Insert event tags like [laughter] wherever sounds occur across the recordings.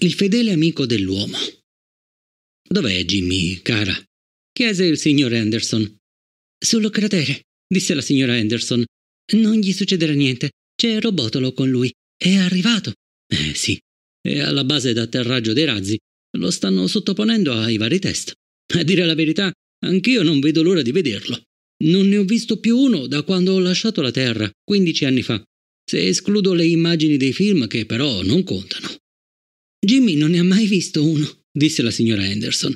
Il fedele amico dell'uomo. Dov'è Jimmy, cara? chiese il signor Anderson. Sullo cratere, disse la signora Anderson. Non gli succederà niente. C'è Robotolo con lui. È arrivato. Eh sì, e alla base d'atterraggio dei razzi lo stanno sottoponendo ai vari test. A dire la verità, anch'io non vedo l'ora di vederlo. Non ne ho visto più uno da quando ho lasciato la Terra, 15 anni fa, se escludo le immagini dei film che però non contano. Jimmy non ne ha mai visto uno, disse la signora Anderson.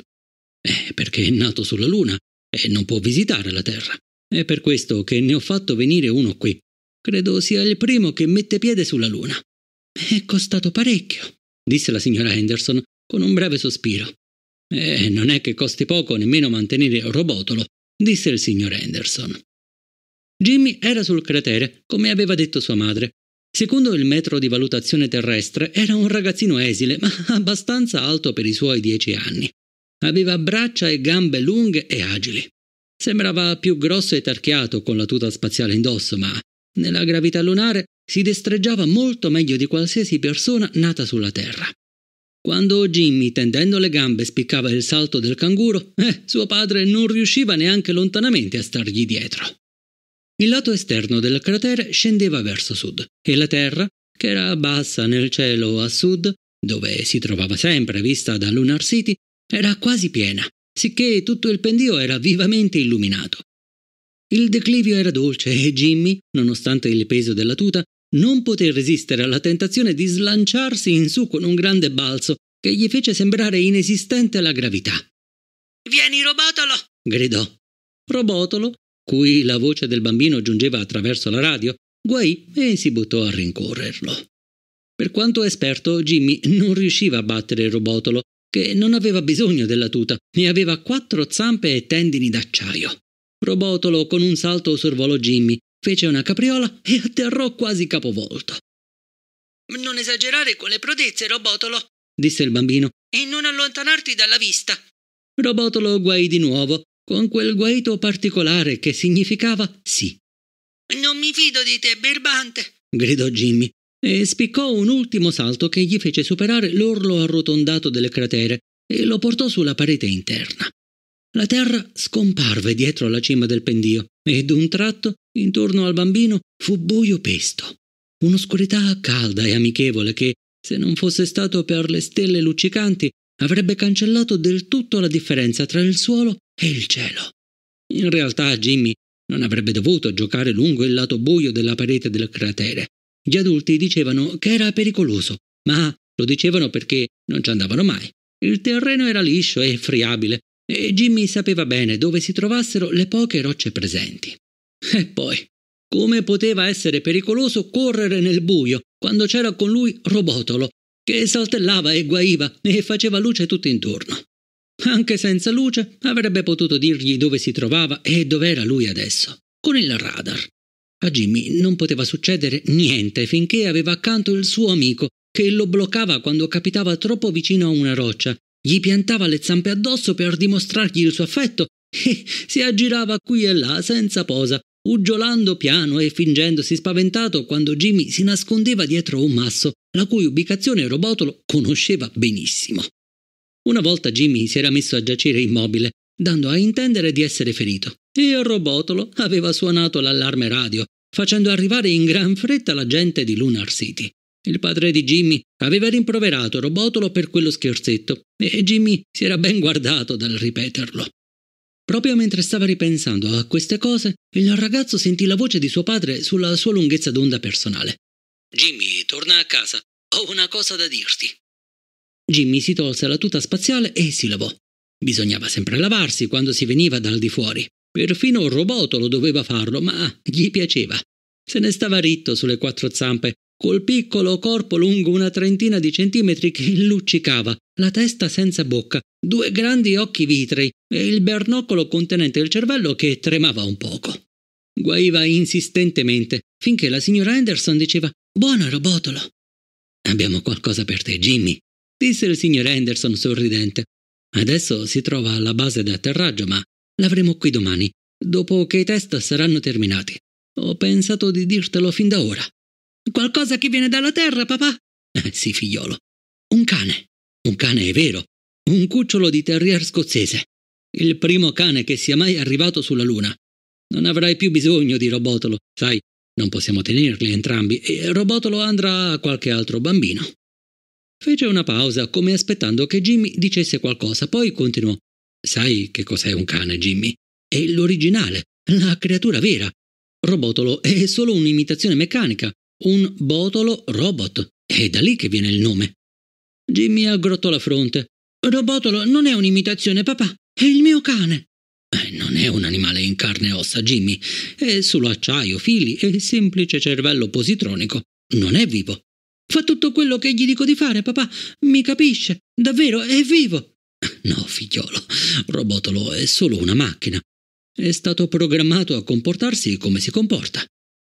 Eh, perché è nato sulla Luna e non può visitare la Terra. È per questo che ne ho fatto venire uno qui. Credo sia il primo che mette piede sulla Luna. È costato parecchio disse la signora Henderson con un breve sospiro. Eh, non è che costi poco nemmeno mantenere il Robotolo, disse il signor Henderson. Jimmy era sul cratere, come aveva detto sua madre. Secondo il metro di valutazione terrestre era un ragazzino esile, ma [laughs] abbastanza alto per i suoi dieci anni. Aveva braccia e gambe lunghe e agili. Sembrava più grosso e tarchiato con la tuta spaziale indosso, ma nella gravità lunare si destreggiava molto meglio di qualsiasi persona nata sulla Terra. Quando Jimmy, tendendo le gambe, spiccava il salto del canguro, eh, suo padre non riusciva neanche lontanamente a stargli dietro. Il lato esterno del cratere scendeva verso sud e la Terra, che era bassa nel cielo a sud, dove si trovava sempre vista da Lunar City, era quasi piena, sicché tutto il pendio era vivamente illuminato. Il declivio era dolce e Jimmy, nonostante il peso della tuta, non poté resistere alla tentazione di slanciarsi in su con un grande balzo che gli fece sembrare inesistente la gravità. Vieni, Robotolo! gridò. Robotolo, cui la voce del bambino giungeva attraverso la radio, guai e si buttò a rincorrerlo. Per quanto esperto, Jimmy non riusciva a battere il robotolo, che non aveva bisogno della tuta e aveva quattro zampe e tendini d'acciaio. Robotolo con un salto sorvolò Jimmy fece una capriola e atterrò quasi capovolto. Non esagerare con le prodezze, Robotolo, disse il bambino, e non allontanarti dalla vista. Robotolo guai di nuovo, con quel guaito particolare che significava sì. Non mi fido di te, birbante, gridò Jimmy, e spiccò un ultimo salto che gli fece superare l'orlo arrotondato del cratere e lo portò sulla parete interna. La terra scomparve dietro alla cima del pendio e d'un tratto intorno al bambino fu buio pesto. Un'oscurità calda e amichevole che, se non fosse stato per le stelle luccicanti, avrebbe cancellato del tutto la differenza tra il suolo e il cielo. In realtà Jimmy non avrebbe dovuto giocare lungo il lato buio della parete del cratere. Gli adulti dicevano che era pericoloso, ma lo dicevano perché non ci andavano mai. Il terreno era liscio e friabile e Jimmy sapeva bene dove si trovassero le poche rocce presenti. E poi, come poteva essere pericoloso correre nel buio quando c'era con lui Robotolo, che saltellava e guaiva e faceva luce tutto intorno. Anche senza luce avrebbe potuto dirgli dove si trovava e dov'era lui adesso, con il radar. A Jimmy non poteva succedere niente finché aveva accanto il suo amico che lo bloccava quando capitava troppo vicino a una roccia gli piantava le zampe addosso per dimostrargli il suo affetto e [laughs] si aggirava qui e là senza posa, uggiolando piano e fingendosi spaventato quando Jimmy si nascondeva dietro un masso, la cui ubicazione Robotolo conosceva benissimo. Una volta Jimmy si era messo a giacere immobile, dando a intendere di essere ferito, e il Robotolo aveva suonato l'allarme radio, facendo arrivare in gran fretta la gente di Lunar City. Il padre di Jimmy aveva rimproverato Robotolo per quello scherzetto e Jimmy si era ben guardato dal ripeterlo. Proprio mentre stava ripensando a queste cose, il ragazzo sentì la voce di suo padre sulla sua lunghezza d'onda personale. Jimmy, torna a casa. Ho una cosa da dirti. Jimmy si tolse la tuta spaziale e si lavò. Bisognava sempre lavarsi quando si veniva dal di fuori. Perfino Robotolo doveva farlo, ma gli piaceva. Se ne stava ritto sulle quattro zampe, col piccolo corpo lungo una trentina di centimetri che [laughs] luccicava, la testa senza bocca, due grandi occhi vitrei e il bernoccolo contenente il cervello che tremava un poco. Guaiva insistentemente finché la signora Anderson diceva Buono robotolo. Abbiamo qualcosa per te, Jimmy, disse il signor Anderson sorridente. Adesso si trova alla base d'atterraggio, ma l'avremo qui domani, dopo che i test saranno terminati. Ho pensato di dirtelo fin da ora. Qualcosa che viene dalla terra, papà? Eh, sì, figliolo. Un cane. Un cane è vero. Un cucciolo di terrier scozzese. Il primo cane che sia mai arrivato sulla Luna. Non avrai più bisogno di Robotolo, sai, non possiamo tenerli entrambi e Robotolo andrà a qualche altro bambino. Fece una pausa, come aspettando che Jimmy dicesse qualcosa, poi continuò. Sai che cos'è un cane, Jimmy? È l'originale, la creatura vera. Robotolo è solo un'imitazione meccanica, un botolo robot. È da lì che viene il nome. Jimmy aggrottò la fronte. Robotolo non è un'imitazione, papà, è il mio cane. Eh, non è un animale in carne e ossa, Jimmy. È solo acciaio, fili e semplice cervello positronico. Non è vivo. Fa tutto quello che gli dico di fare, papà. Mi capisce. Davvero è vivo. No, figliolo. Robotolo è solo una macchina. È stato programmato a comportarsi come si comporta.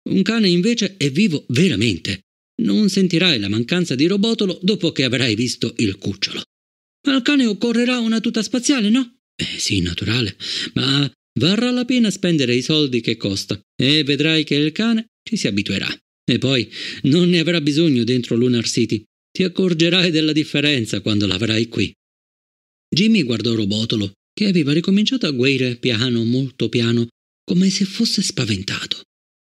Un cane invece è vivo veramente. Non sentirai la mancanza di robotolo dopo che avrai visto il cucciolo. Al cane occorrerà una tuta spaziale, no? Eh sì, naturale, ma varrà la pena spendere i soldi che costa e vedrai che il cane ci si abituerà. E poi non ne avrà bisogno dentro Lunar City. Ti accorgerai della differenza quando l'avrai qui. Jimmy guardò Robotolo, che aveva ricominciato a guaire piano, molto piano, come se fosse spaventato.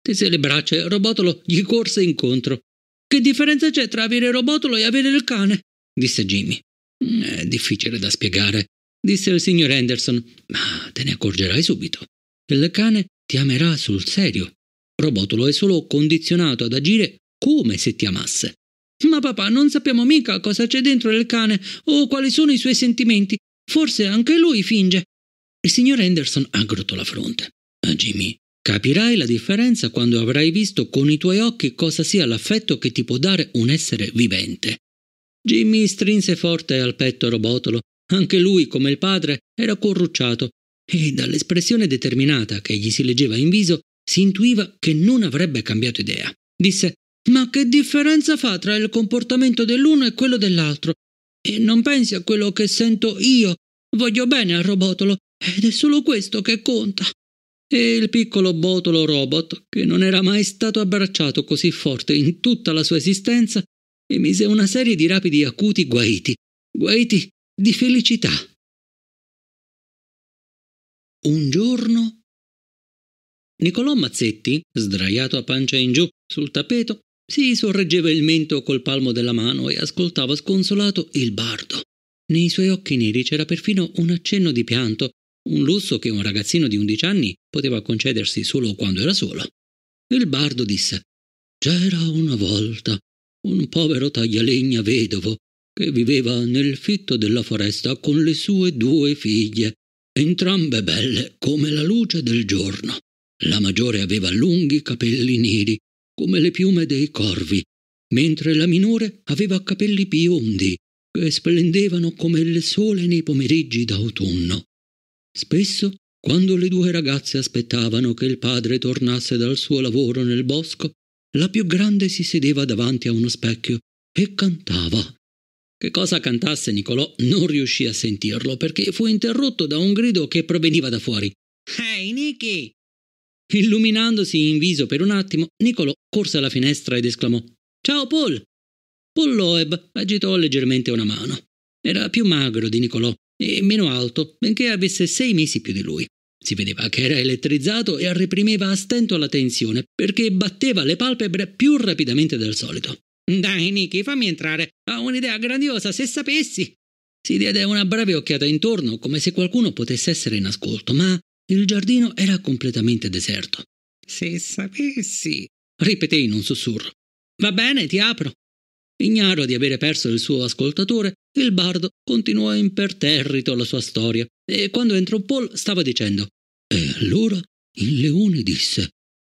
Tese le braccia e Robotolo gli corse incontro. Che differenza c'è tra avere Robotolo e avere il cane? disse Jimmy. Mm, è difficile da spiegare, disse il signor Anderson, ma te ne accorgerai subito. Il cane ti amerà sul serio. Robotolo è solo condizionato ad agire come se ti amasse. Ma papà, non sappiamo mica cosa c'è dentro il cane o quali sono i suoi sentimenti. Forse anche lui finge. Il signor Anderson aggrottò la fronte. Jimmy, Capirai la differenza quando avrai visto con i tuoi occhi cosa sia l'affetto che ti può dare un essere vivente. Jimmy strinse forte al petto Robotolo. Anche lui, come il padre, era corrucciato e dall'espressione determinata che gli si leggeva in viso si intuiva che non avrebbe cambiato idea. Disse: Ma che differenza fa tra il comportamento dell'uno e quello dell'altro? E non pensi a quello che sento io. Voglio bene al Robotolo ed è solo questo che conta e il piccolo botolo robot, che non era mai stato abbracciato così forte in tutta la sua esistenza, emise una serie di rapidi acuti guaiti, guaiti di felicità. Un giorno Nicolò Mazzetti, sdraiato a pancia in giù sul tappeto, si sorreggeva il mento col palmo della mano e ascoltava sconsolato il bardo. Nei suoi occhi neri c'era perfino un accenno di pianto un lusso che un ragazzino di undici anni poteva concedersi solo quando era solo. Il bardo disse C'era una volta un povero taglialegna vedovo che viveva nel fitto della foresta con le sue due figlie, entrambe belle come la luce del giorno. La maggiore aveva lunghi capelli neri, come le piume dei corvi, mentre la minore aveva capelli biondi, che splendevano come il sole nei pomeriggi d'autunno. Spesso, quando le due ragazze aspettavano che il padre tornasse dal suo lavoro nel bosco, la più grande si sedeva davanti a uno specchio e cantava. Che cosa cantasse Nicolò non riuscì a sentirlo perché fu interrotto da un grido che proveniva da fuori. Ehi, hey, Nicky! Illuminandosi in viso per un attimo, Nicolò corse alla finestra ed esclamò: Ciao, Paul! Paul Loeb agitò leggermente una mano. Era più magro di Nicolò e meno alto, benché avesse sei mesi più di lui. Si vedeva che era elettrizzato e reprimeva a stento la tensione, perché batteva le palpebre più rapidamente del solito. Dai, Nicky, fammi entrare. Ho un'idea grandiosa, se sapessi. Si diede una breve occhiata intorno, come se qualcuno potesse essere in ascolto, ma il giardino era completamente deserto. Se sapessi, ripeté in un sussurro. Va bene, ti apro. Ignaro di avere perso il suo ascoltatore, il bardo continuò imperterrito la sua storia e quando entrò Paul stava dicendo E allora il leone disse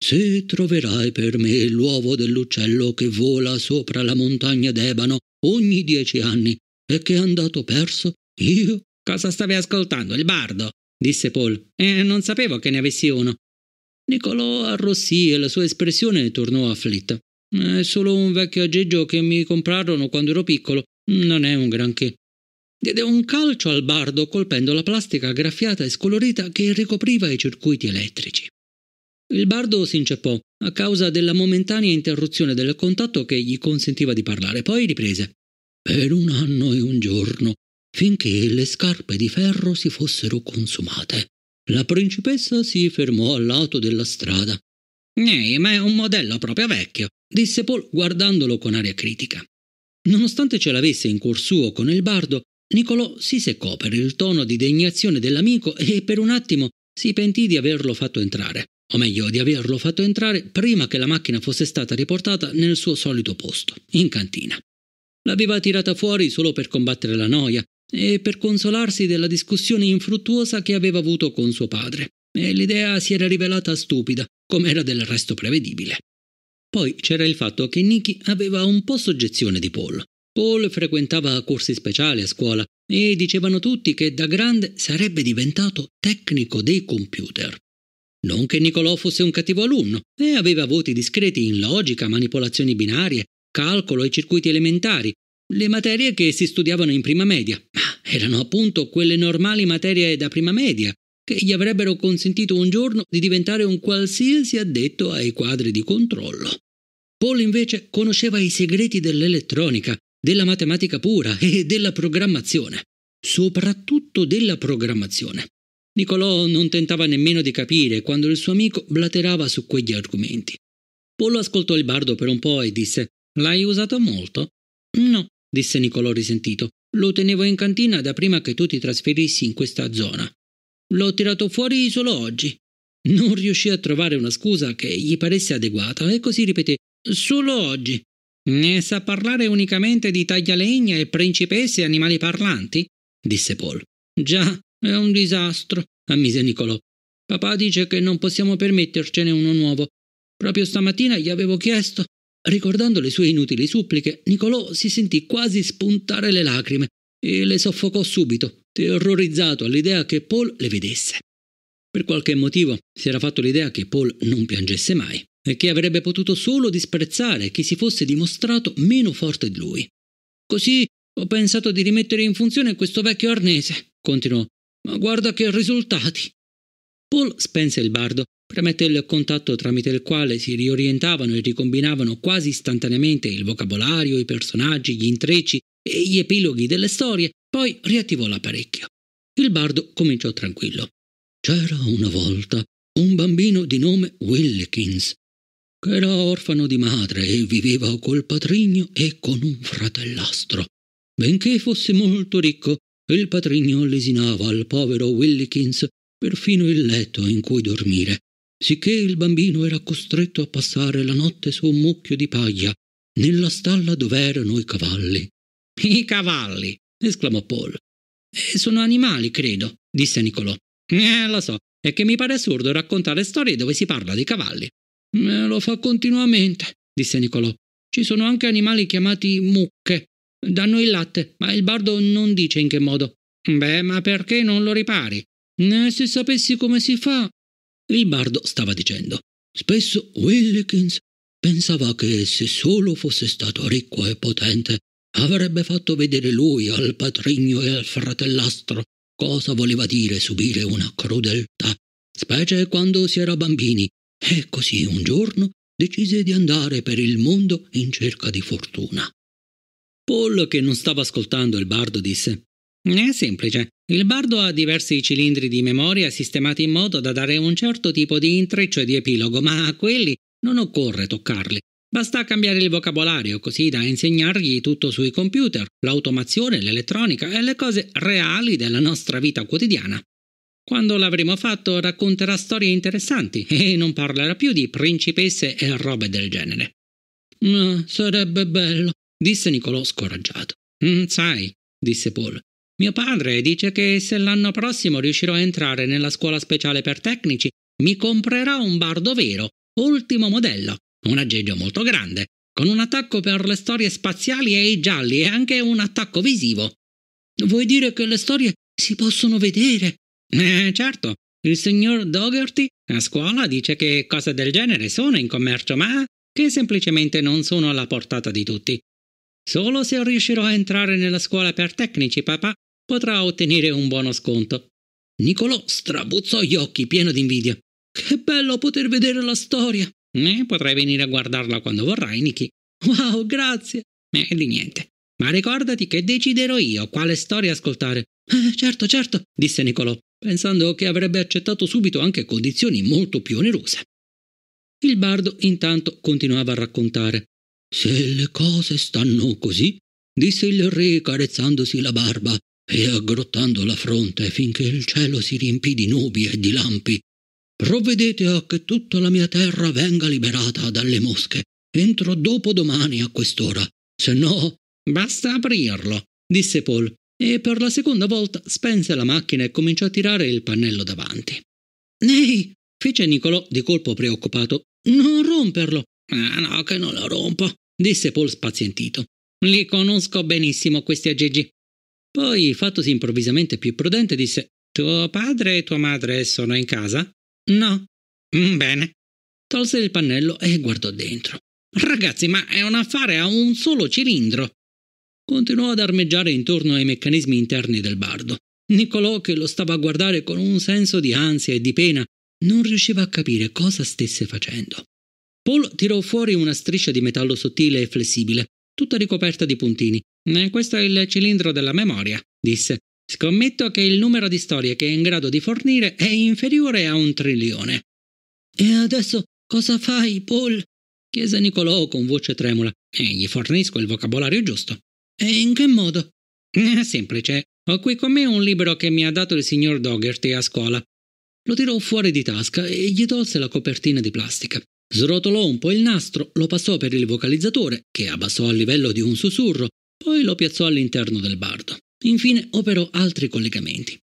Se troverai per me l'uovo dell'uccello che vola sopra la montagna d'Ebano ogni dieci anni e che è andato perso, io... Cosa stavi ascoltando, il bardo? disse Paul. E eh, non sapevo che ne avessi uno. Nicolò arrossì e la sua espressione tornò afflitta. È solo un vecchio aggeggio che mi comprarono quando ero piccolo. Non è un granché. Diede un calcio al bardo colpendo la plastica graffiata e scolorita che ricopriva i circuiti elettrici. Il bardo si inceppò a causa della momentanea interruzione del contatto che gli consentiva di parlare, poi riprese. Per un anno e un giorno, finché le scarpe di ferro si fossero consumate. La principessa si fermò al lato della strada. Ehi, ma è un modello proprio vecchio disse Paul guardandolo con aria critica. Nonostante ce l'avesse in cuor suo con il bardo, Nicolò si seccò per il tono di degnazione dell'amico e per un attimo si pentì di averlo fatto entrare, o meglio di averlo fatto entrare prima che la macchina fosse stata riportata nel suo solito posto, in cantina. L'aveva tirata fuori solo per combattere la noia e per consolarsi della discussione infruttuosa che aveva avuto con suo padre, e l'idea si era rivelata stupida, come era del resto prevedibile. Poi c'era il fatto che Nicky aveva un po' soggezione di Paul. Paul frequentava corsi speciali a scuola e dicevano tutti che da grande sarebbe diventato tecnico dei computer. Non che Nicolò fosse un cattivo alunno e aveva voti discreti in logica, manipolazioni binarie, calcolo e circuiti elementari, le materie che si studiavano in prima media, ma erano appunto quelle normali materie da prima media, che gli avrebbero consentito un giorno di diventare un qualsiasi addetto ai quadri di controllo. Paul invece conosceva i segreti dell'elettronica, della matematica pura e della programmazione, soprattutto della programmazione. Nicolò non tentava nemmeno di capire quando il suo amico blaterava su quegli argomenti. Paul ascoltò il bardo per un po' e disse: L'hai usato molto? No, disse Nicolò risentito. Lo tenevo in cantina da prima che tu ti trasferissi in questa zona. L'ho tirato fuori solo oggi. Non riuscì a trovare una scusa che gli paresse adeguata e così ripeté solo oggi. Ne sa parlare unicamente di taglialegna e principesse e animali parlanti? disse Paul. Già, è un disastro, ammise Nicolò. Papà dice che non possiamo permettercene uno nuovo. Proprio stamattina gli avevo chiesto. Ricordando le sue inutili suppliche, Nicolò si sentì quasi spuntare le lacrime e le soffocò subito terrorizzato all'idea che Paul le vedesse. Per qualche motivo si era fatto l'idea che Paul non piangesse mai e che avrebbe potuto solo disprezzare chi si fosse dimostrato meno forte di lui. Così ho pensato di rimettere in funzione questo vecchio arnese, continuò. Ma guarda che risultati! Paul spense il bardo, premette il contatto tramite il quale si riorientavano e ricombinavano quasi istantaneamente il vocabolario, i personaggi, gli intrecci e gli epiloghi delle storie, poi riattivò l'apparecchio. Il bardo cominciò tranquillo. C'era una volta un bambino di nome Wilkins, che era orfano di madre e viveva col patrigno e con un fratellastro. Benché fosse molto ricco, il patrigno lesinava al povero Willikins perfino il letto in cui dormire, sicché il bambino era costretto a passare la notte su un mucchio di paglia, nella stalla dove erano i cavalli. I cavalli, esclamò Paul. Sono animali, credo, disse Nicolò. Eh, lo so, è che mi pare assurdo raccontare storie dove si parla di cavalli. Eh, lo fa continuamente, disse Nicolò. Ci sono anche animali chiamati mucche. Danno il latte, ma il bardo non dice in che modo. Beh, ma perché non lo ripari? Eh, se sapessi come si fa. Il bardo stava dicendo. Spesso Willikins pensava che se solo fosse stato ricco e potente Avrebbe fatto vedere lui al patrigno e al fratellastro cosa voleva dire subire una crudeltà, specie quando si era bambini. E così un giorno decise di andare per il mondo in cerca di fortuna. Paul, che non stava ascoltando il bardo, disse: È semplice. Il bardo ha diversi cilindri di memoria sistemati in modo da dare un certo tipo di intreccio e di epilogo, ma a quelli non occorre toccarli. Basta cambiare il vocabolario così da insegnargli tutto sui computer, l'automazione, l'elettronica e le cose reali della nostra vita quotidiana. Quando l'avremo fatto racconterà storie interessanti [laughs] e non parlerà più di principesse e robe del genere. Mm, sarebbe bello, disse Nicolò scoraggiato. Mm, sai, disse Paul, mio padre dice che se l'anno prossimo riuscirò a entrare nella scuola speciale per tecnici, mi comprerà un bardo vero, ultimo modello, un aggeggio molto grande, con un attacco per le storie spaziali e i gialli e anche un attacco visivo. Vuoi dire che le storie si possono vedere? Eh, certo. Il signor Dougherty a scuola dice che cose del genere sono in commercio, ma che semplicemente non sono alla portata di tutti. Solo se riuscirò a entrare nella scuola per tecnici, papà, potrà ottenere un buono sconto. Nicolò strabuzzò gli occhi pieno di invidia. Che bello poter vedere la storia! Eh, potrai venire a guardarla quando vorrai, Niki. [laughs] Wow, grazie! E eh, di niente. Ma ricordati che deciderò io quale storia ascoltare. Eh, certo, certo, disse Nicolò, pensando che avrebbe accettato subito anche condizioni molto più onerose. Il bardo intanto continuava a raccontare. Se le cose stanno così, disse il re carezzandosi la barba e aggrottando la fronte finché il cielo si riempì di nubi e di lampi, provvedete a che tutta la mia terra venga liberata dalle mosche entro dopodomani a quest'ora, se no... Basta aprirlo, disse Paul, e per la seconda volta spense la macchina e cominciò a tirare il pannello davanti. Nei, fece Nicolò di colpo preoccupato, non romperlo. Ah no, che non lo rompo, disse Paul spazientito. Li conosco benissimo questi aggeggi. Poi, fattosi improvvisamente più prudente, disse: Tuo padre e tua madre sono in casa? No. Mm, bene. Tolse il pannello e guardò dentro. Ragazzi, ma è un affare a un solo cilindro. Continuò ad armeggiare intorno ai meccanismi interni del bardo. Niccolò, che lo stava a guardare con un senso di ansia e di pena, non riusciva a capire cosa stesse facendo. Paul tirò fuori una striscia di metallo sottile e flessibile, tutta ricoperta di puntini. Eh, questo è il cilindro della memoria, disse. Scommetto che il numero di storie che è in grado di fornire è inferiore a un trilione. E adesso cosa fai, Paul? chiese Nicolò con voce tremula, e eh, gli fornisco il vocabolario giusto. E in che modo? È eh, semplice. Ho qui con me un libro che mi ha dato il signor Dogherty a scuola. Lo tirò fuori di tasca e gli tolse la copertina di plastica. Srotolò un po' il nastro, lo passò per il vocalizzatore, che abbassò al livello di un sussurro, poi lo piazzò all'interno del bardo. Infine operò altri collegamenti.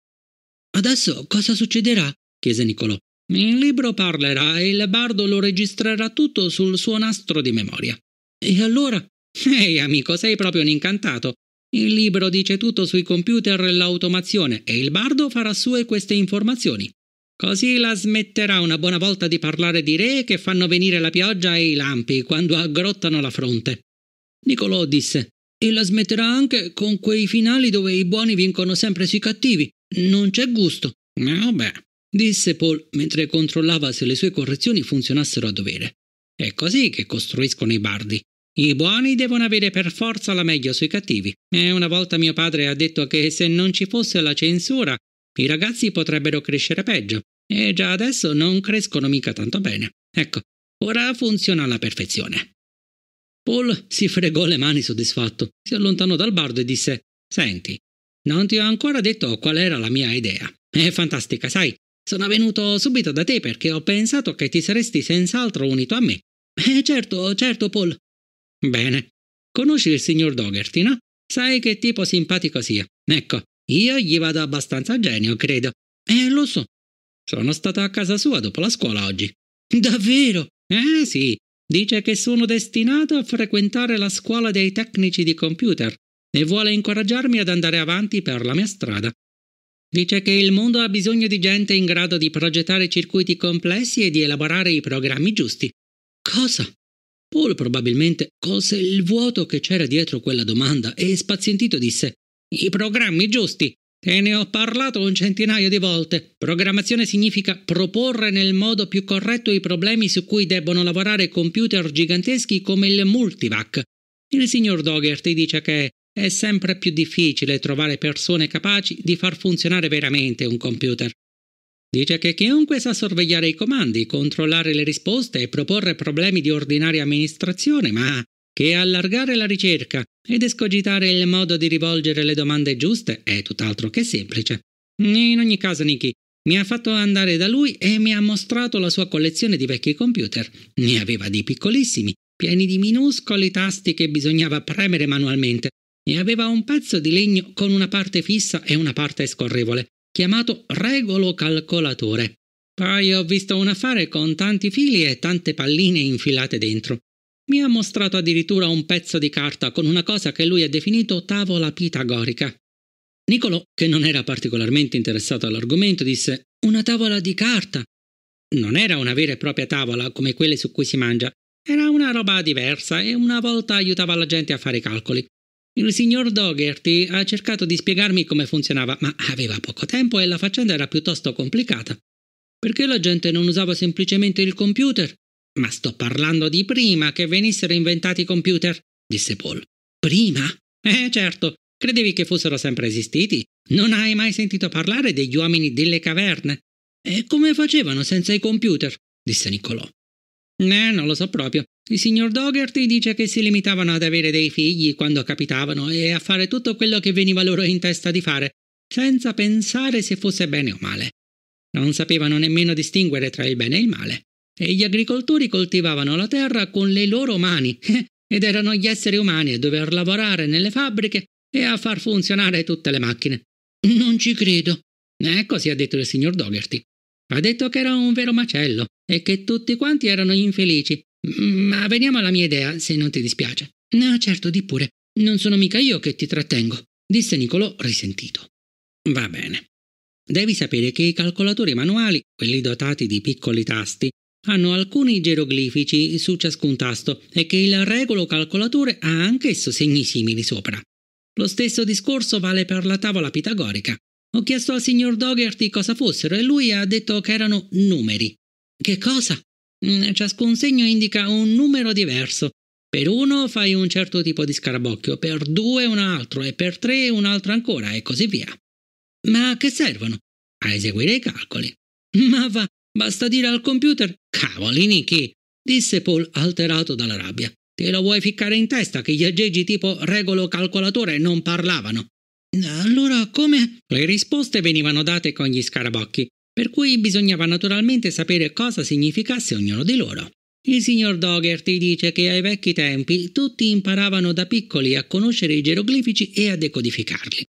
Adesso cosa succederà? chiese Niccolò. Il libro parlerà e il bardo lo registrerà tutto sul suo nastro di memoria. E allora? Ehi amico, sei proprio un incantato. Il libro dice tutto sui computer e l'automazione e il bardo farà sue queste informazioni. Così la smetterà una buona volta di parlare di re che fanno venire la pioggia e i lampi quando aggrottano la fronte. Niccolò disse e la smetterà anche con quei finali dove i buoni vincono sempre sui cattivi. Non c'è gusto. Eh, vabbè, disse Paul mentre controllava se le sue correzioni funzionassero a dovere. È così che costruiscono i bardi. I buoni devono avere per forza la meglio sui cattivi. E una volta mio padre ha detto che se non ci fosse la censura, i ragazzi potrebbero crescere peggio. E già adesso non crescono mica tanto bene. Ecco, ora funziona alla perfezione. Paul si fregò le mani soddisfatto, si allontanò dal bardo e disse Senti, non ti ho ancora detto qual era la mia idea. È fantastica, sai. Sono venuto subito da te perché ho pensato che ti saresti senz'altro unito a me. Eh certo, certo, Paul. Bene. Conosci il signor Dougherty, no? Sai che tipo simpatico sia. Ecco, io gli vado abbastanza a genio, credo. Eh, lo so. Sono stato a casa sua dopo la scuola oggi. Davvero? Eh sì, Dice che sono destinato a frequentare la scuola dei tecnici di computer e vuole incoraggiarmi ad andare avanti per la mia strada. Dice che il mondo ha bisogno di gente in grado di progettare circuiti complessi e di elaborare i programmi giusti. Cosa? Paul probabilmente colse il vuoto che c'era dietro quella domanda e spazientito disse I programmi giusti. E ne ho parlato un centinaio di volte. Programmazione significa proporre nel modo più corretto i problemi su cui debbono lavorare computer giganteschi come il Multivac. Il signor Dougherty dice che è sempre più difficile trovare persone capaci di far funzionare veramente un computer. Dice che chiunque sa sorvegliare i comandi, controllare le risposte e proporre problemi di ordinaria amministrazione, ma che allargare la ricerca ed escogitare il modo di rivolgere le domande giuste è tutt'altro che semplice. In ogni caso, Nicky mi ha fatto andare da lui e mi ha mostrato la sua collezione di vecchi computer. Ne aveva di piccolissimi, pieni di minuscoli tasti che bisognava premere manualmente, e aveva un pezzo di legno con una parte fissa e una parte scorrevole, chiamato regolo calcolatore. Poi ho visto un affare con tanti fili e tante palline infilate dentro. Mi ha mostrato addirittura un pezzo di carta con una cosa che lui ha definito tavola pitagorica. Niccolò, che non era particolarmente interessato all'argomento, disse Una tavola di carta. Non era una vera e propria tavola come quelle su cui si mangia, era una roba diversa e una volta aiutava la gente a fare i calcoli. Il signor Dougherty ha cercato di spiegarmi come funzionava, ma aveva poco tempo e la faccenda era piuttosto complicata. Perché la gente non usava semplicemente il computer? Ma sto parlando di prima che venissero inventati i computer, disse Paul. Prima? Eh certo, credevi che fossero sempre esistiti? Non hai mai sentito parlare degli uomini delle caverne? E come facevano senza i computer? disse Niccolò. Eh, non lo so proprio. Il signor Dougherty dice che si limitavano ad avere dei figli quando capitavano e a fare tutto quello che veniva loro in testa di fare, senza pensare se fosse bene o male. Non sapevano nemmeno distinguere tra il bene e il male e gli agricoltori coltivavano la terra con le loro mani [laughs] ed erano gli esseri umani a dover lavorare nelle fabbriche e a far funzionare tutte le macchine. Non ci credo. Ecco, si ha detto il signor Dougherty. Ha detto che era un vero macello e che tutti quanti erano infelici. Mm, ma veniamo alla mia idea, se non ti dispiace. No, certo, di pure. Non sono mica io che ti trattengo, disse Nicolò risentito. Va bene. Devi sapere che i calcolatori manuali, quelli dotati di piccoli tasti, hanno alcuni geroglifici su ciascun tasto e che il regolo calcolatore ha anch'esso segni simili sopra. Lo stesso discorso vale per la tavola pitagorica. Ho chiesto al signor Dougherty cosa fossero e lui ha detto che erano numeri. Che cosa? Mm, ciascun segno indica un numero diverso. Per uno fai un certo tipo di scarabocchio, per due un altro e per tre un altro ancora e così via. Ma a che servono? A eseguire i calcoli. [laughs] Ma va, Basta dire al computer cavoli Nicky, disse Paul alterato dalla rabbia. Te lo vuoi ficcare in testa che gli aggeggi tipo regolo calcolatore non parlavano? Allora come? Le risposte venivano date con gli scarabocchi, per cui bisognava naturalmente sapere cosa significasse ognuno di loro. Il signor Dougherty dice che ai vecchi tempi tutti imparavano da piccoli a conoscere i geroglifici e a decodificarli.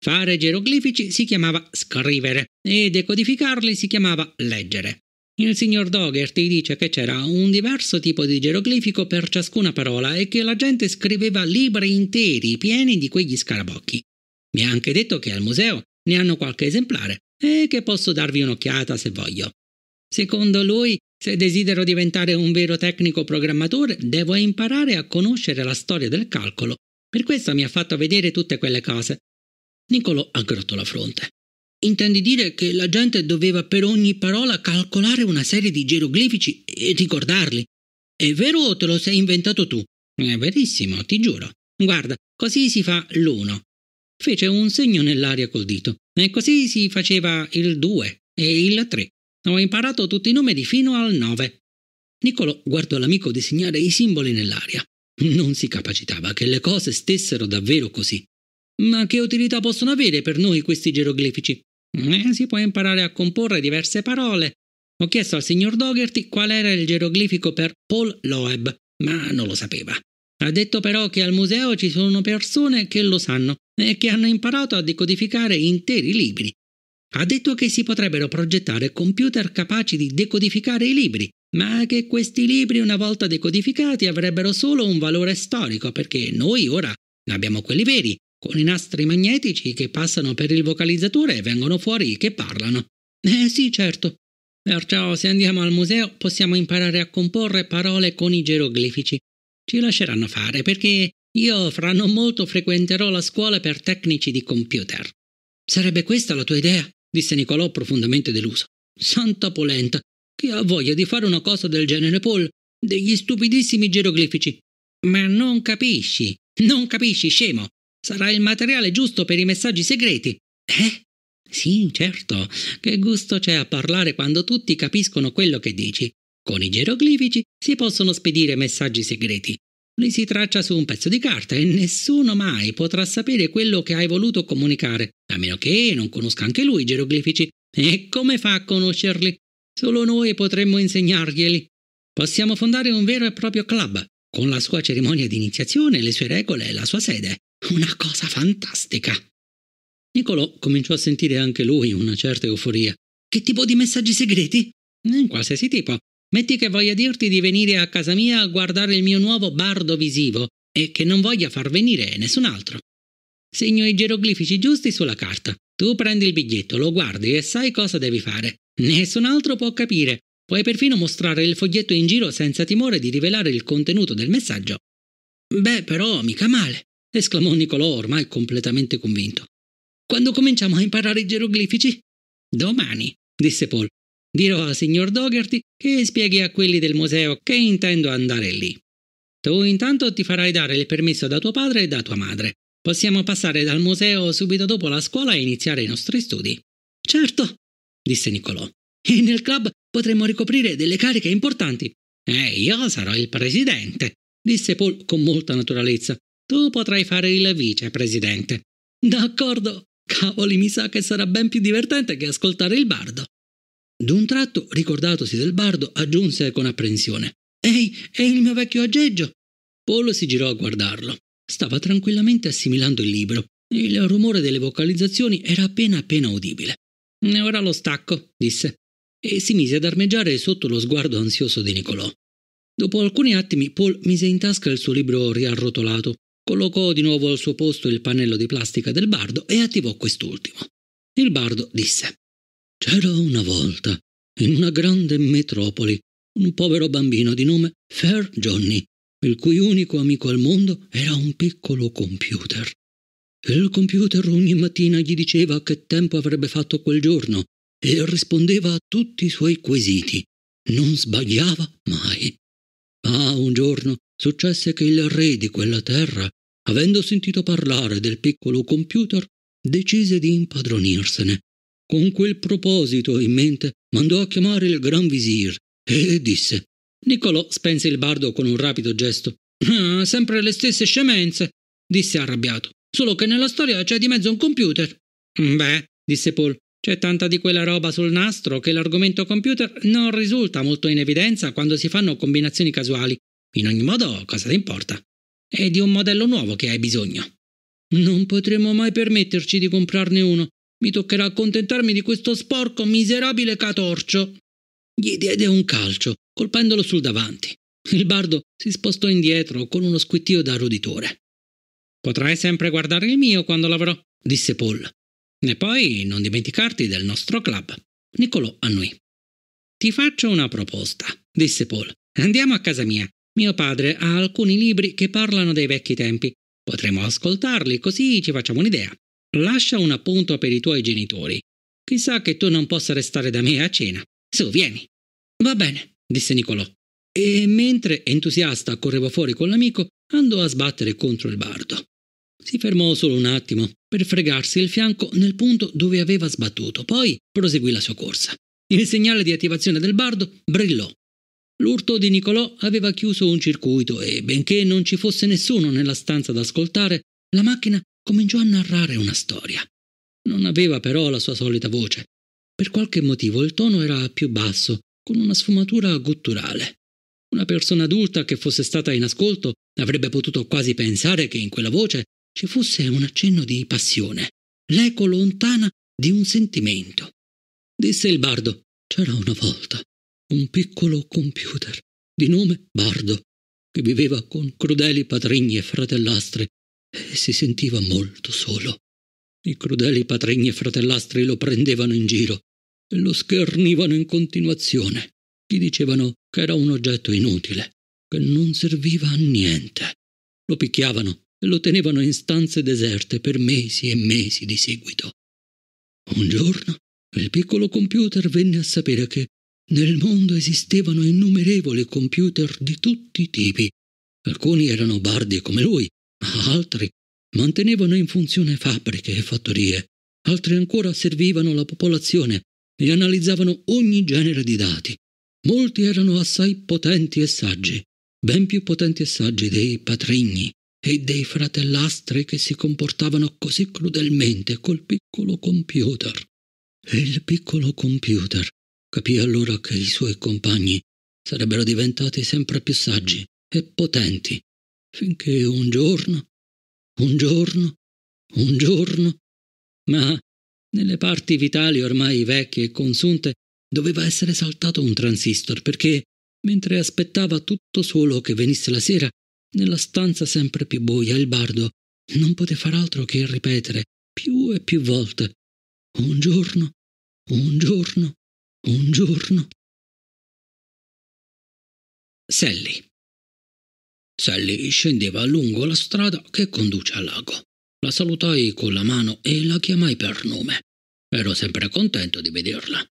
Fare geroglifici si chiamava scrivere e decodificarli si chiamava leggere. Il signor Dougherty dice che c'era un diverso tipo di geroglifico per ciascuna parola e che la gente scriveva libri interi pieni di quegli scarabocchi. Mi ha anche detto che al museo ne hanno qualche esemplare e che posso darvi un'occhiata se voglio. Secondo lui, se desidero diventare un vero tecnico programmatore, devo imparare a conoscere la storia del calcolo. Per questo mi ha fatto vedere tutte quelle cose Niccolò aggrottò la fronte. Intendi dire che la gente doveva per ogni parola calcolare una serie di geroglifici e ricordarli? È vero o te lo sei inventato tu? È verissimo, ti giuro. Guarda, così si fa l'uno. Fece un segno nell'aria col dito. E così si faceva il due e il tre. Ho imparato tutti i numeri fino al nove. Niccolò guardò l'amico disegnare i simboli nell'aria. Non si capacitava che le cose stessero davvero così. Ma mm, che utilità possono avere per noi questi geroglifici? Eh, si può imparare a comporre diverse parole. Ho chiesto al signor Dougherty qual era il geroglifico per Paul Loeb, ma non lo sapeva. Ha detto però che al museo ci sono persone che lo sanno e che hanno imparato a decodificare interi libri. Ha detto che si potrebbero progettare computer capaci di decodificare i libri, ma che questi libri una volta decodificati avrebbero solo un valore storico perché noi ora abbiamo quelli veri con i nastri magnetici che passano per il vocalizzatore e vengono fuori che parlano. Eh sì, certo. Perciò se andiamo al museo possiamo imparare a comporre parole con i geroglifici. Ci lasceranno fare perché io fra non molto frequenterò la scuola per tecnici di computer. Sarebbe questa la tua idea? disse Nicolò profondamente deluso. Santa polenta, chi ha voglia di fare una cosa del genere, Paul? Degli stupidissimi geroglifici. Ma non capisci, non capisci, scemo. Sarà il materiale giusto per i messaggi segreti. Eh? Sì, certo. Che gusto c'è a parlare quando tutti capiscono quello che dici. Con i geroglifici si possono spedire messaggi segreti. Li si traccia su un pezzo di carta e nessuno mai potrà sapere quello che hai voluto comunicare, a meno che non conosca anche lui i geroglifici. E come fa a conoscerli? Solo noi potremmo insegnarglieli. Possiamo fondare un vero e proprio club, con la sua cerimonia di iniziazione, le sue regole e la sua sede. Una cosa fantastica. Nicolò cominciò a sentire anche lui una certa euforia. Che tipo di messaggi segreti? In qualsiasi tipo. Metti che voglia dirti di venire a casa mia a guardare il mio nuovo bardo visivo e che non voglia far venire nessun altro. Segno i geroglifici giusti sulla carta. Tu prendi il biglietto, lo guardi e sai cosa devi fare. Nessun altro può capire. Puoi perfino mostrare il foglietto in giro senza timore di rivelare il contenuto del messaggio. Beh, però, mica male esclamò Nicolò ormai completamente convinto. Quando cominciamo a imparare i geroglifici? Domani, disse Paul. Dirò al signor Dougherty che spieghi a quelli del museo che intendo andare lì. Tu intanto ti farai dare il permesso da tuo padre e da tua madre. Possiamo passare dal museo subito dopo la scuola e iniziare i nostri studi. Certo, disse Nicolò. E nel club potremo ricoprire delle cariche importanti. E io sarò il presidente, disse Paul con molta naturalezza, tu potrai fare il vicepresidente. D'accordo. Cavoli, mi sa che sarà ben più divertente che ascoltare il bardo. D'un tratto, ricordatosi del bardo, aggiunse con apprensione: Ehi, è il mio vecchio aggeggio. Paul si girò a guardarlo. Stava tranquillamente assimilando il libro. Il rumore delle vocalizzazioni era appena appena udibile. Ora lo stacco, disse, e si mise ad armeggiare sotto lo sguardo ansioso di Nicolò. Dopo alcuni attimi, Paul mise in tasca il suo libro riarrotolato Collocò di nuovo al suo posto il pannello di plastica del bardo e attivò quest'ultimo. Il bardo disse: C'era una volta, in una grande metropoli, un povero bambino di nome Fair Johnny, il cui unico amico al mondo era un piccolo computer. Il computer ogni mattina gli diceva che tempo avrebbe fatto quel giorno e rispondeva a tutti i suoi quesiti. Non sbagliava mai. Ma un giorno successe che il re di quella terra avendo sentito parlare del piccolo computer, decise di impadronirsene. Con quel proposito in mente mandò a chiamare il gran visir e disse Niccolò spense il bardo con un rapido gesto. Ah, sempre le stesse scemenze, disse arrabbiato. Solo che nella storia c'è di mezzo un computer. «Mm, beh, disse Paul, c'è tanta di quella roba sul nastro che l'argomento computer non risulta molto in evidenza quando si fanno combinazioni casuali. In ogni modo, cosa ti importa? È di un modello nuovo che hai bisogno. Non potremo mai permetterci di comprarne uno. Mi toccherà accontentarmi di questo sporco miserabile catorcio. Gli diede un calcio, colpendolo sul davanti. Il bardo si spostò indietro con uno squittio da roditore. Potrai sempre guardare il mio quando l'avrò, disse Paul. E poi non dimenticarti del nostro club. Niccolò annui. Ti faccio una proposta, disse Paul. Andiamo a casa mia. Mio padre ha alcuni libri che parlano dei vecchi tempi. Potremmo ascoltarli così ci facciamo un'idea. Lascia un appunto per i tuoi genitori. Chissà che tu non possa restare da me a cena. Su, vieni. Va bene, disse Nicolò. E mentre entusiasta correva fuori con l'amico, andò a sbattere contro il bardo. Si fermò solo un attimo per fregarsi il fianco nel punto dove aveva sbattuto, poi proseguì la sua corsa. Il segnale di attivazione del bardo brillò L'urto di Nicolò aveva chiuso un circuito e, benché non ci fosse nessuno nella stanza ad ascoltare, la macchina cominciò a narrare una storia. Non aveva però la sua solita voce. Per qualche motivo il tono era più basso, con una sfumatura gutturale. Una persona adulta che fosse stata in ascolto avrebbe potuto quasi pensare che in quella voce ci fosse un accenno di passione, l'eco lontana di un sentimento. Disse il bardo, c'era una volta un piccolo computer di nome Bardo, che viveva con crudeli patrigni e fratellastri e si sentiva molto solo. I crudeli patrigni e fratellastri lo prendevano in giro e lo schernivano in continuazione. Gli dicevano che era un oggetto inutile, che non serviva a niente. Lo picchiavano e lo tenevano in stanze deserte per mesi e mesi di seguito. Un giorno il piccolo computer venne a sapere che nel mondo esistevano innumerevoli computer di tutti i tipi. Alcuni erano bardi come lui, ma altri mantenevano in funzione fabbriche e fattorie. Altri ancora servivano la popolazione e analizzavano ogni genere di dati. Molti erano assai potenti e saggi, ben più potenti e saggi dei patrigni e dei fratellastri che si comportavano così crudelmente col piccolo computer. E il piccolo computer Capì allora che i suoi compagni sarebbero diventati sempre più saggi e potenti, finché un giorno, un giorno, un giorno, ma nelle parti vitali ormai vecchie e consunte doveva essere saltato un transistor perché, mentre aspettava tutto solo che venisse la sera, nella stanza sempre più buia il bardo non poté far altro che ripetere più e più volte un giorno, un giorno, un giorno. Sally. Sally scendeva lungo la strada che conduce al lago. La salutai con la mano e la chiamai per nome. Ero sempre contento di vederla.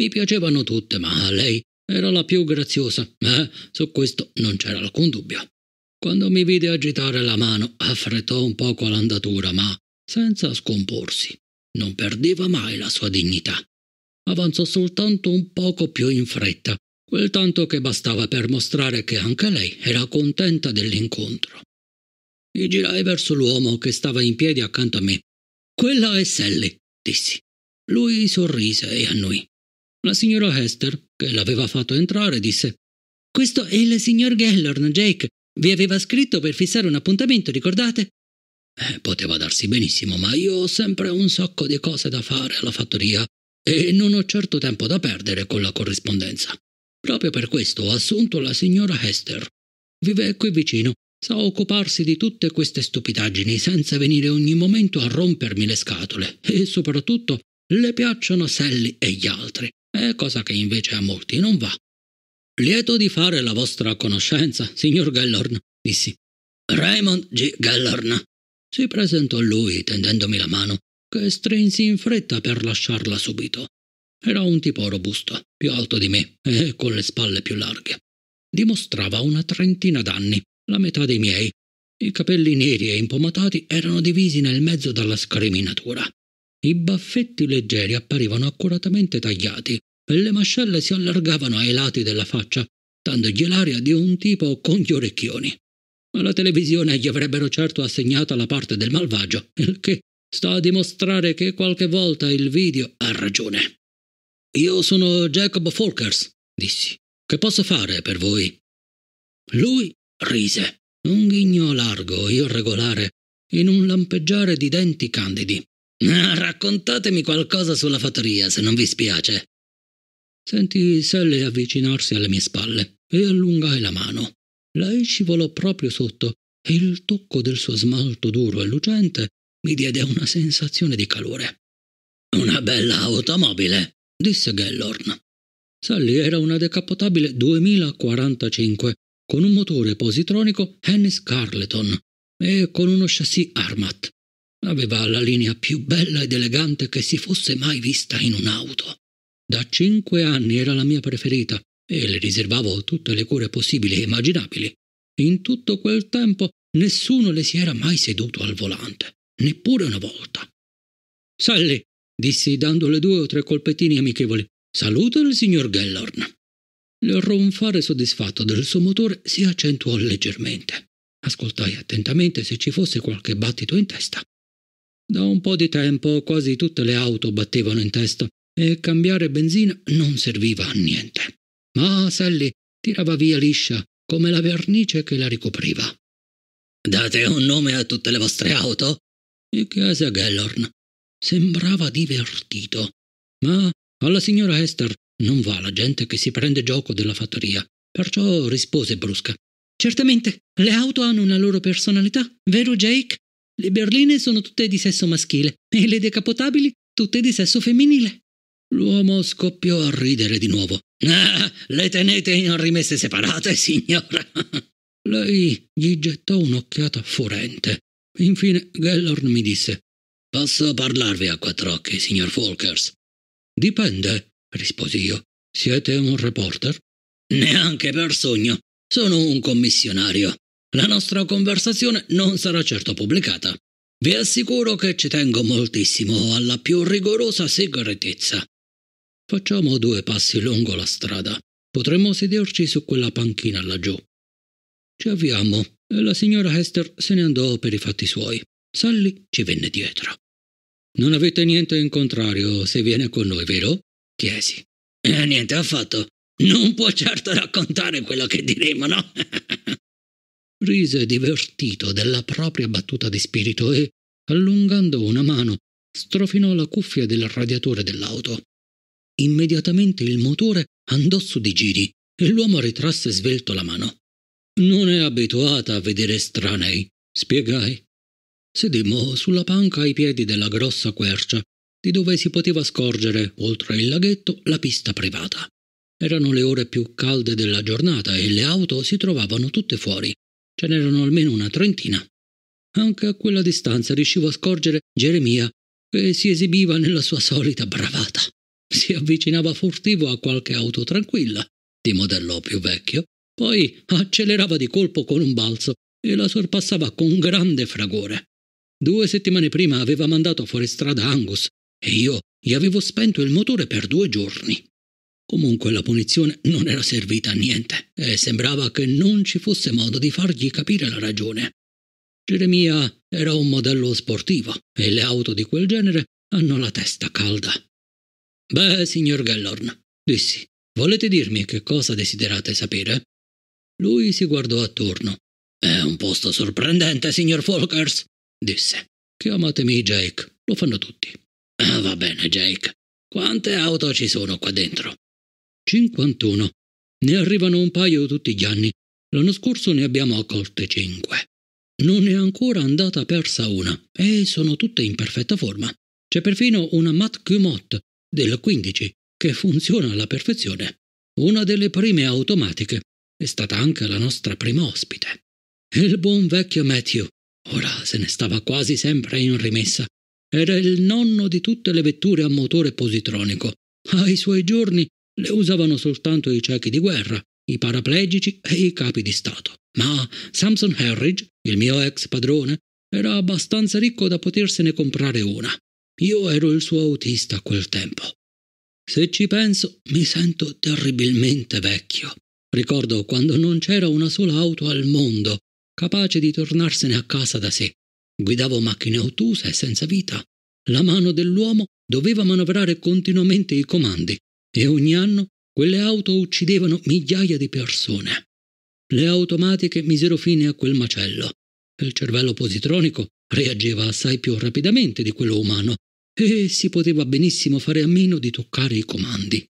Mi piacevano tutte, ma lei era la più graziosa. Eh, su questo non c'era alcun dubbio. Quando mi vide agitare la mano, affrettò un poco l'andatura, ma senza scomporsi. Non perdeva mai la sua dignità avanzò soltanto un poco più in fretta, quel tanto che bastava per mostrare che anche lei era contenta dell'incontro. Mi girai verso l'uomo che stava in piedi accanto a me. Quella è Sally, dissi. Lui sorrise e annui. La signora Hester, che l'aveva fatto entrare, disse Questo è il signor Gellorn, Jake. Vi aveva scritto per fissare un appuntamento, ricordate? Eh, poteva darsi benissimo, ma io ho sempre un sacco di cose da fare alla fattoria e non ho certo tempo da perdere con la corrispondenza. Proprio per questo ho assunto la signora Hester. Vive qui vicino, sa occuparsi di tutte queste stupidaggini senza venire ogni momento a rompermi le scatole e soprattutto le piacciono Sally e gli altri, è eh, cosa che invece a molti non va. Lieto di fare la vostra conoscenza, signor Gellorn, dissi. Raymond G. Gellorn. Si presentò lui tendendomi la mano che strinsi in fretta per lasciarla subito. Era un tipo robusto, più alto di me e con le spalle più larghe. Dimostrava una trentina d'anni, la metà dei miei. I capelli neri e impomatati erano divisi nel mezzo dalla scriminatura. I baffetti leggeri apparivano accuratamente tagliati e le mascelle si allargavano ai lati della faccia, dandogli l'aria di un tipo con gli orecchioni. Ma la televisione gli avrebbero certo assegnata la parte del malvagio, il che sta a dimostrare che qualche volta il video ha ragione. Io sono Jacob Folkers, dissi. Che posso fare per voi? Lui rise, un ghigno largo, irregolare, in un lampeggiare di denti candidi. Ah, raccontatemi qualcosa sulla fattoria, se non vi spiace. Sentì Selle avvicinarsi alle mie spalle e allungai la mano. Lei scivolò proprio sotto e il tocco del suo smalto duro e lucente mi diede una sensazione di calore. Una bella automobile, disse Gellorn. Sally era una decappottabile 2045 con un motore positronico Hennis Carleton e con uno chassis Armat. Aveva la linea più bella ed elegante che si fosse mai vista in un'auto. Da cinque anni era la mia preferita e le riservavo tutte le cure possibili e immaginabili. In tutto quel tempo nessuno le si era mai seduto al volante neppure una volta. Sally, dissi dandole due o tre colpettini amichevoli, saluto il signor Gellorn. Il ronfare soddisfatto del suo motore si accentuò leggermente. Ascoltai attentamente se ci fosse qualche battito in testa. Da un po' di tempo quasi tutte le auto battevano in testa e cambiare benzina non serviva a niente. Ma Sally tirava via liscia come la vernice che la ricopriva. Date un nome a tutte le vostre auto? e chiese a Gellorn. Sembrava divertito, ma alla signora Hester non va la gente che si prende gioco della fattoria, perciò rispose brusca. Certamente, le auto hanno una loro personalità, vero Jake? Le berline sono tutte di sesso maschile e le decapotabili tutte di sesso femminile. L'uomo scoppiò a ridere di nuovo. Ah, le tenete in rimesse separate, signora. [laughs] Lei gli gettò un'occhiata forente Infine Gellorn mi disse Posso parlarvi a quattro occhi, signor Folkers? Dipende, risposi io. Siete un reporter? Neanche per sogno. Sono un commissionario. La nostra conversazione non sarà certo pubblicata. Vi assicuro che ci tengo moltissimo alla più rigorosa segretezza. Facciamo due passi lungo la strada. Potremmo sederci su quella panchina laggiù. Ci avviamo la signora Hester se ne andò per i fatti suoi. Sally ci venne dietro. Non avete niente in contrario se viene con noi, vero? chiesi. Eh, niente affatto. Non può certo raccontare quello che diremo, no? [laughs] Rise divertito della propria battuta di spirito e, allungando una mano, strofinò la cuffia del radiatore dell'auto. Immediatamente il motore andò su di giri e l'uomo ritrasse svelto la mano. Non è abituata a vedere stranei, spiegai. Sedemmo sulla panca ai piedi della grossa quercia, di dove si poteva scorgere, oltre il laghetto, la pista privata. Erano le ore più calde della giornata e le auto si trovavano tutte fuori. Ce n'erano almeno una trentina. Anche a quella distanza riuscivo a scorgere Geremia, che si esibiva nella sua solita bravata. Si avvicinava furtivo a qualche auto tranquilla, di modello più vecchio, poi accelerava di colpo con un balzo e la sorpassava con grande fragore. Due settimane prima aveva mandato fuori strada Angus e io gli avevo spento il motore per due giorni. Comunque la punizione non era servita a niente e sembrava che non ci fosse modo di fargli capire la ragione. Geremia era un modello sportivo e le auto di quel genere hanno la testa calda. Beh, signor Gellorn, dissi, volete dirmi che cosa desiderate sapere? Lui si guardò attorno. È un posto sorprendente, signor Folkers, disse. Chiamatemi Jake, lo fanno tutti. Ah, va bene, Jake. Quante auto ci sono qua dentro? 51. Ne arrivano un paio tutti gli anni. L'anno scorso ne abbiamo accolte cinque. Non è ancora andata persa una, e sono tutte in perfetta forma. C'è perfino una Matt Cumot del 15 che funziona alla perfezione. Una delle prime automatiche è stata anche la nostra prima ospite. Il buon vecchio Matthew ora se ne stava quasi sempre in rimessa. Era il nonno di tutte le vetture a motore positronico. Ai suoi giorni le usavano soltanto i ciechi di guerra, i paraplegici e i capi di Stato. Ma Samson Herridge, il mio ex padrone, era abbastanza ricco da potersene comprare una. Io ero il suo autista a quel tempo. Se ci penso, mi sento terribilmente vecchio. Ricordo quando non c'era una sola auto al mondo capace di tornarsene a casa da sé. Guidavo macchine ottuse e senza vita. La mano dell'uomo doveva manovrare continuamente i comandi e ogni anno quelle auto uccidevano migliaia di persone. Le automatiche misero fine a quel macello. Il cervello positronico reagiva assai più rapidamente di quello umano e si poteva benissimo fare a meno di toccare i comandi.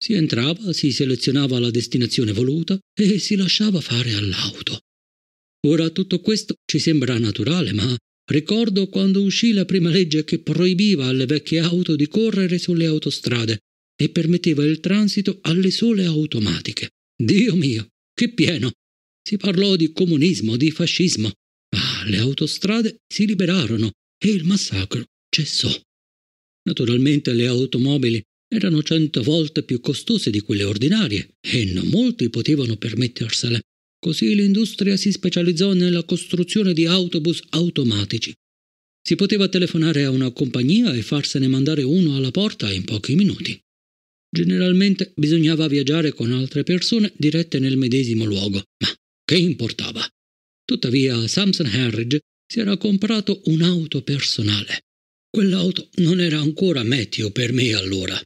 Si entrava, si selezionava la destinazione voluta e si lasciava fare all'auto. Ora tutto questo ci sembra naturale, ma ricordo quando uscì la prima legge che proibiva alle vecchie auto di correre sulle autostrade e permetteva il transito alle sole automatiche. Dio mio, che pieno! Si parlò di comunismo, di fascismo, ma le autostrade si liberarono e il massacro cessò. Naturalmente le automobili erano cento volte più costose di quelle ordinarie e non molti potevano permettersele. Così l'industria si specializzò nella costruzione di autobus automatici. Si poteva telefonare a una compagnia e farsene mandare uno alla porta in pochi minuti. Generalmente bisognava viaggiare con altre persone dirette nel medesimo luogo, ma che importava? Tuttavia Samson Harridge si era comprato un'auto personale. Quell'auto non era ancora meteo per me allora,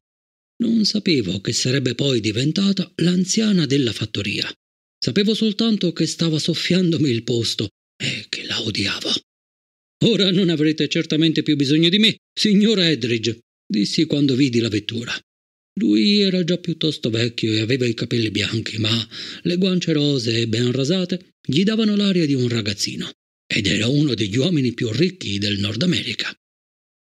non sapevo che sarebbe poi diventata l'anziana della fattoria. Sapevo soltanto che stava soffiandomi il posto e che la odiavo. Ora non avrete certamente più bisogno di me, signora Edridge, dissi quando vidi la vettura. Lui era già piuttosto vecchio e aveva i capelli bianchi, ma le guance rosee e ben rasate gli davano l'aria di un ragazzino, ed era uno degli uomini più ricchi del Nord America.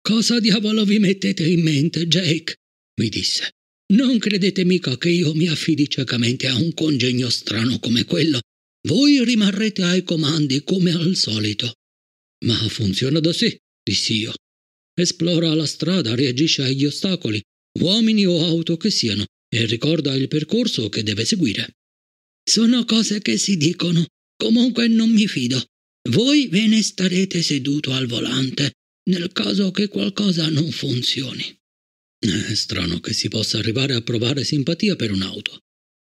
Cosa diavolo vi mettete in mente, Jake? mi disse. Non credete mica che io mi affidi ciecamente a un congegno strano come quello. Voi rimarrete ai comandi come al solito. Ma funziona da sé, dissi io. Esplora la strada, reagisce agli ostacoli, uomini o auto che siano, e ricorda il percorso che deve seguire. Sono cose che si dicono. Comunque non mi fido. Voi ve ne starete seduto al volante nel caso che qualcosa non funzioni. È [clears throat] strano che si possa arrivare a provare simpatia per un'auto.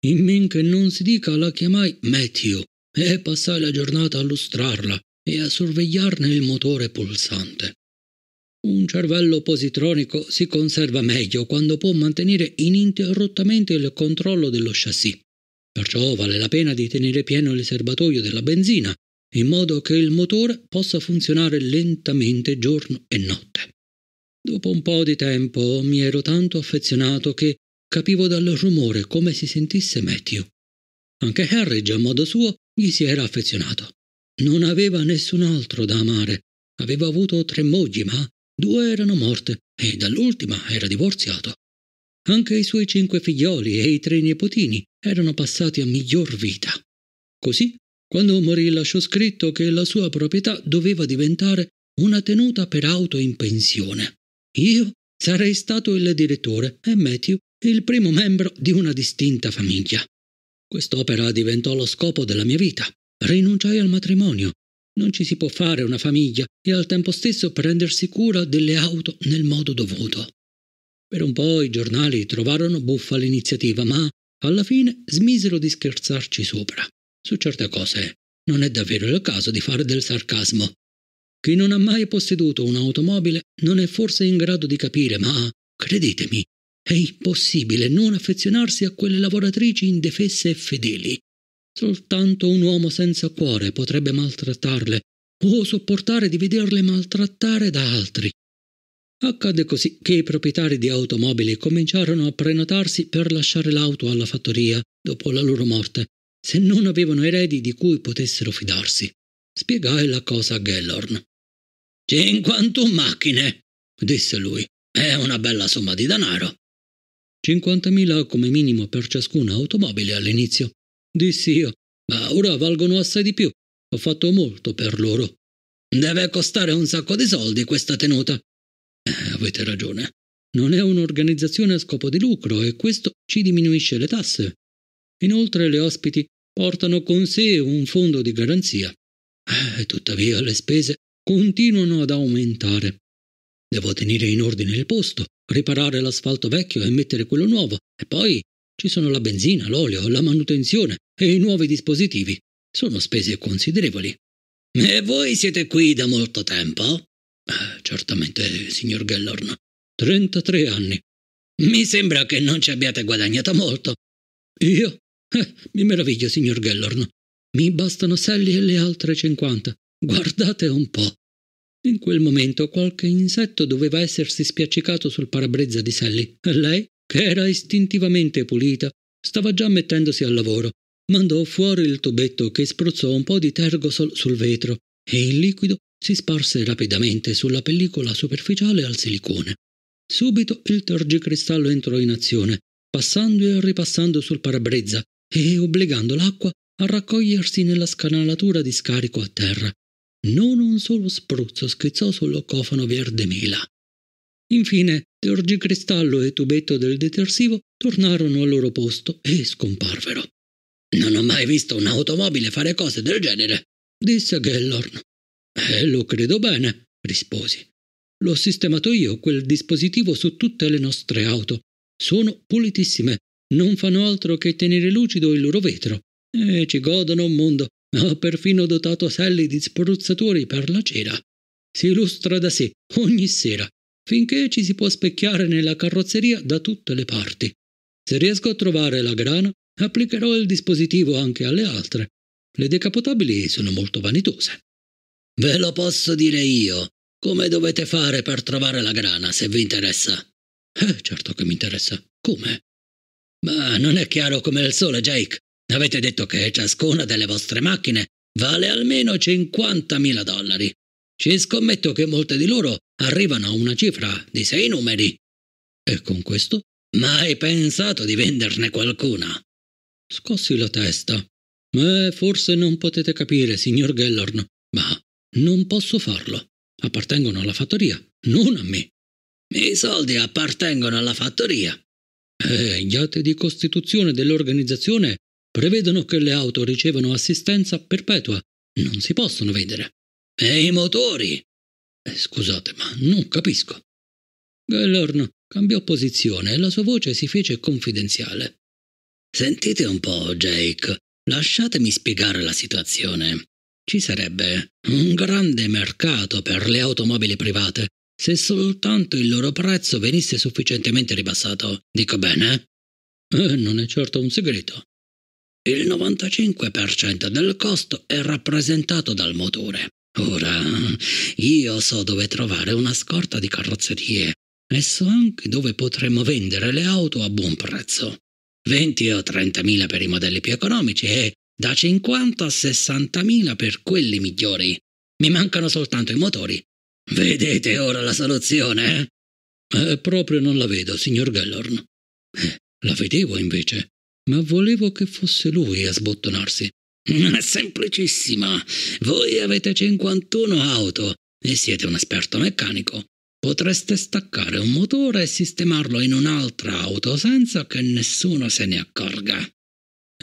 In men che non si dica la chiamai Matthew e passai la giornata a lustrarla e a sorvegliarne il motore pulsante. Un cervello positronico si conserva meglio quando può mantenere ininterrottamente il controllo dello chassis. Perciò vale la pena di tenere pieno il serbatoio della benzina, in modo che il motore possa funzionare lentamente giorno e notte. Dopo un po' di tempo mi ero tanto affezionato che capivo dal rumore come si sentisse Matthew. Anche Harry, a modo suo, gli si era affezionato. Non aveva nessun altro da amare. Aveva avuto tre mogli, ma due erano morte e dall'ultima era divorziato. Anche i suoi cinque figlioli e i tre nipotini erano passati a miglior vita. Così, quando morì lasciò scritto che la sua proprietà doveva diventare una tenuta per auto in pensione. Io sarei stato il direttore e Matthew il primo membro di una distinta famiglia. Quest'opera diventò lo scopo della mia vita. Rinunciai al matrimonio. Non ci si può fare una famiglia e al tempo stesso prendersi cura delle auto nel modo dovuto. Per un po' i giornali trovarono buffa l'iniziativa, ma alla fine smisero di scherzarci sopra. Su certe cose non è davvero il caso di fare del sarcasmo. Chi non ha mai posseduto un'automobile non è forse in grado di capire, ma credetemi, è impossibile non affezionarsi a quelle lavoratrici indefesse e fedeli. Soltanto un uomo senza cuore potrebbe maltrattarle o sopportare di vederle maltrattare da altri. Accadde così che i proprietari di automobili cominciarono a prenotarsi per lasciare l'auto alla fattoria dopo la loro morte, se non avevano eredi di cui potessero fidarsi. Spiegai la cosa a Gellorn. 51 macchine, disse lui. È una bella somma di denaro. 50.000 come minimo per ciascuna automobile all'inizio, dissi io, ma ora valgono assai di più. Ho fatto molto per loro. Deve costare un sacco di soldi questa tenuta. Eh, avete ragione. Non è un'organizzazione a scopo di lucro e questo ci diminuisce le tasse. Inoltre le ospiti portano con sé un fondo di garanzia. Eh, tuttavia le spese continuano ad aumentare. Devo tenere in ordine il posto, riparare l'asfalto vecchio e mettere quello nuovo, e poi ci sono la benzina, l'olio, la manutenzione e i nuovi dispositivi. Sono spese considerevoli. E voi siete qui da molto tempo? Eh, certamente, signor Gellorn. 33 anni. Mi sembra che non ci abbiate guadagnato molto. Io? Eh, mi meraviglio, signor Gellorn. Mi bastano Sally e le altre cinquanta. Guardate un po'. In quel momento qualche insetto doveva essersi spiaccicato sul parabrezza di Sally e lei, che era istintivamente pulita, stava già mettendosi al lavoro. Mandò fuori il tubetto che spruzzò un po' di tergosol sul vetro e il liquido si sparse rapidamente sulla pellicola superficiale al silicone. Subito il torgicristallo entrò in azione, passando e ripassando sul parabrezza e obbligando l'acqua a raccogliersi nella scanalatura di scarico a terra. Non un solo spruzzo schizzò sullo cofano verde mela. Infine, Cristallo e tubetto del detersivo tornarono al loro posto e scomparvero. Non ho mai visto un'automobile fare cose del genere, disse Gellorn. Eh, lo credo bene, risposi. L'ho sistemato io quel dispositivo su tutte le nostre auto. Sono pulitissime, non fanno altro che tenere lucido il loro vetro e ci godono un mondo. Ho perfino dotato Sally di spruzzatori per la cera. Si illustra da sé ogni sera, finché ci si può specchiare nella carrozzeria da tutte le parti. Se riesco a trovare la grana, applicherò il dispositivo anche alle altre. Le decapotabili sono molto vanitose. Ve lo posso dire io. Come dovete fare per trovare la grana, se vi interessa? Eh, certo che mi interessa. Come? Ma non è chiaro come il sole, Jake. Avete detto che ciascuna delle vostre macchine vale almeno 50.000 dollari. Ci scommetto che molte di loro arrivano a una cifra di sei numeri. E con questo mai pensato di venderne qualcuna? Scossi la testa. Eh, forse non potete capire, signor Gellorn, ma non posso farlo. Appartengono alla fattoria, non a me. I soldi appartengono alla fattoria. Eh, gli atti di costituzione dell'organizzazione prevedono che le auto ricevano assistenza perpetua. Non si possono vedere. E i motori? Eh, scusate, ma non capisco. Gellorn cambiò posizione e la sua voce si fece confidenziale. Sentite un po', Jake, lasciatemi spiegare la situazione. Ci sarebbe un grande mercato per le automobili private se soltanto il loro prezzo venisse sufficientemente ribassato. Dico bene? Eh, non è certo un segreto. Il 95% del costo è rappresentato dal motore. Ora, io so dove trovare una scorta di carrozzerie e so anche dove potremmo vendere le auto a buon prezzo. 20 o 30.000 per i modelli più economici e da 50 a 60.000 per quelli migliori. Mi mancano soltanto i motori. Vedete ora la soluzione? Eh, proprio non la vedo, signor Gellorn. Eh, la vedevo invece ma volevo che fosse lui a sbottonarsi. Semplicissima. Voi avete 51 auto e siete un esperto meccanico. Potreste staccare un motore e sistemarlo in un'altra auto senza che nessuno se ne accorga.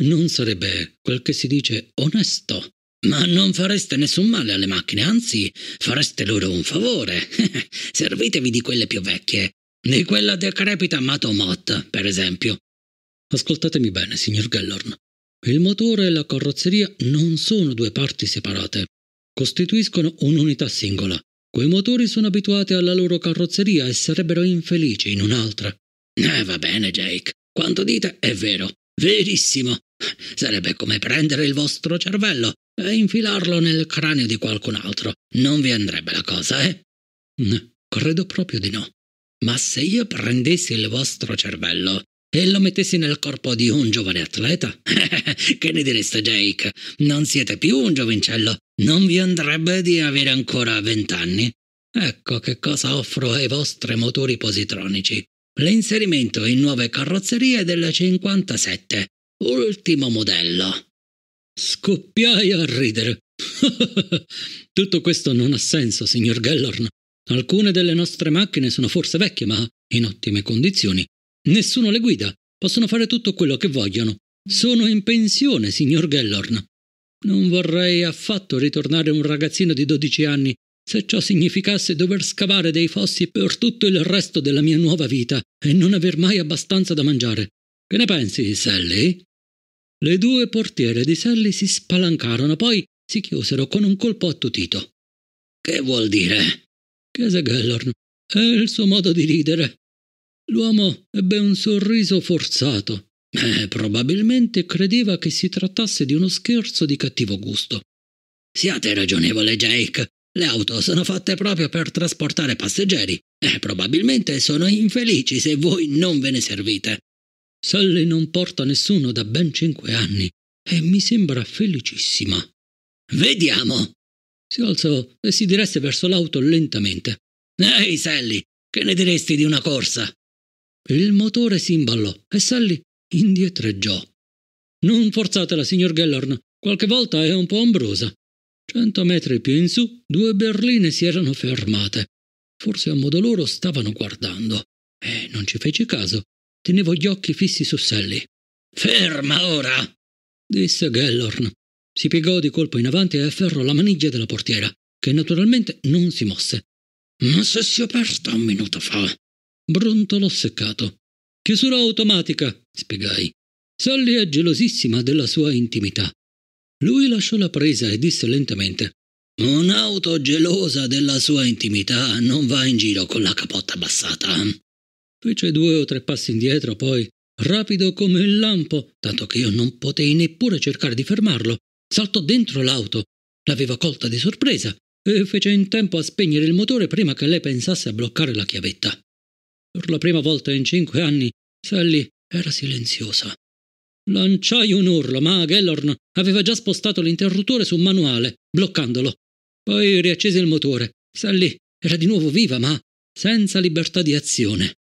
Non sarebbe quel che si dice onesto, ma non fareste nessun male alle macchine, anzi fareste loro un favore. [laughs] Servitevi di quelle più vecchie, di quella decrepita Matomot, per esempio. Ascoltatemi bene, signor Gellorn. Il motore e la carrozzeria non sono due parti separate, costituiscono un'unità singola. Quei motori sono abituati alla loro carrozzeria e sarebbero infelici in un'altra. Eh, va bene, Jake. Quanto dite è vero. Verissimo. Sarebbe come prendere il vostro cervello e infilarlo nel cranio di qualcun altro. Non vi andrebbe la cosa, eh? Credo proprio di no. Ma se io prendessi il vostro cervello e lo mettessi nel corpo di un giovane atleta? [laughs] che ne direste, Jake? Non siete più un giovincello. Non vi andrebbe di avere ancora vent'anni? Ecco che cosa offro ai vostri motori positronici. L'inserimento in nuove carrozzerie del 57, ultimo modello. Scoppiai a ridere. [laughs] Tutto questo non ha senso, signor Gellorn. Alcune delle nostre macchine sono forse vecchie, ma in ottime condizioni. Nessuno le guida, possono fare tutto quello che vogliono. Sono in pensione, signor Gellorn. Non vorrei affatto ritornare un ragazzino di dodici anni se ciò significasse dover scavare dei fossi per tutto il resto della mia nuova vita e non aver mai abbastanza da mangiare. Che ne pensi, Sally? Le due portiere di Sally si spalancarono, poi si chiusero con un colpo attutito. Che vuol dire? chiese Gellorn. È il suo modo di ridere. L'uomo ebbe un sorriso forzato. Eh, probabilmente credeva che si trattasse di uno scherzo di cattivo gusto. Siate ragionevole, Jake. Le auto sono fatte proprio per trasportare passeggeri e eh, probabilmente sono infelici se voi non ve ne servite. Sally non porta nessuno da ben cinque anni e mi sembra felicissima. Vediamo. Si alzò e si diresse verso l'auto lentamente. Ehi, Sally, che ne diresti di una corsa? Il motore si imballò e Sally indietreggiò. Non forzatela, signor Gellorn. Qualche volta è un po' ombrosa. Cento metri più in su, due berline si erano fermate. Forse a modo loro stavano guardando. E non ci fece caso. Tenevo gli occhi fissi su Sally. Ferma ora! disse Gellorn. Si piegò di colpo in avanti e afferrò la maniglia della portiera, che naturalmente non si mosse. Ma se si è aperta un minuto fa, Brontolò seccato. Chiusura automatica, spiegai. Sally è gelosissima della sua intimità. Lui lasciò la presa e disse lentamente: Un'auto gelosa della sua intimità non va in giro con la capotta abbassata. Fece due o tre passi indietro, poi, rapido come il lampo, tanto che io non potei neppure cercare di fermarlo, saltò dentro l'auto. L'aveva colta di sorpresa e fece in tempo a spegnere il motore prima che lei pensasse a bloccare la chiavetta. Per la prima volta in cinque anni Sally era silenziosa. Lanciai un urlo, ma Gellorn aveva già spostato l'interruttore su manuale, bloccandolo. Poi riaccese il motore. Sally era di nuovo viva, ma senza libertà di azione.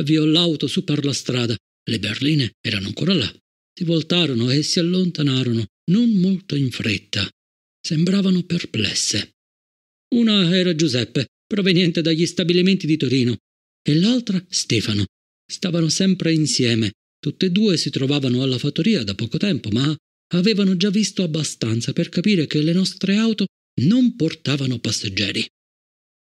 Avviò l'auto su per la strada. Le berline erano ancora là. Si voltarono e si allontanarono, non molto in fretta. Sembravano perplesse. Una era Giuseppe, proveniente dagli stabilimenti di Torino, e l'altra Stefano. Stavano sempre insieme. Tutte e due si trovavano alla fattoria da poco tempo, ma avevano già visto abbastanza per capire che le nostre auto non portavano passeggeri.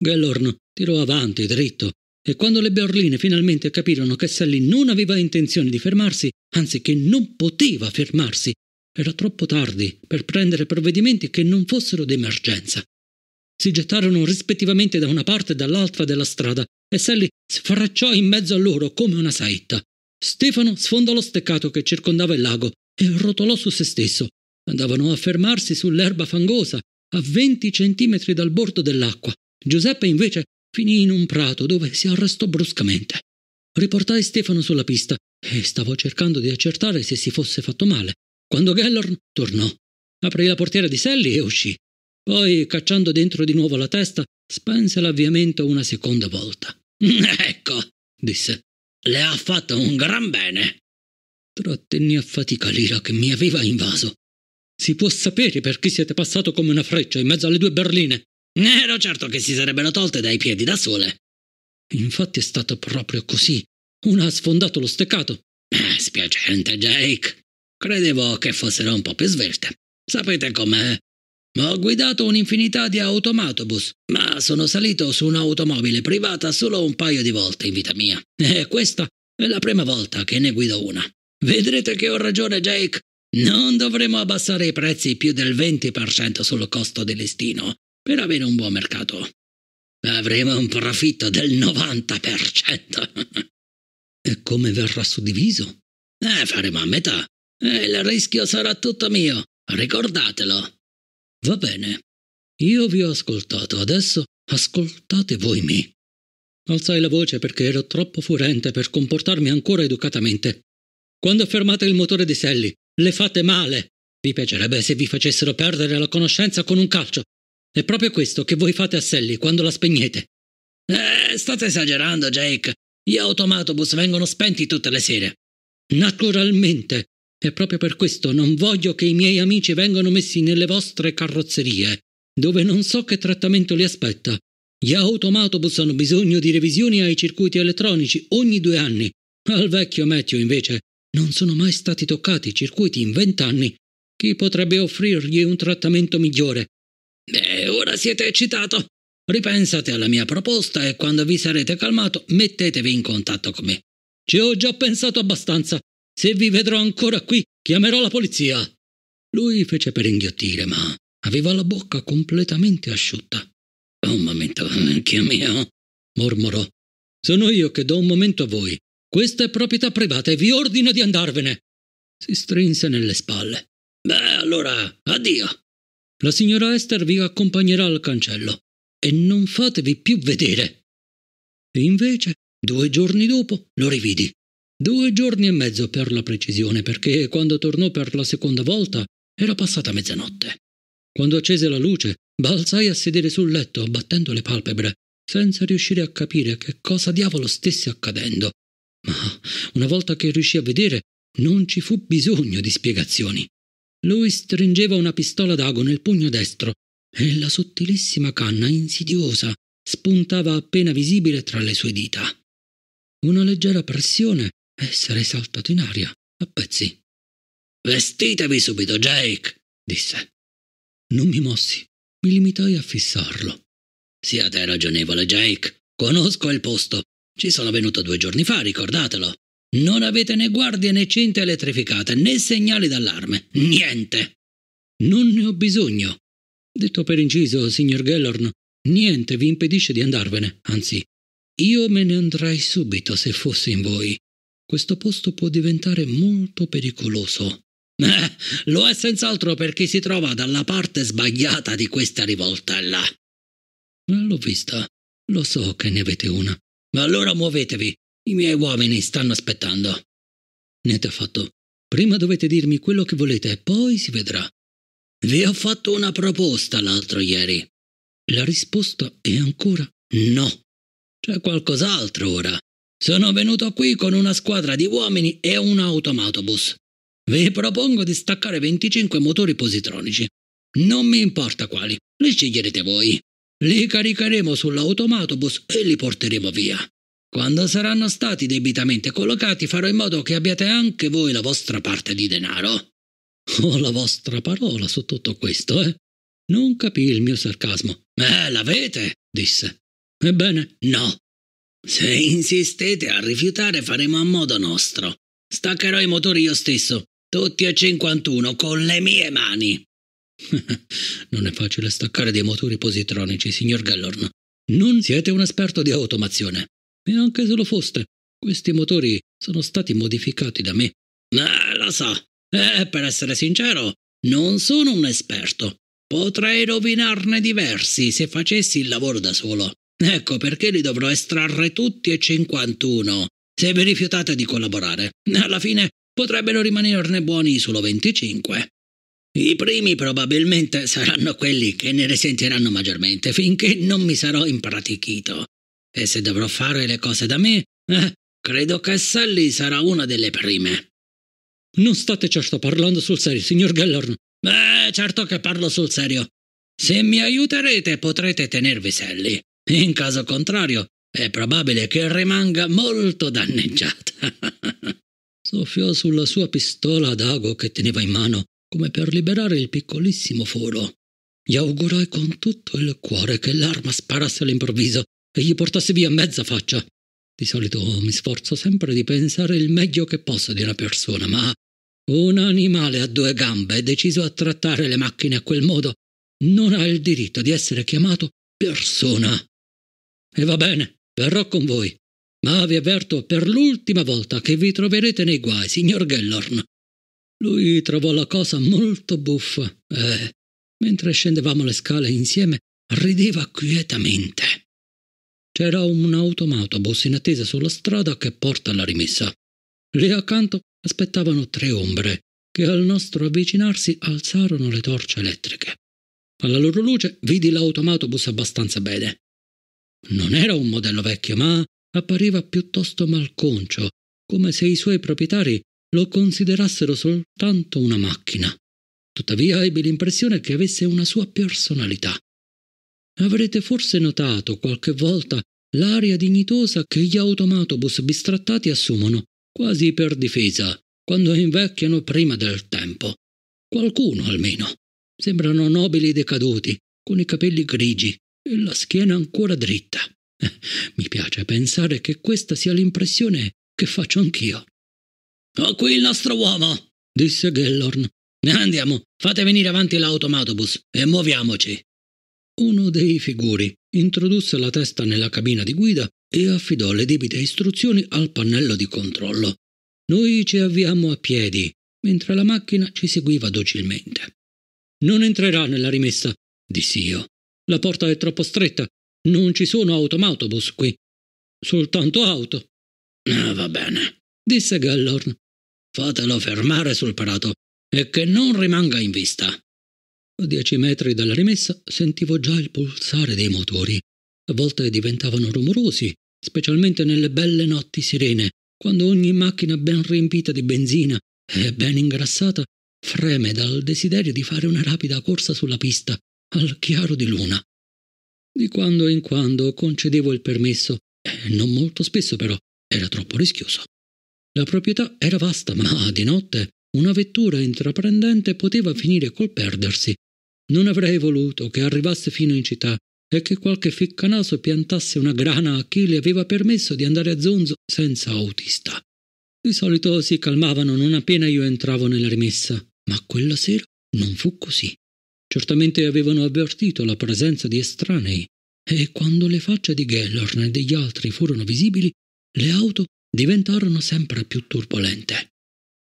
Gellorn tirò avanti dritto e quando le berline finalmente capirono che Sally non aveva intenzione di fermarsi, anzi che non poteva fermarsi, era troppo tardi per prendere provvedimenti che non fossero d'emergenza. Si gettarono rispettivamente da una parte e dall'altra della strada e Sally sfracciò in mezzo a loro come una saetta. Stefano sfondò lo steccato che circondava il lago e rotolò su se stesso. Andavano a fermarsi sull'erba fangosa, a venti centimetri dal bordo dell'acqua. Giuseppe invece finì in un prato dove si arrestò bruscamente. Riportai Stefano sulla pista e stavo cercando di accertare se si fosse fatto male, quando Gellorn tornò. Aprì la portiera di Sally e uscì. Poi, cacciando dentro di nuovo la testa, spense l'avviamento una seconda volta. [laughs] Ecco, disse, le ha fatto un gran bene. Trattenni a fatica l'ira che mi aveva invaso. Si può sapere perché siete passato come una freccia in mezzo alle due berline? Ero certo che si sarebbero tolte dai piedi da sole. Infatti è stato proprio così. Una ha sfondato lo steccato. Eh, spiacente, Jake. Credevo che fossero un po' più svelte. Sapete com'è? Ho guidato un'infinità di automatobus, ma sono salito su un'automobile privata solo un paio di volte in vita mia. E questa è la prima volta che ne guido una. Vedrete che ho ragione, Jake. Non dovremo abbassare i prezzi più del 20% sul costo del listino per avere un buon mercato. Avremo un profitto del 90%. e come verrà suddiviso? Eh, faremo a metà. E il rischio sarà tutto mio. Ricordatelo. Va bene. Io vi ho ascoltato, adesso ascoltate voi me. Alzai la voce perché ero troppo furente per comportarmi ancora educatamente. Quando fermate il motore di Sally, le fate male. Vi piacerebbe se vi facessero perdere la conoscenza con un calcio. È proprio questo che voi fate a Sally quando la spegnete. Eh, state esagerando, Jake. Gli automatobus vengono spenti tutte le sere. Naturalmente, e proprio per questo non voglio che i miei amici vengano messi nelle vostre carrozzerie, dove non so che trattamento li aspetta. Gli automatobus hanno bisogno di revisioni ai circuiti elettronici ogni due anni. Al vecchio Matthew, invece, non sono mai stati toccati i circuiti in vent'anni. Chi potrebbe offrirgli un trattamento migliore? Beh, ora siete eccitato. Ripensate alla mia proposta e quando vi sarete calmato mettetevi in contatto con me. Ci ho già pensato abbastanza. Se vi vedrò ancora qui, chiamerò la polizia. Lui fece per inghiottire, ma aveva la bocca completamente asciutta. Un momento, eh, anch'io mio, eh, mormorò. Sono io che do un momento a voi. Questa è proprietà privata e vi ordino di andarvene. Si strinse nelle spalle. Beh, allora, addio. La signora Esther vi accompagnerà al cancello e non fatevi più vedere. E invece, due giorni dopo, lo rividi. Due giorni e mezzo per la precisione, perché quando tornò per la seconda volta era passata mezzanotte. Quando accese la luce, balzai a sedere sul letto, battendo le palpebre, senza riuscire a capire che cosa diavolo stesse accadendo. Ma una volta che riuscì a vedere, non ci fu bisogno di spiegazioni. Lui stringeva una pistola d'ago nel pugno destro e la sottilissima canna insidiosa spuntava appena visibile tra le sue dita. Una leggera pressione e sarei saltato in aria a pezzi. Vestitevi subito, Jake, disse. Non mi mossi, mi limitai a fissarlo. Siate ragionevole, Jake. Conosco il posto. Ci sono venuto due giorni fa, ricordatelo. Non avete né guardie né cinte elettrificate, né segnali d'allarme, niente. Non ne ho bisogno. Detto per inciso, signor Gellorn, niente vi impedisce di andarvene, anzi, io me ne andrei subito se fossi in voi questo posto può diventare molto pericoloso. [laughs] Eh, lo è senz'altro per chi si trova dalla parte sbagliata di questa rivoltella. L'ho vista. Lo so che ne avete una. Ma allora muovetevi. I miei uomini stanno aspettando. Niente affatto. Prima dovete dirmi quello che volete e poi si vedrà. Vi ho fatto una proposta l'altro ieri. La risposta è ancora no. C'è qualcos'altro ora. Sono venuto qui con una squadra di uomini e un automautobus. Vi propongo di staccare 25 motori positronici. Non mi importa quali, li sceglierete voi. Li caricheremo sull'automautobus e li porteremo via. Quando saranno stati debitamente collocati farò in modo che abbiate anche voi la vostra parte di denaro. [laughs] Ho la vostra parola su tutto questo, eh? Non capì il mio sarcasmo. Eh, l'avete? disse. Ebbene, no. Se insistete a rifiutare faremo a modo nostro. Staccherò i motori io stesso, tutti e 51, con le mie mani. [laughs] non è facile staccare dei motori positronici, signor Gallorn. Non siete un esperto di automazione. E anche se lo foste, questi motori sono stati modificati da me. Eh, lo so. E eh, per essere sincero, non sono un esperto. Potrei rovinarne diversi se facessi il lavoro da solo. Ecco perché li dovrò estrarre tutti e 51. Se vi rifiutate di collaborare, alla fine potrebbero rimanerne buoni solo 25. I primi probabilmente saranno quelli che ne risentiranno maggiormente finché non mi sarò impratichito. E se dovrò fare le cose da me, eh, credo che Sally sarà una delle prime. Non state certo parlando sul serio, signor Gellorn. Beh, certo che parlo sul serio. Se mi aiuterete potrete tenervi Sally. In caso contrario, è probabile che rimanga molto danneggiata. [laughs] Soffiò sulla sua pistola d'ago che teneva in mano, come per liberare il piccolissimo foro. Gli augurai con tutto il cuore che l'arma sparasse all'improvviso e gli portasse via mezza faccia. Di solito mi sforzo sempre di pensare il meglio che posso di una persona, ma un animale a due gambe deciso a trattare le macchine a quel modo non ha il diritto di essere chiamato persona. E va bene, verrò con voi. Ma vi avverto per l'ultima volta che vi troverete nei guai, signor Gellorn. Lui trovò la cosa molto buffa e, eh, mentre scendevamo le scale insieme, rideva quietamente. C'era un automautobus in attesa sulla strada che porta alla rimessa. Lì accanto aspettavano tre ombre, che al nostro avvicinarsi alzarono le torce elettriche. Alla loro luce vidi l'automautobus abbastanza bene. Non era un modello vecchio, ma appariva piuttosto malconcio, come se i suoi proprietari lo considerassero soltanto una macchina. Tuttavia ebbi l'impressione che avesse una sua personalità. Avrete forse notato qualche volta l'aria dignitosa che gli automatobus bistrattati assumono, quasi per difesa, quando invecchiano prima del tempo. Qualcuno almeno. Sembrano nobili decaduti, con i capelli grigi, e la schiena ancora dritta. Eh, mi piace pensare che questa sia l'impressione che faccio anch'io. Ho qui il nostro uomo, disse Gellorn. Andiamo, fate venire avanti l'automatobus e muoviamoci. Uno dei figuri introdusse la testa nella cabina di guida e affidò le debite istruzioni al pannello di controllo. Noi ci avviamo a piedi, mentre la macchina ci seguiva docilmente. Non entrerà nella rimessa, dissi io. La porta è troppo stretta. Non ci sono automautobus qui. Soltanto auto. Ah, va bene, disse Gellorn. Fatelo fermare sul prato e che non rimanga in vista. A dieci metri dalla rimessa sentivo già il pulsare dei motori. A volte diventavano rumorosi, specialmente nelle belle notti sirene, quando ogni macchina ben riempita di benzina e ben ingrassata freme dal desiderio di fare una rapida corsa sulla pista al chiaro di luna. Di quando in quando concedevo il permesso, eh, non molto spesso però, era troppo rischioso. La proprietà era vasta, ma di notte una vettura intraprendente poteva finire col perdersi. Non avrei voluto che arrivasse fino in città e che qualche ficcanaso piantasse una grana a chi le aveva permesso di andare a zonzo senza autista. Di solito si calmavano non appena io entravo nella rimessa, ma quella sera non fu così. Certamente avevano avvertito la presenza di estranei e quando le facce di Gellorn e degli altri furono visibili, le auto diventarono sempre più turbolente.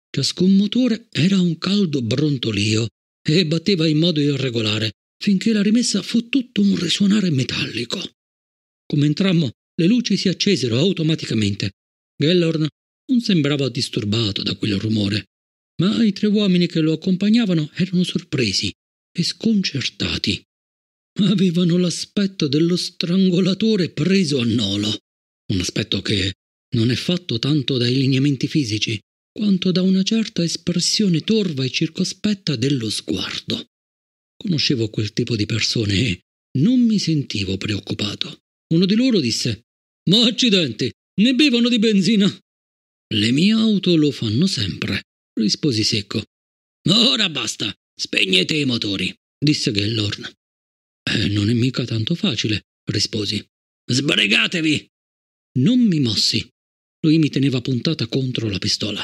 Ciascun motore era un caldo brontolio e batteva in modo irregolare finché la rimessa fu tutto un risuonare metallico. Come entrammo, le luci si accesero automaticamente. Gellorn non sembrava disturbato da quel rumore, ma i tre uomini che lo accompagnavano erano sorpresi e sconcertati. Avevano l'aspetto dello strangolatore preso a nolo, un aspetto che non è fatto tanto dai lineamenti fisici quanto da una certa espressione torva e circospetta dello sguardo. Conoscevo quel tipo di persone e non mi sentivo preoccupato. Uno di loro disse: Ma accidenti, ne bevono di benzina. Le mie auto lo fanno sempre, risposi secco. Ora basta, Spegnete i motori, disse Gellorn. Eh, non è mica tanto facile, risposi. Sbregatevi! Non mi mossi. Lui mi teneva puntata contro la pistola.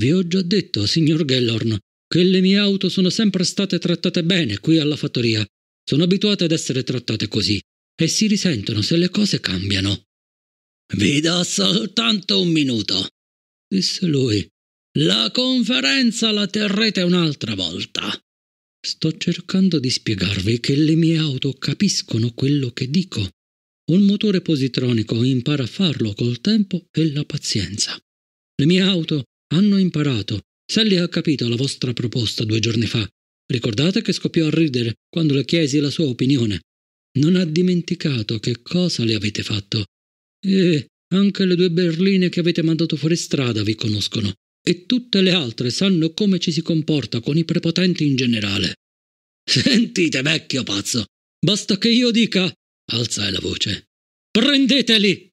Vi ho già detto, signor Gellorn, che le mie auto sono sempre state trattate bene qui alla fattoria. Sono abituate ad essere trattate così e si risentono se le cose cambiano. Vi do soltanto un minuto, disse lui, la conferenza la terrete un'altra volta. Sto cercando di spiegarvi che le mie auto capiscono quello che dico. Un motore positronico impara a farlo col tempo e la pazienza. Le mie auto hanno imparato. Sally ha capito la vostra proposta due giorni fa. Ricordate che scoppiò a ridere quando le chiesi la sua opinione. Non ha dimenticato che cosa le avete fatto. E anche le due berline che avete mandato fuori strada vi conoscono e tutte le altre sanno come ci si comporta con i prepotenti in generale. Sentite, vecchio pazzo, basta che io dica, alzai la voce, prendeteli!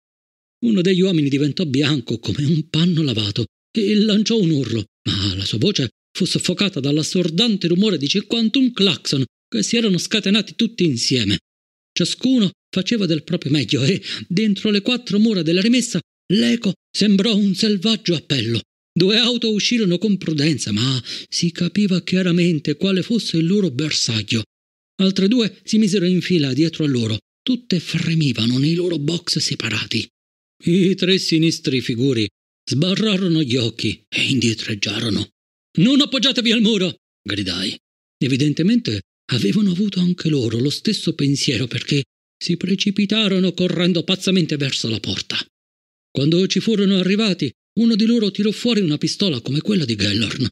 Uno degli uomini diventò bianco come un panno lavato e lanciò un urlo, ma la sua voce fu soffocata dall'assordante rumore di 51 clacson che si erano scatenati tutti insieme. Ciascuno faceva del proprio meglio e, dentro le quattro mura della rimessa, l'eco sembrò un selvaggio appello. Due auto uscirono con prudenza, ma si capiva chiaramente quale fosse il loro bersaglio. Altre due si misero in fila dietro a loro, tutte fremivano nei loro box separati. I tre sinistri figuri sbarrarono gli occhi e indietreggiarono. Non appoggiatevi al muro! gridai. Evidentemente avevano avuto anche loro lo stesso pensiero perché si precipitarono correndo pazzamente verso la porta. Quando ci furono arrivati, uno di loro tirò fuori una pistola come quella di Gellorn.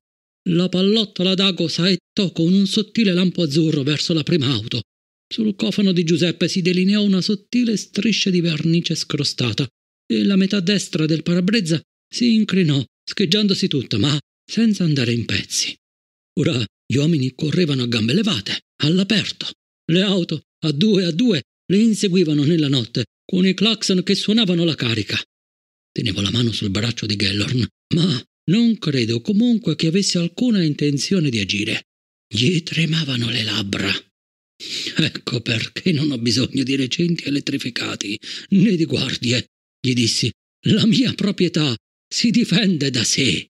La pallottola d'ago saettò con un sottile lampo azzurro verso la prima auto. Sul cofano di Giuseppe si delineò una sottile striscia di vernice scrostata e la metà destra del parabrezza si incrinò, scheggiandosi tutta, ma senza andare in pezzi. Ora gli uomini correvano a gambe levate, all'aperto. Le auto, a due a due, le inseguivano nella notte, con i clacson che suonavano la carica. Tenevo la mano sul braccio di Gellorn, ma non credo comunque che avesse alcuna intenzione di agire. Gli tremavano le labbra. Ecco perché non ho bisogno di recenti elettrificati, né di guardie, gli dissi. La mia proprietà si difende da sé.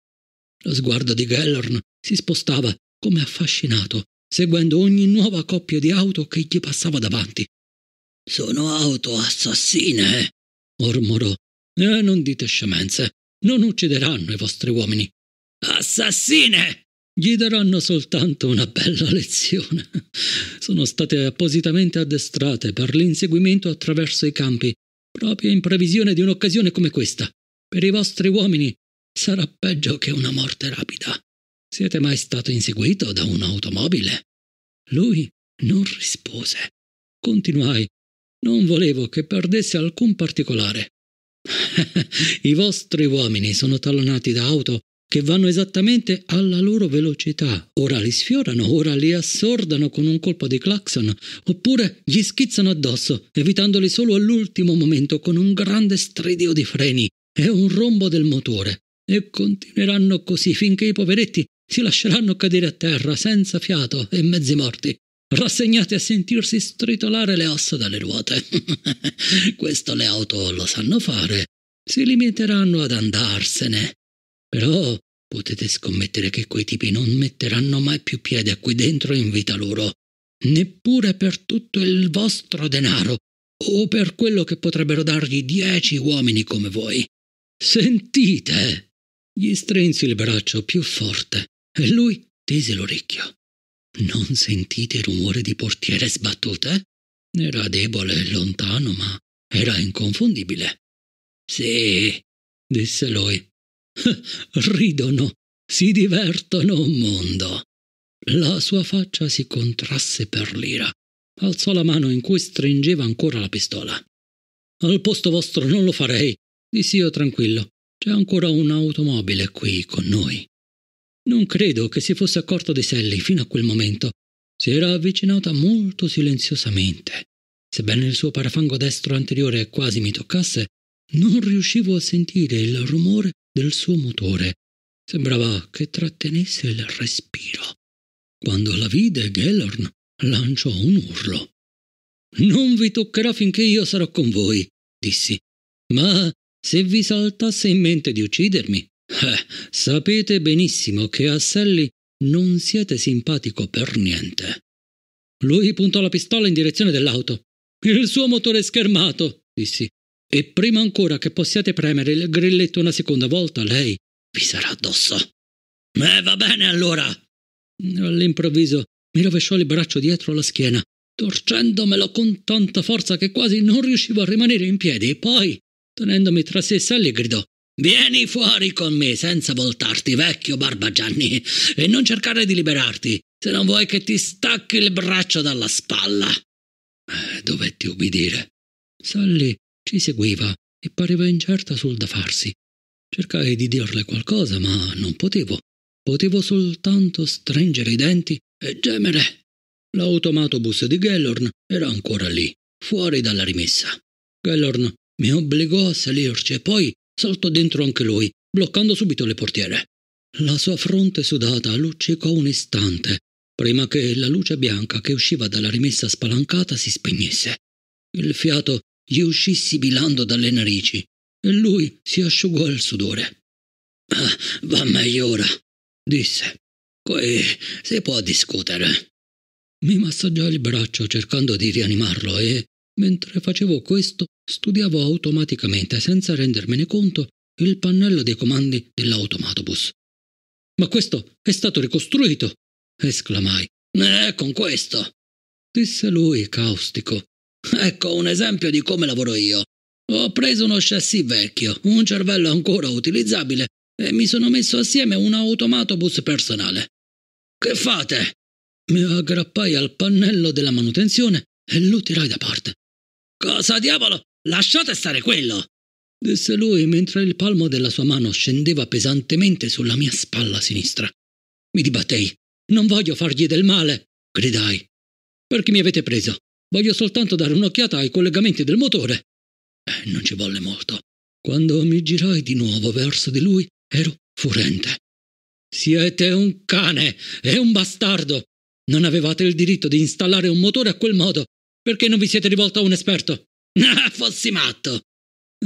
Lo sguardo di Gellorn si spostava, come affascinato, seguendo ogni nuova coppia di auto che gli passava davanti. Sono auto assassine, mormorò, eh, non dite scemenze. Non uccideranno i vostri uomini. Assassine! Gli daranno soltanto una bella lezione. Sono state appositamente addestrate per l'inseguimento attraverso i campi, proprio in previsione di un'occasione come questa. Per i vostri uomini sarà peggio che una morte rapida. Siete mai stato inseguito da un'automobile? Lui non rispose. Continuai. Non volevo che perdesse alcun particolare. I vostri uomini sono tallonati da auto che vanno esattamente alla loro velocità. Ora li sfiorano, ora li assordano con un colpo di clacson, oppure gli schizzano addosso, evitandoli solo all'ultimo momento con un grande stridio di freni e un rombo del motore. E continueranno così finché i poveretti si lasceranno cadere a terra senza fiato e mezzi morti rassegnati a sentirsi stritolare le ossa dalle ruote. [laughs] Questo le auto lo sanno fare, si limiteranno ad andarsene. Però potete scommettere che quei tipi non metteranno mai più piede a qui dentro in vita loro, neppure per tutto il vostro denaro o per quello che potrebbero dargli dieci uomini come voi. Sentite! Gli strinsi il braccio più forte e lui tese l'orecchio. Non sentite rumore di portiere sbattute? Era debole e lontano, ma era inconfondibile. Sì, disse lui. [laughs] Ridono, si divertono un mondo. La sua faccia si contrasse per l'ira. Alzò la mano in cui stringeva ancora la pistola. Al posto vostro non lo farei, dissi io tranquillo. C'è ancora un'automobile qui con noi. Non credo che si fosse accorto di Sally fino a quel momento. Si era avvicinata molto silenziosamente. Sebbene il suo parafango destro anteriore quasi mi toccasse, non riuscivo a sentire il rumore del suo motore. Sembrava che trattenesse il respiro. Quando la vide, Gellorn lanciò un urlo. Non vi toccherà finché io sarò con voi, dissi. Ma se vi saltasse in mente di uccidermi, eh, sapete benissimo che a Sally non siete simpatico per niente. Lui puntò la pistola in direzione dell'auto. Il suo motore è schermato, dissi. E prima ancora che possiate premere il grilletto una seconda volta, lei vi sarà addosso. Eh, va bene allora. All'improvviso mi rovesciò il braccio dietro la schiena, torcendomelo con tanta forza che quasi non riuscivo a rimanere in piedi, e poi, tenendomi tra sé e Sally, gridò: Vieni fuori con me senza voltarti, vecchio Barbagianni, e non cercare di liberarti, se non vuoi che ti stacchi il braccio dalla spalla. Eh, dovetti ubbidire. Sally ci seguiva e pareva incerta sul da farsi. Cercai di dirle qualcosa, ma non potevo. Potevo soltanto stringere i denti e gemere. L'automatobus di Gellorn era ancora lì, fuori dalla rimessa. Gellorn mi obbligò a salirci e poi saltò dentro anche lui, bloccando subito le portiere. La sua fronte sudata luccicò un istante, prima che la luce bianca che usciva dalla rimessa spalancata si spegnesse. Il fiato gli uscì sibilando dalle narici e lui si asciugò il sudore. Ah, va meglio ora, disse. Qui si può discutere. Mi massaggiò il braccio cercando di rianimarlo e, mentre facevo questo, studiavo automaticamente, senza rendermene conto, il pannello dei comandi dell'automatobus. Ma questo è stato ricostruito! esclamai. Eh, con questo! disse lui caustico. Ecco un esempio di come lavoro io. Ho preso uno chassis vecchio, un cervello ancora utilizzabile e mi sono messo assieme un automatobus personale. Che fate? Mi aggrappai al pannello della manutenzione e lo tirai da parte. Cosa diavolo? Lasciate stare quello! disse lui mentre il palmo della sua mano scendeva pesantemente sulla mia spalla sinistra. Mi dibattei. Non voglio fargli del male, gridai. Perché mi avete preso? Voglio soltanto dare un'occhiata ai collegamenti del motore. Eh, non ci volle molto. Quando mi girai di nuovo verso di lui, ero furente. Siete un cane e un bastardo. Non avevate il diritto di installare un motore a quel modo. Perché non vi siete rivolto a un esperto? Ah, [laughs] fossi matto!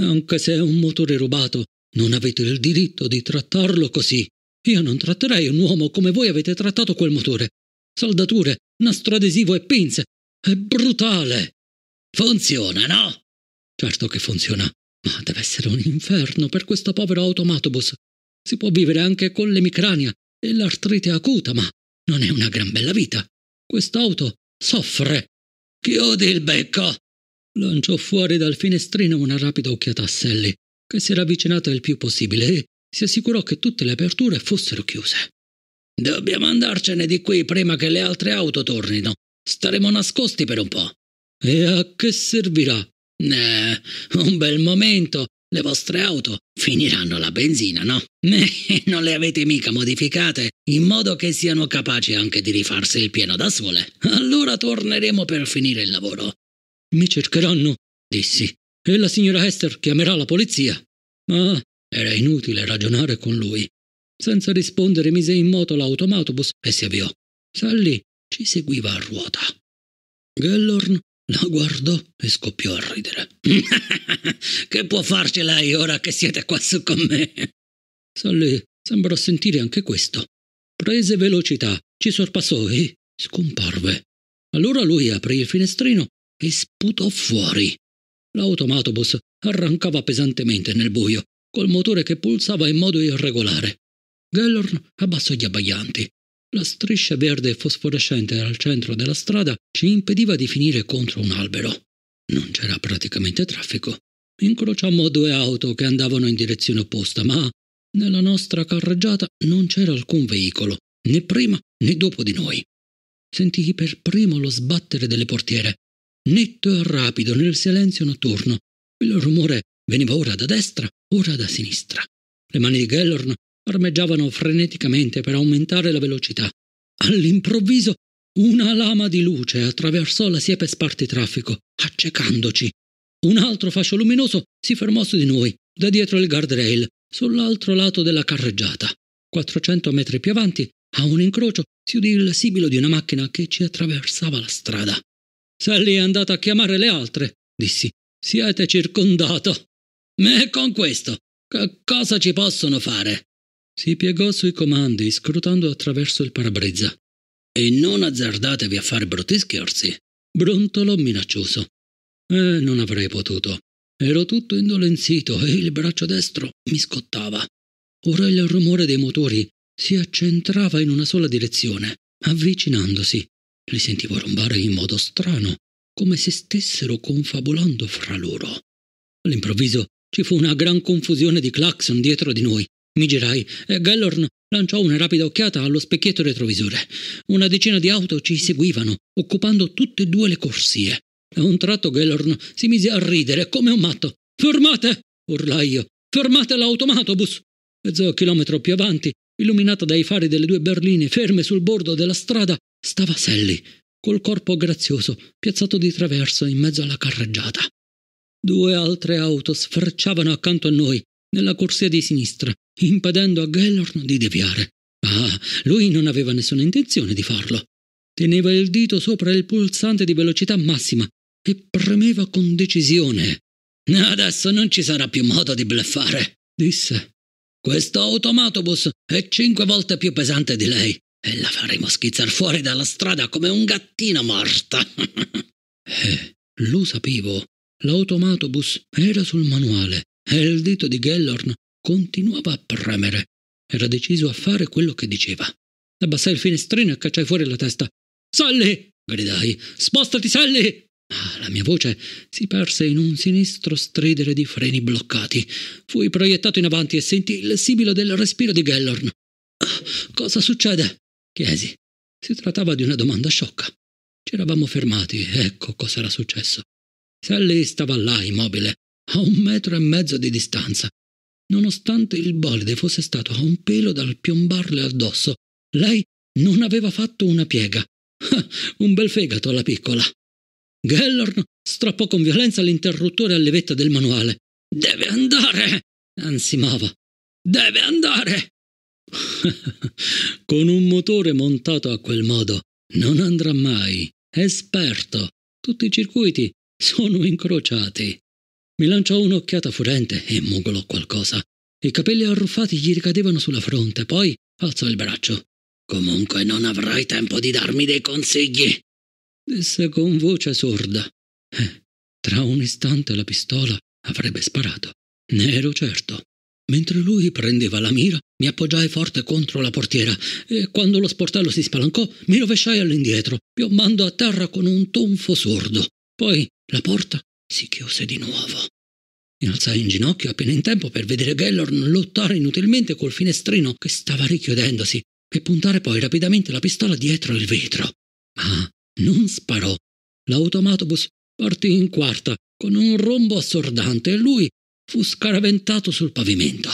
Anche se è un motore rubato, non avete il diritto di trattarlo così. Io non tratterei un uomo come voi avete trattato quel motore. Saldature, nastro adesivo e pinze. È brutale. Funziona, no? Certo che funziona. Ma deve essere un inferno per questo povero automatobus. Si può vivere anche con l'emicrania e l'artrite acuta, ma non è una gran bella vita. Quest'auto soffre. Chiudi il becco, lanciò fuori dal finestrino una rapida occhiata a Sally, che si era avvicinata il più possibile e si assicurò che tutte le aperture fossero chiuse. Dobbiamo andarcene di qui prima che le altre auto tornino. Staremo nascosti per un po'. E a che servirà? Eh, un bel momento. Le vostre auto finiranno la benzina, no? [laughs] non le avete mica modificate in modo che siano capaci anche di rifarsi il pieno da sole. Allora torneremo per finire il lavoro. Mi cercheranno, dissi, e la signora Hester chiamerà la polizia. Ma era inutile ragionare con lui. Senza rispondere mise in moto l'automatobus e si avviò. Sally ci seguiva a ruota. Gellorn la guardò e scoppiò a ridere. [laughs] che può farci lei ora che siete qua su con me? Sally sembrò sentire anche questo. Prese velocità, ci sorpassò e scomparve. Allora lui aprì il finestrino e sputò fuori. L'automatobus arrancava pesantemente nel buio, col motore che pulsava in modo irregolare. Gellorn abbassò gli abbaglianti. La striscia verde e fosforescente al centro della strada ci impediva di finire contro un albero. Non c'era praticamente traffico. Incrociammo due auto che andavano in direzione opposta, ma nella nostra carreggiata non c'era alcun veicolo, né prima né dopo di noi. Sentii per primo lo sbattere delle portiere netto e rapido nel silenzio notturno. Il rumore veniva ora da destra, ora da sinistra. Le mani di Gellorn armeggiavano freneticamente per aumentare la velocità. All'improvviso una lama di luce attraversò la siepe spartitraffico, accecandoci. Un altro fascio luminoso si fermò su di noi, da dietro il guardrail, sull'altro lato della carreggiata. 400 metri più avanti, a un incrocio, si udì il sibilo di una macchina che ci attraversava la strada. Sally è andata a chiamare le altre, dissi. Siete circondato. Me con questo. che cosa ci possono fare? Si piegò sui comandi, scrutando attraverso il parabrezza. E non azzardatevi a fare brutti scherzi. Brontolò minaccioso. Eh, non avrei potuto. Ero tutto indolenzito e il braccio destro mi scottava. Ora il rumore dei motori si accentrava in una sola direzione, avvicinandosi. Li sentivo rombare in modo strano, come se stessero confabulando fra loro. All'improvviso ci fu una gran confusione di clacson dietro di noi. Mi girai e eh, Gellorn lanciò una rapida occhiata allo specchietto retrovisore. Una decina di auto ci seguivano, occupando tutte e due le corsie. A un tratto Gellorn si mise a ridere come un matto. Fermate! urlai io. Fermate l'automatobus! Mezzo chilometro più avanti, illuminata dai fari delle due berline ferme sul bordo della strada, Stava Sally, col corpo grazioso, piazzato di traverso in mezzo alla carreggiata. Due altre auto sfrecciavano accanto a noi, nella corsia di sinistra, impedendo a Gellorn di deviare. Ah, lui non aveva nessuna intenzione di farlo. Teneva il dito sopra il pulsante di velocità massima e premeva con decisione. Adesso non ci sarà più modo di bleffare, disse. Questo automatobus è cinque volte più pesante di lei e la faremo schizzar fuori dalla strada come un gattino morta. [laughs] eh, lo sapevo. L'automatobus era sul manuale e il dito di Gellorn continuava a premere. Era deciso a fare quello che diceva. Abbassai il finestrino e cacciai fuori la testa. Sally! gridai. Spostati, Sally! Ma ah, la mia voce si perse in un sinistro stridere di freni bloccati. Fui proiettato in avanti e sentii il sibilo del respiro di Gellorn. Ah, cosa succede? Chiesi. Si trattava di una domanda sciocca. Ci eravamo fermati, ecco cosa era successo. Sally stava là, immobile, a un metro e mezzo di distanza. Nonostante il bolide fosse stato a un pelo dal piombarle addosso, lei non aveva fatto una piega. [laughs] un bel fegato alla piccola. Gellorn strappò con violenza l'interruttore a levetta del manuale. Deve andare! ansimava. Deve andare! [laughs] Con un motore montato a quel modo non andrà mai. Esperto. Tutti i circuiti sono incrociati. Mi lanciò un'occhiata furente e mugolò qualcosa. I capelli arruffati gli ricadevano sulla fronte, poi alzò il braccio. Comunque non avrai tempo di darmi dei consigli, disse con voce sorda. Eh, tra un istante la pistola avrebbe sparato, ne ero certo. Mentre lui prendeva la mira, mi appoggiai forte contro la portiera e quando lo sportello si spalancò, mi rovesciai all'indietro, piombando a terra con un tonfo sordo. Poi la porta si chiuse di nuovo. Mi alzai in ginocchio appena in tempo per vedere Gellorn lottare inutilmente col finestrino che stava richiudendosi e puntare poi rapidamente la pistola dietro il vetro. Ma non sparò. L'automatobus partì in quarta con un rombo assordante e lui fu scaraventato sul pavimento.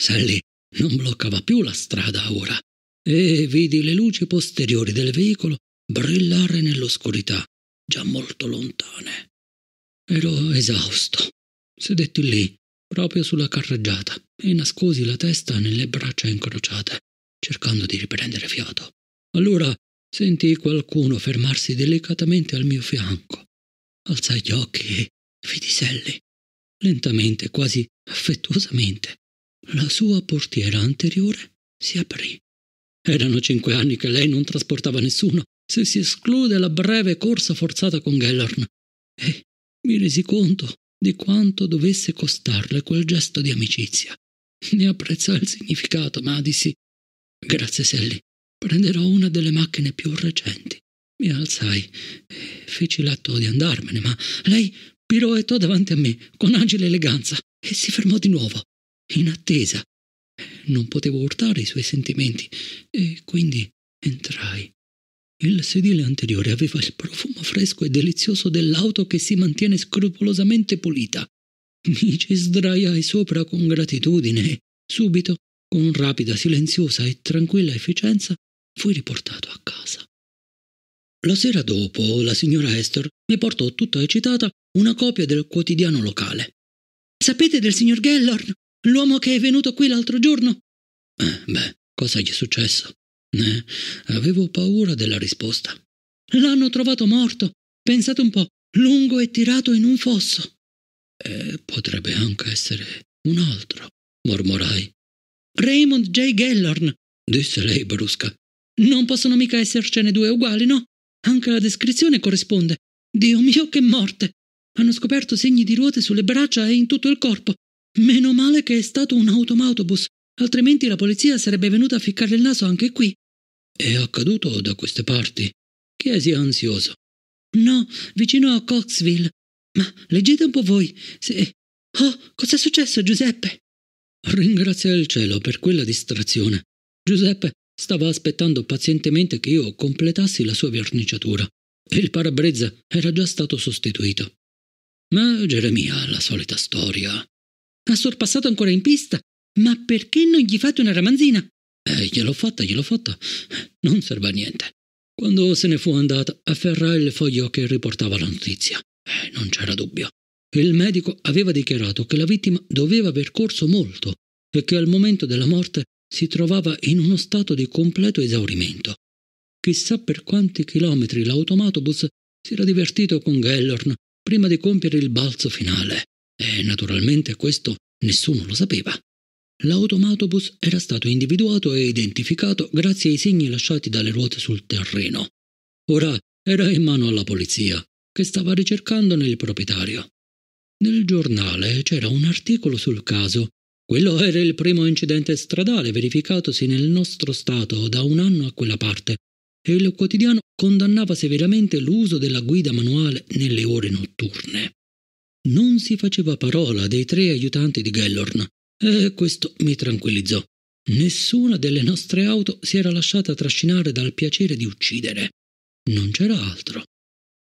Sally non bloccava più la strada ora e vidi le luci posteriori del veicolo brillare nell'oscurità, già molto lontane. Ero esausto. Sedetti lì, proprio sulla carreggiata, e nascosi la testa nelle braccia incrociate, cercando di riprendere fiato. Allora sentii qualcuno fermarsi delicatamente al mio fianco. Alzai gli occhi e vidi Sally lentamente, quasi affettuosamente. La sua portiera anteriore si aprì. Erano cinque anni che lei non trasportava nessuno, se si esclude la breve corsa forzata con Gellorn. E mi resi conto di quanto dovesse costarle quel gesto di amicizia. Ne apprezzai il significato, ma dissi: Grazie, Sally. Prenderò una delle macchine più recenti. Mi alzai e feci l'atto di andarmene, ma lei piroetò davanti a me con agile eleganza e si fermò di nuovo, in attesa. Non potevo urtare i suoi sentimenti e quindi entrai. Il sedile anteriore aveva il profumo fresco e delizioso dell'auto che si mantiene scrupolosamente pulita. Mi ci sdraiai sopra con gratitudine e subito, con rapida, silenziosa e tranquilla efficienza, fui riportato a casa. La sera dopo, la signora Estor mi portò tutta eccitata una copia del quotidiano locale. Sapete del signor Gellorn, l'uomo che è venuto qui l'altro giorno? Eh, beh, cosa gli è successo? Eh, avevo paura della risposta. L'hanno trovato morto, pensate un po', lungo e tirato in un fosso. Eh, potrebbe anche essere un altro, mormorai. Raymond J. Gellorn, disse lei brusca. Non possono mica essercene due uguali, no? Anche la descrizione corrisponde. Dio mio, che morte! Hanno scoperto segni di ruote sulle braccia e in tutto il corpo. Meno male che è stato un automautobus, altrimenti la polizia sarebbe venuta a ficcare il naso anche qui. È accaduto da queste parti? chiesi ansioso. No, vicino a Coxville. Ma leggete un po' voi. Se... Oh, cos'è successo, Giuseppe? Ringrazia il cielo per quella distrazione. Giuseppe stava aspettando pazientemente che io completassi la sua verniciatura. Il parabrezza era già stato sostituito. Ma Geremia ha la solita storia. Ha sorpassato ancora in pista. Ma perché non gli fate una ramanzina? Eh, gliel'ho fatta, gliel'ho fatta. Non serve a niente. Quando se ne fu andata, afferrai il foglio che riportava la notizia. Eh, non c'era dubbio. Il medico aveva dichiarato che la vittima doveva aver corso molto e che al momento della morte si trovava in uno stato di completo esaurimento. Chissà per quanti chilometri l'automatobus si era divertito con Gellorn prima di compiere il balzo finale e naturalmente questo nessuno lo sapeva. L'automatobus era stato individuato e identificato grazie ai segni lasciati dalle ruote sul terreno. Ora era in mano alla polizia, che stava ricercandone il proprietario. Nel giornale c'era un articolo sul caso. Quello era il primo incidente stradale verificatosi nel nostro stato da un anno a quella parte e il quotidiano condannava severamente l'uso della guida manuale nelle ore notturne. Non si faceva parola dei tre aiutanti di Gellorn, e questo mi tranquillizzò. Nessuna delle nostre auto si era lasciata trascinare dal piacere di uccidere. Non c'era altro.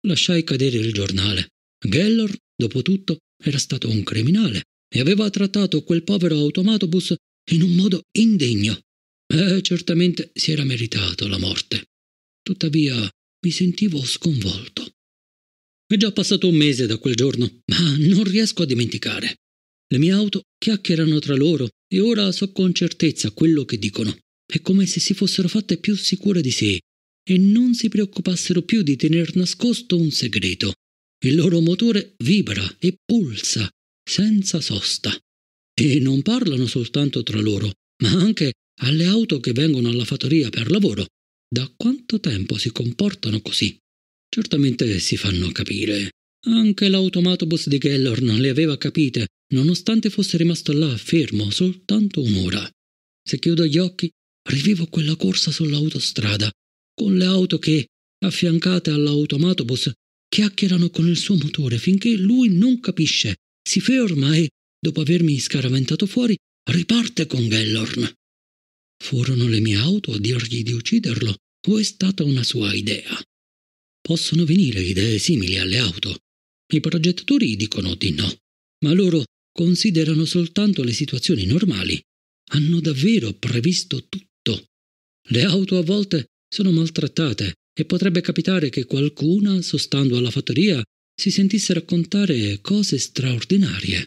Lasciai cadere il giornale. Gellorn, dopo tutto, era stato un criminale e aveva trattato quel povero automatobus in un modo indegno. E eh, certamente si era meritato la morte. Tuttavia mi sentivo sconvolto. È già passato un mese da quel giorno, ma non riesco a dimenticare. Le mie auto chiacchierano tra loro e ora so con certezza quello che dicono. È come se si fossero fatte più sicure di sé e non si preoccupassero più di tener nascosto un segreto. Il loro motore vibra e pulsa senza sosta. E non parlano soltanto tra loro, ma anche alle auto che vengono alla fattoria per lavoro da quanto tempo si comportano così? Certamente si fanno capire. Anche l'automatobus di Gellorn le aveva capite, nonostante fosse rimasto là, fermo, soltanto un'ora. Se chiudo gli occhi, rivivo quella corsa sull'autostrada, con le auto che, affiancate all'automatobus, chiacchierano con il suo motore finché lui non capisce, si ferma e, dopo avermi scaraventato fuori, riparte con Gellorn. Furono le mie auto a dirgli di ucciderlo o è stata una sua idea? Possono venire idee simili alle auto. I progettatori dicono di no, ma loro considerano soltanto le situazioni normali. Hanno davvero previsto tutto. Le auto a volte sono maltrattate e potrebbe capitare che qualcuna, sostando alla fattoria, si sentisse raccontare cose straordinarie.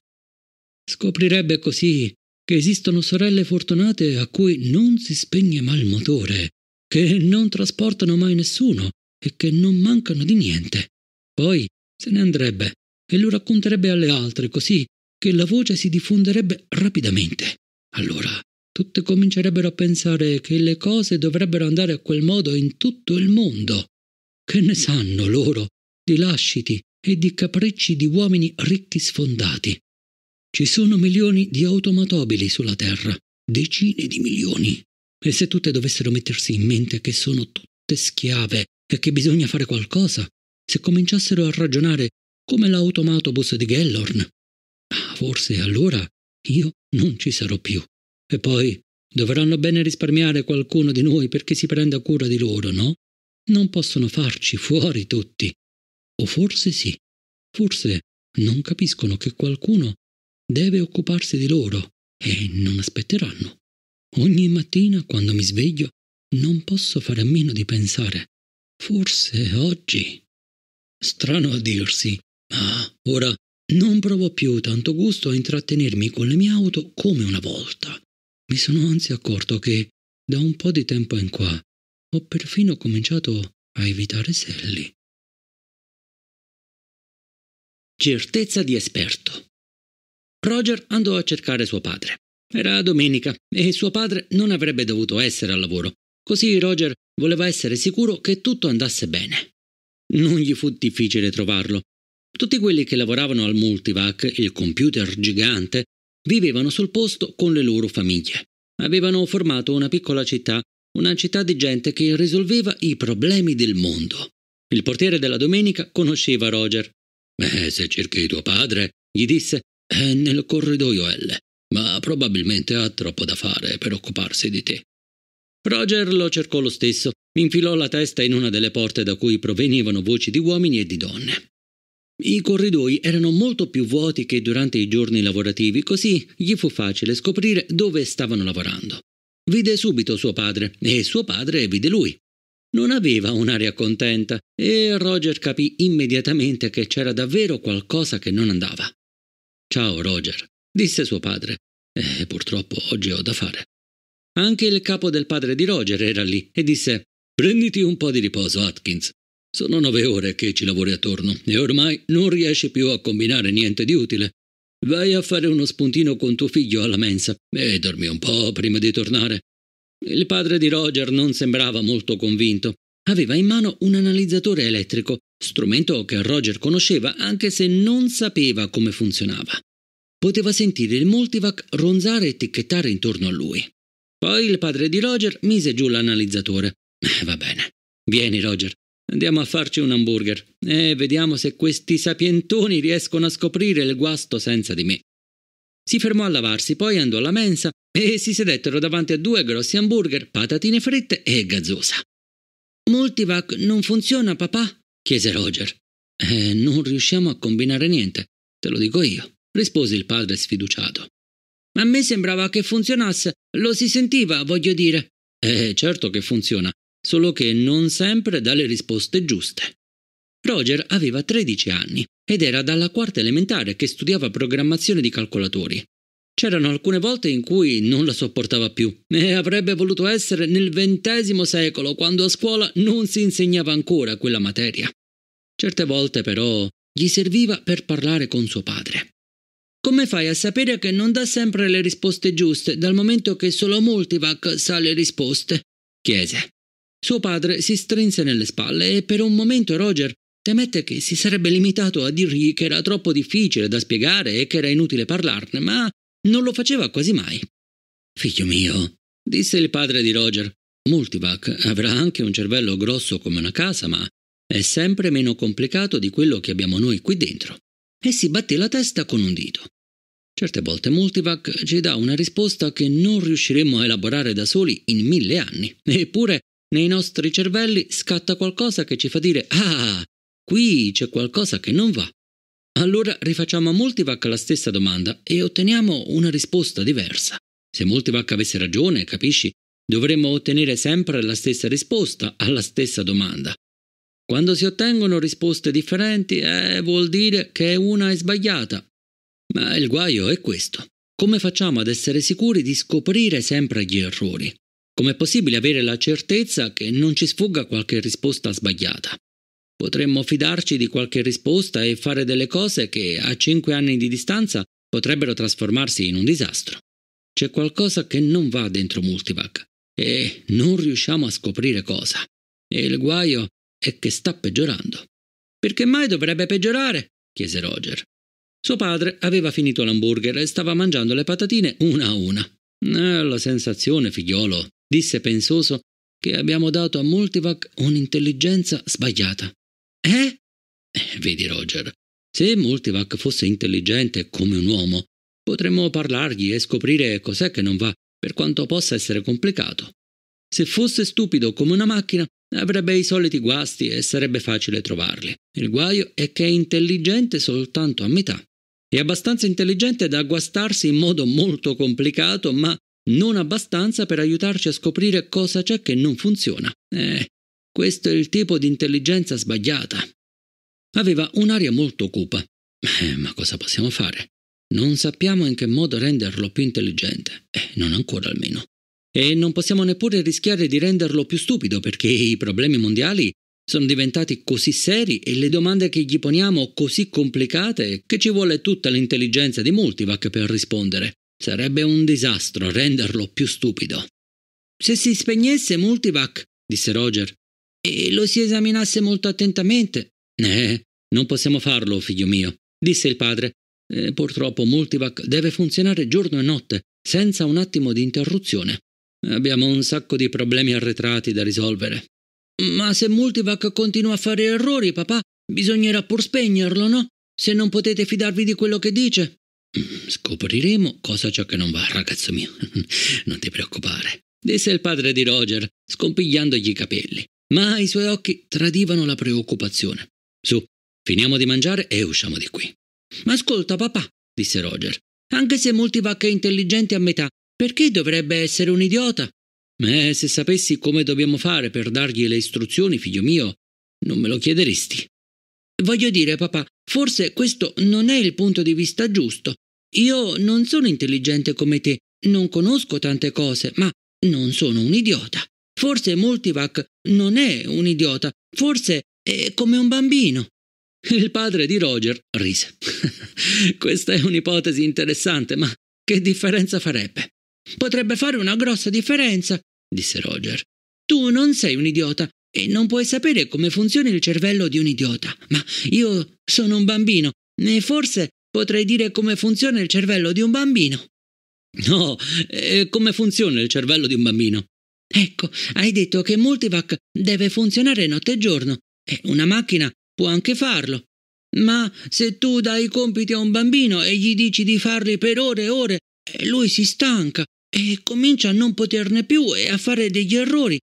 Scoprirebbe così che esistono sorelle fortunate a cui non si spegne mai il motore, che non trasportano mai nessuno e che non mancano di niente. Poi se ne andrebbe e lo racconterebbe alle altre così che la voce si diffonderebbe rapidamente. Allora tutte comincerebbero a pensare che le cose dovrebbero andare a quel modo in tutto il mondo. Che ne sanno loro di lasciti e di capricci di uomini ricchi sfondati? Ci sono milioni di automobili sulla Terra, decine di milioni. E se tutte dovessero mettersi in mente che sono tutte schiave e che bisogna fare qualcosa, se cominciassero a ragionare come l'automatobus di Gellorn, ah, forse allora io non ci sarò più. E poi dovranno bene risparmiare qualcuno di noi perché si prenda cura di loro, no? Non possono farci fuori tutti. O forse sì, forse non capiscono che qualcuno deve occuparsi di loro e non aspetteranno. Ogni mattina quando mi sveglio non posso fare a meno di pensare, forse oggi. Strano a dirsi, ma ora non provo più tanto gusto a intrattenermi con le mie auto come una volta. Mi sono anzi accorto che, da un po' di tempo in qua, ho perfino cominciato a evitare Sally. Certezza di esperto. Roger andò a cercare suo padre. Era domenica e suo padre non avrebbe dovuto essere al lavoro, così Roger voleva essere sicuro che tutto andasse bene. Non gli fu difficile trovarlo. Tutti quelli che lavoravano al Multivac, il computer gigante, vivevano sul posto con le loro famiglie. Avevano formato una piccola città, una città di gente che risolveva i problemi del mondo. Il portiere della domenica conosceva Roger. Eh, se cerchi tuo padre, gli disse, è eh, nel corridoio L, ma probabilmente ha troppo da fare per occuparsi di te. Roger lo cercò lo stesso, infilò la testa in una delle porte da cui provenivano voci di uomini e di donne. I corridoi erano molto più vuoti che durante i giorni lavorativi, così gli fu facile scoprire dove stavano lavorando. Vide subito suo padre e suo padre vide lui. Non aveva un'aria contenta e Roger capì immediatamente che c'era davvero qualcosa che non andava. Ciao Roger, disse suo padre. Eh, purtroppo oggi ho da fare. Anche il capo del padre di Roger era lì e disse Prenditi un po' di riposo, Atkins. Sono nove ore che ci lavori attorno e ormai non riesci più a combinare niente di utile. Vai a fare uno spuntino con tuo figlio alla mensa e dormi un po' prima di tornare. Il padre di Roger non sembrava molto convinto. Aveva in mano un analizzatore elettrico strumento che Roger conosceva anche se non sapeva come funzionava. Poteva sentire il Multivac ronzare e ticchettare intorno a lui. Poi il padre di Roger mise giù l'analizzatore. Eh, va bene. Vieni, Roger. Andiamo a farci un hamburger e vediamo se questi sapientoni riescono a scoprire il guasto senza di me. Si fermò a lavarsi, poi andò alla mensa e si sedettero davanti a due grossi hamburger, patatine fritte e gazzosa. Multivac non funziona, papà? chiese Roger. Eh, non riusciamo a combinare niente, te lo dico io, rispose il padre sfiduciato. Ma a me sembrava che funzionasse, lo si sentiva, voglio dire. Eh, certo che funziona, solo che non sempre dà le risposte giuste. Roger aveva 13 anni ed era dalla quarta elementare che studiava programmazione di calcolatori. C'erano alcune volte in cui non la sopportava più e avrebbe voluto essere nel XX secolo, quando a scuola non si insegnava ancora quella materia. Certe volte però gli serviva per parlare con suo padre. Come fai a sapere che non dà sempre le risposte giuste, dal momento che solo Multivac sa le risposte? chiese. Suo padre si strinse nelle spalle e per un momento Roger temette che si sarebbe limitato a dirgli che era troppo difficile da spiegare e che era inutile parlarne, ma non lo faceva quasi mai. Figlio mio, disse il padre di Roger, Multivac avrà anche un cervello grosso come una casa, ma è sempre meno complicato di quello che abbiamo noi qui dentro. E si batté la testa con un dito. Certe volte Multivac ci dà una risposta che non riusciremo a elaborare da soli in mille anni, eppure nei nostri cervelli scatta qualcosa che ci fa dire Ah, qui c'è qualcosa che non va. Allora rifacciamo a Multivac la stessa domanda e otteniamo una risposta diversa. Se Multivac avesse ragione, capisci, dovremmo ottenere sempre la stessa risposta alla stessa domanda. Quando si ottengono risposte differenti, eh, vuol dire che una è sbagliata. Ma il guaio è questo. Come facciamo ad essere sicuri di scoprire sempre gli errori? Com'è possibile avere la certezza che non ci sfugga qualche risposta sbagliata? Potremmo fidarci di qualche risposta e fare delle cose che, a cinque anni di distanza, potrebbero trasformarsi in un disastro. C'è qualcosa che non va dentro Multivac e non riusciamo a scoprire cosa. E il guaio è che sta peggiorando. Perché mai dovrebbe peggiorare? chiese Roger. Suo padre aveva finito l'hamburger e stava mangiando le patatine una a una. Eh, la sensazione, figliolo, disse pensoso, che abbiamo dato a Multivac un'intelligenza sbagliata. Eh? eh? Vedi, Roger, se Multivac fosse intelligente come un uomo, potremmo parlargli e scoprire cos'è che non va, per quanto possa essere complicato. Se fosse stupido come una macchina, avrebbe i soliti guasti e sarebbe facile trovarli. Il guaio è che è intelligente soltanto a metà. È abbastanza intelligente da guastarsi in modo molto complicato, ma non abbastanza per aiutarci a scoprire cosa c'è che non funziona. Eh, questo è il tipo di intelligenza sbagliata. Aveva un'aria molto cupa. Eh, ma cosa possiamo fare? Non sappiamo in che modo renderlo più intelligente, eh, non ancora almeno. E non possiamo neppure rischiare di renderlo più stupido perché i problemi mondiali sono diventati così seri e le domande che gli poniamo così complicate che ci vuole tutta l'intelligenza di Multivac per rispondere. Sarebbe un disastro renderlo più stupido. Se si spegnesse Multivac, disse Roger, e lo si esaminasse molto attentamente. Eh, non possiamo farlo, figlio mio, disse il padre. Eh, purtroppo Multivac deve funzionare giorno e notte, senza un attimo di interruzione. Abbiamo un sacco di problemi arretrati da risolvere. Ma se Multivac continua a fare errori, papà, bisognerà pur spegnerlo, no? Se non potete fidarvi di quello che dice. Scopriremo cosa ciò che non va, ragazzo mio. [laughs] non ti preoccupare, disse il padre di Roger, scompigliandogli i capelli ma i suoi occhi tradivano la preoccupazione. Su, finiamo di mangiare e usciamo di qui. Ma ascolta, papà, disse Roger, anche se Multivac è intelligente a metà, perché dovrebbe essere un idiota? Eh, se sapessi come dobbiamo fare per dargli le istruzioni, figlio mio, non me lo chiederesti. Voglio dire, papà, forse questo non è il punto di vista giusto. Io non sono intelligente come te, non conosco tante cose, ma non sono un idiota. Forse Multivac non è un idiota, forse è come un bambino. Il padre di Roger rise. [laughs] Questa è un'ipotesi interessante, ma che differenza farebbe? Potrebbe fare una grossa differenza, disse Roger. Tu non sei un idiota e non puoi sapere come funziona il cervello di un idiota, ma io sono un bambino e forse potrei dire come funziona il cervello di un bambino. No, eh, come funziona il cervello di un bambino? Ecco, hai detto che Multivac deve funzionare notte e giorno e una macchina può anche farlo. Ma se tu dai i compiti a un bambino e gli dici di farli per ore e ore, eh, lui si stanca e comincia a non poterne più e a fare degli errori,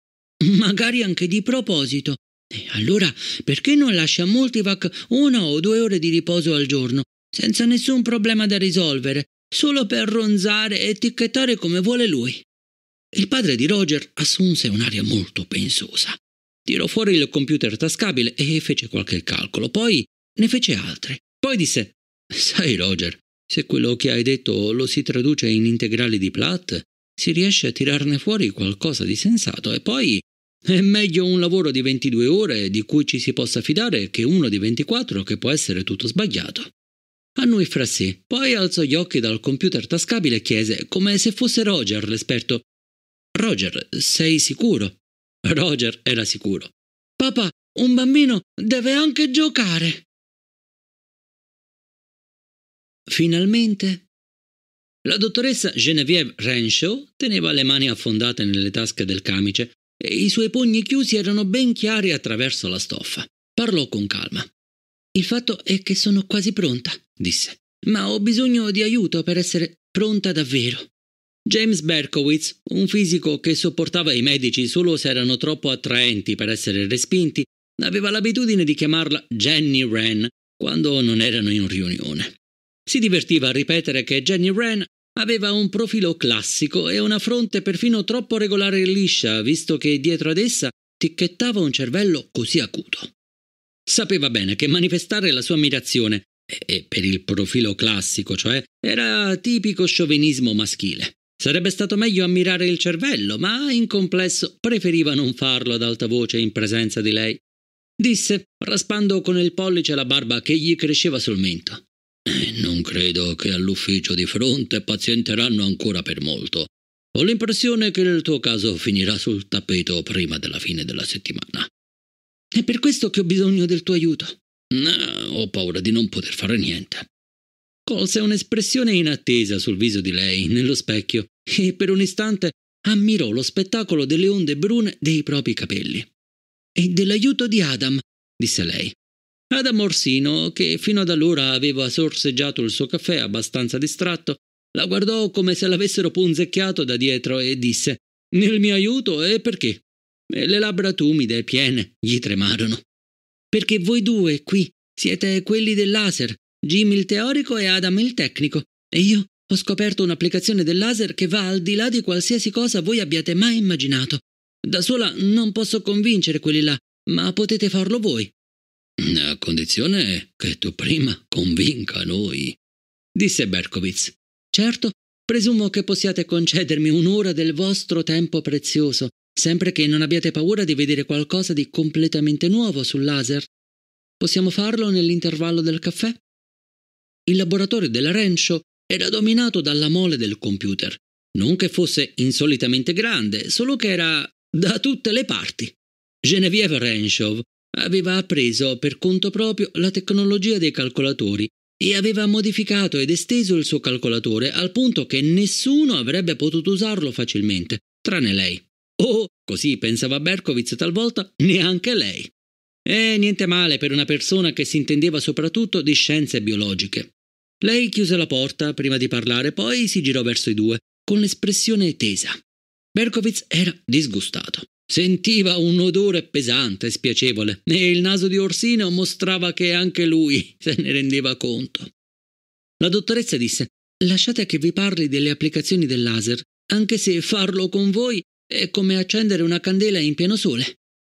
magari anche di proposito. E allora perché non lascia Multivac una o due ore di riposo al giorno, senza nessun problema da risolvere, solo per ronzare e etichettare come vuole lui? Il padre di Roger assunse un'aria molto pensosa. Tirò fuori il computer tascabile e fece qualche calcolo, poi ne fece altri. Poi disse: Sai, Roger, se quello che hai detto lo si traduce in integrali di Platt, si riesce a tirarne fuori qualcosa di sensato e poi è meglio un lavoro di 22 ore di cui ci si possa fidare che uno di 24 che può essere tutto sbagliato. Annui fra sé, poi alzò gli occhi dal computer tascabile e chiese, come se fosse Roger l'esperto, Roger, sei sicuro? Roger era sicuro. Papà, un bambino deve anche giocare. Finalmente. La dottoressa Genevieve Renshaw teneva le mani affondate nelle tasche del camice e i suoi pugni chiusi erano ben chiari attraverso la stoffa. Parlò con calma. Il fatto è che sono quasi pronta, disse, ma ho bisogno di aiuto per essere pronta davvero. James Berkowitz, un fisico che sopportava i medici solo se erano troppo attraenti per essere respinti, aveva l'abitudine di chiamarla Jenny Wren quando non erano in riunione. Si divertiva a ripetere che Jenny Wren aveva un profilo classico e una fronte perfino troppo regolare e liscia, visto che dietro ad essa ticchettava un cervello così acuto. Sapeva bene che manifestare la sua ammirazione, e per il profilo classico cioè, era tipico sciovinismo maschile. Sarebbe stato meglio ammirare il cervello, ma in complesso preferiva non farlo ad alta voce in presenza di lei. Disse, raspando con il pollice la barba che gli cresceva sul mento. Eh, non credo che all'ufficio di fronte pazienteranno ancora per molto. Ho l'impressione che il tuo caso finirà sul tappeto prima della fine della settimana. È per questo che ho bisogno del tuo aiuto. No, eh, ho paura di non poter fare niente colse un'espressione inattesa sul viso di lei, nello specchio, e per un istante ammirò lo spettacolo delle onde brune dei propri capelli. E dell'aiuto di Adam, disse lei. Adam Orsino, che fino ad allora aveva sorseggiato il suo caffè abbastanza distratto, la guardò come se l'avessero punzecchiato da dietro e disse Nel mio aiuto e perché? E le labbra tumide e piene gli tremarono. Perché voi due qui siete quelli del laser, Jim il teorico e Adam il tecnico, e io ho scoperto un'applicazione del laser che va al di là di qualsiasi cosa voi abbiate mai immaginato. Da sola non posso convincere quelli là, ma potete farlo voi. A condizione che tu prima convinca noi, disse Berkowitz. Certo, presumo che possiate concedermi un'ora del vostro tempo prezioso, sempre che non abbiate paura di vedere qualcosa di completamente nuovo sul laser. Possiamo farlo nell'intervallo del caffè? il laboratorio della Rancho era dominato dalla mole del computer. Non che fosse insolitamente grande, solo che era da tutte le parti. Genevieve Renshaw aveva appreso per conto proprio la tecnologia dei calcolatori e aveva modificato ed esteso il suo calcolatore al punto che nessuno avrebbe potuto usarlo facilmente, tranne lei. O, oh, così pensava Berkowitz talvolta, neanche lei. E eh, niente male per una persona che si intendeva soprattutto di scienze biologiche. Lei chiuse la porta prima di parlare, poi si girò verso i due, con l'espressione tesa. Berkowitz era disgustato. Sentiva un odore pesante e spiacevole, e il naso di Orsino mostrava che anche lui se ne rendeva conto. La dottoressa disse: Lasciate che vi parli delle applicazioni del laser, anche se farlo con voi è come accendere una candela in pieno sole.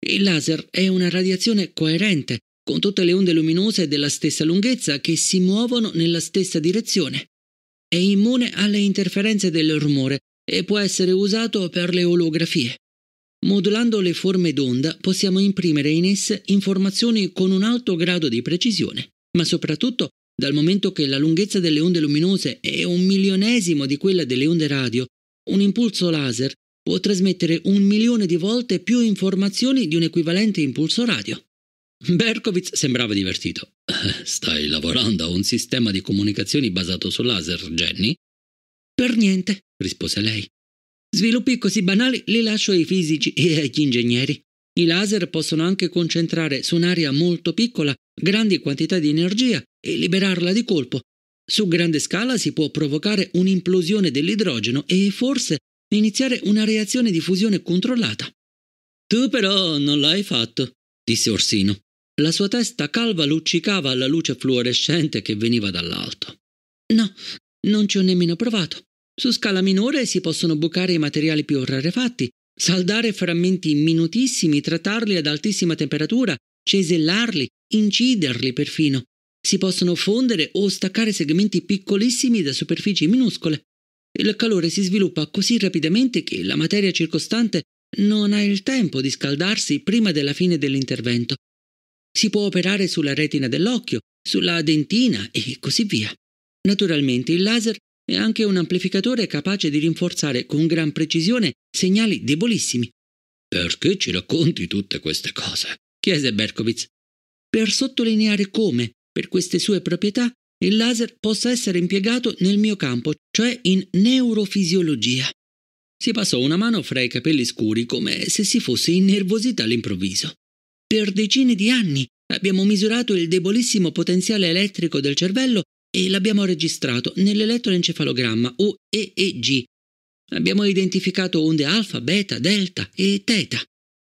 Il laser è una radiazione coerente con tutte le onde luminose della stessa lunghezza che si muovono nella stessa direzione. È immune alle interferenze del rumore e può essere usato per le olografie. Modulando le forme d'onda possiamo imprimere in esse informazioni con un alto grado di precisione, ma soprattutto dal momento che la lunghezza delle onde luminose è un milionesimo di quella delle onde radio, un impulso laser può trasmettere un milione di volte più informazioni di un equivalente impulso radio. Berkovitz sembrava divertito. Eh, stai lavorando a un sistema di comunicazioni basato su laser, Jenny? Per niente, rispose lei. Sviluppi così banali li lascio ai fisici e agli ingegneri. I laser possono anche concentrare su un'area molto piccola grandi quantità di energia e liberarla di colpo. Su grande scala si può provocare un'implosione dell'idrogeno e forse iniziare una reazione di fusione controllata. Tu però non l'hai fatto, disse Orsino. La sua testa calva luccicava alla luce fluorescente che veniva dall'alto. No, non ci ho nemmeno provato. Su scala minore si possono bucare i materiali più rarefatti, saldare frammenti minutissimi, trattarli ad altissima temperatura, cesellarli, inciderli perfino. Si possono fondere o staccare segmenti piccolissimi da superfici minuscole. Il calore si sviluppa così rapidamente che la materia circostante non ha il tempo di scaldarsi prima della fine dell'intervento si può operare sulla retina dell'occhio, sulla dentina e così via. Naturalmente il laser è anche un amplificatore capace di rinforzare con gran precisione segnali debolissimi. Perché ci racconti tutte queste cose? chiese Berkowitz. Per sottolineare come, per queste sue proprietà, il laser possa essere impiegato nel mio campo, cioè in neurofisiologia. Si passò una mano fra i capelli scuri come se si fosse innervosita all'improvviso. Per decine di anni abbiamo misurato il debolissimo potenziale elettrico del cervello e l'abbiamo registrato nell'elettroencefalogramma o EEG. Abbiamo identificato onde alfa, beta, delta e teta,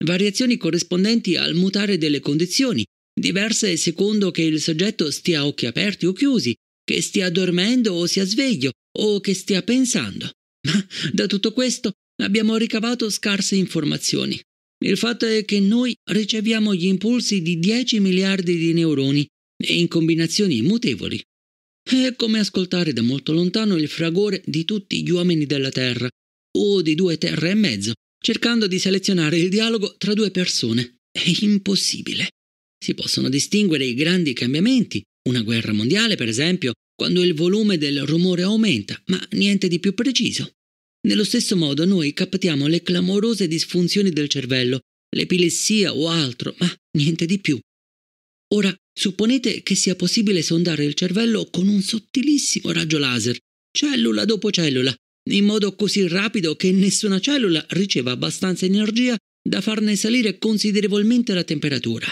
variazioni corrispondenti al mutare delle condizioni, diverse secondo che il soggetto stia a occhi aperti o chiusi, che stia dormendo o sia sveglio, o che stia pensando. Ma da tutto questo abbiamo ricavato scarse informazioni. Il fatto è che noi riceviamo gli impulsi di 10 miliardi di neuroni e in combinazioni mutevoli. È come ascoltare da molto lontano il fragore di tutti gli uomini della Terra, o di due terre e mezzo, cercando di selezionare il dialogo tra due persone. È impossibile. Si possono distinguere i grandi cambiamenti, una guerra mondiale per esempio, quando il volume del rumore aumenta, ma niente di più preciso. Nello stesso modo noi captiamo le clamorose disfunzioni del cervello, l'epilessia o altro, ma niente di più. Ora, supponete che sia possibile sondare il cervello con un sottilissimo raggio laser, cellula dopo cellula, in modo così rapido che nessuna cellula riceva abbastanza energia da farne salire considerevolmente la temperatura.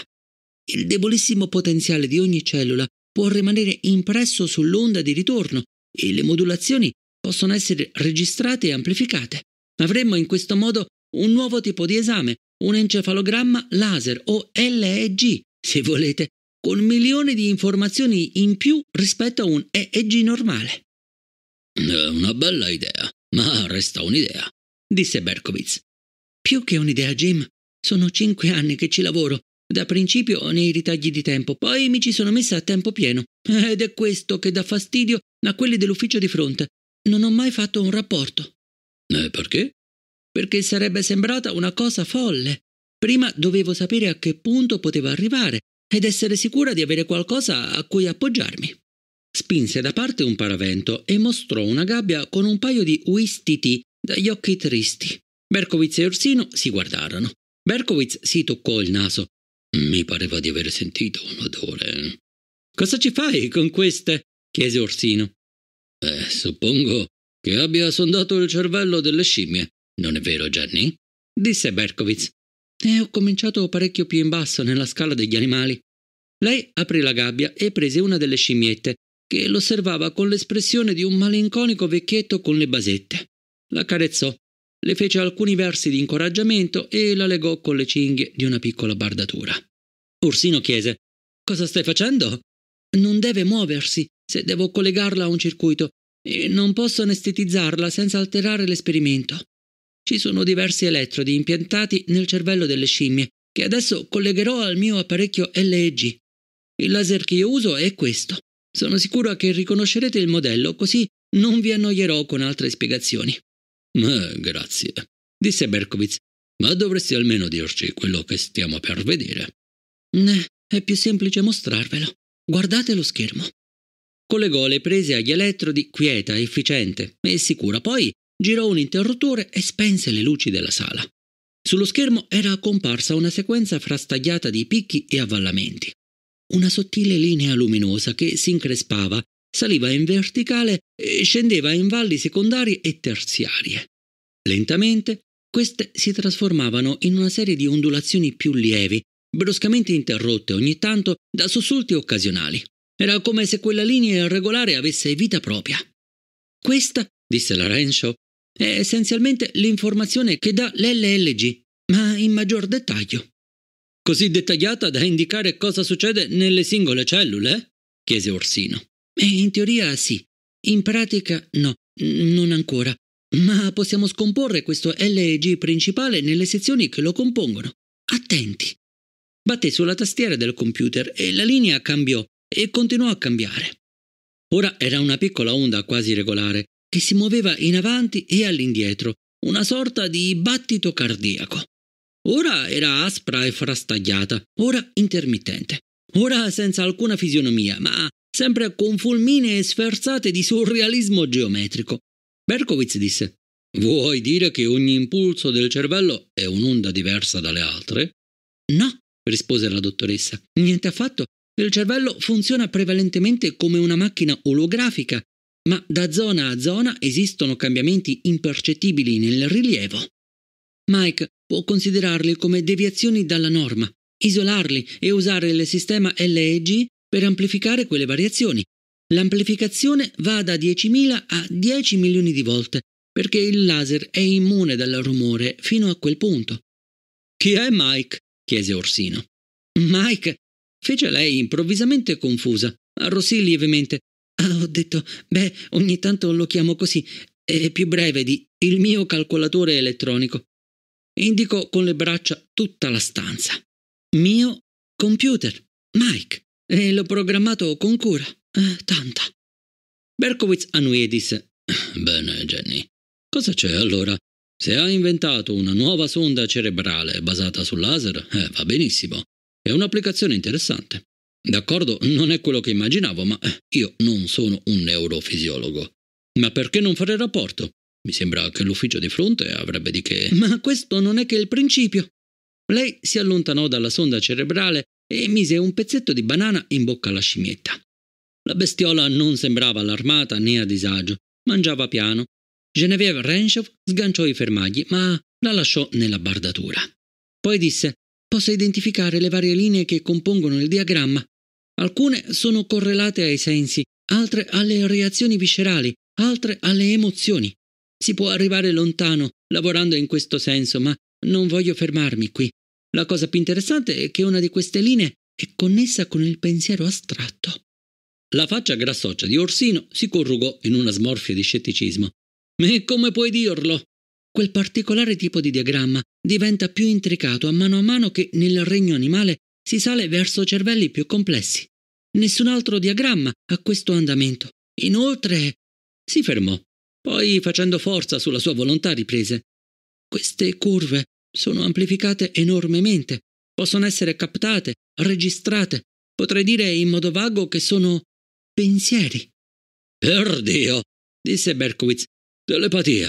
Il debolissimo potenziale di ogni cellula può rimanere impresso sull'onda di ritorno e le modulazioni possono essere registrate e amplificate. Avremmo in questo modo un nuovo tipo di esame, un encefalogramma laser o LEG, se volete, con milioni di informazioni in più rispetto a un EEG normale. È eh, una bella idea, ma resta un'idea, disse Berkowitz. Più che un'idea, Jim. Sono cinque anni che ci lavoro, da principio nei ritagli di tempo, poi mi ci sono messa a tempo pieno. Ed è questo che dà fastidio a quelli dell'ufficio di fronte, non ho mai fatto un rapporto. Eh, perché? Perché sarebbe sembrata una cosa folle. Prima dovevo sapere a che punto poteva arrivare ed essere sicura di avere qualcosa a cui appoggiarmi. Spinse da parte un paravento e mostrò una gabbia con un paio di uistiti dagli occhi tristi. Berkowitz e Orsino si guardarono. Berkowitz si toccò il naso. Mi pareva di aver sentito un odore. Cosa ci fai con queste? chiese Orsino. Beh, suppongo che abbia sondato il cervello delle scimmie, non è vero, Jenny? disse Berkowitz. E ho cominciato parecchio più in basso nella scala degli animali. Lei aprì la gabbia e prese una delle scimmiette, che l'osservava con l'espressione di un malinconico vecchietto con le basette. La carezzò, le fece alcuni versi di incoraggiamento e la legò con le cinghie di una piccola bardatura. Ursino chiese: Cosa stai facendo? Non deve muoversi, se devo collegarla a un circuito, e non posso anestetizzarla senza alterare l'esperimento. Ci sono diversi elettrodi impiantati nel cervello delle scimmie, che adesso collegherò al mio apparecchio LEG. Il laser che io uso è questo. Sono sicura che riconoscerete il modello, così non vi annoierò con altre spiegazioni. Eh, grazie, disse Berkowitz, ma dovresti almeno dirci quello che stiamo per vedere. Eh, è più semplice mostrarvelo. Guardate lo schermo. Collegò le prese agli elettrodi quieta, efficiente e sicura. Poi girò un interruttore e spense le luci della sala. Sullo schermo era comparsa una sequenza frastagliata di picchi e avvallamenti. Una sottile linea luminosa che si increspava, saliva in verticale e scendeva in valli secondarie e terziarie. Lentamente queste si trasformavano in una serie di ondulazioni più lievi, bruscamente interrotte ogni tanto da sussulti occasionali. Era come se quella linea irregolare avesse vita propria. Questa, disse la Renshaw, è essenzialmente l'informazione che dà l'LLG, ma in maggior dettaglio. Così dettagliata da indicare cosa succede nelle singole cellule? chiese Orsino. E in teoria sì, in pratica no, non ancora, ma possiamo scomporre questo LEG principale nelle sezioni che lo compongono. Attenti! Batté sulla tastiera del computer e la linea cambiò e continuò a cambiare. Ora era una piccola onda quasi regolare che si muoveva in avanti e all'indietro, una sorta di battito cardiaco. Ora era aspra e frastagliata, ora intermittente, ora senza alcuna fisionomia, ma sempre con fulminee sferzate di surrealismo geometrico. Berkowitz disse: Vuoi dire che ogni impulso del cervello è un'onda diversa dalle altre? No, rispose la dottoressa, niente affatto, il cervello funziona prevalentemente come una macchina olografica, ma da zona a zona esistono cambiamenti impercettibili nel rilievo. Mike può considerarli come deviazioni dalla norma, isolarli e usare il sistema LEG per amplificare quelle variazioni. L'amplificazione va da 10.000 a 10 milioni di volte, perché il laser è immune dal rumore fino a quel punto. Chi è Mike? chiese Orsino. Mike Fece lei improvvisamente confusa, arrossì lievemente. Ah, ho detto, beh, ogni tanto lo chiamo così, è più breve di il mio calcolatore elettronico. Indicò con le braccia tutta la stanza. Mio computer, Mike, e l'ho programmato con cura, eh, tanta. Berkowitz annui e disse: Bene, Jenny, cosa c'è allora? Se ha inventato una nuova sonda cerebrale basata sul laser, eh, va benissimo. È un'applicazione interessante. D'accordo, non è quello che immaginavo, ma io non sono un neurofisiologo. Ma perché non fare rapporto? Mi sembra che l'ufficio di fronte avrebbe di che. Ma questo non è che il principio. Lei si allontanò dalla sonda cerebrale e mise un pezzetto di banana in bocca alla scimmietta. La bestiola non sembrava allarmata né a disagio. Mangiava piano. Genevieve Renshaw sganciò i fermagli, ma la lasciò nella bardatura. Poi disse: possa identificare le varie linee che compongono il diagramma. Alcune sono correlate ai sensi, altre alle reazioni viscerali, altre alle emozioni. Si può arrivare lontano lavorando in questo senso, ma non voglio fermarmi qui. La cosa più interessante è che una di queste linee è connessa con il pensiero astratto. La faccia grassoccia di Orsino si corrugò in una smorfia di scetticismo. E come puoi dirlo? quel particolare tipo di diagramma diventa più intricato a mano a mano che nel regno animale si sale verso cervelli più complessi. Nessun altro diagramma ha questo andamento. Inoltre... si fermò. Poi, facendo forza sulla sua volontà, riprese. Queste curve sono amplificate enormemente, possono essere captate, registrate, potrei dire in modo vago che sono pensieri. Per Dio, disse Berkowitz, telepatia.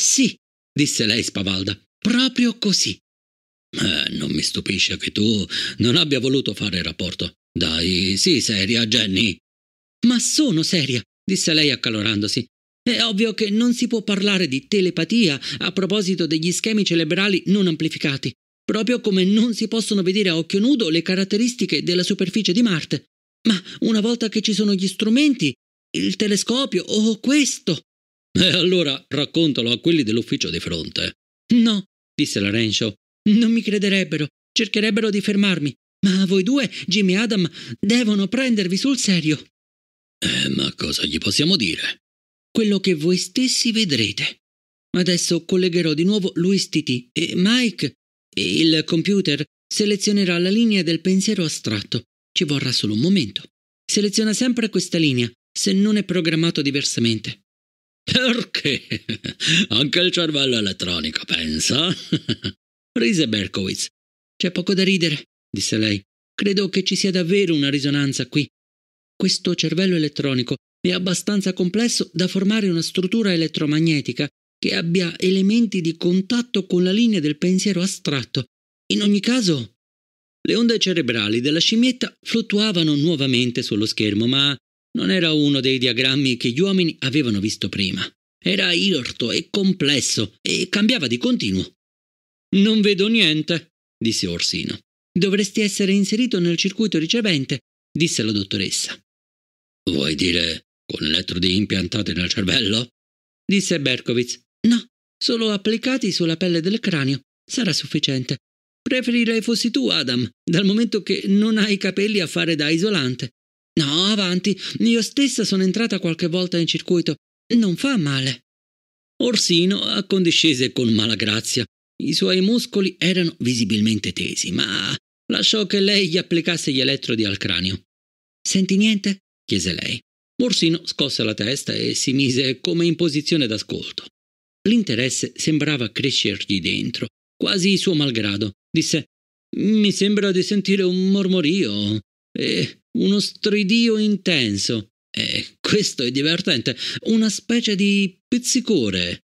Sì, disse lei spavalda, proprio così. Eh, non mi stupisce che tu non abbia voluto fare rapporto. Dai, sì, seria, Jenny. Ma sono seria, disse lei accalorandosi. È ovvio che non si può parlare di telepatia a proposito degli schemi cerebrali non amplificati, proprio come non si possono vedere a occhio nudo le caratteristiche della superficie di Marte. Ma una volta che ci sono gli strumenti, il telescopio o oh, questo, e eh, allora raccontalo a quelli dell'ufficio di fronte. No, disse la non mi crederebbero, cercherebbero di fermarmi. Ma voi due, Jimmy e Adam, devono prendervi sul serio. Eh, ma cosa gli possiamo dire? Quello che voi stessi vedrete. Adesso collegherò di nuovo Luis Titi e Mike. E Il computer selezionerà la linea del pensiero astratto. Ci vorrà solo un momento. Seleziona sempre questa linea, se non è programmato diversamente. Perché? Anche il cervello elettronico, pensa? Rise Berkowitz. C'è poco da ridere, disse lei. Credo che ci sia davvero una risonanza qui. Questo cervello elettronico è abbastanza complesso da formare una struttura elettromagnetica che abbia elementi di contatto con la linea del pensiero astratto. In ogni caso, le onde cerebrali della scimmietta fluttuavano nuovamente sullo schermo, ma non era uno dei diagrammi che gli uomini avevano visto prima. Era irto e complesso e cambiava di continuo. Non vedo niente, disse Orsino. Dovresti essere inserito nel circuito ricevente, disse la dottoressa. Vuoi dire con elettrodi impiantati nel cervello? disse Berkowitz. No, solo applicati sulla pelle del cranio. Sarà sufficiente. Preferirei fossi tu, Adam, dal momento che non hai i capelli a fare da isolante. No, avanti, io stessa sono entrata qualche volta in circuito. Non fa male. Orsino accondiscese con mala grazia. I suoi muscoli erano visibilmente tesi, ma lasciò che lei gli applicasse gli elettrodi al cranio. Senti niente? chiese lei. Orsino scosse la testa e si mise come in posizione d'ascolto. L'interesse sembrava crescergli dentro, quasi suo malgrado. Disse: Mi sembra di sentire un mormorio. E uno stridio intenso. E questo è divertente, una specie di pizzicore.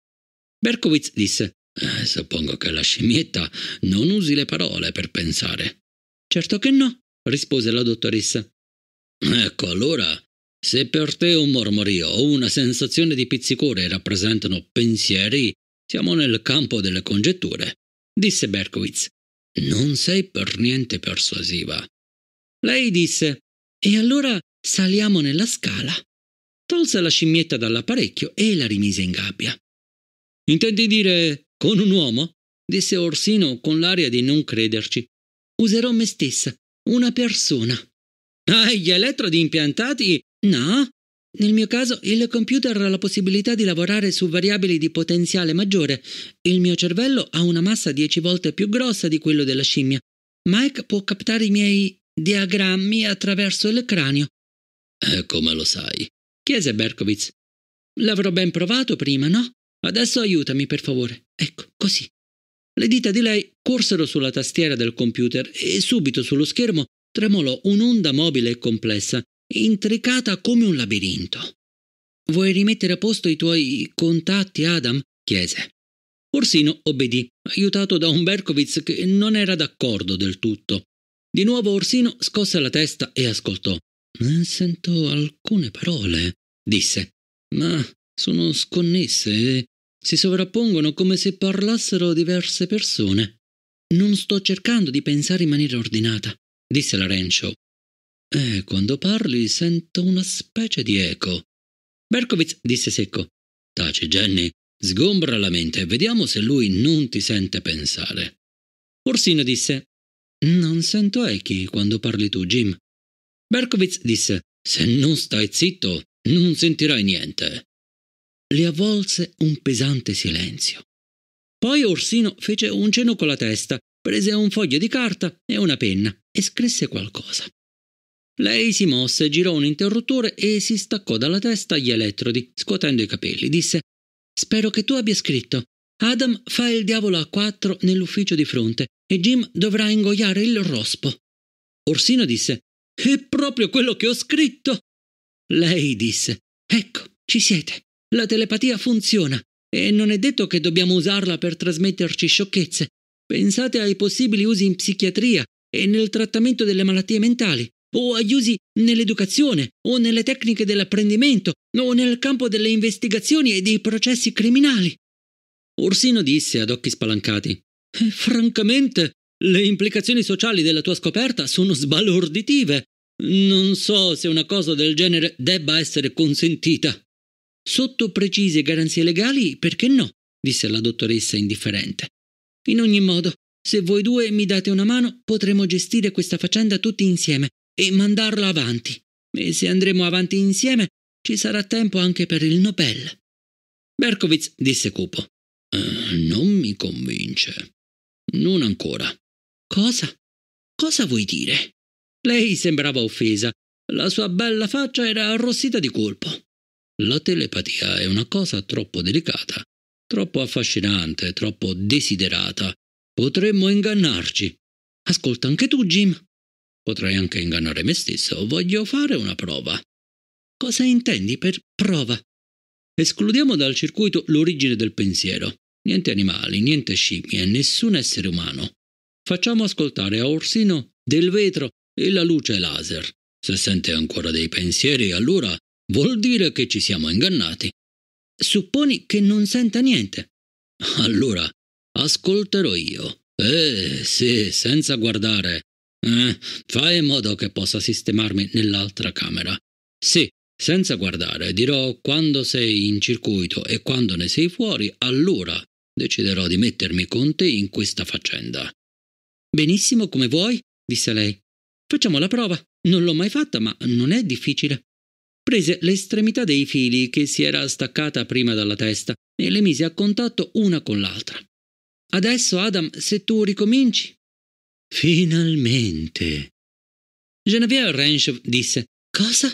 Berkowitz disse: eh, Suppongo che la scimmietta non usi le parole per pensare. Certo che no, rispose la dottoressa. Ecco allora, se per te un mormorio o una sensazione di pizzicore rappresentano pensieri, siamo nel campo delle congetture, disse Berkowitz. Non sei per niente persuasiva. Lei disse: e allora saliamo nella scala. Tolse la scimmietta dall'apparecchio e la rimise in gabbia. Intendi dire con un uomo? disse Orsino con l'aria di non crederci. Userò me stessa, una persona. Ah, gli elettrodi impiantati? No. Nel mio caso, il computer ha la possibilità di lavorare su variabili di potenziale maggiore. Il mio cervello ha una massa dieci volte più grossa di quello della scimmia. Mike può captare i miei diagrammi attraverso il cranio. Eh, come lo sai? chiese Berkowitz. L'avrò ben provato prima, no? Adesso aiutami, per favore. Ecco, così. Le dita di lei corsero sulla tastiera del computer e subito sullo schermo tremolò un'onda mobile e complessa, intricata come un labirinto. Vuoi rimettere a posto i tuoi contatti, Adam? chiese. Orsino obbedì, aiutato da un Berkowitz che non era d'accordo del tutto. Di nuovo Orsino scosse la testa e ascoltò. Sento alcune parole, disse, ma sono sconnesse e si sovrappongono come se parlassero diverse persone. Non sto cercando di pensare in maniera ordinata, disse la E Eh, quando parli sento una specie di eco. Berkowitz disse secco. Taci, Jenny, sgombra la mente e vediamo se lui non ti sente pensare. Orsino disse: non sento echi quando parli tu, Jim. Berkowitz disse: Se non stai zitto, non sentirai niente. Le avvolse un pesante silenzio. Poi Orsino fece un cenno con la testa, prese un foglio di carta e una penna e scrisse qualcosa. Lei si mosse, girò un interruttore e si staccò dalla testa gli elettrodi, scuotendo i capelli. Disse: Spero che tu abbia scritto. Adam fa il diavolo a quattro nell'ufficio di fronte e Jim dovrà ingoiare il rospo. Orsino disse È proprio quello che ho scritto. Lei disse Ecco, ci siete. La telepatia funziona e non è detto che dobbiamo usarla per trasmetterci sciocchezze. Pensate ai possibili usi in psichiatria e nel trattamento delle malattie mentali, o agli usi nell'educazione, o nelle tecniche dell'apprendimento, o nel campo delle investigazioni e dei processi criminali. Orsino disse ad occhi spalancati Francamente, le implicazioni sociali della tua scoperta sono sbalorditive. Non so se una cosa del genere debba essere consentita. Sotto precise garanzie legali, perché no? disse la dottoressa indifferente. In ogni modo, se voi due mi date una mano, potremo gestire questa faccenda tutti insieme e mandarla avanti. E se andremo avanti insieme, ci sarà tempo anche per il Nobel. Berkowitz disse cupo. Eh, non mi convince. Non ancora. Cosa? Cosa vuoi dire? Lei sembrava offesa. La sua bella faccia era arrossita di colpo. La telepatia è una cosa troppo delicata, troppo affascinante, troppo desiderata. Potremmo ingannarci. Ascolta anche tu, Jim. Potrei anche ingannare me stesso. Voglio fare una prova. Cosa intendi per prova? Escludiamo dal circuito l'origine del pensiero. Niente animali, niente scimmie, nessun essere umano. Facciamo ascoltare a Orsino del vetro e la luce laser. Se sente ancora dei pensieri, allora vuol dire che ci siamo ingannati. Supponi che non senta niente. Allora ascolterò io. Eh, sì, senza guardare. Eh, fai in modo che possa sistemarmi nell'altra camera. Sì, senza guardare, dirò quando sei in circuito e quando ne sei fuori, allora Deciderò di mettermi con te in questa faccenda. Benissimo, come vuoi, disse lei. Facciamo la prova. Non l'ho mai fatta, ma non è difficile. Prese l'estremità dei fili che si era staccata prima dalla testa e le mise a contatto una con l'altra. Adesso, Adam, se tu ricominci. Finalmente. Genevieve Renshov disse: Cosa?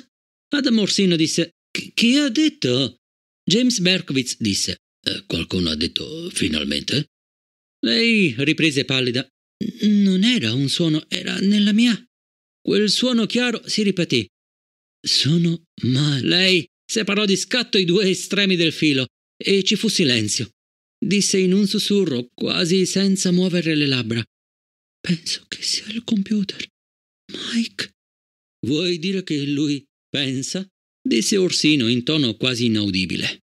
Adam Orsino disse: Chi ha detto? James Berkowitz disse: eh, qualcuno ha detto finalmente? Lei riprese pallida. Non era un suono, era nella mia. Quel suono chiaro si ripeté. Sono ma lei separò di scatto i due estremi del filo e ci fu silenzio. Disse in un sussurro, quasi senza muovere le labbra. Penso che sia il computer. Mike. Vuoi dire che lui pensa? disse Orsino in tono quasi inaudibile.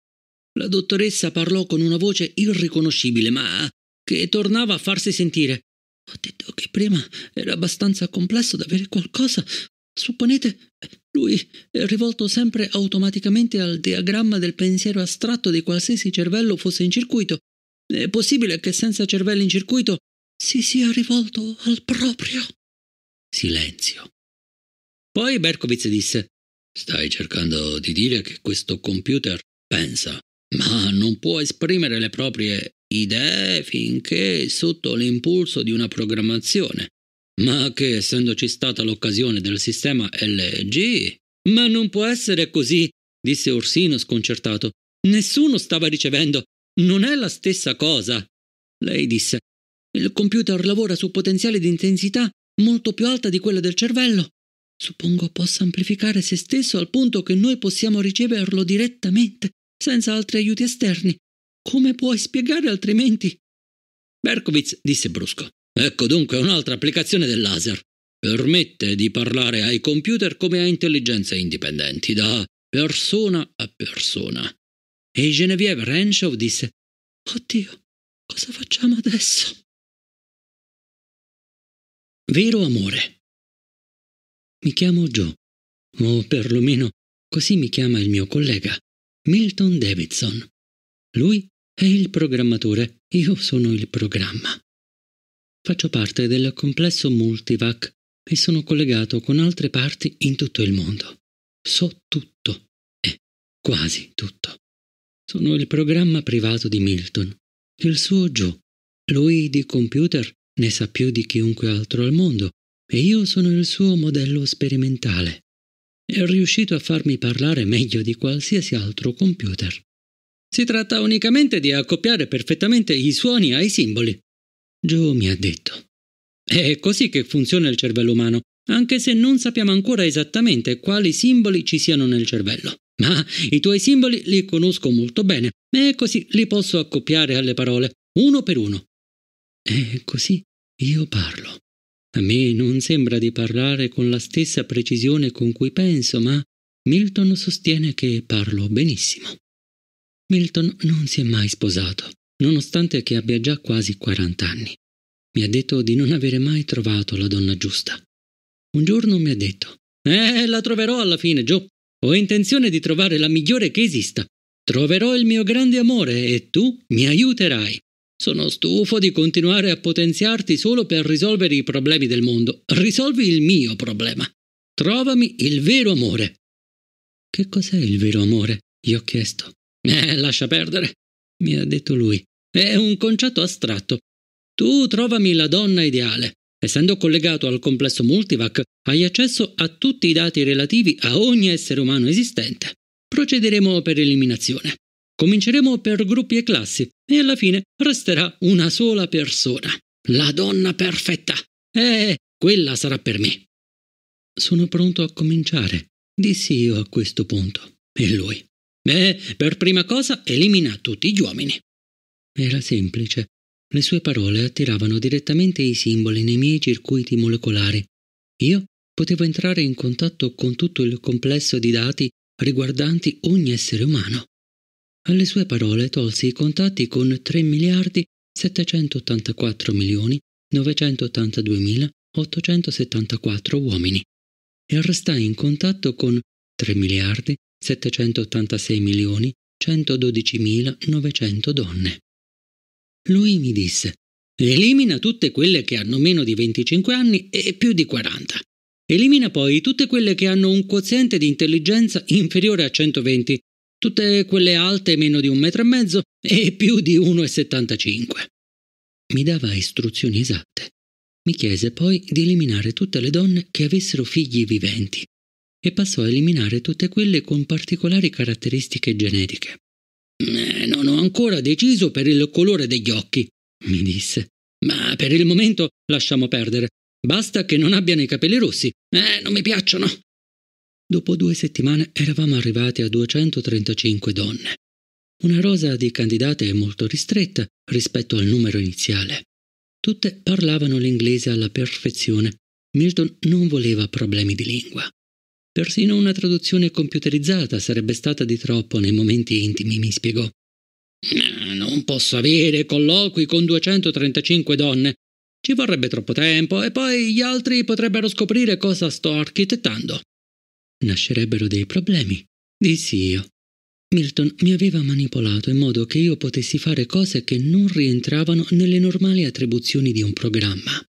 La dottoressa parlò con una voce irriconoscibile, ma che tornava a farsi sentire. Ho detto che prima era abbastanza complesso da avere qualcosa. Supponete, lui è rivolto sempre automaticamente al diagramma del pensiero astratto di qualsiasi cervello fosse in circuito. È possibile che senza cervello in circuito si sia rivolto al proprio. Silenzio. Poi Berkowitz disse: Stai cercando di dire che questo computer pensa ma non può esprimere le proprie idee finché sotto l'impulso di una programmazione, ma che essendoci stata l'occasione del sistema LG. Ma non può essere così, disse Orsino sconcertato. Nessuno stava ricevendo. Non è la stessa cosa. Lei disse: Il computer lavora su potenziali di intensità molto più alta di quella del cervello. Suppongo possa amplificare se stesso al punto che noi possiamo riceverlo direttamente senza altri aiuti esterni. Come puoi spiegare altrimenti? Berkowitz disse brusco. Ecco dunque un'altra applicazione del laser. Permette di parlare ai computer come a intelligenze indipendenti, da persona a persona. E Genevieve Renshaw disse: Oddio, cosa facciamo adesso? Vero amore. Mi chiamo Joe, o perlomeno così mi chiama il mio collega. Milton Davidson. Lui è il programmatore, io sono il programma. Faccio parte del complesso Multivac e sono collegato con altre parti in tutto il mondo. So tutto, eh, quasi tutto. Sono il programma privato di Milton, il suo Joe. Lui di computer ne sa più di chiunque altro al mondo e io sono il suo modello sperimentale è riuscito a farmi parlare meglio di qualsiasi altro computer. Si tratta unicamente di accoppiare perfettamente i suoni ai simboli. Joe mi ha detto. È così che funziona il cervello umano, anche se non sappiamo ancora esattamente quali simboli ci siano nel cervello. Ma i tuoi simboli li conosco molto bene e così li posso accoppiare alle parole, uno per uno. E così io parlo. A me non sembra di parlare con la stessa precisione con cui penso, ma Milton sostiene che parlo benissimo. Milton non si è mai sposato, nonostante che abbia già quasi 40 anni. Mi ha detto di non avere mai trovato la donna giusta. Un giorno mi ha detto: Eh, la troverò alla fine, Joe. Ho intenzione di trovare la migliore che esista. Troverò il mio grande amore e tu mi aiuterai. Sono stufo di continuare a potenziarti solo per risolvere i problemi del mondo. Risolvi il mio problema. Trovami il vero amore. Che cos'è il vero amore? gli ho chiesto. Eh, lascia perdere, mi ha detto lui. È un concetto astratto. Tu trovami la donna ideale. Essendo collegato al complesso Multivac, hai accesso a tutti i dati relativi a ogni essere umano esistente. Procederemo per eliminazione. Cominceremo per gruppi e classi e alla fine resterà una sola persona. La donna perfetta. Eh, quella sarà per me. Sono pronto a cominciare, dissi io a questo punto. E lui. Beh, per prima cosa elimina tutti gli uomini. Era semplice. Le sue parole attiravano direttamente i simboli nei miei circuiti molecolari. Io potevo entrare in contatto con tutto il complesso di dati riguardanti ogni essere umano. Alle sue parole tolsi i contatti con 3 miliardi 784 milioni 982 mila 874 uomini e restai in contatto con 3 miliardi 786 milioni 112 mila 900 donne. Lui mi disse Elimina tutte quelle che hanno meno di 25 anni e più di 40. Elimina poi tutte quelle che hanno un quoziente di intelligenza inferiore a 120 tutte quelle alte meno di un metro e mezzo e più di 1,75. Mi dava istruzioni esatte. Mi chiese poi di eliminare tutte le donne che avessero figli viventi e passò a eliminare tutte quelle con particolari caratteristiche genetiche. Eh, non ho ancora deciso per il colore degli occhi, mi disse, ma per il momento lasciamo perdere. Basta che non abbiano i capelli rossi. Eh, non mi piacciono. Dopo due settimane eravamo arrivati a 235 donne. Una rosa di candidate molto ristretta rispetto al numero iniziale. Tutte parlavano l'inglese alla perfezione. Milton non voleva problemi di lingua. Persino una traduzione computerizzata sarebbe stata di troppo nei momenti intimi, mi spiegò. Mm, non posso avere colloqui con 235 donne. Ci vorrebbe troppo tempo e poi gli altri potrebbero scoprire cosa sto architettando nascerebbero dei problemi, dissi io. Milton mi aveva manipolato in modo che io potessi fare cose che non rientravano nelle normali attribuzioni di un programma.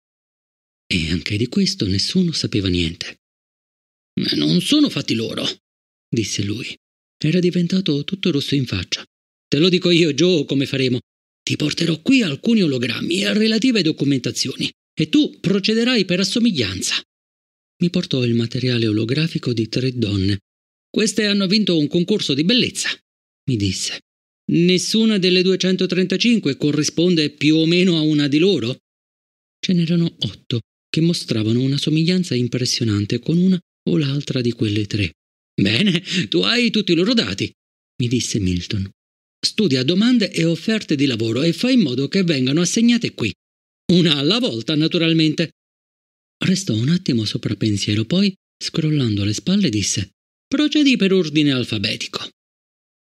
E anche di questo nessuno sapeva niente. Non sono fatti loro, disse lui. Era diventato tutto rosso in faccia. Te lo dico io, Joe, come faremo. Ti porterò qui alcuni ologrammi e relative documentazioni, e tu procederai per assomiglianza mi portò il materiale olografico di tre donne. Queste hanno vinto un concorso di bellezza, mi disse. Nessuna delle 235 corrisponde più o meno a una di loro? Ce n'erano otto che mostravano una somiglianza impressionante con una o l'altra di quelle tre. Bene, tu hai tutti i loro dati, mi disse Milton. Studia domande e offerte di lavoro e fa in modo che vengano assegnate qui. Una alla volta, naturalmente. Restò un attimo sopra pensiero, poi, scrollando le spalle, disse Procedi per ordine alfabetico.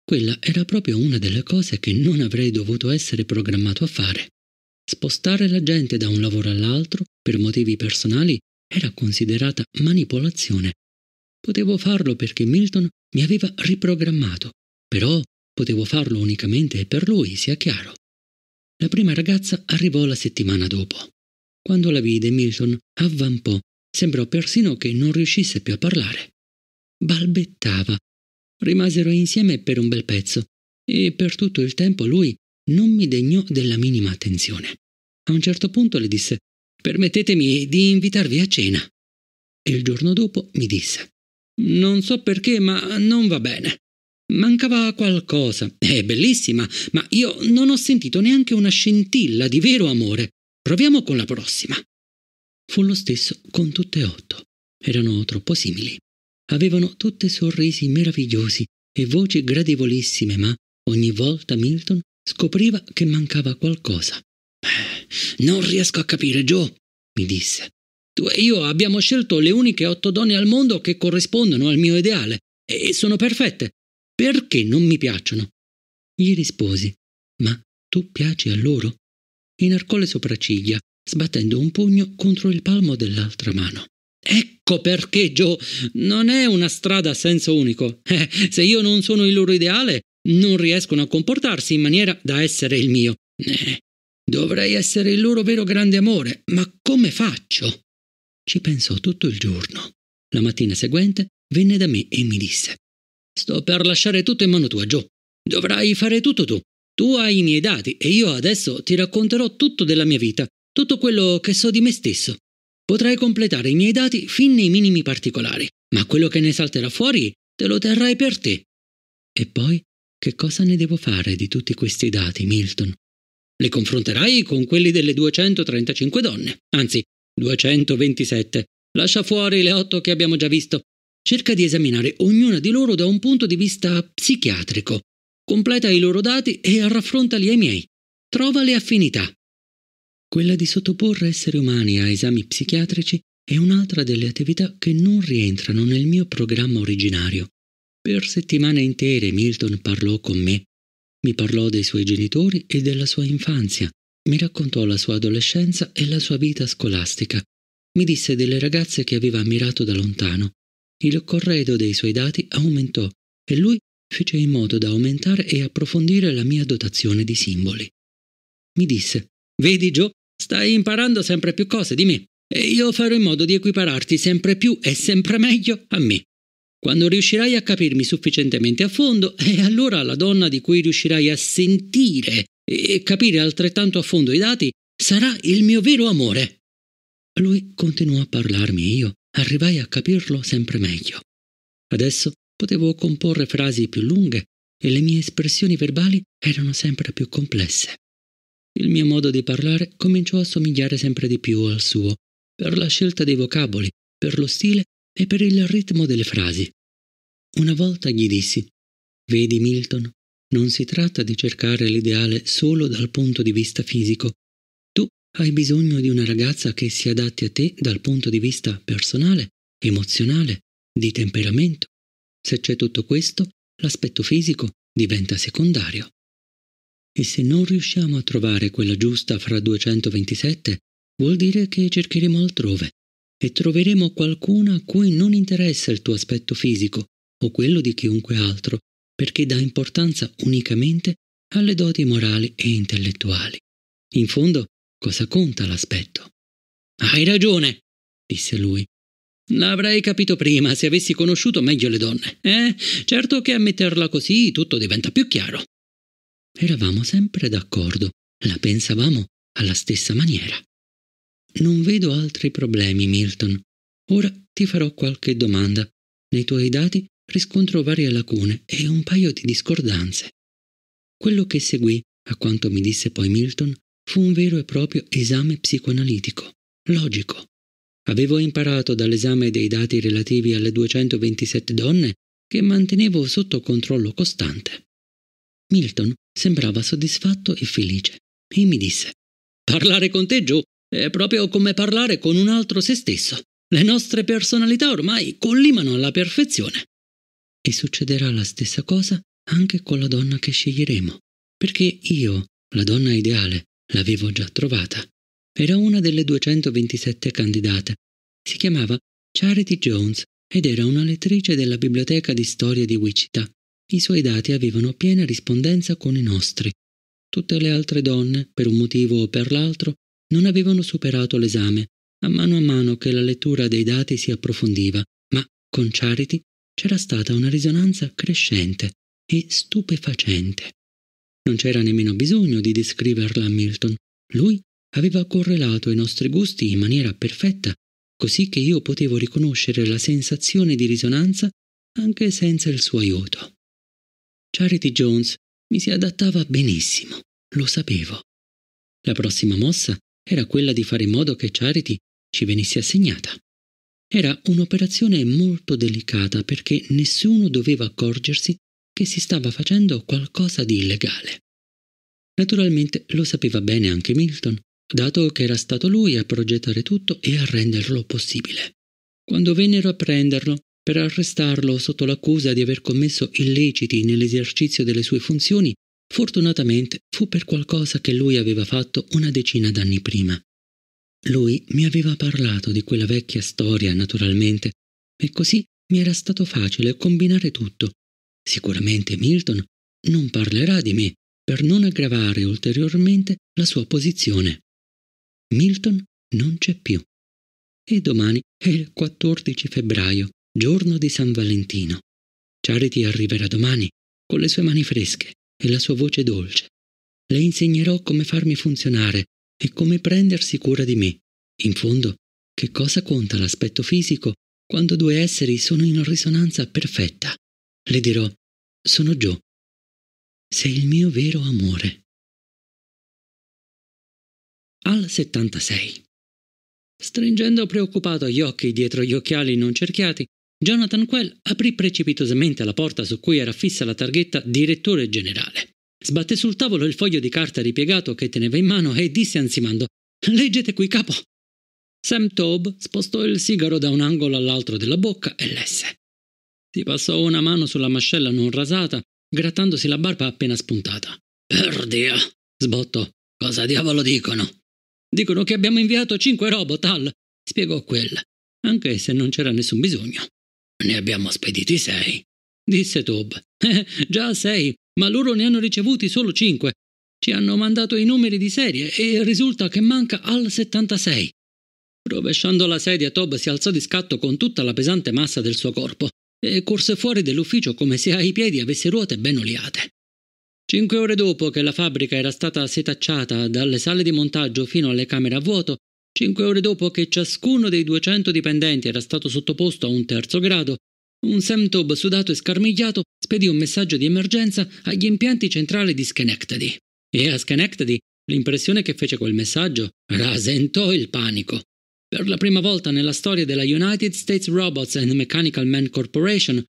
Quella era proprio una delle cose che non avrei dovuto essere programmato a fare. Spostare la gente da un lavoro all'altro per motivi personali era considerata manipolazione. Potevo farlo perché Milton mi aveva riprogrammato, però potevo farlo unicamente per lui, sia chiaro. La prima ragazza arrivò la settimana dopo. Quando la vide, Milton avvampò. Sembrò persino che non riuscisse più a parlare. Balbettava. Rimasero insieme per un bel pezzo e per tutto il tempo lui non mi degnò della minima attenzione. A un certo punto le disse Permettetemi di invitarvi a cena. E il giorno dopo mi disse Non so perché, ma non va bene. Mancava qualcosa. È bellissima, ma io non ho sentito neanche una scintilla di vero amore. Proviamo con la prossima. Fu lo stesso con tutte e otto. Erano troppo simili. Avevano tutte sorrisi meravigliosi e voci gradevolissime, ma ogni volta Milton scopriva che mancava qualcosa. Eh, non riesco a capire, Joe, mi disse. Tu e io abbiamo scelto le uniche otto donne al mondo che corrispondono al mio ideale e sono perfette. Perché non mi piacciono? Gli risposi, ma tu piaci a loro? inarcò le sopracciglia, sbattendo un pugno contro il palmo dell'altra mano. Ecco perché, Joe, non è una strada a senso unico. Eh, se io non sono il loro ideale, non riescono a comportarsi in maniera da essere il mio. Eh, dovrei essere il loro vero grande amore, ma come faccio? Ci pensò tutto il giorno. La mattina seguente venne da me e mi disse: Sto per lasciare tutto in mano tua, Joe. Dovrai fare tutto tu. Tu hai i miei dati e io adesso ti racconterò tutto della mia vita, tutto quello che so di me stesso. Potrai completare i miei dati fin nei minimi particolari, ma quello che ne salterà fuori te lo terrai per te. E poi, che cosa ne devo fare di tutti questi dati, Milton? Li confronterai con quelli delle 235 donne, anzi, 227. Lascia fuori le otto che abbiamo già visto. Cerca di esaminare ognuna di loro da un punto di vista psichiatrico Completa i loro dati e raffrontali ai miei. Trova le affinità. Quella di sottoporre esseri umani a esami psichiatrici è un'altra delle attività che non rientrano nel mio programma originario. Per settimane intere Milton parlò con me. Mi parlò dei suoi genitori e della sua infanzia. Mi raccontò la sua adolescenza e la sua vita scolastica. Mi disse delle ragazze che aveva ammirato da lontano. Il corredo dei suoi dati aumentò e lui fece in modo da aumentare e approfondire la mia dotazione di simboli. Mi disse, Vedi Joe, stai imparando sempre più cose di me e io farò in modo di equipararti sempre più e sempre meglio a me. Quando riuscirai a capirmi sufficientemente a fondo, è [laughs] allora la donna di cui riuscirai a sentire e capire altrettanto a fondo i dati sarà il mio vero amore. Lui continuò a parlarmi e io arrivai a capirlo sempre meglio. Adesso Potevo comporre frasi più lunghe e le mie espressioni verbali erano sempre più complesse. Il mio modo di parlare cominciò a somigliare sempre di più al suo, per la scelta dei vocaboli, per lo stile e per il ritmo delle frasi. Una volta gli dissi, Vedi Milton, non si tratta di cercare l'ideale solo dal punto di vista fisico. Tu hai bisogno di una ragazza che si adatti a te dal punto di vista personale, emozionale, di temperamento, se c'è tutto questo, l'aspetto fisico diventa secondario. E se non riusciamo a trovare quella giusta fra 227, vuol dire che cercheremo altrove e troveremo qualcuna a cui non interessa il tuo aspetto fisico o quello di chiunque altro, perché dà importanza unicamente alle doti morali e intellettuali. In fondo, cosa conta l'aspetto? Hai ragione, disse lui, L'avrei capito prima se avessi conosciuto meglio le donne. Eh, certo che a metterla così tutto diventa più chiaro. Eravamo sempre d'accordo, la pensavamo alla stessa maniera. Non vedo altri problemi, Milton. Ora ti farò qualche domanda. Nei tuoi dati riscontro varie lacune e un paio di discordanze. Quello che seguì, a quanto mi disse poi Milton, fu un vero e proprio esame psicoanalitico, logico, Avevo imparato dall'esame dei dati relativi alle 227 donne che mantenevo sotto controllo costante. Milton sembrava soddisfatto e felice e mi disse: Parlare con te, Joe, è proprio come parlare con un altro se stesso. Le nostre personalità ormai collimano alla perfezione. E succederà la stessa cosa anche con la donna che sceglieremo, perché io, la donna ideale, l'avevo già trovata era una delle 227 candidate. Si chiamava Charity Jones ed era una lettrice della biblioteca di storia di Wichita. I suoi dati avevano piena rispondenza con i nostri. Tutte le altre donne, per un motivo o per l'altro, non avevano superato l'esame, a mano a mano che la lettura dei dati si approfondiva, ma con Charity c'era stata una risonanza crescente e stupefacente. Non c'era nemmeno bisogno di descriverla a Milton. Lui aveva correlato i nostri gusti in maniera perfetta, così che io potevo riconoscere la sensazione di risonanza anche senza il suo aiuto. Charity Jones mi si adattava benissimo, lo sapevo. La prossima mossa era quella di fare in modo che Charity ci venisse assegnata. Era un'operazione molto delicata perché nessuno doveva accorgersi che si stava facendo qualcosa di illegale. Naturalmente lo sapeva bene anche Milton, dato che era stato lui a progettare tutto e a renderlo possibile. Quando vennero a prenderlo, per arrestarlo sotto l'accusa di aver commesso illeciti nell'esercizio delle sue funzioni, fortunatamente fu per qualcosa che lui aveva fatto una decina d'anni prima. Lui mi aveva parlato di quella vecchia storia, naturalmente, e così mi era stato facile combinare tutto. Sicuramente Milton non parlerà di me per non aggravare ulteriormente la sua posizione. Milton non c'è più. E domani è il 14 febbraio, giorno di San Valentino. Charity arriverà domani, con le sue mani fresche e la sua voce dolce. Le insegnerò come farmi funzionare e come prendersi cura di me. In fondo, che cosa conta l'aspetto fisico quando due esseri sono in risonanza perfetta? Le dirò, sono Joe. Sei il mio vero amore al 76. Stringendo preoccupato gli occhi dietro gli occhiali non cerchiati, Jonathan Quell aprì precipitosamente la porta su cui era fissa la targhetta Direttore Generale. Sbatté sul tavolo il foglio di carta ripiegato che teneva in mano e disse ansimando Leggete qui, capo. Sam Taub spostò il sigaro da un angolo all'altro della bocca e lesse. Si passò una mano sulla mascella non rasata, grattandosi la barba appena spuntata. Per Dio! sbottò. Cosa diavolo dicono? Dicono che abbiamo inviato cinque robot al. spiegò quella, anche se non c'era nessun bisogno. Ne abbiamo spediti sei, disse Tob. Eh, già sei, ma loro ne hanno ricevuti solo cinque. Ci hanno mandato i numeri di serie e risulta che manca al 76. Rovesciando la sedia, Tob si alzò di scatto con tutta la pesante massa del suo corpo e corse fuori dell'ufficio come se ai piedi avesse ruote ben oliate. Cinque ore dopo che la fabbrica era stata setacciata dalle sale di montaggio fino alle camere a vuoto, cinque ore dopo che ciascuno dei 200 dipendenti era stato sottoposto a un terzo grado, un Semtob sudato e scarmigliato spedì un messaggio di emergenza agli impianti centrali di Schenectady. E a Schenectady l'impressione che fece quel messaggio rasentò il panico. Per la prima volta nella storia della United States Robots and Mechanical Man Corporation,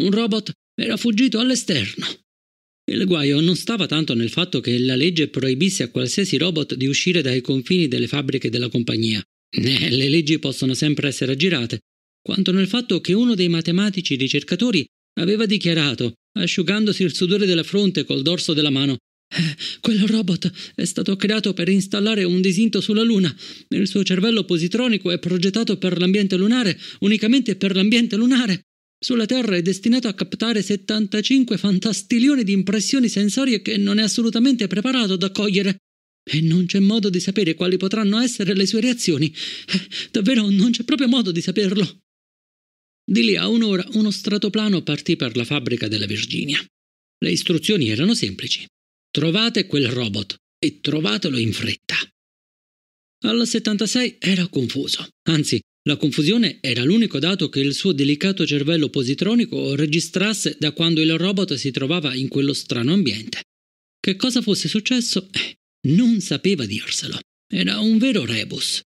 un robot era fuggito all'esterno. Il guaio non stava tanto nel fatto che la legge proibisse a qualsiasi robot di uscire dai confini delle fabbriche della compagnia. [laughs] Eh, le leggi possono sempre essere aggirate, quanto nel fatto che uno dei matematici ricercatori aveva dichiarato, asciugandosi il sudore della fronte col dorso della mano, eh, quel robot è stato creato per installare un disinto sulla Luna. Il suo cervello positronico è progettato per l'ambiente lunare, unicamente per l'ambiente lunare sulla Terra è destinato a captare 75 fantastilioni di impressioni sensorie che non è assolutamente preparato ad accogliere. E non c'è modo di sapere quali potranno essere le sue reazioni. Eh, davvero non c'è proprio modo di saperlo. Di lì a un'ora uno stratoplano partì per la fabbrica della Virginia. Le istruzioni erano semplici. Trovate quel robot e trovatelo in fretta. Alla 76 era confuso, anzi la confusione era l'unico dato che il suo delicato cervello positronico registrasse da quando il robot si trovava in quello strano ambiente. Che cosa fosse successo? Eh, non sapeva dirselo. Era un vero rebus.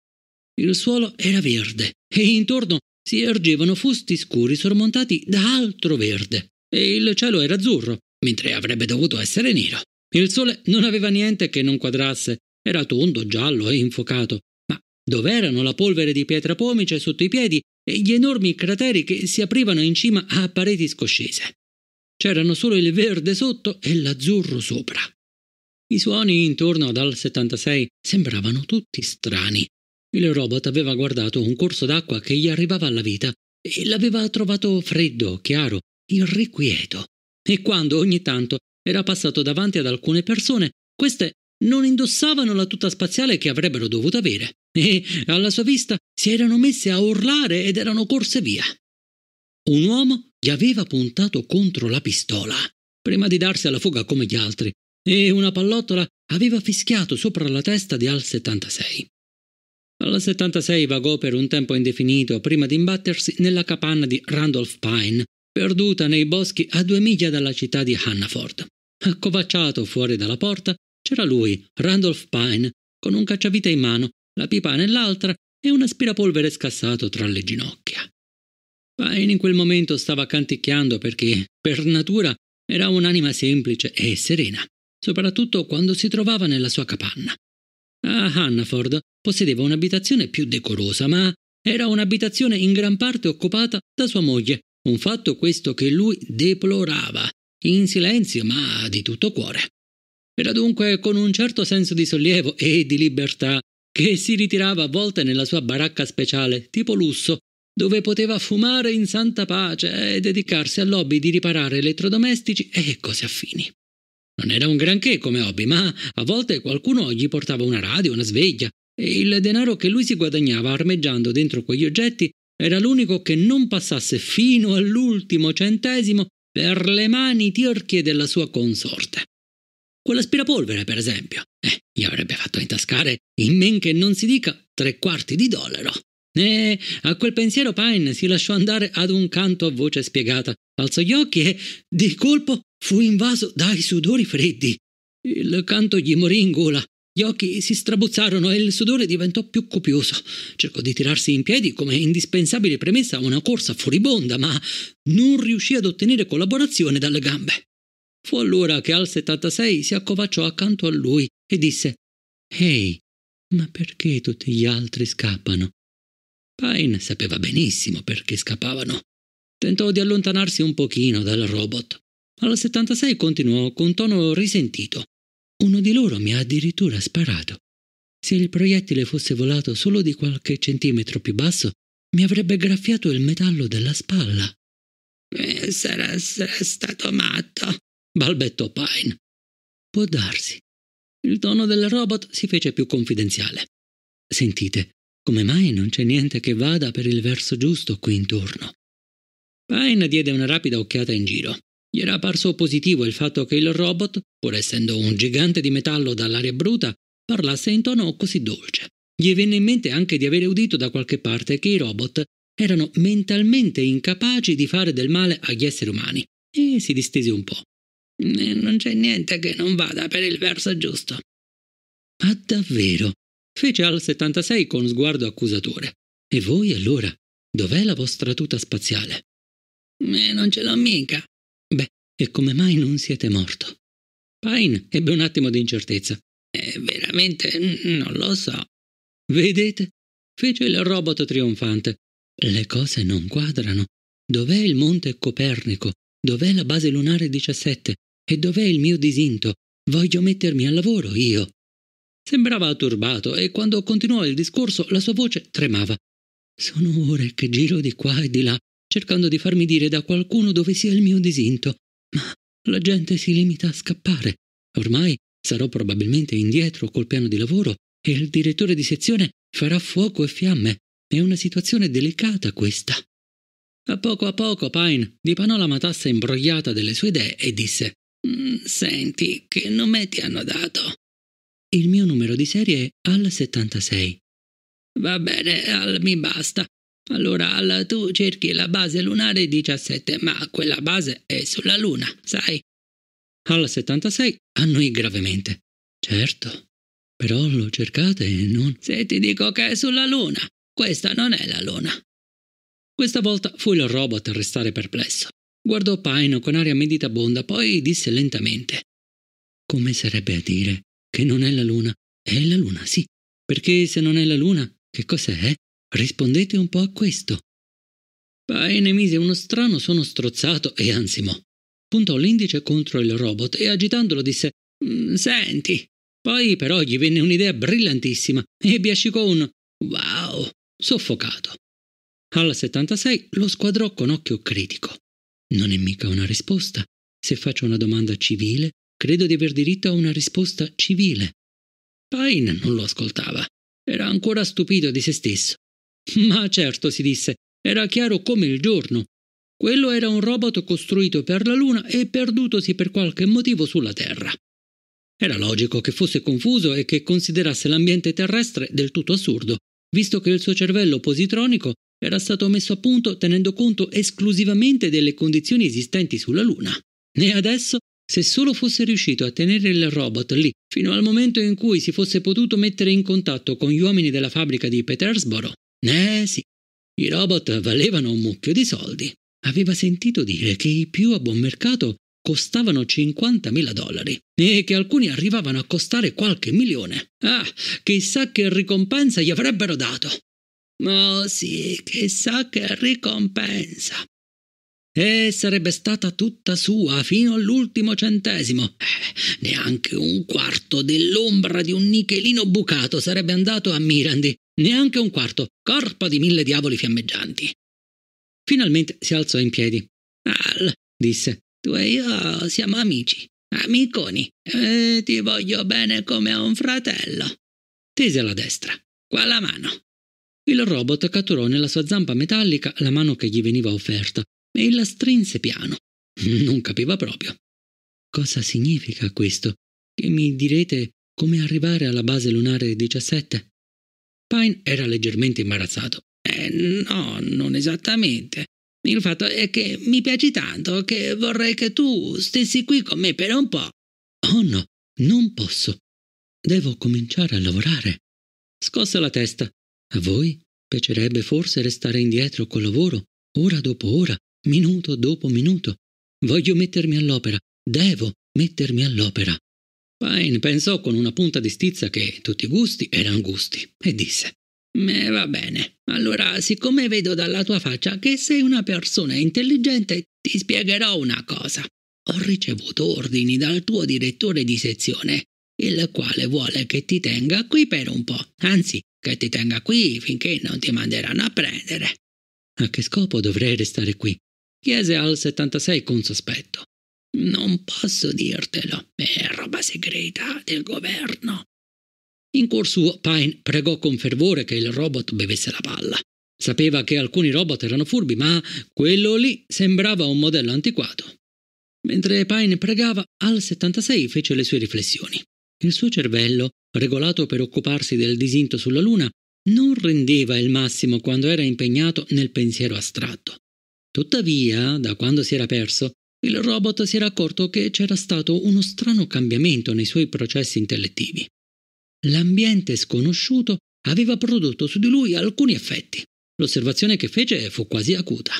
Il suolo era verde e intorno si ergevano fusti scuri sormontati da altro verde e il cielo era azzurro, mentre avrebbe dovuto essere nero. Il sole non aveva niente che non quadrasse, era tondo, giallo e infocato, dove erano la polvere di pietra pomice sotto i piedi e gli enormi crateri che si aprivano in cima a pareti scoscese. C'erano solo il verde sotto e l'azzurro sopra. I suoni intorno dal 76 sembravano tutti strani. Il robot aveva guardato un corso d'acqua che gli arrivava alla vita e l'aveva trovato freddo, chiaro, irrequieto. E quando ogni tanto era passato davanti ad alcune persone, queste non indossavano la tuta spaziale che avrebbero dovuto avere. [laughs] e, alla sua vista, si erano messe a urlare ed erano corse via. Un uomo gli aveva puntato contro la pistola, prima di darsi alla fuga come gli altri, e una pallottola aveva fischiato sopra la testa di Al 76. Al 76 vagò per un tempo indefinito prima di imbattersi nella capanna di Randolph Pine, perduta nei boschi a due miglia dalla città di Hannaford. Accovacciato fuori dalla porta c'era lui, Randolph Pine, con un cacciavite in mano la pipa nell'altra e un aspirapolvere scassato tra le ginocchia. Pain in quel momento stava canticchiando perché, per natura, era un'anima semplice e serena, soprattutto quando si trovava nella sua capanna. A Hannaford possedeva un'abitazione più decorosa, ma era un'abitazione in gran parte occupata da sua moglie, un fatto questo che lui deplorava, in silenzio ma di tutto cuore. Era dunque con un certo senso di sollievo e di libertà che si ritirava a volte nella sua baracca speciale, tipo lusso, dove poteva fumare in santa pace e dedicarsi all'hobby di riparare elettrodomestici e cose affini. Non era un granché come hobby, ma a volte qualcuno gli portava una radio, una sveglia, e il denaro che lui si guadagnava armeggiando dentro quegli oggetti era l'unico che non passasse fino all'ultimo centesimo per le mani tirchie della sua consorte. Quell'aspirapolvere, per esempio, eh, gli avrebbe fatto intascare, in men che non si dica, tre quarti di dollaro. E a quel pensiero Pine si lasciò andare ad un canto a voce spiegata, alzò gli occhi e, di colpo, fu invaso dai sudori freddi. Il canto gli morì in gola, gli occhi si strabuzzarono e il sudore diventò più copioso. Cercò di tirarsi in piedi come indispensabile premessa a una corsa furibonda, ma non riuscì ad ottenere collaborazione dalle gambe. Fu allora che al 76 si accovacciò accanto a lui e disse Ehi, ma perché tutti gli altri scappano? Pine sapeva benissimo perché scappavano. Tentò di allontanarsi un pochino dal robot. Al 76 continuò con tono risentito. Uno di loro mi ha addirittura sparato. Se il proiettile fosse volato solo di qualche centimetro più basso, mi avrebbe graffiato il metallo della spalla. Eh, sarà, sarà stato matto, balbettò Pine. Può darsi. Il tono del robot si fece più confidenziale. Sentite, come mai non c'è niente che vada per il verso giusto qui intorno? Pine diede una rapida occhiata in giro. Gli era parso positivo il fatto che il robot, pur essendo un gigante di metallo dall'aria bruta, parlasse in tono così dolce. Gli venne in mente anche di avere udito da qualche parte che i robot erano mentalmente incapaci di fare del male agli esseri umani e si distese un po'. E eh, non c'è niente che non vada per il verso giusto. Ma davvero? fece Al 76 con sguardo accusatore. E voi allora? Dov'è la vostra tuta spaziale? E eh, non ce l'ho mica. Beh, e come mai non siete morto? Pine ebbe un attimo di incertezza. E eh, veramente non lo so. Vedete? fece il robot trionfante. Le cose non quadrano. Dov'è il monte Copernico? Dov'è la base lunare 17? E dov'è il mio disinto? Voglio mettermi al lavoro io. Sembrava turbato e quando continuò il discorso la sua voce tremava. Sono ore che giro di qua e di là, cercando di farmi dire da qualcuno dove sia il mio disinto, ma la gente si limita a scappare. Ormai sarò probabilmente indietro col piano di lavoro e il direttore di sezione farà fuoco e fiamme. È una situazione delicata questa. A poco a poco Pine dipanò la matassa imbrogliata delle sue idee e disse Mm, senti, che nome ti hanno dato? Il mio numero di serie è al 76. Va bene, al mi basta. Allora, Al, tu cerchi la base lunare 17, ma quella base è sulla Luna, sai? Al 76 annui gravemente. Certo, però lo cercate e non... Se ti dico che è sulla Luna, questa non è la Luna. Questa volta fu il robot a restare perplesso. Guardò Paino con aria meditabonda, poi disse lentamente: Come sarebbe a dire che non è la luna? È la luna, sì. Perché se non è la luna, che cos'è? Rispondete un po' a questo. Paino emise uno strano suono strozzato e ansimò. Puntò l'indice contro il robot e agitandolo disse: mm, Senti. Poi però gli venne un'idea brillantissima e biascicò un wow soffocato. Alla 76 lo squadrò con occhio critico. Non è mica una risposta. Se faccio una domanda civile, credo di aver diritto a una risposta civile. Pine non lo ascoltava. Era ancora stupito di se stesso. [laughs] Ma certo, si disse, era chiaro come il giorno. Quello era un robot costruito per la Luna e perdutosi per qualche motivo sulla Terra. Era logico che fosse confuso e che considerasse l'ambiente terrestre del tutto assurdo, visto che il suo cervello positronico era stato messo a punto tenendo conto esclusivamente delle condizioni esistenti sulla Luna. E adesso, se solo fosse riuscito a tenere il robot lì fino al momento in cui si fosse potuto mettere in contatto con gli uomini della fabbrica di Petersboro, eh sì, i robot valevano un mucchio di soldi. Aveva sentito dire che i più a buon mercato costavano 50.000 dollari e che alcuni arrivavano a costare qualche milione. Ah, chissà che ricompensa gli avrebbero dato. Ma oh sì, chissà che ricompensa. E sarebbe stata tutta sua fino all'ultimo centesimo. Eh, neanche un quarto dell'ombra di un nichelino bucato sarebbe andato a Mirandi. Neanche un quarto. Corpo di mille diavoli fiammeggianti. Finalmente si alzò in piedi. Al, disse, tu e io siamo amici, amiconi, e ti voglio bene come a un fratello. Tese la destra, qua la mano. Il robot catturò nella sua zampa metallica la mano che gli veniva offerta e la strinse piano. [laughs] Non capiva proprio. Cosa significa questo? Che mi direte come arrivare alla base lunare 17? Pine era leggermente imbarazzato. Eh, no, non esattamente. Il fatto è che mi piaci tanto che vorrei che tu stessi qui con me per un po'. Oh no, non posso. Devo cominciare a lavorare. Scosse la testa. A voi piacerebbe forse restare indietro col lavoro, ora dopo ora, minuto dopo minuto. Voglio mettermi all'opera, devo mettermi all'opera. Pine pensò con una punta di stizza che tutti i gusti erano gusti e disse: Me va bene. Allora, siccome vedo dalla tua faccia che sei una persona intelligente, ti spiegherò una cosa. Ho ricevuto ordini dal tuo direttore di sezione, il quale vuole che ti tenga qui per un po', anzi, che ti tenga qui finché non ti manderanno a prendere. A che scopo dovrei restare qui? chiese al 76 con sospetto. Non posso dirtelo, è roba segreta del governo. In cuor suo, Pine pregò con fervore che il robot bevesse la palla. Sapeva che alcuni robot erano furbi, ma quello lì sembrava un modello antiquato. Mentre Pine pregava, Al 76 fece le sue riflessioni. Il suo cervello regolato per occuparsi del disinto sulla Luna, non rendeva il massimo quando era impegnato nel pensiero astratto. Tuttavia, da quando si era perso, il robot si era accorto che c'era stato uno strano cambiamento nei suoi processi intellettivi. L'ambiente sconosciuto aveva prodotto su di lui alcuni effetti. L'osservazione che fece fu quasi acuta.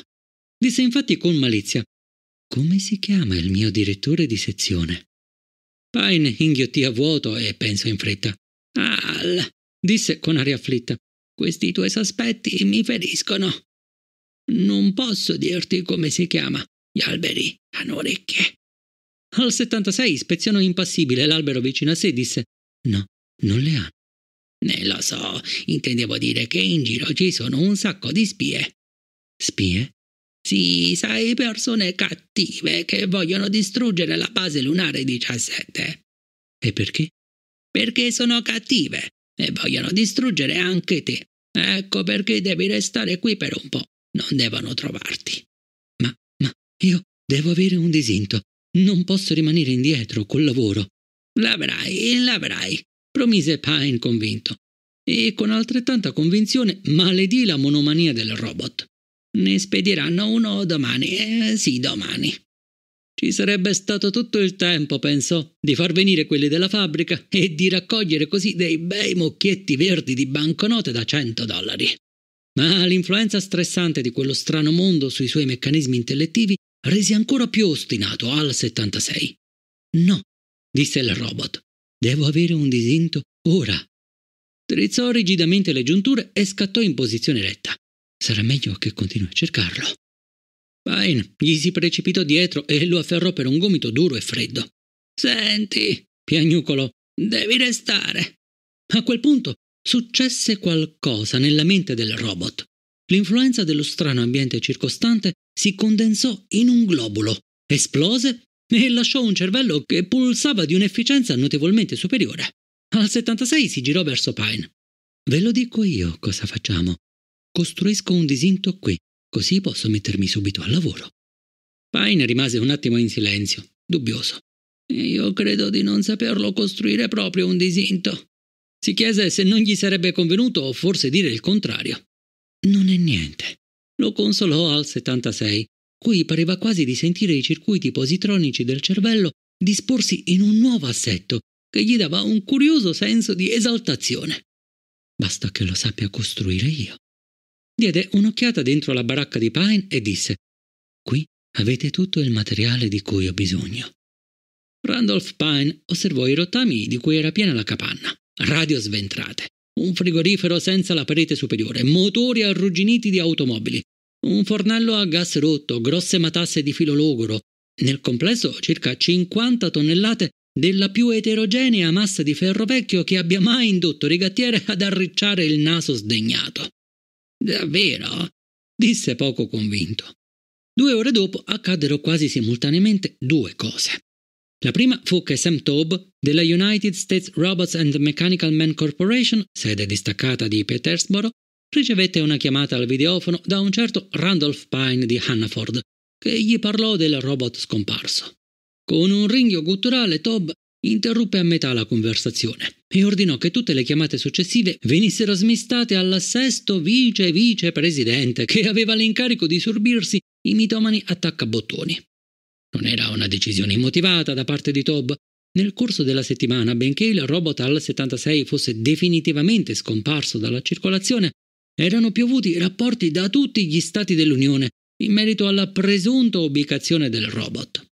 Disse infatti con malizia Come si chiama il mio direttore di sezione? Pine inghiottì a vuoto e pensò in fretta. Al, disse con aria afflitta, questi tuoi sospetti mi feriscono. Non posso dirti come si chiama. Gli alberi hanno orecchie. Al 76 ispezionò impassibile l'albero vicino a sé e disse: No, non le hanno. Ne lo so, intendevo dire che in giro ci sono un sacco di spie. Spie? Sì, sai persone cattive che vogliono distruggere la base lunare 17. E perché? Perché sono cattive e vogliono distruggere anche te. Ecco perché devi restare qui per un po'. Non devono trovarti. Ma, ma, io devo avere un disinto. Non posso rimanere indietro col lavoro. L'avrai, l'avrai, promise Pine convinto. E con altrettanta convinzione maledì la monomania del robot. Ne spediranno uno domani. Eh, sì, domani. Ci sarebbe stato tutto il tempo, pensò, di far venire quelli della fabbrica e di raccogliere così dei bei mucchietti verdi di banconote da 100 dollari. Ma l'influenza stressante di quello strano mondo sui suoi meccanismi intellettivi rese ancora più ostinato al 76. No, disse il robot, devo avere un disinto ora. Drizzò rigidamente le giunture e scattò in posizione retta. Sarà meglio che continui a cercarlo. Pine gli si precipitò dietro e lo afferrò per un gomito duro e freddo. Senti, piagnucolo, devi restare. A quel punto successe qualcosa nella mente del robot. L'influenza dello strano ambiente circostante si condensò in un globulo, esplose e lasciò un cervello che pulsava di un'efficienza notevolmente superiore. Al 76 si girò verso Pine. Ve lo dico io cosa facciamo, Costruisco un disinto qui, così posso mettermi subito al lavoro. Pine rimase un attimo in silenzio, dubbioso. Io credo di non saperlo costruire proprio un disinto. Si chiese se non gli sarebbe convenuto o forse dire il contrario. Non è niente. Lo consolò al 76, cui pareva quasi di sentire i circuiti positronici del cervello disporsi in un nuovo assetto che gli dava un curioso senso di esaltazione. Basta che lo sappia costruire io diede un'occhiata dentro la baracca di Pine e disse Qui avete tutto il materiale di cui ho bisogno. Randolph Pine osservò i rottami di cui era piena la capanna, radio sventrate, un frigorifero senza la parete superiore, motori arrugginiti di automobili, un fornello a gas rotto, grosse matasse di filo logoro, nel complesso circa 50 tonnellate della più eterogenea massa di ferro vecchio che abbia mai indotto rigattiere ad arricciare il naso sdegnato. Davvero? disse poco convinto. Due ore dopo accaddero quasi simultaneamente due cose. La prima fu che Sam Taub, della United States Robots and Mechanical Man Corporation, sede distaccata di Petersboro, ricevette una chiamata al videofono da un certo Randolph Pine di Hannaford, che gli parlò del robot scomparso. Con un ringhio gutturale Tob interruppe a metà la conversazione e ordinò che tutte le chiamate successive venissero smistate al sesto vice vicepresidente che aveva l'incarico di sorbirsi i mitomani attaccabottoni. Non era una decisione immotivata da parte di Tob. Nel corso della settimana, benché il robot al 76 fosse definitivamente scomparso dalla circolazione, erano piovuti rapporti da tutti gli stati dell'Unione in merito alla presunta ubicazione del robot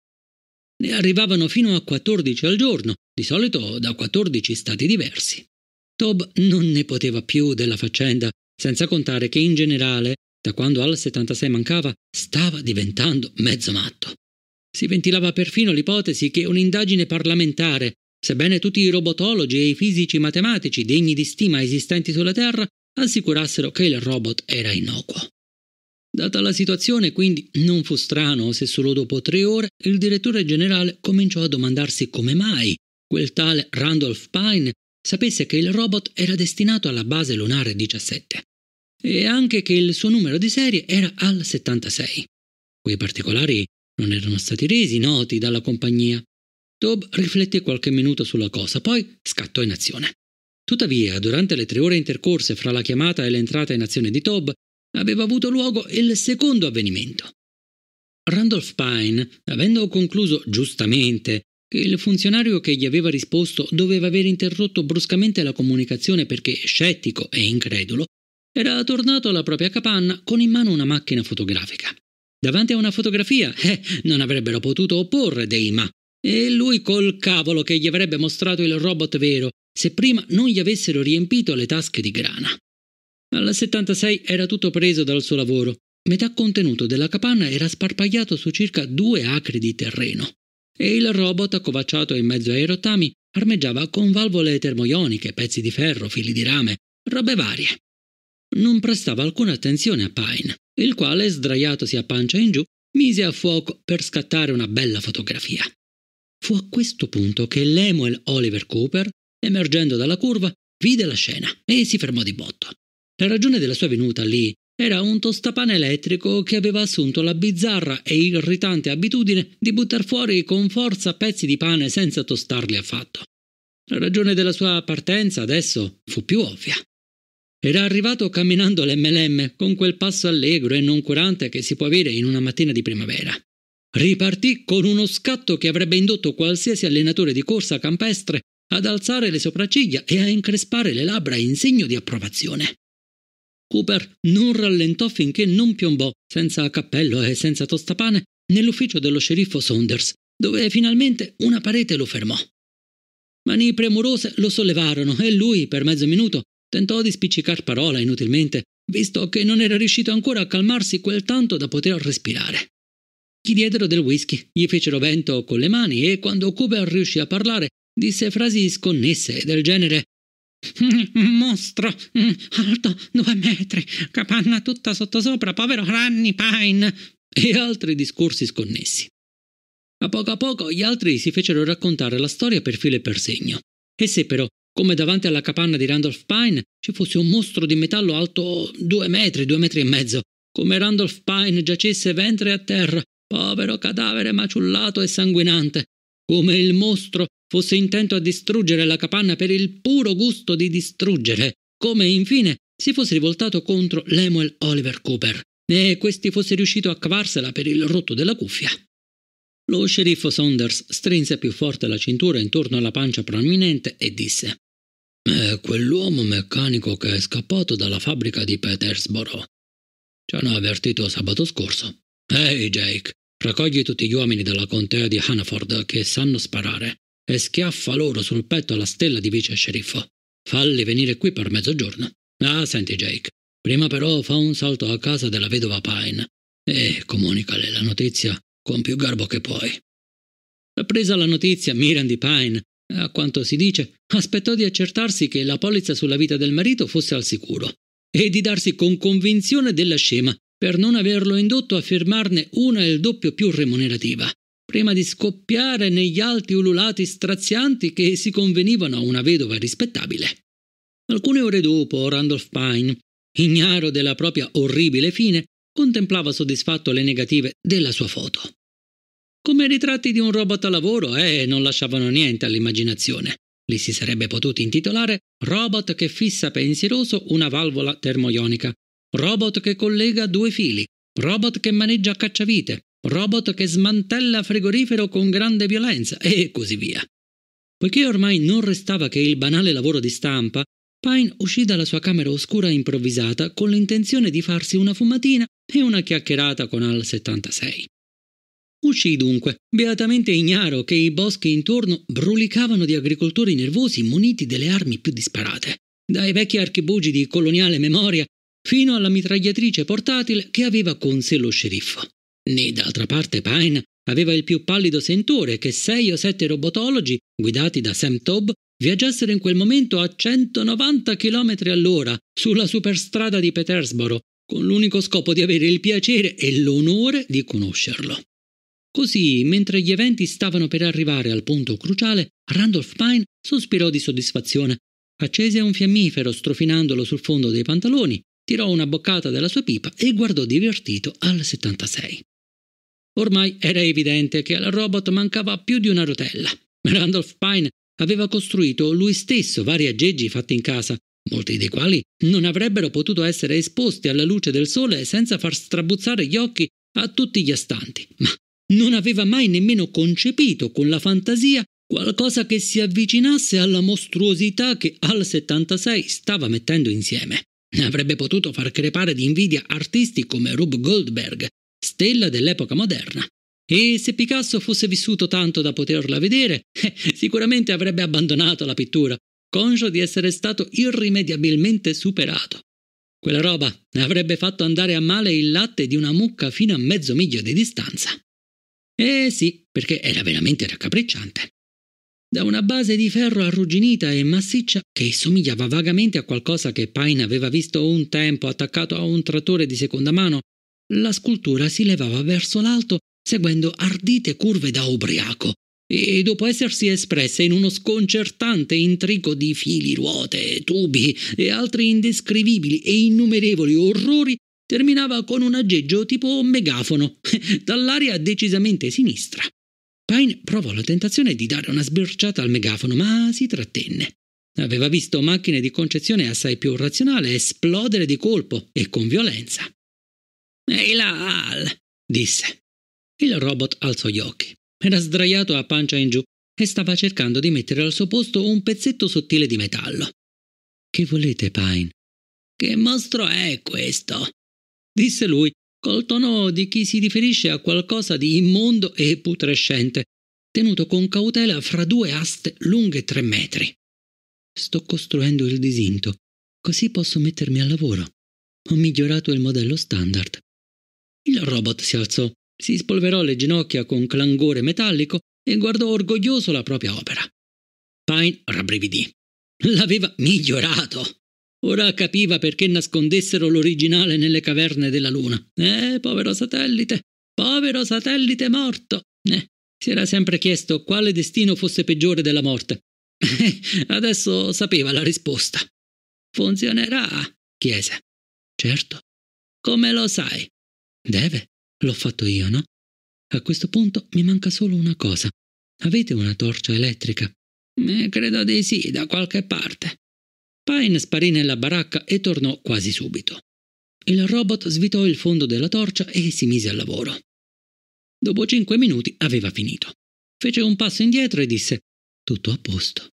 ne arrivavano fino a 14 al giorno, di solito da 14 stati diversi. Tob non ne poteva più della faccenda, senza contare che in generale, da quando al 76 mancava, stava diventando mezzo matto. Si ventilava perfino l'ipotesi che un'indagine parlamentare, sebbene tutti i robotologi e i fisici matematici degni di stima esistenti sulla Terra assicurassero che il robot era innocuo. Data la situazione, quindi, non fu strano se solo dopo tre ore il direttore generale cominciò a domandarsi come mai quel tale Randolph Pine sapesse che il robot era destinato alla base lunare 17 e anche che il suo numero di serie era al 76. Quei particolari non erano stati resi noti dalla compagnia. Tob rifletté qualche minuto sulla cosa, poi scattò in azione. Tuttavia, durante le tre ore intercorse fra la chiamata e l'entrata in azione di Tob, aveva avuto luogo il secondo avvenimento. Randolph Pine, avendo concluso giustamente che il funzionario che gli aveva risposto doveva aver interrotto bruscamente la comunicazione perché scettico e incredulo, era tornato alla propria capanna con in mano una macchina fotografica. Davanti a una fotografia, eh, non avrebbero potuto opporre dei ma. E lui col cavolo che gli avrebbe mostrato il robot vero, se prima non gli avessero riempito le tasche di grana. Alla 76 era tutto preso dal suo lavoro. Metà contenuto della capanna era sparpagliato su circa due acri di terreno. E il robot, accovacciato in mezzo ai rottami, armeggiava con valvole termoioniche, pezzi di ferro, fili di rame, robe varie. Non prestava alcuna attenzione a Pine, il quale, sdraiatosi a pancia in giù, mise a fuoco per scattare una bella fotografia. Fu a questo punto che Lemuel Oliver Cooper, emergendo dalla curva, vide la scena e si fermò di botto. La ragione della sua venuta lì era un tostapane elettrico che aveva assunto la bizzarra e irritante abitudine di buttar fuori con forza pezzi di pane senza tostarli affatto. La ragione della sua partenza adesso fu più ovvia. Era arrivato camminando l'MLM con quel passo allegro e noncurante che si può avere in una mattina di primavera. Ripartì con uno scatto che avrebbe indotto qualsiasi allenatore di corsa campestre ad alzare le sopracciglia e a increspare le labbra in segno di approvazione. Cooper non rallentò finché non piombò, senza cappello e senza tostapane, nell'ufficio dello sceriffo Saunders, dove finalmente una parete lo fermò. Mani premurose lo sollevarono e lui, per mezzo minuto, tentò di spiccicar parola inutilmente, visto che non era riuscito ancora a calmarsi quel tanto da poter respirare. Gli diedero del whisky, gli fecero vento con le mani e quando Cooper riuscì a parlare disse frasi sconnesse del genere Mm, mostro mm, alto due metri, capanna tutta sottosopra, povero Granny Pine. E altri discorsi sconnessi. A poco a poco gli altri si fecero raccontare la storia per filo e per segno. E se però, come davanti alla capanna di Randolph Pine, ci fosse un mostro di metallo alto due metri, due metri e mezzo, come Randolph Pine giacesse ventre a terra, povero cadavere maciullato e sanguinante, come il mostro fosse intento a distruggere la capanna per il puro gusto di distruggere, come infine si fosse rivoltato contro Lemuel Oliver Cooper e questi fosse riuscito a cavarsela per il rotto della cuffia. Lo sceriffo Saunders strinse più forte la cintura intorno alla pancia prominente e disse: È quell'uomo meccanico che è scappato dalla fabbrica di Petersboro. Ci hanno avvertito sabato scorso. Ehi, Jake, raccogli tutti gli uomini della contea di Hanaford che sanno sparare e schiaffa loro sul petto la stella di vice sceriffo. Falli venire qui per mezzogiorno. Ah, senti Jake, prima però fa un salto a casa della vedova Pine e comunicale la notizia con più garbo che puoi. Presa la notizia, Miran di Pine, a quanto si dice, aspettò di accertarsi che la polizza sulla vita del marito fosse al sicuro e di darsi con convinzione della scema per non averlo indotto a firmarne una e il doppio più remunerativa prima di scoppiare negli alti ululati strazianti che si convenivano a una vedova rispettabile. Alcune ore dopo, Randolph Pine, ignaro della propria orribile fine, contemplava soddisfatto le negative della sua foto. Come ritratti di un robot a lavoro, eh, non lasciavano niente all'immaginazione. Li si sarebbe potuti intitolare Robot che fissa pensieroso una valvola termoionica, Robot che collega due fili, Robot che maneggia cacciavite, robot che smantella frigorifero con grande violenza e così via. Poiché ormai non restava che il banale lavoro di stampa, Pine uscì dalla sua camera oscura improvvisata con l'intenzione di farsi una fumatina e una chiacchierata con Al 76. Uscì dunque, beatamente ignaro che i boschi intorno brulicavano di agricoltori nervosi muniti delle armi più disparate, dai vecchi archibugi di coloniale memoria fino alla mitragliatrice portatile che aveva con sé lo sceriffo. Né d'altra parte Pine aveva il più pallido sentore che sei o sette robotologi, guidati da Sam Tobb, viaggiassero in quel momento a 190 km all'ora sulla superstrada di Petersboro, con l'unico scopo di avere il piacere e l'onore di conoscerlo. Così, mentre gli eventi stavano per arrivare al punto cruciale, Randolph Pine sospirò di soddisfazione. Accese un fiammifero strofinandolo sul fondo dei pantaloni, tirò una boccata della sua pipa e guardò divertito al 76. Ormai era evidente che al robot mancava più di una rotella. Randolph Pine aveva costruito lui stesso vari aggeggi fatti in casa, molti dei quali non avrebbero potuto essere esposti alla luce del sole senza far strabuzzare gli occhi a tutti gli astanti, ma non aveva mai nemmeno concepito con la fantasia qualcosa che si avvicinasse alla mostruosità che Al 76 stava mettendo insieme. Avrebbe potuto far crepare di invidia artisti come Rube Goldberg, stella dell'epoca moderna. E se Picasso fosse vissuto tanto da poterla vedere, eh, sicuramente avrebbe abbandonato la pittura, conscio di essere stato irrimediabilmente superato. Quella roba avrebbe fatto andare a male il latte di una mucca fino a mezzo miglio di distanza. Eh sì, perché era veramente raccapricciante. Da una base di ferro arrugginita e massiccia che somigliava vagamente a qualcosa che Pine aveva visto un tempo attaccato a un trattore di seconda mano la scultura si levava verso l'alto seguendo ardite curve da ubriaco e dopo essersi espressa in uno sconcertante intrico di fili, ruote, tubi e altri indescrivibili e innumerevoli orrori, terminava con un aggeggio tipo megafono, [laughs] dall'aria decisamente sinistra. Pine provò la tentazione di dare una sbirciata al megafono, ma si trattenne. Aveva visto macchine di concezione assai più razionale esplodere di colpo e con violenza. Ehi là, Al! disse. Il robot alzò gli occhi. Era sdraiato a pancia in giù e stava cercando di mettere al suo posto un pezzetto sottile di metallo. Che volete, Pine? Che mostro è questo? disse lui col tono di chi si riferisce a qualcosa di immondo e putrescente, tenuto con cautela fra due aste lunghe tre metri. Sto costruendo il disinto, così posso mettermi al lavoro. Ho migliorato il modello standard. Il robot si alzò, si spolverò le ginocchia con clangore metallico e guardò orgoglioso la propria opera. Pine rabbrividì. L'aveva migliorato. Ora capiva perché nascondessero l'originale nelle caverne della Luna. Eh, povero satellite, povero satellite morto. Eh, si era sempre chiesto quale destino fosse peggiore della morte. [laughs] Adesso sapeva la risposta. Funzionerà, chiese. Certo. Come lo sai? Deve, l'ho fatto io, no? A questo punto mi manca solo una cosa. Avete una torcia elettrica? Eh, credo di sì, da qualche parte. Pine sparì nella baracca e tornò quasi subito. Il robot svitò il fondo della torcia e si mise al lavoro. Dopo cinque minuti aveva finito. Fece un passo indietro e disse Tutto a posto.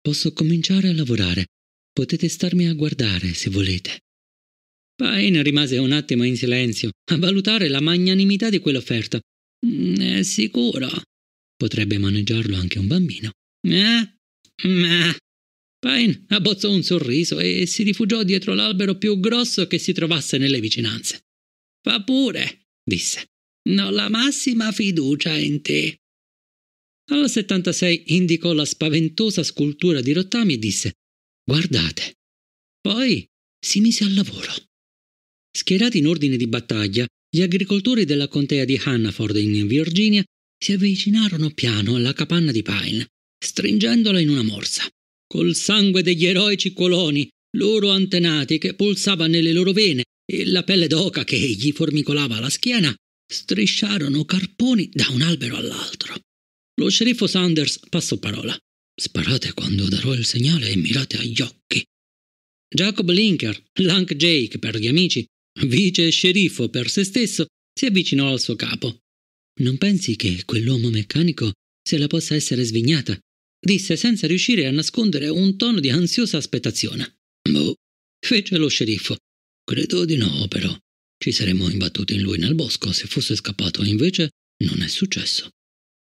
Posso cominciare a lavorare. Potete starmi a guardare se volete. Payne rimase un attimo in silenzio, a valutare la magnanimità di quell'offerta. Mm, è sicuro. Potrebbe maneggiarlo anche un bambino. Eh? Ma. Payne abbozzò un sorriso e si rifugiò dietro l'albero più grosso che si trovasse nelle vicinanze. Fa pure, disse. Ho la massima fiducia in te. Alla 76 indicò la spaventosa scultura di rottami e disse: Guardate. Poi si mise al lavoro. Schierati in ordine di battaglia, gli agricoltori della contea di Hannaford in Virginia si avvicinarono piano alla capanna di Pine, stringendola in una morsa. Col sangue degli eroici coloni, loro antenati che pulsava nelle loro vene e la pelle d'oca che gli formicolava alla schiena, strisciarono carponi da un albero all'altro. Lo sceriffo Sanders passò parola. Sparate quando darò il segnale e mirate agli occhi. Jacob Linker, Lank Jake per gli amici, vice sceriffo per se stesso, si avvicinò al suo capo. Non pensi che quell'uomo meccanico se la possa essere svignata? disse senza riuscire a nascondere un tono di ansiosa aspettazione. Boh, fece lo sceriffo. Credo di no, però. Ci saremmo imbattuti in lui nel bosco se fosse scappato, invece non è successo.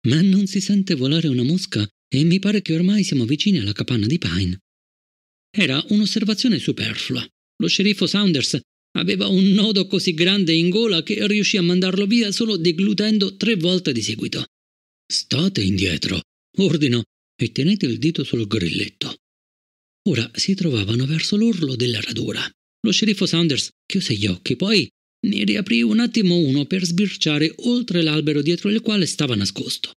Ma non si sente volare una mosca e mi pare che ormai siamo vicini alla capanna di Pine. Era un'osservazione superflua. Lo sceriffo Saunders Aveva un nodo così grande in gola che riuscì a mandarlo via solo deglutendo tre volte di seguito. State indietro, ordinò, e tenete il dito sul grilletto. Ora si trovavano verso l'orlo della radura. Lo sceriffo Saunders chiuse gli occhi, poi ne riaprì un attimo uno per sbirciare oltre l'albero dietro il quale stava nascosto.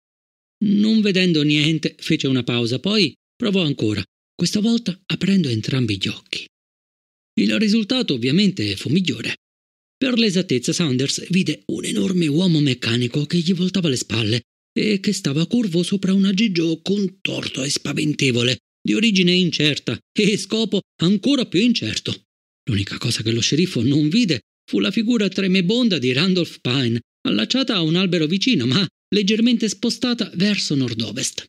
Non vedendo niente, fece una pausa, poi provò ancora, questa volta aprendo entrambi gli occhi. Il risultato ovviamente fu migliore. Per l'esattezza Saunders vide un enorme uomo meccanico che gli voltava le spalle e che stava curvo sopra un aggeggio contorto e spaventevole, di origine incerta e scopo ancora più incerto. L'unica cosa che lo sceriffo non vide fu la figura tremebonda di Randolph Pine, allacciata a un albero vicino, ma leggermente spostata verso nord-ovest.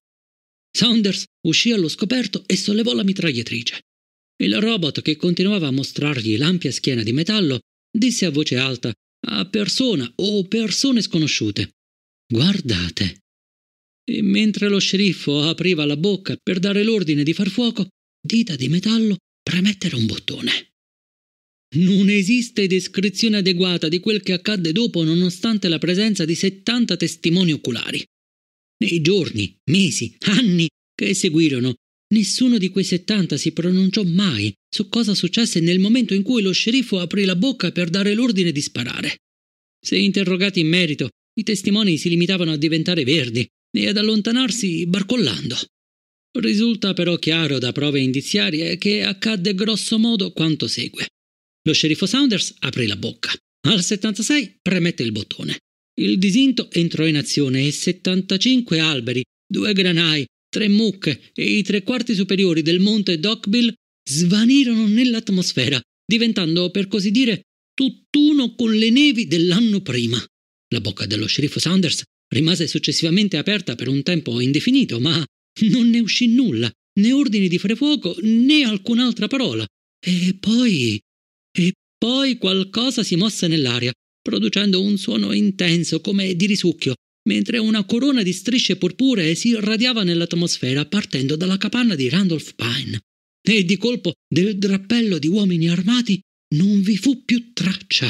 Saunders uscì allo scoperto e sollevò la mitragliatrice. Il robot, che continuava a mostrargli l'ampia schiena di metallo, disse a voce alta a persona o persone sconosciute. Guardate. E mentre lo sceriffo apriva la bocca per dare l'ordine di far fuoco, dita di metallo premettero un bottone. Non esiste descrizione adeguata di quel che accadde dopo nonostante la presenza di 70 testimoni oculari. Nei giorni, mesi, anni che seguirono, Nessuno di quei 70 si pronunciò mai su cosa successe nel momento in cui lo sceriffo aprì la bocca per dare l'ordine di sparare. Se interrogati in merito, i testimoni si limitavano a diventare verdi e ad allontanarsi barcollando. Risulta però chiaro da prove indiziarie che accadde grosso modo quanto segue. Lo sceriffo Saunders aprì la bocca. Al 76 premette il bottone. Il disinto entrò in azione e 75 alberi, due granai, tre mucche e i tre quarti superiori del monte Dockbill svanirono nell'atmosfera, diventando, per così dire, tutt'uno con le nevi dell'anno prima. La bocca dello sceriffo Sanders rimase successivamente aperta per un tempo indefinito, ma non ne uscì nulla, né ordini di fare fuoco, né alcun'altra parola. E poi. e poi qualcosa si mosse nell'aria, producendo un suono intenso come di risucchio, mentre una corona di strisce purpuree si irradiava nell'atmosfera partendo dalla capanna di Randolph Pine. E di colpo del drappello di uomini armati non vi fu più traccia.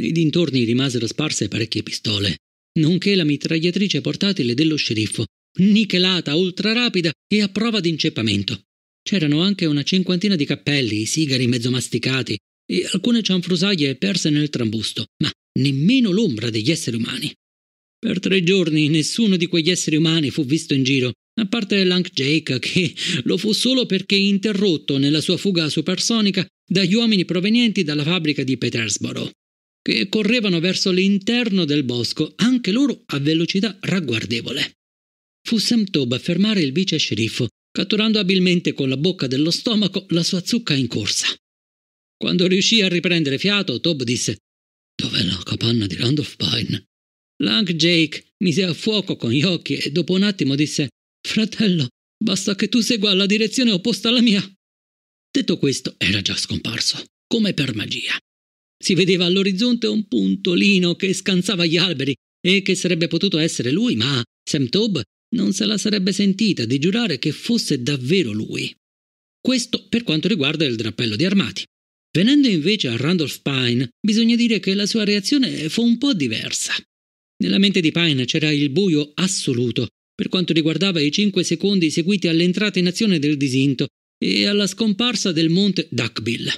Nei dintorni rimasero sparse parecchie pistole, nonché la mitragliatrice portatile dello sceriffo, nichelata, ultrarapida e a prova di inceppamento. C'erano anche una cinquantina di cappelli, sigari mezzo masticati e alcune cianfrusaglie perse nel trambusto, ma nemmeno l'ombra degli esseri umani. Per tre giorni nessuno di quegli esseri umani fu visto in giro, a parte Lank Jake, che lo fu solo perché interrotto nella sua fuga supersonica dagli uomini provenienti dalla fabbrica di Petersboro, che correvano verso l'interno del bosco, anche loro a velocità ragguardevole. Fu Sam Tob a fermare il vice sceriffo, catturando abilmente con la bocca dello stomaco la sua zucca in corsa. Quando riuscì a riprendere fiato, Tob disse: Dov'è la capanna di Randolph Pine? Lang Jake mise a fuoco con gli occhi e dopo un attimo disse Fratello, basta che tu segua la direzione opposta alla mia. Detto questo, era già scomparso, come per magia. Si vedeva all'orizzonte un puntolino che scansava gli alberi e che sarebbe potuto essere lui, ma Sam Tob non se la sarebbe sentita di giurare che fosse davvero lui. Questo per quanto riguarda il drappello di armati. Venendo invece a Randolph Pine, bisogna dire che la sua reazione fu un po' diversa. Nella mente di Pine c'era il buio assoluto per quanto riguardava i cinque secondi seguiti all'entrata in azione del disinto e alla scomparsa del monte Duckbill.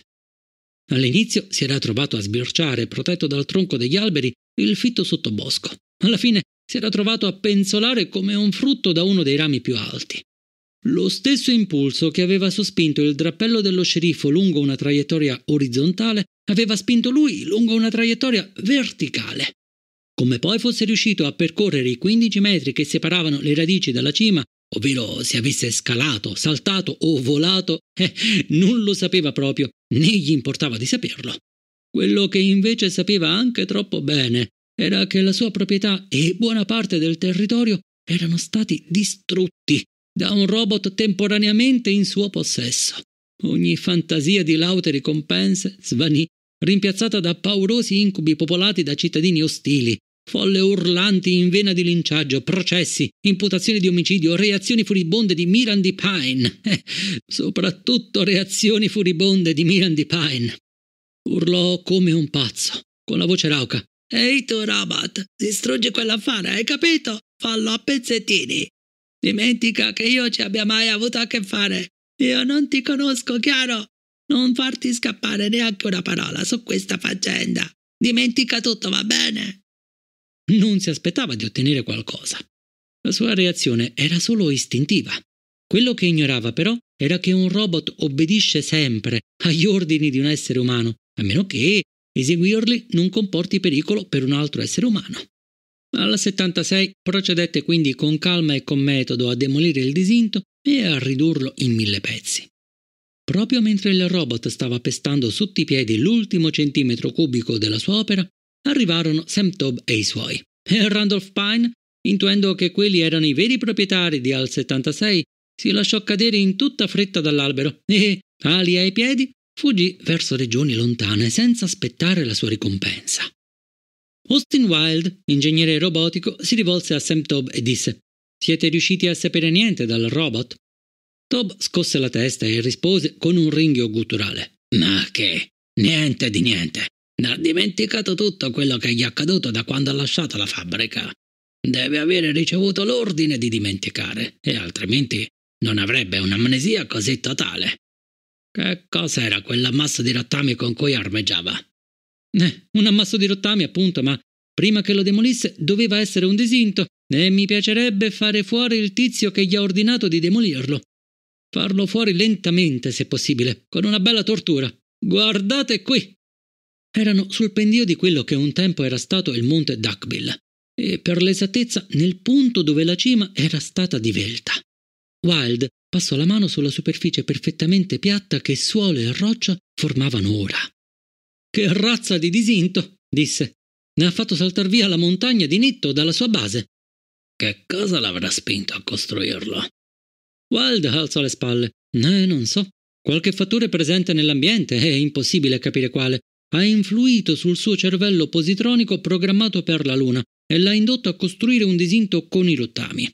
All'inizio si era trovato a sbirciare, protetto dal tronco degli alberi, il fitto sottobosco. Alla fine si era trovato a penzolare come un frutto da uno dei rami più alti. Lo stesso impulso che aveva sospinto il drappello dello sceriffo lungo una traiettoria orizzontale aveva spinto lui lungo una traiettoria verticale. Come poi fosse riuscito a percorrere i 15 metri che separavano le radici dalla cima, ovvero se avesse scalato, saltato o volato, [laughs] eh, non lo sapeva proprio, né gli importava di saperlo. Quello che invece sapeva anche troppo bene era che la sua proprietà e buona parte del territorio erano stati distrutti da un robot temporaneamente in suo possesso. Ogni fantasia di laute ricompense svanì, rimpiazzata da paurosi incubi popolati da cittadini ostili, folle urlanti in vena di linciaggio, processi, imputazioni di omicidio, reazioni furibonde di Miran di Pine. [laughs] Eh, soprattutto reazioni furibonde di Miran di Pine. Urlò come un pazzo, con la voce rauca. Ehi tu, Robot, distruggi quell'affare, hai capito? Fallo a pezzettini. Dimentica che io ci abbia mai avuto a che fare. Io non ti conosco, chiaro? Non farti scappare neanche una parola su questa faccenda. Dimentica tutto, va bene? Non si aspettava di ottenere qualcosa. La sua reazione era solo istintiva. Quello che ignorava però era che un robot obbedisce sempre agli ordini di un essere umano, a meno che eseguirli non comporti pericolo per un altro essere umano. Alla 76 procedette quindi con calma e con metodo a demolire il disinto e a ridurlo in mille pezzi. Proprio mentre il robot stava pestando sotto i piedi l'ultimo centimetro cubico della sua opera, arrivarono Sam Tob e i suoi. E Randolph Pine, intuendo che quelli erano i veri proprietari di Al 76, si lasciò cadere in tutta fretta dall'albero e, ali ai piedi, fuggì verso regioni lontane senza aspettare la sua ricompensa. Austin Wilde, ingegnere robotico, si rivolse a Sam Tob e disse Siete riusciti a sapere niente dal robot? Tob scosse la testa e rispose con un ringhio gutturale Ma che? Niente di niente. Ha dimenticato tutto quello che gli è accaduto da quando ha lasciato la fabbrica. Deve avere ricevuto l'ordine di dimenticare, e altrimenti non avrebbe un'amnesia così totale. Che cosa era quell'ammasso di rottami con cui armeggiava? Eh, un ammasso di rottami, appunto, ma prima che lo demolisse doveva essere un desinto, e mi piacerebbe fare fuori il tizio che gli ha ordinato di demolirlo. Farlo fuori lentamente, se possibile, con una bella tortura. Guardate qui! erano sul pendio di quello che un tempo era stato il monte Duckbill, e per l'esattezza nel punto dove la cima era stata divelta. Wild passò la mano sulla superficie perfettamente piatta che suolo e roccia formavano ora. Che razza di disinto! disse. Ne ha fatto saltar via la montagna di Nitto dalla sua base. Che cosa l'avrà spinto a costruirlo? Wild alzò le spalle. Eh, non so. Qualche fattore presente nell'ambiente, è impossibile capire quale ha influito sul suo cervello positronico programmato per la Luna e l'ha indotto a costruire un disinto con i rottami.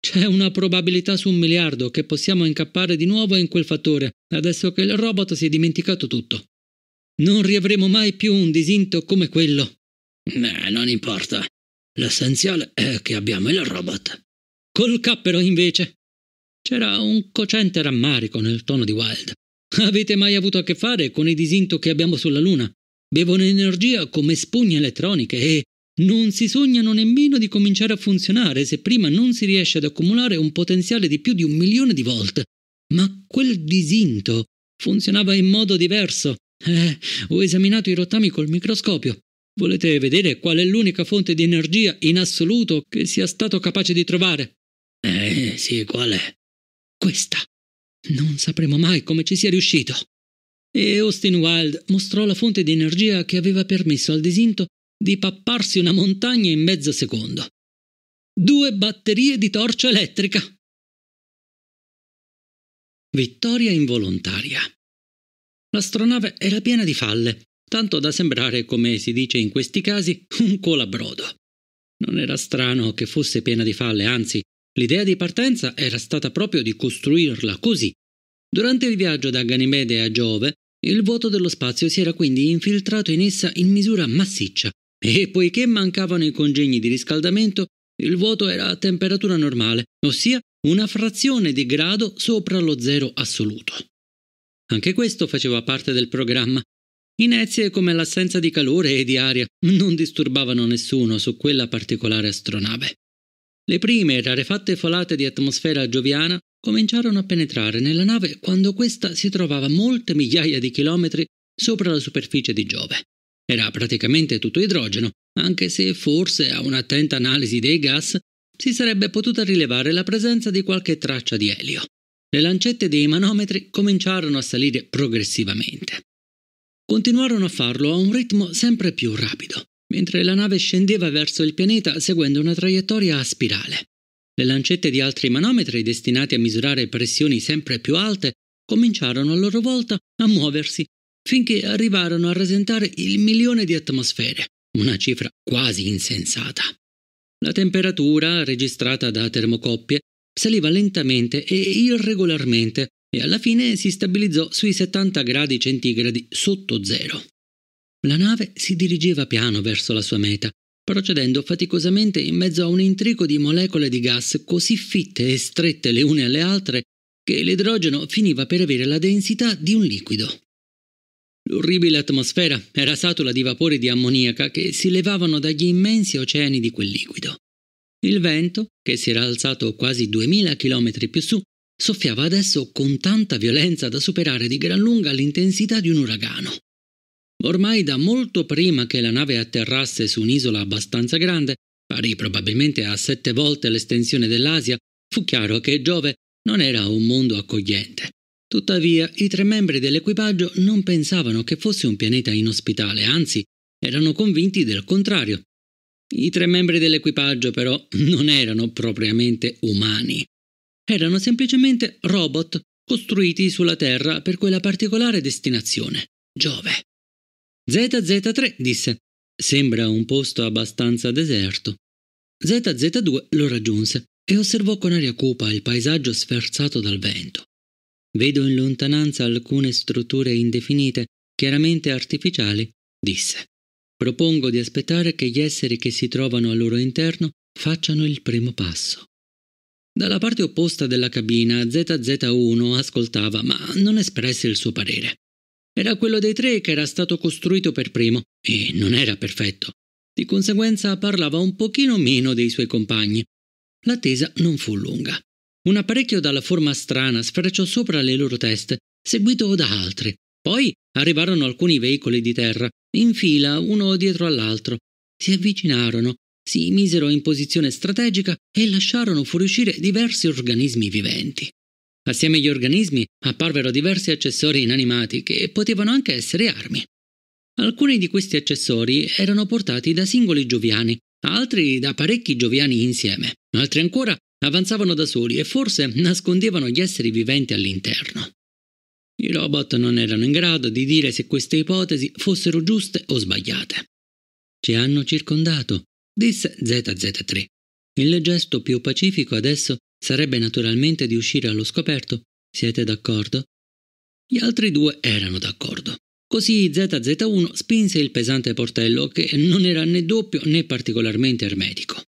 C'è una probabilità su un miliardo che possiamo incappare di nuovo in quel fattore, adesso che il robot si è dimenticato tutto. Non riavremo mai più un disinto come quello. Beh, non importa. L'essenziale è che abbiamo il robot. Col cappero, invece. C'era un cocente rammarico nel tono di Wilde. [laughs] Avete mai avuto a che fare con i disinto che abbiamo sulla Luna? Bevono energia come spugne elettroniche e non si sognano nemmeno di cominciare a funzionare se prima non si riesce ad accumulare un potenziale di più di un milione di volt. Ma quel disinto funzionava in modo diverso. Eh, ho esaminato i rottami col microscopio. Volete vedere qual è l'unica fonte di energia in assoluto che sia stato capace di trovare? Eh, sì, qual è? Questa. Non sapremo mai come ci sia riuscito. E Austin Wilde mostrò la fonte di energia che aveva permesso al desinto di papparsi una montagna in mezzo secondo. Due batterie di torcia elettrica. Vittoria involontaria. L'astronave era piena di falle, tanto da sembrare, come si dice in questi casi, un colabrodo. Non era strano che fosse piena di falle, anzi, L'idea di partenza era stata proprio di costruirla così. Durante il viaggio da Ganimede a Giove, il vuoto dello spazio si era quindi infiltrato in essa in misura massiccia e poiché mancavano i congegni di riscaldamento, il vuoto era a temperatura normale, ossia una frazione di grado sopra lo zero assoluto. Anche questo faceva parte del programma. Inezie come l'assenza di calore e di aria non disturbavano nessuno su quella particolare astronave. Le prime rarefatte folate di atmosfera gioviana cominciarono a penetrare nella nave quando questa si trovava molte migliaia di chilometri sopra la superficie di Giove. Era praticamente tutto idrogeno, anche se forse a un'attenta analisi dei gas si sarebbe potuta rilevare la presenza di qualche traccia di elio. Le lancette dei manometri cominciarono a salire progressivamente. Continuarono a farlo a un ritmo sempre più rapido mentre la nave scendeva verso il pianeta seguendo una traiettoria a spirale. Le lancette di altri manometri destinati a misurare pressioni sempre più alte cominciarono a loro volta a muoversi finché arrivarono a rasentare il milione di atmosfere, una cifra quasi insensata. La temperatura, registrata da termocoppie, saliva lentamente e irregolarmente e alla fine si stabilizzò sui 70 gradi centigradi sotto zero. La nave si dirigeva piano verso la sua meta, procedendo faticosamente in mezzo a un intrico di molecole di gas così fitte e strette le une alle altre che l'idrogeno finiva per avere la densità di un liquido. L'orribile atmosfera era satura di vapori di ammoniaca che si levavano dagli immensi oceani di quel liquido. Il vento, che si era alzato quasi duemila chilometri più su, soffiava adesso con tanta violenza da superare di gran lunga l'intensità di un uragano. Ormai da molto prima che la nave atterrasse su un'isola abbastanza grande, pari probabilmente a sette volte l'estensione dell'Asia, fu chiaro che Giove non era un mondo accogliente. Tuttavia, i tre membri dell'equipaggio non pensavano che fosse un pianeta inospitale, anzi, erano convinti del contrario. I tre membri dell'equipaggio, però, [laughs] non erano propriamente umani. Erano semplicemente robot costruiti sulla Terra per quella particolare destinazione, Giove. ZZ3 disse Sembra un posto abbastanza deserto. ZZ2 lo raggiunse e osservò con aria cupa il paesaggio sferzato dal vento. Vedo in lontananza alcune strutture indefinite, chiaramente artificiali, disse. Propongo di aspettare che gli esseri che si trovano al loro interno facciano il primo passo. Dalla parte opposta della cabina ZZ1 ascoltava, ma non espresse il suo parere. Era quello dei tre che era stato costruito per primo e non era perfetto. Di conseguenza parlava un pochino meno dei suoi compagni. L'attesa non fu lunga. Un apparecchio dalla forma strana sfrecciò sopra le loro teste, seguito da altri. Poi arrivarono alcuni veicoli di terra, in fila uno dietro all'altro. Si avvicinarono, si misero in posizione strategica e lasciarono fuoriuscire diversi organismi viventi. Assieme agli organismi apparvero diversi accessori inanimati che potevano anche essere armi. Alcuni di questi accessori erano portati da singoli gioviani, altri da parecchi gioviani insieme, altri ancora avanzavano da soli e forse nascondevano gli esseri viventi all'interno. I robot non erano in grado di dire se queste ipotesi fossero giuste o sbagliate. Ci hanno circondato, disse ZZ3. Il gesto più pacifico adesso sarebbe naturalmente di uscire allo scoperto. Siete d'accordo? Gli altri due erano d'accordo. Così ZZ1 spinse il pesante portello che non era né doppio né particolarmente ermetico.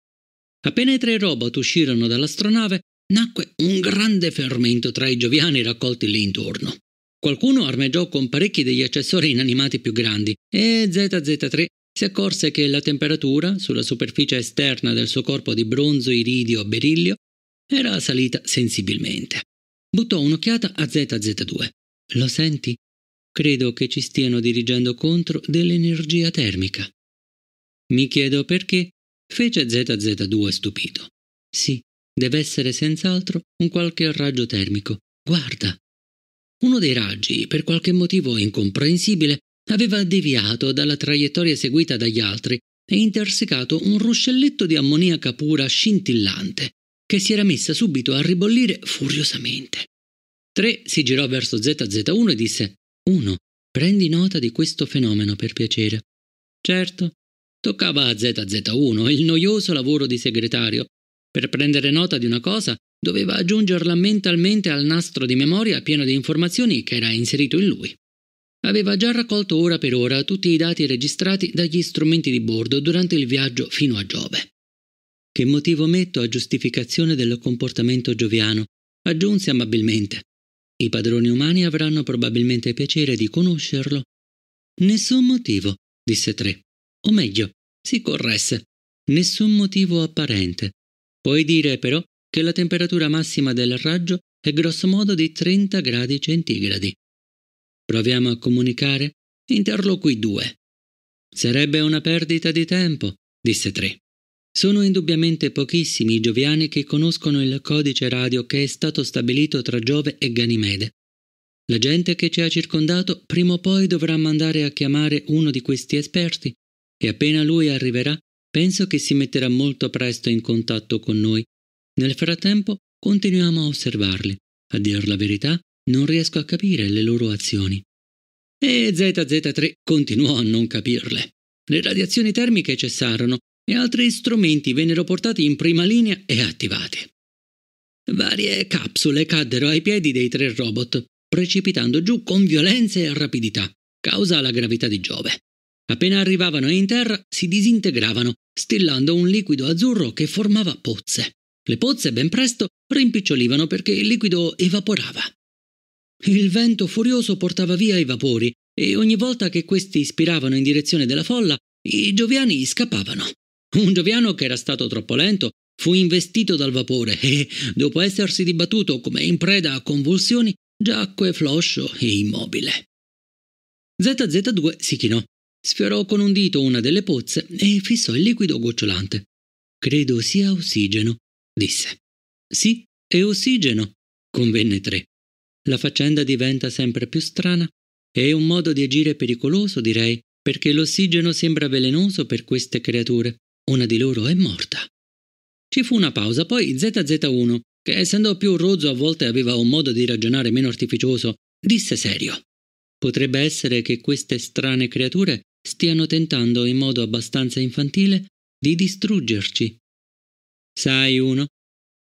Appena i tre robot uscirono dall'astronave, nacque un grande fermento tra i gioviani raccolti lì intorno. Qualcuno armeggiò con parecchi degli accessori inanimati più grandi e ZZ3 si accorse che la temperatura sulla superficie esterna del suo corpo di bronzo, iridio, berillio era salita sensibilmente. Buttò un'occhiata a ZZ2. Lo senti? Credo che ci stiano dirigendo contro dell'energia termica. Mi chiedo perché, fece ZZ2 stupito. Sì, deve essere senz'altro un qualche raggio termico. Guarda. Uno dei raggi, per qualche motivo incomprensibile, aveva deviato dalla traiettoria seguita dagli altri e intersecato un ruscelletto di ammoniaca pura scintillante che si era messa subito a ribollire furiosamente. Tre si girò verso ZZ1 e disse: Uno, prendi nota di questo fenomeno per piacere. Certo, toccava a ZZ1 il noioso lavoro di segretario. Per prendere nota di una cosa doveva aggiungerla mentalmente al nastro di memoria pieno di informazioni che era inserito in lui. Aveva già raccolto ora per ora tutti i dati registrati dagli strumenti di bordo durante il viaggio fino a Giove. Che motivo metto a giustificazione del comportamento gioviano, aggiunse amabilmente. I padroni umani avranno probabilmente piacere di conoscerlo. Nessun motivo, disse Tre. O meglio, si corresse. Nessun motivo apparente. Puoi dire però che la temperatura massima del raggio è grossomodo di 30 gradi centigradi. Proviamo a comunicare? Interloqui due. Sarebbe una perdita di tempo, disse Tre. Sono indubbiamente pochissimi i gioviani che conoscono il codice radio che è stato stabilito tra Giove e Ganimede. La gente che ci ha circondato prima o poi dovrà mandare a chiamare uno di questi esperti e appena lui arriverà penso che si metterà molto presto in contatto con noi. Nel frattempo continuiamo a osservarli. A dir la verità, non riesco a capire le loro azioni. E ZZ3 continuò a non capirle. Le radiazioni termiche cessarono e altri strumenti vennero portati in prima linea e attivati. Varie capsule caddero ai piedi dei tre robot, precipitando giù con violenza e rapidità, causa la gravità di Giove. Appena arrivavano in terra si disintegravano, stillando un liquido azzurro che formava pozze. Le pozze ben presto rimpicciolivano perché il liquido evaporava. Il vento furioso portava via i vapori e ogni volta che questi spiravano in direzione della folla, i gioviani scappavano. Un gioviano che era stato troppo lento fu investito dal vapore e, dopo essersi dibattuto come in preda a convulsioni, giacque floscio e immobile. ZZ2 si chinò, sfiorò con un dito una delle pozze e fissò il liquido gocciolante. Credo sia ossigeno, disse. Sì, è ossigeno, convenne tre. La faccenda diventa sempre più strana. È un modo di agire pericoloso, direi, perché l'ossigeno sembra velenoso per queste creature. Una di loro è morta. Ci fu una pausa, poi ZZ1, che essendo più rozzo a volte aveva un modo di ragionare meno artificioso, disse serio. Potrebbe essere che queste strane creature stiano tentando in modo abbastanza infantile di distruggerci. Sai uno,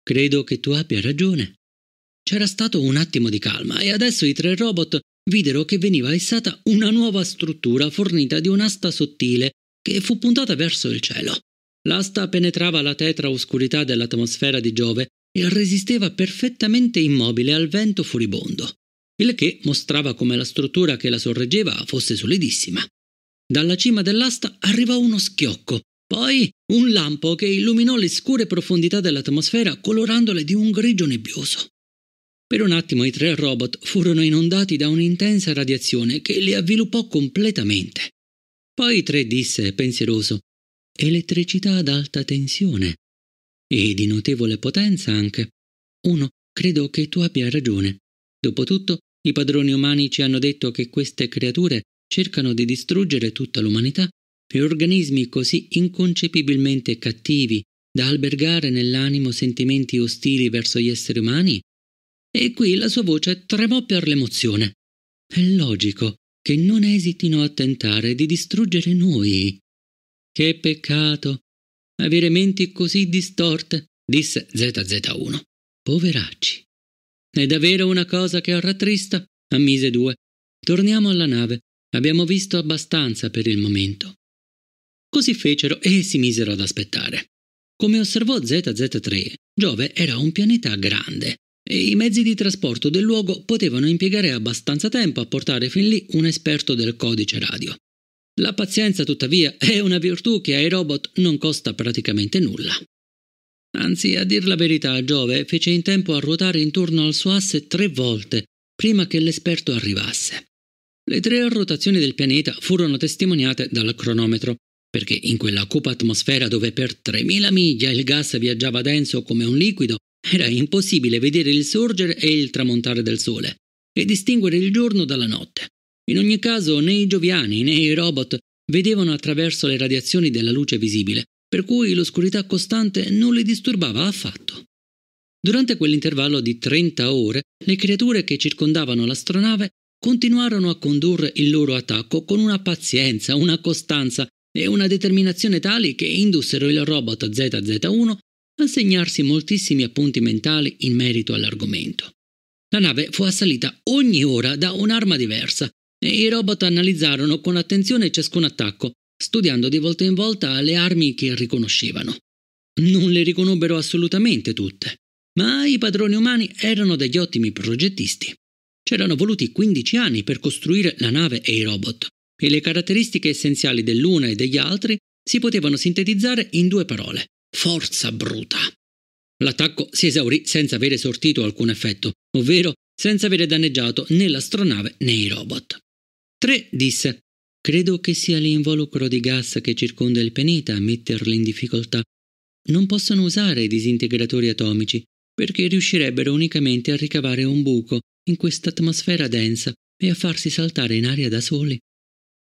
credo che tu abbia ragione. C'era stato un attimo di calma e adesso i tre robot videro che veniva essata una nuova struttura fornita di un'asta sottile che fu puntata verso il cielo. L'asta penetrava la tetra oscurità dell'atmosfera di Giove e resisteva perfettamente immobile al vento furibondo, il che mostrava come la struttura che la sorreggeva fosse solidissima. Dalla cima dell'asta arrivò uno schiocco, poi un lampo che illuminò le scure profondità dell'atmosfera colorandole di un grigio nebbioso. Per un attimo i tre robot furono inondati da un'intensa radiazione che li avviluppò completamente. Poi tre disse, pensieroso, elettricità ad alta tensione. E di notevole potenza anche. Uno, credo che tu abbia ragione. Dopotutto, i padroni umani ci hanno detto che queste creature cercano di distruggere tutta l'umanità e organismi così inconcepibilmente cattivi da albergare nell'animo sentimenti ostili verso gli esseri umani? E qui la sua voce tremò per l'emozione. È logico che non esitino a tentare di distruggere noi. Che peccato avere menti così distorte, disse ZZ1. Poveracci. È davvero una cosa che rattrista, ammise due. Torniamo alla nave. Abbiamo visto abbastanza per il momento. Così fecero e si misero ad aspettare. Come osservò ZZ3, Giove era un pianeta grande, e i mezzi di trasporto del luogo potevano impiegare abbastanza tempo a portare fin lì un esperto del codice radio. La pazienza, tuttavia, [laughs] è una virtù che ai robot non costa praticamente nulla. Anzi, a dir la verità, Giove fece in tempo a ruotare intorno al suo asse tre volte prima che l'esperto arrivasse. Le tre rotazioni del pianeta furono testimoniate dal cronometro, perché in quella cupa atmosfera dove per 3000 miglia il gas viaggiava denso come un liquido, era impossibile vedere il sorgere e il tramontare del sole e distinguere il giorno dalla notte. In ogni caso né i gioviani né i robot vedevano attraverso le radiazioni della luce visibile, per cui l'oscurità costante non li disturbava affatto. Durante quell'intervallo di 30 ore, le creature che circondavano l'astronave continuarono a condurre il loro attacco con una pazienza, una costanza e una determinazione tali che indussero il robot ZZ1 a segnarsi moltissimi appunti mentali in merito all'argomento. La nave fu assalita ogni ora da un'arma diversa e i robot analizzarono con attenzione ciascun attacco, studiando di volta in volta le armi che riconoscevano. Non le riconobbero assolutamente tutte, ma i padroni umani erano degli ottimi progettisti. C'erano voluti 15 anni per costruire la nave e i robot, e le caratteristiche essenziali dell'una e degli altri si potevano sintetizzare in due parole, forza bruta. L'attacco si esaurì senza avere sortito alcun effetto, ovvero senza avere danneggiato né l'astronave né i robot. 3 disse: Credo che sia l'involucro di gas che circonda il pianeta a metterli in difficoltà. Non possono usare i disintegratori atomici perché riuscirebbero unicamente a ricavare un buco in questa atmosfera densa e a farsi saltare in aria da soli.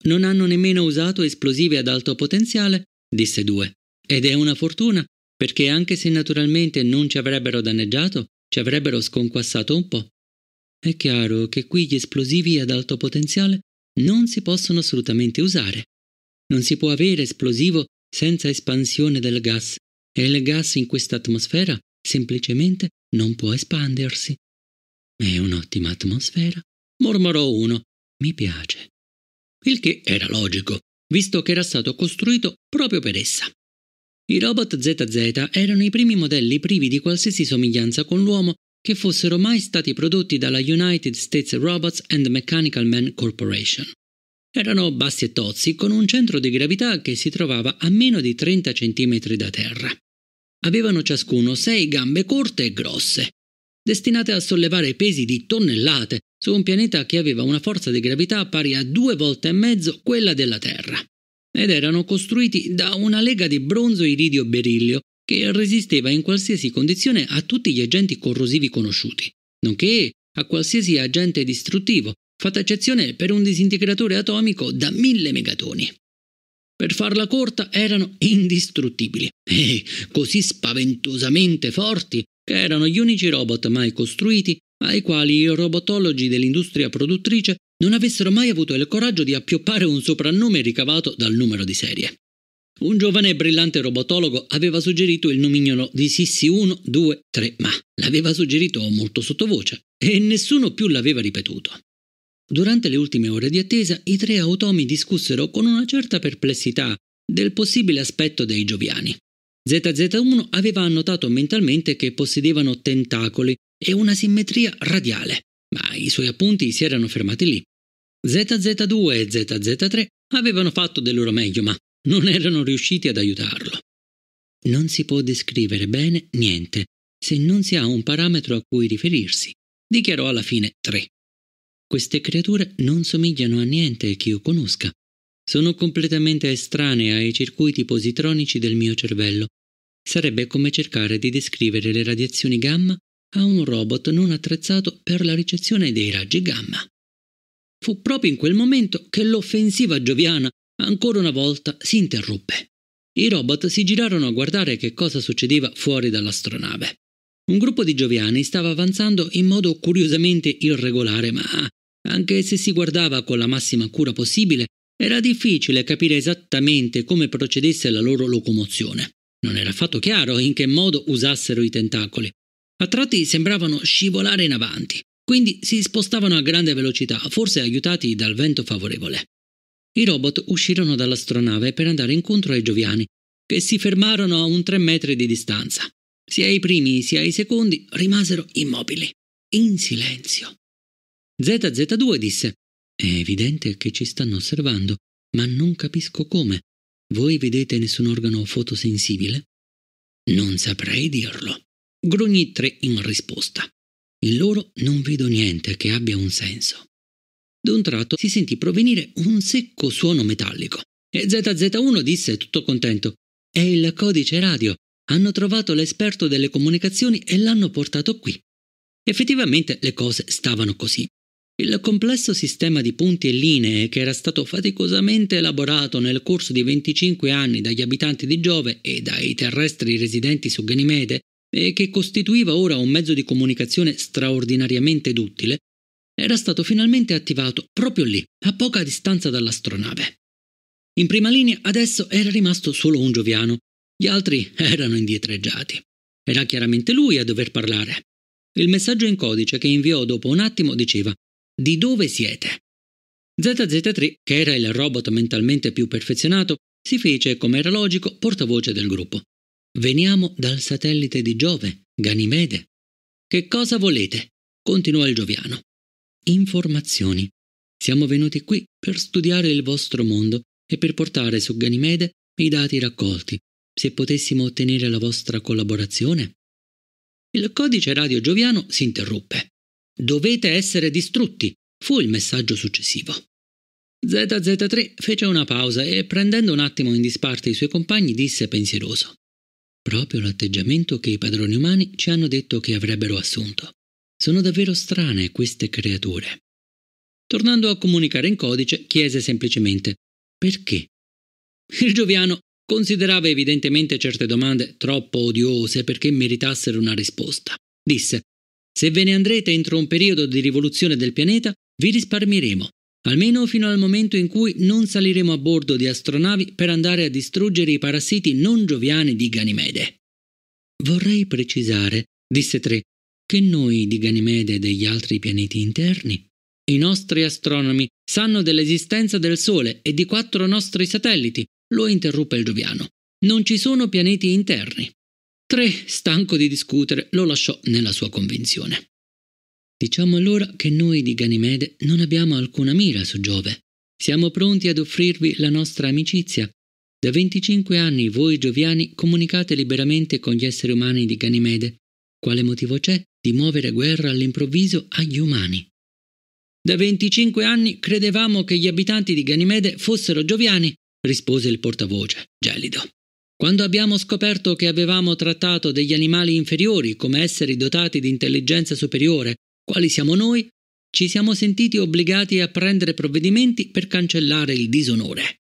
Non hanno nemmeno usato esplosivi ad alto potenziale, disse due. Ed è una fortuna, perché anche se naturalmente non ci avrebbero danneggiato, ci avrebbero sconquassato un po'. È chiaro che qui gli esplosivi ad alto potenziale non si possono assolutamente usare. Non si può avere esplosivo senza espansione del gas e il gas in questa atmosfera semplicemente non può espandersi. È un'ottima atmosfera, mormorò uno. Mi piace. Il che era logico, visto che era stato costruito proprio per essa. I robot ZZ erano i primi modelli privi di qualsiasi somiglianza con l'uomo che fossero mai stati prodotti dalla United States Robots and Mechanical Man Corporation. Erano bassi e tozzi, con un centro di gravità che si trovava a meno di 30 cm da terra. Avevano ciascuno sei gambe corte e grosse, destinate a sollevare pesi di tonnellate su un pianeta che aveva una forza di gravità pari a due volte e mezzo quella della Terra ed erano costruiti da una lega di bronzo iridio berillio che resisteva in qualsiasi condizione a tutti gli agenti corrosivi conosciuti, nonché a qualsiasi agente distruttivo, fatta eccezione per un disintegratore atomico da mille megatoni. Per farla corta erano indistruttibili e così spaventosamente forti che erano gli unici robot mai costruiti ai quali i robotologi dell'industria produttrice non avessero mai avuto il coraggio di appioppare un soprannome ricavato dal numero di serie. Un giovane e brillante robotologo aveva suggerito il nomignolo di Sissi 1, 2, 3, ma l'aveva suggerito molto sottovoce e nessuno più l'aveva ripetuto. Durante le ultime ore di attesa, i tre automi discussero con una certa perplessità del possibile aspetto dei gioviani. ZZ1 aveva annotato mentalmente che possedevano tentacoli e una simmetria radiale, ma i suoi appunti si erano fermati lì. ZZ2 e ZZ3 avevano fatto del loro meglio, ma non erano riusciti ad aiutarlo. Non si può descrivere bene niente se non si ha un parametro a cui riferirsi, dichiarò alla fine 3. Queste creature non somigliano a niente che io conosca. Sono completamente estranee ai circuiti positronici del mio cervello. Sarebbe come cercare di descrivere le radiazioni gamma a un robot non attrezzato per la ricezione dei raggi gamma. Fu proprio in quel momento che l'offensiva gioviana ancora una volta si interruppe. I robot si girarono a guardare che cosa succedeva fuori dall'astronave. Un gruppo di gioviani stava avanzando in modo curiosamente irregolare, ma anche se si guardava con la massima cura possibile, era difficile capire esattamente come procedesse la loro locomozione. Non era affatto chiaro in che modo usassero i tentacoli, a tratti sembravano scivolare in avanti, quindi si spostavano a grande velocità, forse aiutati dal vento favorevole. I robot uscirono dall'astronave per andare incontro ai gioviani, che si fermarono a un tre metri di distanza. Sia i primi sia i secondi rimasero immobili, in silenzio. ZZ2 disse: È evidente che ci stanno osservando, ma non capisco come. Voi vedete nessun organo fotosensibile? Non saprei dirlo. Grogni tre in risposta. In loro non vedo niente che abbia un senso. D'un tratto si sentì provenire un secco suono metallico e ZZ1 disse tutto contento: È il codice radio. Hanno trovato l'esperto delle comunicazioni e l'hanno portato qui. Effettivamente le cose stavano così. Il complesso sistema di punti e linee che era stato faticosamente elaborato nel corso di 25 anni dagli abitanti di Giove e dai terrestri residenti su Ganimede e che costituiva ora un mezzo di comunicazione straordinariamente duttile, era stato finalmente attivato proprio lì, a poca distanza dall'astronave. In prima linea adesso era rimasto solo un gioviano, gli altri erano indietreggiati. Era chiaramente lui a dover parlare. Il messaggio in codice che inviò dopo un attimo diceva Di dove siete? ZZ3, che era il robot mentalmente più perfezionato, si fece, come era logico, portavoce del gruppo. Veniamo dal satellite di Giove, Ganimede. Che cosa volete? continuò il Gioviano. Informazioni. Siamo venuti qui per studiare il vostro mondo e per portare su Ganimede i dati raccolti. Se potessimo ottenere la vostra collaborazione? Il codice radio gioviano si interruppe. Dovete essere distrutti, fu il messaggio successivo. ZZ3 fece una pausa e prendendo un attimo in disparte i suoi compagni disse pensieroso proprio l'atteggiamento che i padroni umani ci hanno detto che avrebbero assunto. Sono davvero strane queste creature. Tornando a comunicare in codice, chiese semplicemente perché. Il gioviano considerava evidentemente certe domande troppo odiose perché meritassero una risposta. Disse Se ve ne andrete entro un periodo di rivoluzione del pianeta, vi risparmieremo almeno fino al momento in cui non saliremo a bordo di astronavi per andare a distruggere i parassiti non gioviani di Ganimede. Vorrei precisare, disse Tre, che noi di Ganimede e degli altri pianeti interni, i nostri astronomi sanno dell'esistenza del Sole e di quattro nostri satelliti, lo interruppe il gioviano. Non ci sono pianeti interni. Tre, stanco di discutere, lo lasciò nella sua convinzione. Diciamo allora che noi di Ganimede non abbiamo alcuna mira su Giove. Siamo pronti ad offrirvi la nostra amicizia. Da 25 anni voi gioviani comunicate liberamente con gli esseri umani di Ganimede. Quale motivo c'è di muovere guerra all'improvviso agli umani? Da 25 anni credevamo che gli abitanti di Ganimede fossero gioviani, rispose il portavoce, gelido. Quando abbiamo scoperto che avevamo trattato degli animali inferiori come esseri dotati di intelligenza superiore quali siamo noi, ci siamo sentiti obbligati a prendere provvedimenti per cancellare il disonore.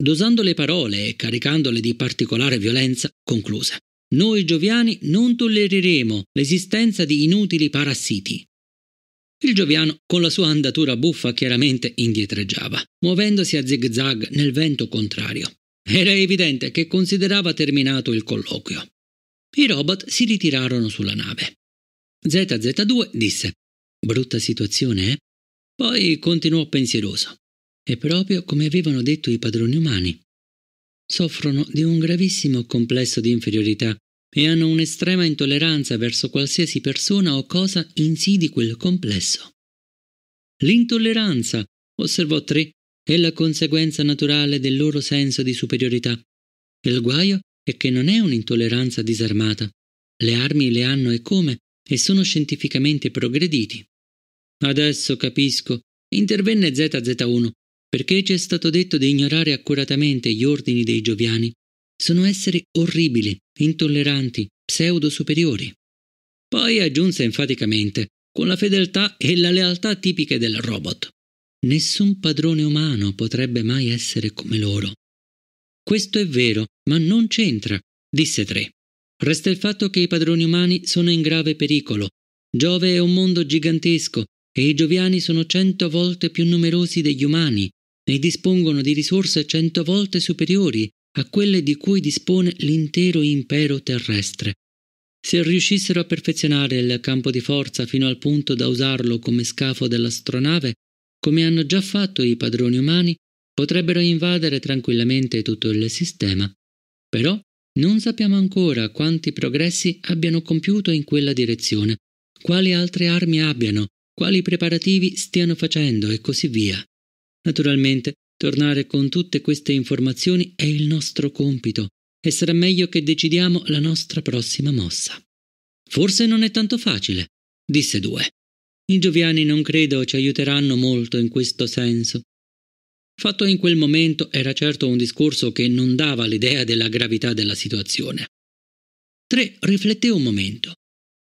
Dosando le parole e caricandole di particolare violenza, concluse. Noi gioviani non tollereremo l'esistenza di inutili parassiti. Il gioviano, con la sua andatura buffa, chiaramente indietreggiava, muovendosi a zigzag nel vento contrario. Era evidente che considerava terminato il colloquio. I robot si ritirarono sulla nave. ZZ2 disse Brutta situazione, eh? Poi continuò pensieroso. E proprio come avevano detto i padroni umani. Soffrono di un gravissimo complesso di inferiorità e hanno un'estrema intolleranza verso qualsiasi persona o cosa insidi quel complesso. L'intolleranza, osservò Tre, è la conseguenza naturale del loro senso di superiorità. Il guaio è che non è un'intolleranza disarmata. Le armi le hanno e come, e sono scientificamente progrediti. Adesso capisco, intervenne ZZ1, perché ci è stato detto di ignorare accuratamente gli ordini dei gioviani. Sono esseri orribili, intolleranti, pseudo-superiori. Poi aggiunse enfaticamente, con la fedeltà e la lealtà tipiche del robot. Nessun padrone umano potrebbe mai essere come loro. Questo è vero, ma non c'entra, disse Tre. Resta il fatto che i padroni umani sono in grave pericolo. Giove è un mondo gigantesco e i gioviani sono cento volte più numerosi degli umani e dispongono di risorse cento volte superiori a quelle di cui dispone l'intero impero terrestre. Se riuscissero a perfezionare il campo di forza fino al punto da usarlo come scafo dell'astronave, come hanno già fatto i padroni umani, potrebbero invadere tranquillamente tutto il sistema. Però non sappiamo ancora quanti progressi abbiano compiuto in quella direzione, quali altre armi abbiano, quali preparativi stiano facendo e così via. Naturalmente, tornare con tutte queste informazioni è il nostro compito e sarà meglio che decidiamo la nostra prossima mossa. Forse non è tanto facile, disse due. I gioviani non credo ci aiuteranno molto in questo senso. Fatto in quel momento era certo un discorso che non dava l'idea della gravità della situazione. 3. rifletté un momento.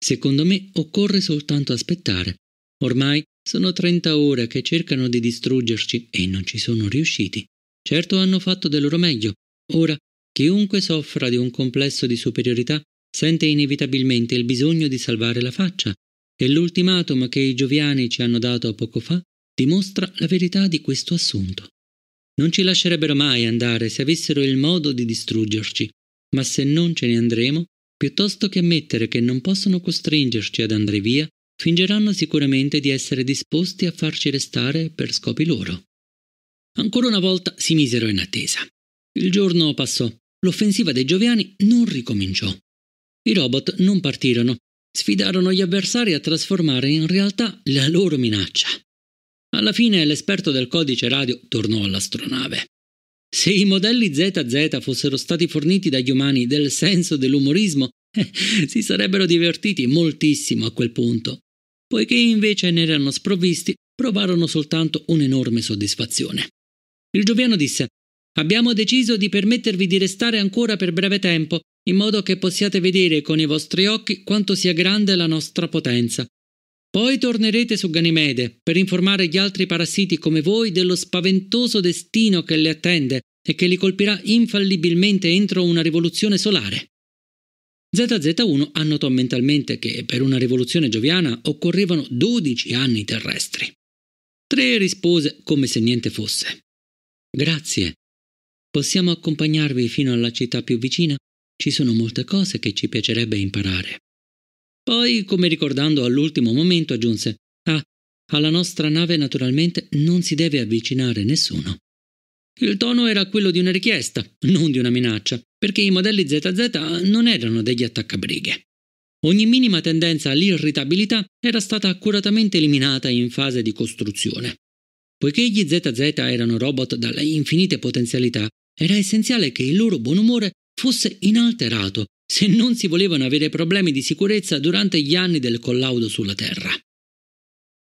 Secondo me occorre soltanto aspettare. Ormai sono 30 ore che cercano di distruggerci e non ci sono riusciti. Certo hanno fatto del loro meglio. Ora, chiunque soffra di un complesso di superiorità sente inevitabilmente il bisogno di salvare la faccia e l'ultimatum che i gioviani ci hanno dato poco fa dimostra la verità di questo assunto. Non ci lascerebbero mai andare se avessero il modo di distruggerci, ma se non ce ne andremo, piuttosto che ammettere che non possono costringerci ad andare via, fingeranno sicuramente di essere disposti a farci restare per scopi loro. Ancora una volta si misero in attesa. Il giorno passò, l'offensiva dei Gioviani non ricominciò. I robot non partirono, sfidarono gli avversari a trasformare in realtà la loro minaccia alla fine l'esperto del codice radio tornò all'astronave. Se i modelli ZZ fossero stati forniti dagli umani del senso dell'umorismo, [laughs] eh, si sarebbero divertiti moltissimo a quel punto. Poiché invece ne erano sprovvisti, provarono soltanto un'enorme soddisfazione. Il gioviano disse Abbiamo deciso di permettervi di restare ancora per breve tempo, in modo che possiate vedere con i vostri occhi quanto sia grande la nostra potenza. Poi tornerete su Ganimede per informare gli altri parassiti come voi dello spaventoso destino che le attende e che li colpirà infallibilmente entro una rivoluzione solare. ZZ1 annotò mentalmente che per una rivoluzione gioviana occorrevano 12 anni terrestri. Tre rispose come se niente fosse. Grazie. Possiamo accompagnarvi fino alla città più vicina? Ci sono molte cose che ci piacerebbe imparare. Poi, come ricordando all'ultimo momento, aggiunse Ah, alla nostra nave naturalmente non si deve avvicinare nessuno. Il tono era quello di una richiesta, non di una minaccia, perché i modelli ZZ non erano degli attaccabrighe. Ogni minima tendenza all'irritabilità era stata accuratamente eliminata in fase di costruzione. Poiché gli ZZ erano robot dalle infinite potenzialità, era essenziale che il loro buon umore fosse inalterato se non si volevano avere problemi di sicurezza durante gli anni del collaudo sulla Terra.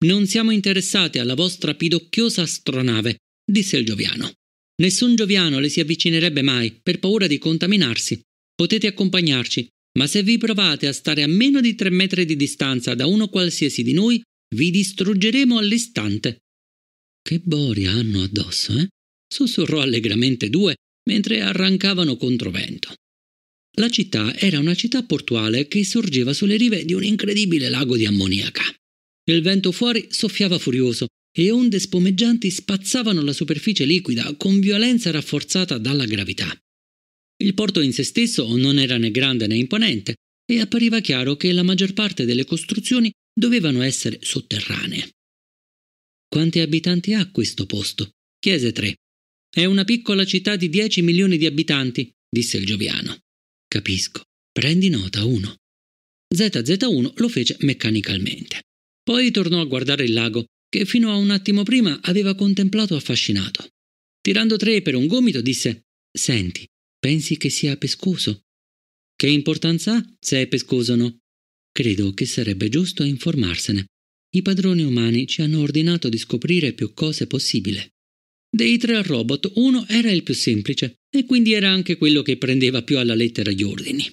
Non siamo interessati alla vostra pidocchiosa astronave, disse il gioviano. Nessun gioviano le si avvicinerebbe mai per paura di contaminarsi. Potete accompagnarci, ma se vi provate a stare a meno di tre metri di distanza da uno qualsiasi di noi, vi distruggeremo all'istante. Che boria hanno addosso, eh? sussurrò allegramente due mentre arrancavano contro vento. La città era una città portuale che sorgeva sulle rive di un incredibile lago di ammoniaca. Il vento fuori soffiava furioso e onde spumeggianti spazzavano la superficie liquida con violenza rafforzata dalla gravità. Il porto in sé stesso non era né grande né imponente e appariva chiaro che la maggior parte delle costruzioni dovevano essere sotterranee. Quanti abitanti ha questo posto? chiese Tre. È una piccola città di 10 milioni di abitanti, disse il gioviano. Capisco. Prendi nota 1. ZZ1 lo fece meccanicalmente. Poi tornò a guardare il lago, che fino a un attimo prima aveva contemplato affascinato. Tirando tre per un gomito disse Senti, pensi che sia pescoso? Che importanza ha se è pescoso o no? Credo che sarebbe giusto informarsene. I padroni umani ci hanno ordinato di scoprire più cose possibile. Dei tre robot, uno era il più semplice e quindi era anche quello che prendeva più alla lettera gli ordini.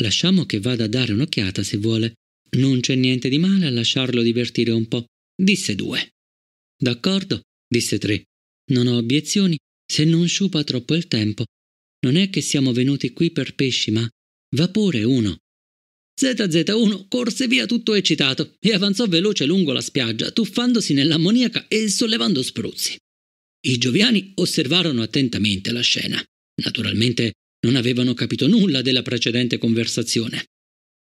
Lasciamo che vada a dare un'occhiata se vuole. Non c'è niente di male a lasciarlo divertire un po', disse due. D'accordo, disse tre. Non ho obiezioni se non sciupa troppo il tempo. Non è che siamo venuti qui per pesci, ma vapore pure uno. ZZ1 corse via tutto eccitato e avanzò veloce lungo la spiaggia, tuffandosi nell'ammoniaca e sollevando spruzzi. I gioviani osservarono attentamente la scena. Naturalmente non avevano capito nulla della precedente conversazione.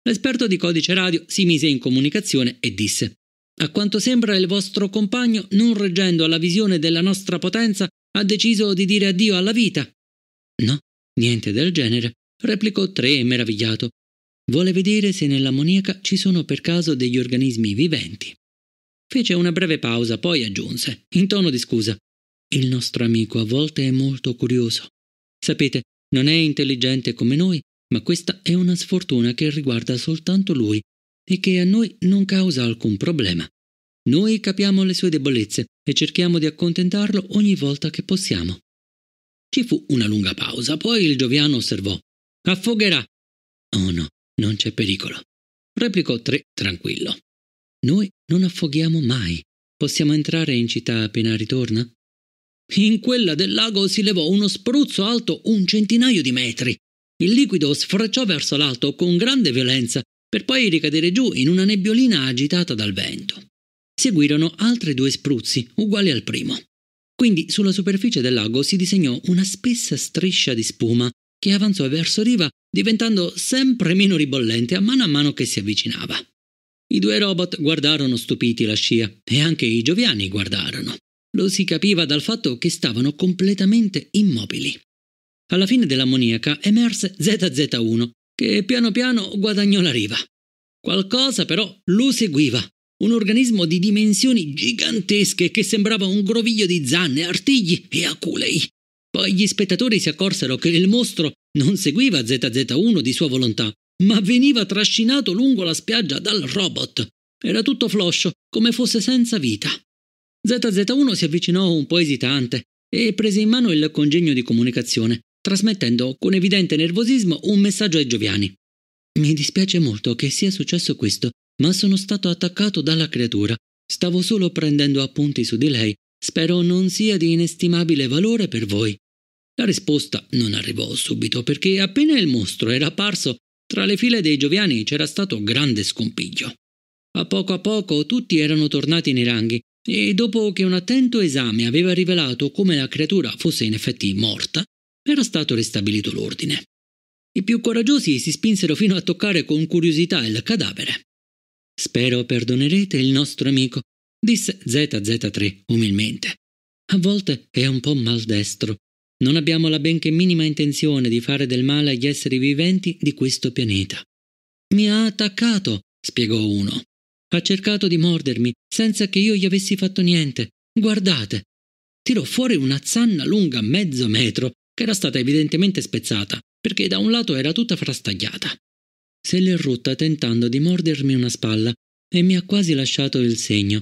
L'esperto di codice radio si mise in comunicazione e disse A quanto sembra il vostro compagno, non reggendo alla visione della nostra potenza, ha deciso di dire addio alla vita. No, niente del genere, replicò Tre meravigliato. Vuole vedere se nell'ammoniaca ci sono per caso degli organismi viventi. Fece una breve pausa, poi aggiunse, in tono di scusa. Il nostro amico a volte è molto curioso. Sapete, non è intelligente come noi, ma questa è una sfortuna che riguarda soltanto lui e che a noi non causa alcun problema. Noi capiamo le sue debolezze e cerchiamo di accontentarlo ogni volta che possiamo. Ci fu una lunga pausa, poi il gioviano osservò. Affogherà. Oh no, non c'è pericolo. Replicò Tre tranquillo. Noi non affoghiamo mai. Possiamo entrare in città appena ritorna? In quella del lago si levò uno spruzzo alto un centinaio di metri. Il liquido sfrecciò verso l'alto con grande violenza per poi ricadere giù in una nebbiolina agitata dal vento. Seguirono altri due spruzzi, uguali al primo. Quindi sulla superficie del lago si disegnò una spessa striscia di spuma che avanzò verso riva diventando sempre meno ribollente a mano a mano che si avvicinava. I due robot guardarono stupiti la scia e anche i gioviani guardarono. Lo si capiva dal fatto che stavano completamente immobili. Alla fine dell'ammoniaca emerse ZZ1, che piano piano guadagnò la riva. Qualcosa però lo seguiva, un organismo di dimensioni gigantesche che sembrava un groviglio di zanne, artigli e aculei. Poi gli spettatori si accorsero che il mostro non seguiva ZZ1 di sua volontà, ma veniva trascinato lungo la spiaggia dal robot. Era tutto floscio, come fosse senza vita. ZZ1 si avvicinò un po' esitante e prese in mano il congegno di comunicazione, trasmettendo con evidente nervosismo un messaggio ai Gioviani. Mi dispiace molto che sia successo questo, ma sono stato attaccato dalla creatura. Stavo solo prendendo appunti su di lei. Spero non sia di inestimabile valore per voi. La risposta non arrivò subito perché appena il mostro era apparso, tra le file dei gioviani c'era stato grande scompiglio. A poco a poco tutti erano tornati nei ranghi e dopo che un attento esame aveva rivelato come la creatura fosse in effetti morta, era stato ristabilito l'ordine. I più coraggiosi si spinsero fino a toccare con curiosità il cadavere. Spero perdonerete il nostro amico, disse ZZ3 umilmente. A volte è un po' maldestro. Non abbiamo la benché minima intenzione di fare del male agli esseri viventi di questo pianeta. Mi ha attaccato, spiegò uno. Ha cercato di mordermi senza che io gli avessi fatto niente. Guardate! Tirò fuori una zanna lunga mezzo metro, che era stata evidentemente spezzata, perché da un lato era tutta frastagliata. Se l'è rotta tentando di mordermi una spalla e mi ha quasi lasciato il segno.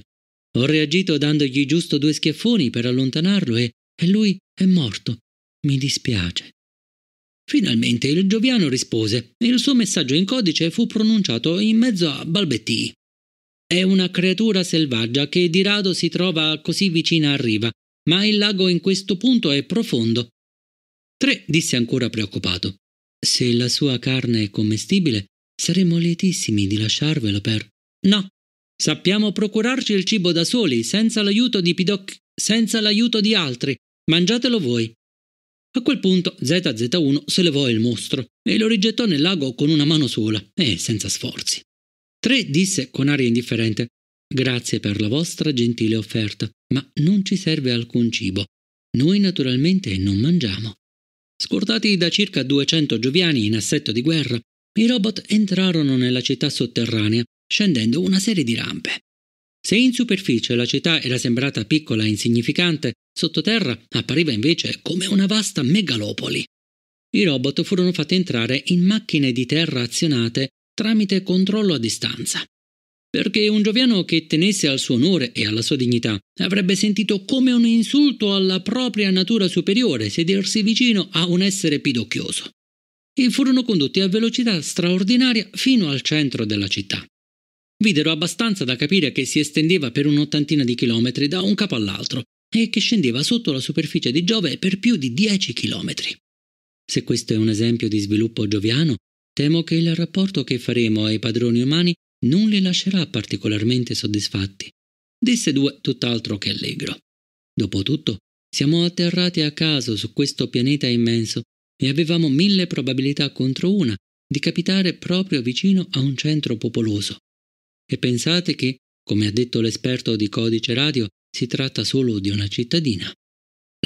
Ho reagito dandogli giusto due schiaffoni per allontanarlo e, e lui è morto. Mi dispiace. Finalmente il gioviano rispose e il suo messaggio in codice fu pronunciato in mezzo a balbettii. È una creatura selvaggia che di rado si trova così vicina a riva, ma il lago in questo punto è profondo. Tre disse ancora preoccupato. Se la sua carne è commestibile, saremmo lietissimi di lasciarvelo per. No, sappiamo procurarci il cibo da soli, senza l'aiuto di Pidoc, senza l'aiuto di altri. Mangiatelo voi. A quel punto ZZ1 se levò il mostro e lo rigettò nel lago con una mano sola e eh, senza sforzi. Tre disse con aria indifferente Grazie per la vostra gentile offerta, ma non ci serve alcun cibo. Noi naturalmente non mangiamo. Scortati da circa 200 gioviani in assetto di guerra, i robot entrarono nella città sotterranea, scendendo una serie di rampe. Se in superficie la città era sembrata piccola e insignificante, sottoterra appariva invece come una vasta megalopoli. I robot furono fatti entrare in macchine di terra azionate tramite controllo a distanza. Perché un gioviano che tenesse al suo onore e alla sua dignità avrebbe sentito come un insulto alla propria natura superiore sedersi vicino a un essere pidocchioso. E furono condotti a velocità straordinaria fino al centro della città. Videro abbastanza da capire che si estendeva per un'ottantina di chilometri da un capo all'altro e che scendeva sotto la superficie di Giove per più di 10 chilometri. Se questo è un esempio di sviluppo gioviano, Temo che il rapporto che faremo ai padroni umani non li lascerà particolarmente soddisfatti, disse Due tutt'altro che allegro. Dopotutto, siamo atterrati a caso su questo pianeta immenso e avevamo mille probabilità contro una di capitare proprio vicino a un centro popoloso. E pensate che, come ha detto l'esperto di codice radio, si tratta solo di una cittadina.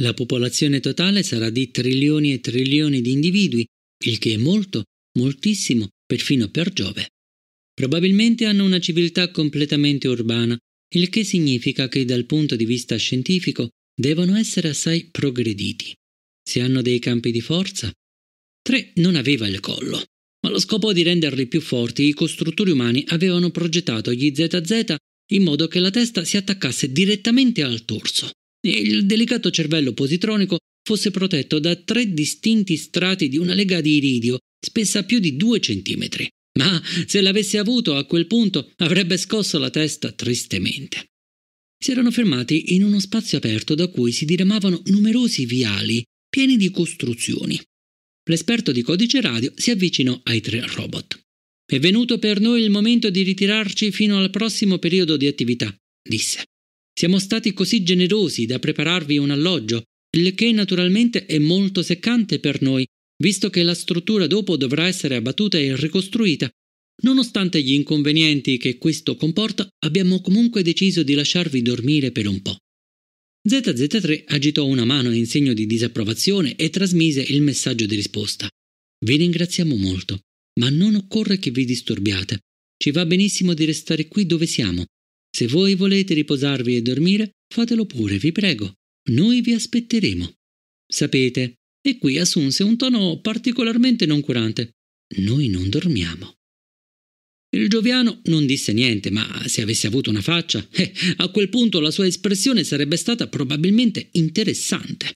La popolazione totale sarà di trilioni e trilioni di individui, il che è molto moltissimo perfino per Giove. Probabilmente hanno una civiltà completamente urbana, il che significa che dal punto di vista scientifico devono essere assai progrediti. Se hanno dei campi di forza? Tre non aveva il collo, ma allo scopo di renderli più forti i costruttori umani avevano progettato gli ZZ in modo che la testa si attaccasse direttamente al torso e il delicato cervello positronico fosse protetto da tre distinti strati di una lega di iridio spessa più di due centimetri, ma se l'avesse avuto a quel punto avrebbe scosso la testa tristemente. Si erano fermati in uno spazio aperto da cui si diramavano numerosi viali pieni di costruzioni. L'esperto di codice radio si avvicinò ai tre robot. È venuto per noi il momento di ritirarci fino al prossimo periodo di attività, disse. Siamo stati così generosi da prepararvi un alloggio, il che naturalmente è molto seccante per noi visto che la struttura dopo dovrà essere abbattuta e ricostruita. Nonostante gli inconvenienti che questo comporta, abbiamo comunque deciso di lasciarvi dormire per un po'. ZZ3 agitò una mano in segno di disapprovazione e trasmise il messaggio di risposta. Vi ringraziamo molto, ma non occorre che vi disturbiate. Ci va benissimo di restare qui dove siamo. Se voi volete riposarvi e dormire, fatelo pure, vi prego. Noi vi aspetteremo. Sapete, e qui assunse un tono particolarmente noncurante. Noi non dormiamo. Il gioviano non disse niente, ma se avesse avuto una faccia, [laughs] eh, a quel punto la sua espressione sarebbe stata probabilmente interessante.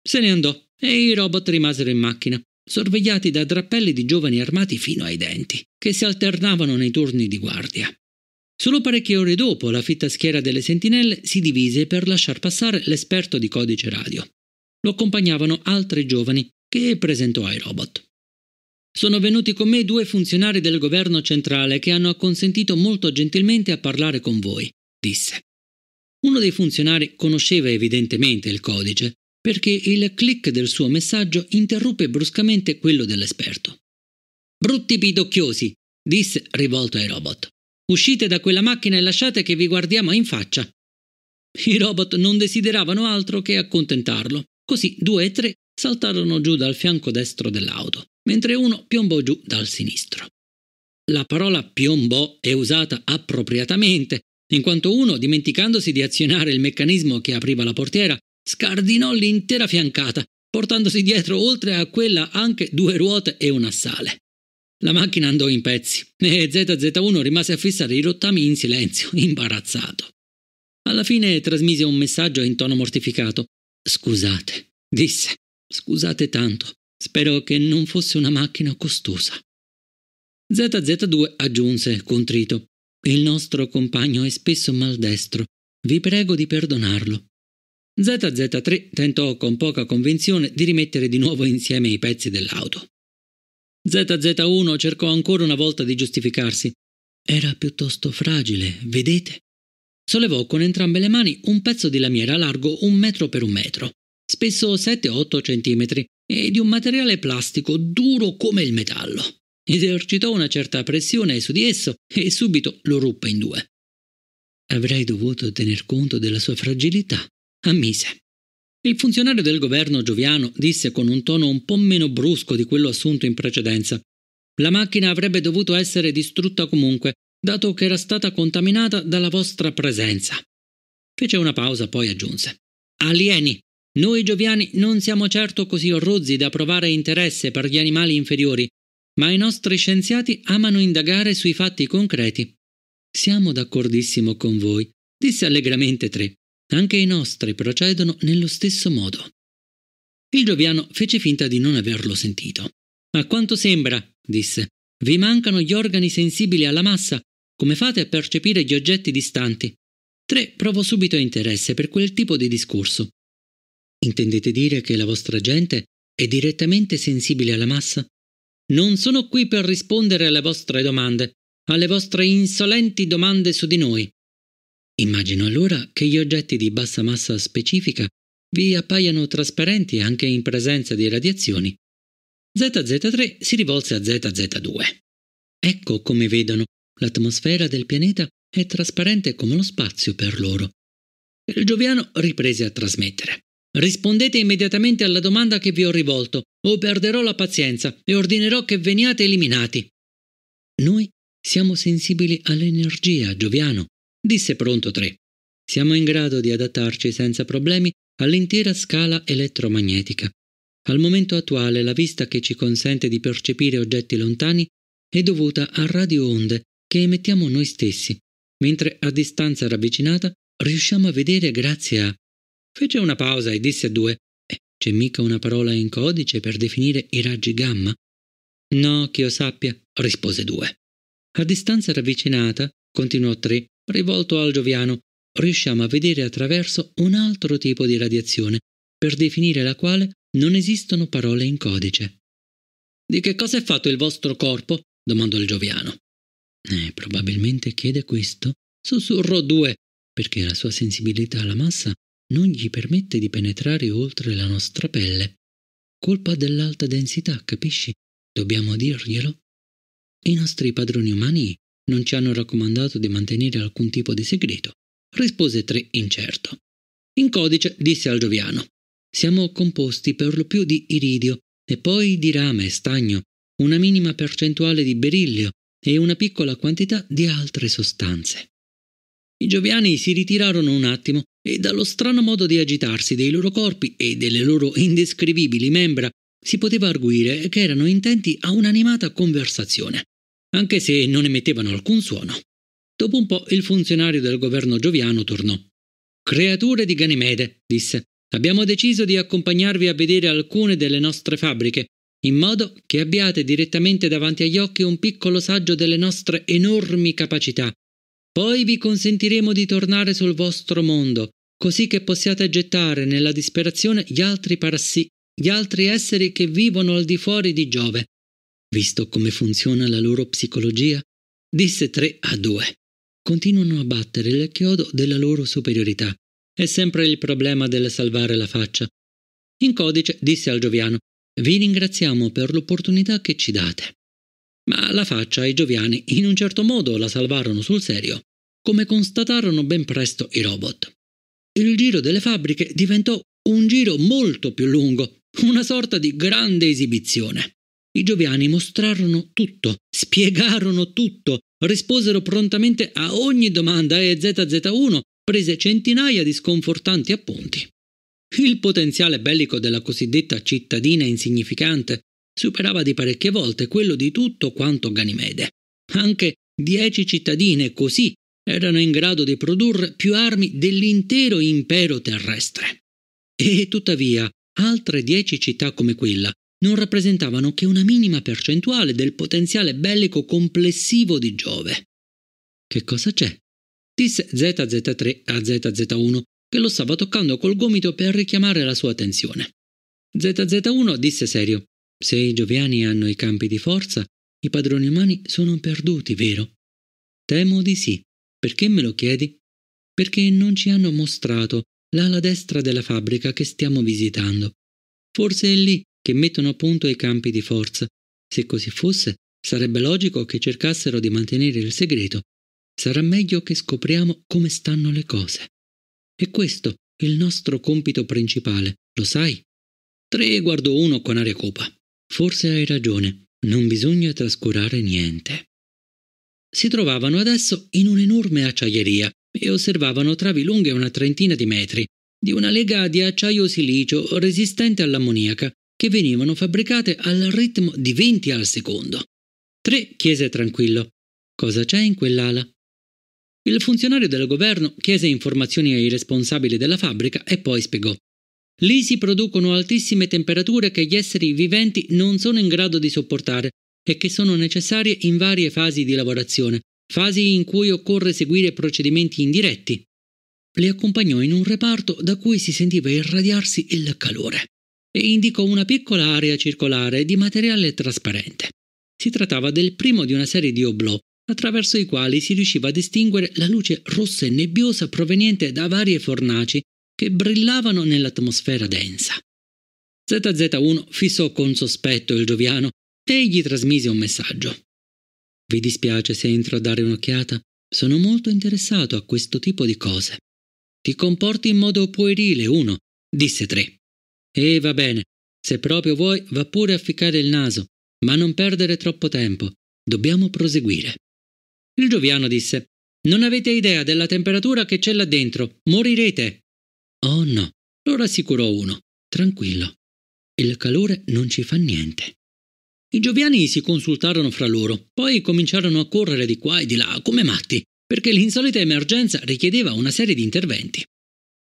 Se ne andò e i robot rimasero in macchina, sorvegliati da drappelli di giovani armati fino ai denti, che si alternavano nei turni di guardia. Solo parecchie ore dopo la fitta schiera delle sentinelle si divise per lasciar passare l'esperto di codice radio lo accompagnavano altri giovani che presentò ai robot. Sono venuti con me due funzionari del governo centrale che hanno acconsentito molto gentilmente a parlare con voi, disse. Uno dei funzionari conosceva evidentemente il codice, perché il clic del suo messaggio interruppe bruscamente quello dell'esperto. Brutti pidocchiosi, disse rivolto ai robot. Uscite da quella macchina e lasciate che vi guardiamo in faccia. I robot non desideravano altro che accontentarlo. Così due e tre saltarono giù dal fianco destro dell'auto, mentre uno piombò giù dal sinistro. La parola piombò è usata appropriatamente, in quanto uno, dimenticandosi di azionare il meccanismo che apriva la portiera, scardinò l'intera fiancata, portandosi dietro oltre a quella anche due ruote e un assale. La macchina andò in pezzi e ZZ1 rimase a fissare i rottami in silenzio, imbarazzato. Alla fine trasmise un messaggio in tono mortificato, Scusate, disse, scusate tanto. Spero che non fosse una macchina costosa. ZZ2 aggiunse, contrito. Il nostro compagno è spesso maldestro. Vi prego di perdonarlo. ZZ3 tentò con poca convinzione di rimettere di nuovo insieme i pezzi dell'auto. ZZ1 cercò ancora una volta di giustificarsi. Era piuttosto fragile, vedete? sollevò con entrambe le mani un pezzo di lamiera largo un metro per un metro, spesso 7-8 centimetri, e di un materiale plastico duro come il metallo. Esercitò una certa pressione su di esso e subito lo ruppe in due. Avrei dovuto tener conto della sua fragilità, ammise. Il funzionario del governo Gioviano disse con un tono un po' meno brusco di quello assunto in precedenza. La macchina avrebbe dovuto essere distrutta comunque, dato che era stata contaminata dalla vostra presenza. Fece una pausa, poi aggiunse. Alieni, noi gioviani non siamo certo così rozzi da provare interesse per gli animali inferiori, ma i nostri scienziati amano indagare sui fatti concreti. Siamo d'accordissimo con voi, disse allegramente Tre. Anche i nostri procedono nello stesso modo. Il gioviano fece finta di non averlo sentito. A quanto sembra, disse, vi mancano gli organi sensibili alla massa come fate a percepire gli oggetti distanti? 3. Provo subito interesse per quel tipo di discorso. Intendete dire che la vostra gente è direttamente sensibile alla massa? Non sono qui per rispondere alle vostre domande, alle vostre insolenti domande su di noi. Immagino allora che gli oggetti di bassa massa specifica vi appaiano trasparenti anche in presenza di radiazioni. ZZ3 si rivolse a ZZ2. Ecco come vedono L'atmosfera del pianeta è trasparente come lo spazio per loro. Il gioviano riprese a trasmettere. Rispondete immediatamente alla domanda che vi ho rivolto, o perderò la pazienza e ordinerò che veniate eliminati. Noi siamo sensibili all'energia, Gioviano, disse pronto Tre. Siamo in grado di adattarci senza problemi all'intera scala elettromagnetica. Al momento attuale la vista che ci consente di percepire oggetti lontani è dovuta a radioonde che emettiamo noi stessi, mentre a distanza ravvicinata riusciamo a vedere grazie a... Fece una pausa e disse a due, eh, c'è mica una parola in codice per definire i raggi gamma? No, che io sappia, rispose due. A distanza ravvicinata, continuò tre, rivolto al gioviano, riusciamo a vedere attraverso un altro tipo di radiazione, per definire la quale non esistono parole in codice. Di che cosa è fatto il vostro corpo? domandò il gioviano. Eh, probabilmente chiede questo, sussurrò due, perché la sua sensibilità alla massa non gli permette di penetrare oltre la nostra pelle. Colpa dell'alta densità, capisci? Dobbiamo dirglielo. I nostri padroni umani non ci hanno raccomandato di mantenere alcun tipo di segreto, rispose Tre incerto. In codice disse al gioviano: Siamo composti per lo più di iridio e poi di rame e stagno, una minima percentuale di berillio e una piccola quantità di altre sostanze. I gioviani si ritirarono un attimo e dallo strano modo di agitarsi dei loro corpi e delle loro indescrivibili membra si poteva arguire che erano intenti a un'animata conversazione, anche se non emettevano alcun suono. Dopo un po' il funzionario del governo gioviano tornò. Creature di Ganimede, disse, abbiamo deciso di accompagnarvi a vedere alcune delle nostre fabbriche in modo che abbiate direttamente davanti agli occhi un piccolo saggio delle nostre enormi capacità. Poi vi consentiremo di tornare sul vostro mondo, così che possiate gettare nella disperazione gli altri parassì, gli altri esseri che vivono al di fuori di Giove. Visto come funziona la loro psicologia, disse 3 a 2. Continuano a battere il chiodo della loro superiorità. È sempre il problema del salvare la faccia. In codice disse al gioviano vi ringraziamo per l'opportunità che ci date. Ma la faccia ai gioviani in un certo modo la salvarono sul serio, come constatarono ben presto i robot. Il giro delle fabbriche diventò un giro molto più lungo, una sorta di grande esibizione. I gioviani mostrarono tutto, spiegarono tutto, risposero prontamente a ogni domanda e ZZ1 prese centinaia di sconfortanti appunti. Il potenziale bellico della cosiddetta cittadina insignificante superava di parecchie volte quello di tutto quanto Ganimede. Anche dieci cittadine così erano in grado di produrre più armi dell'intero impero terrestre. E tuttavia, altre dieci città come quella non rappresentavano che una minima percentuale del potenziale bellico complessivo di Giove. Che cosa c'è? disse ZZ3 a ZZ1 che lo stava toccando col gomito per richiamare la sua attenzione. ZZ1 disse serio: Se i gioviani hanno i campi di forza, i padroni umani sono perduti, vero? Temo di sì. Perché me lo chiedi? Perché non ci hanno mostrato l'ala destra della fabbrica che stiamo visitando. Forse è lì che mettono a punto i campi di forza. Se così fosse, sarebbe logico che cercassero di mantenere il segreto. Sarà meglio che scopriamo come stanno le cose. È questo il nostro compito principale, lo sai? Tre guardò uno con aria cupa. Forse hai ragione, non bisogna trascurare niente. Si trovavano adesso in un'enorme acciaieria e osservavano travi lunghe una trentina di metri, di una lega di acciaio silicio resistente all'ammoniaca, che venivano fabbricate al ritmo di 20 al secondo. Tre chiese tranquillo. Cosa c'è in quell'ala? Il funzionario del governo chiese informazioni ai responsabili della fabbrica e poi spiegò. Lì si producono altissime temperature che gli esseri viventi non sono in grado di sopportare e che sono necessarie in varie fasi di lavorazione, fasi in cui occorre seguire procedimenti indiretti. Li accompagnò in un reparto da cui si sentiva irradiarsi il calore e indicò una piccola area circolare di materiale trasparente. Si trattava del primo di una serie di oblò attraverso i quali si riusciva a distinguere la luce rossa e nebbiosa proveniente da varie fornaci che brillavano nell'atmosfera densa. ZZ1 fissò con sospetto il gioviano e gli trasmise un messaggio. Vi dispiace se entro a dare un'occhiata? Sono molto interessato a questo tipo di cose. Ti comporti in modo puerile, uno, disse tre. E va bene, se proprio vuoi, va pure a ficcare il naso, ma non perdere troppo tempo. Dobbiamo proseguire. Il gioviano disse Non avete idea della temperatura che c'è là dentro. Morirete. Oh no, lo rassicurò uno. Tranquillo. Il calore non ci fa niente. I gioviani si consultarono fra loro, poi cominciarono a correre di qua e di là come matti, perché l'insolita emergenza richiedeva una serie di interventi.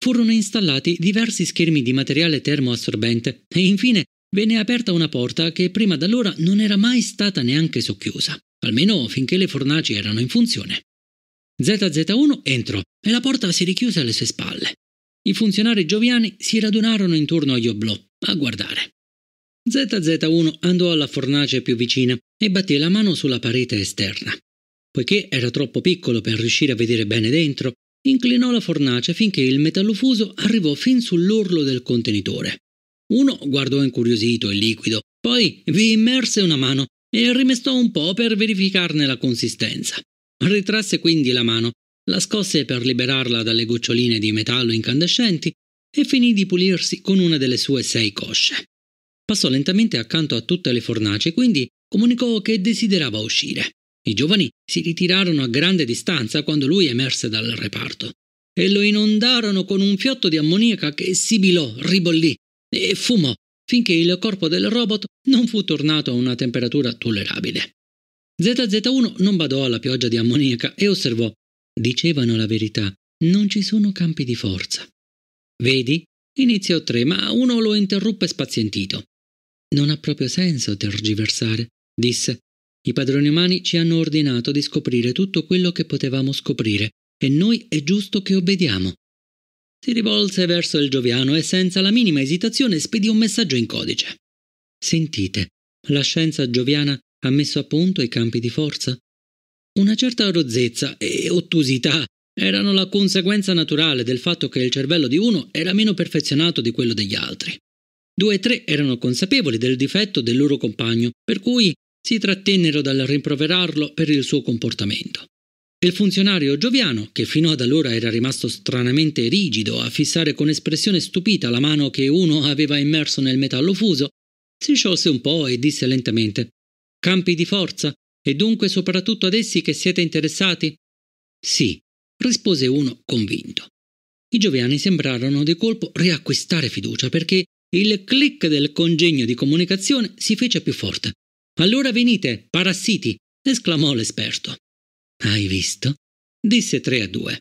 Furono installati diversi schermi di materiale termoassorbente e infine venne aperta una porta che prima d'allora non era mai stata neanche socchiusa almeno finché le fornaci erano in funzione. ZZ1 entrò e la porta si richiuse alle sue spalle. I funzionari gioviani si radunarono intorno agli oblò a guardare. ZZ1 andò alla fornace più vicina e batté la mano sulla parete esterna. Poiché era troppo piccolo per riuscire a vedere bene dentro, inclinò la fornace finché il metallo fuso arrivò fin sull'orlo del contenitore. Uno guardò incuriosito il liquido, poi vi immerse una mano e rimestò un po' per verificarne la consistenza. Ritrasse quindi la mano, la scosse per liberarla dalle goccioline di metallo incandescenti e finì di pulirsi con una delle sue sei cosce. Passò lentamente accanto a tutte le fornaci, quindi comunicò che desiderava uscire. I giovani si ritirarono a grande distanza quando lui emerse dal reparto e lo inondarono con un fiotto di ammoniaca che sibilò, ribollì e fumò finché il corpo del robot non fu tornato a una temperatura tollerabile. ZZ1 non badò alla pioggia di ammoniaca e osservò: Dicevano la verità, non ci sono campi di forza. Vedi? iniziò tre, ma uno lo interruppe spazientito. Non ha proprio senso tergiversare, disse. I padroni umani ci hanno ordinato di scoprire tutto quello che potevamo scoprire, e noi è giusto che obbediamo. Si rivolse verso il gioviano e senza la minima esitazione spedì un messaggio in codice. Sentite, la scienza gioviana ha messo a punto i campi di forza? Una certa rozzezza e ottusità erano la conseguenza naturale del fatto che il cervello di uno era meno perfezionato di quello degli altri. Due e tre erano consapevoli del difetto del loro compagno, per cui si trattennero dal rimproverarlo per il suo comportamento. Il funzionario Gioviano, che fino ad allora era rimasto stranamente rigido a fissare con espressione stupita la mano che uno aveva immerso nel metallo fuso, si sciolse un po' e disse lentamente Campi di forza, e dunque soprattutto ad essi che siete interessati? Sì, rispose uno convinto. I gioviani sembrarono di colpo riacquistare fiducia perché il clic del congegno di comunicazione si fece più forte. Allora venite, parassiti! esclamò l'esperto. Hai visto? Disse 3 a 2.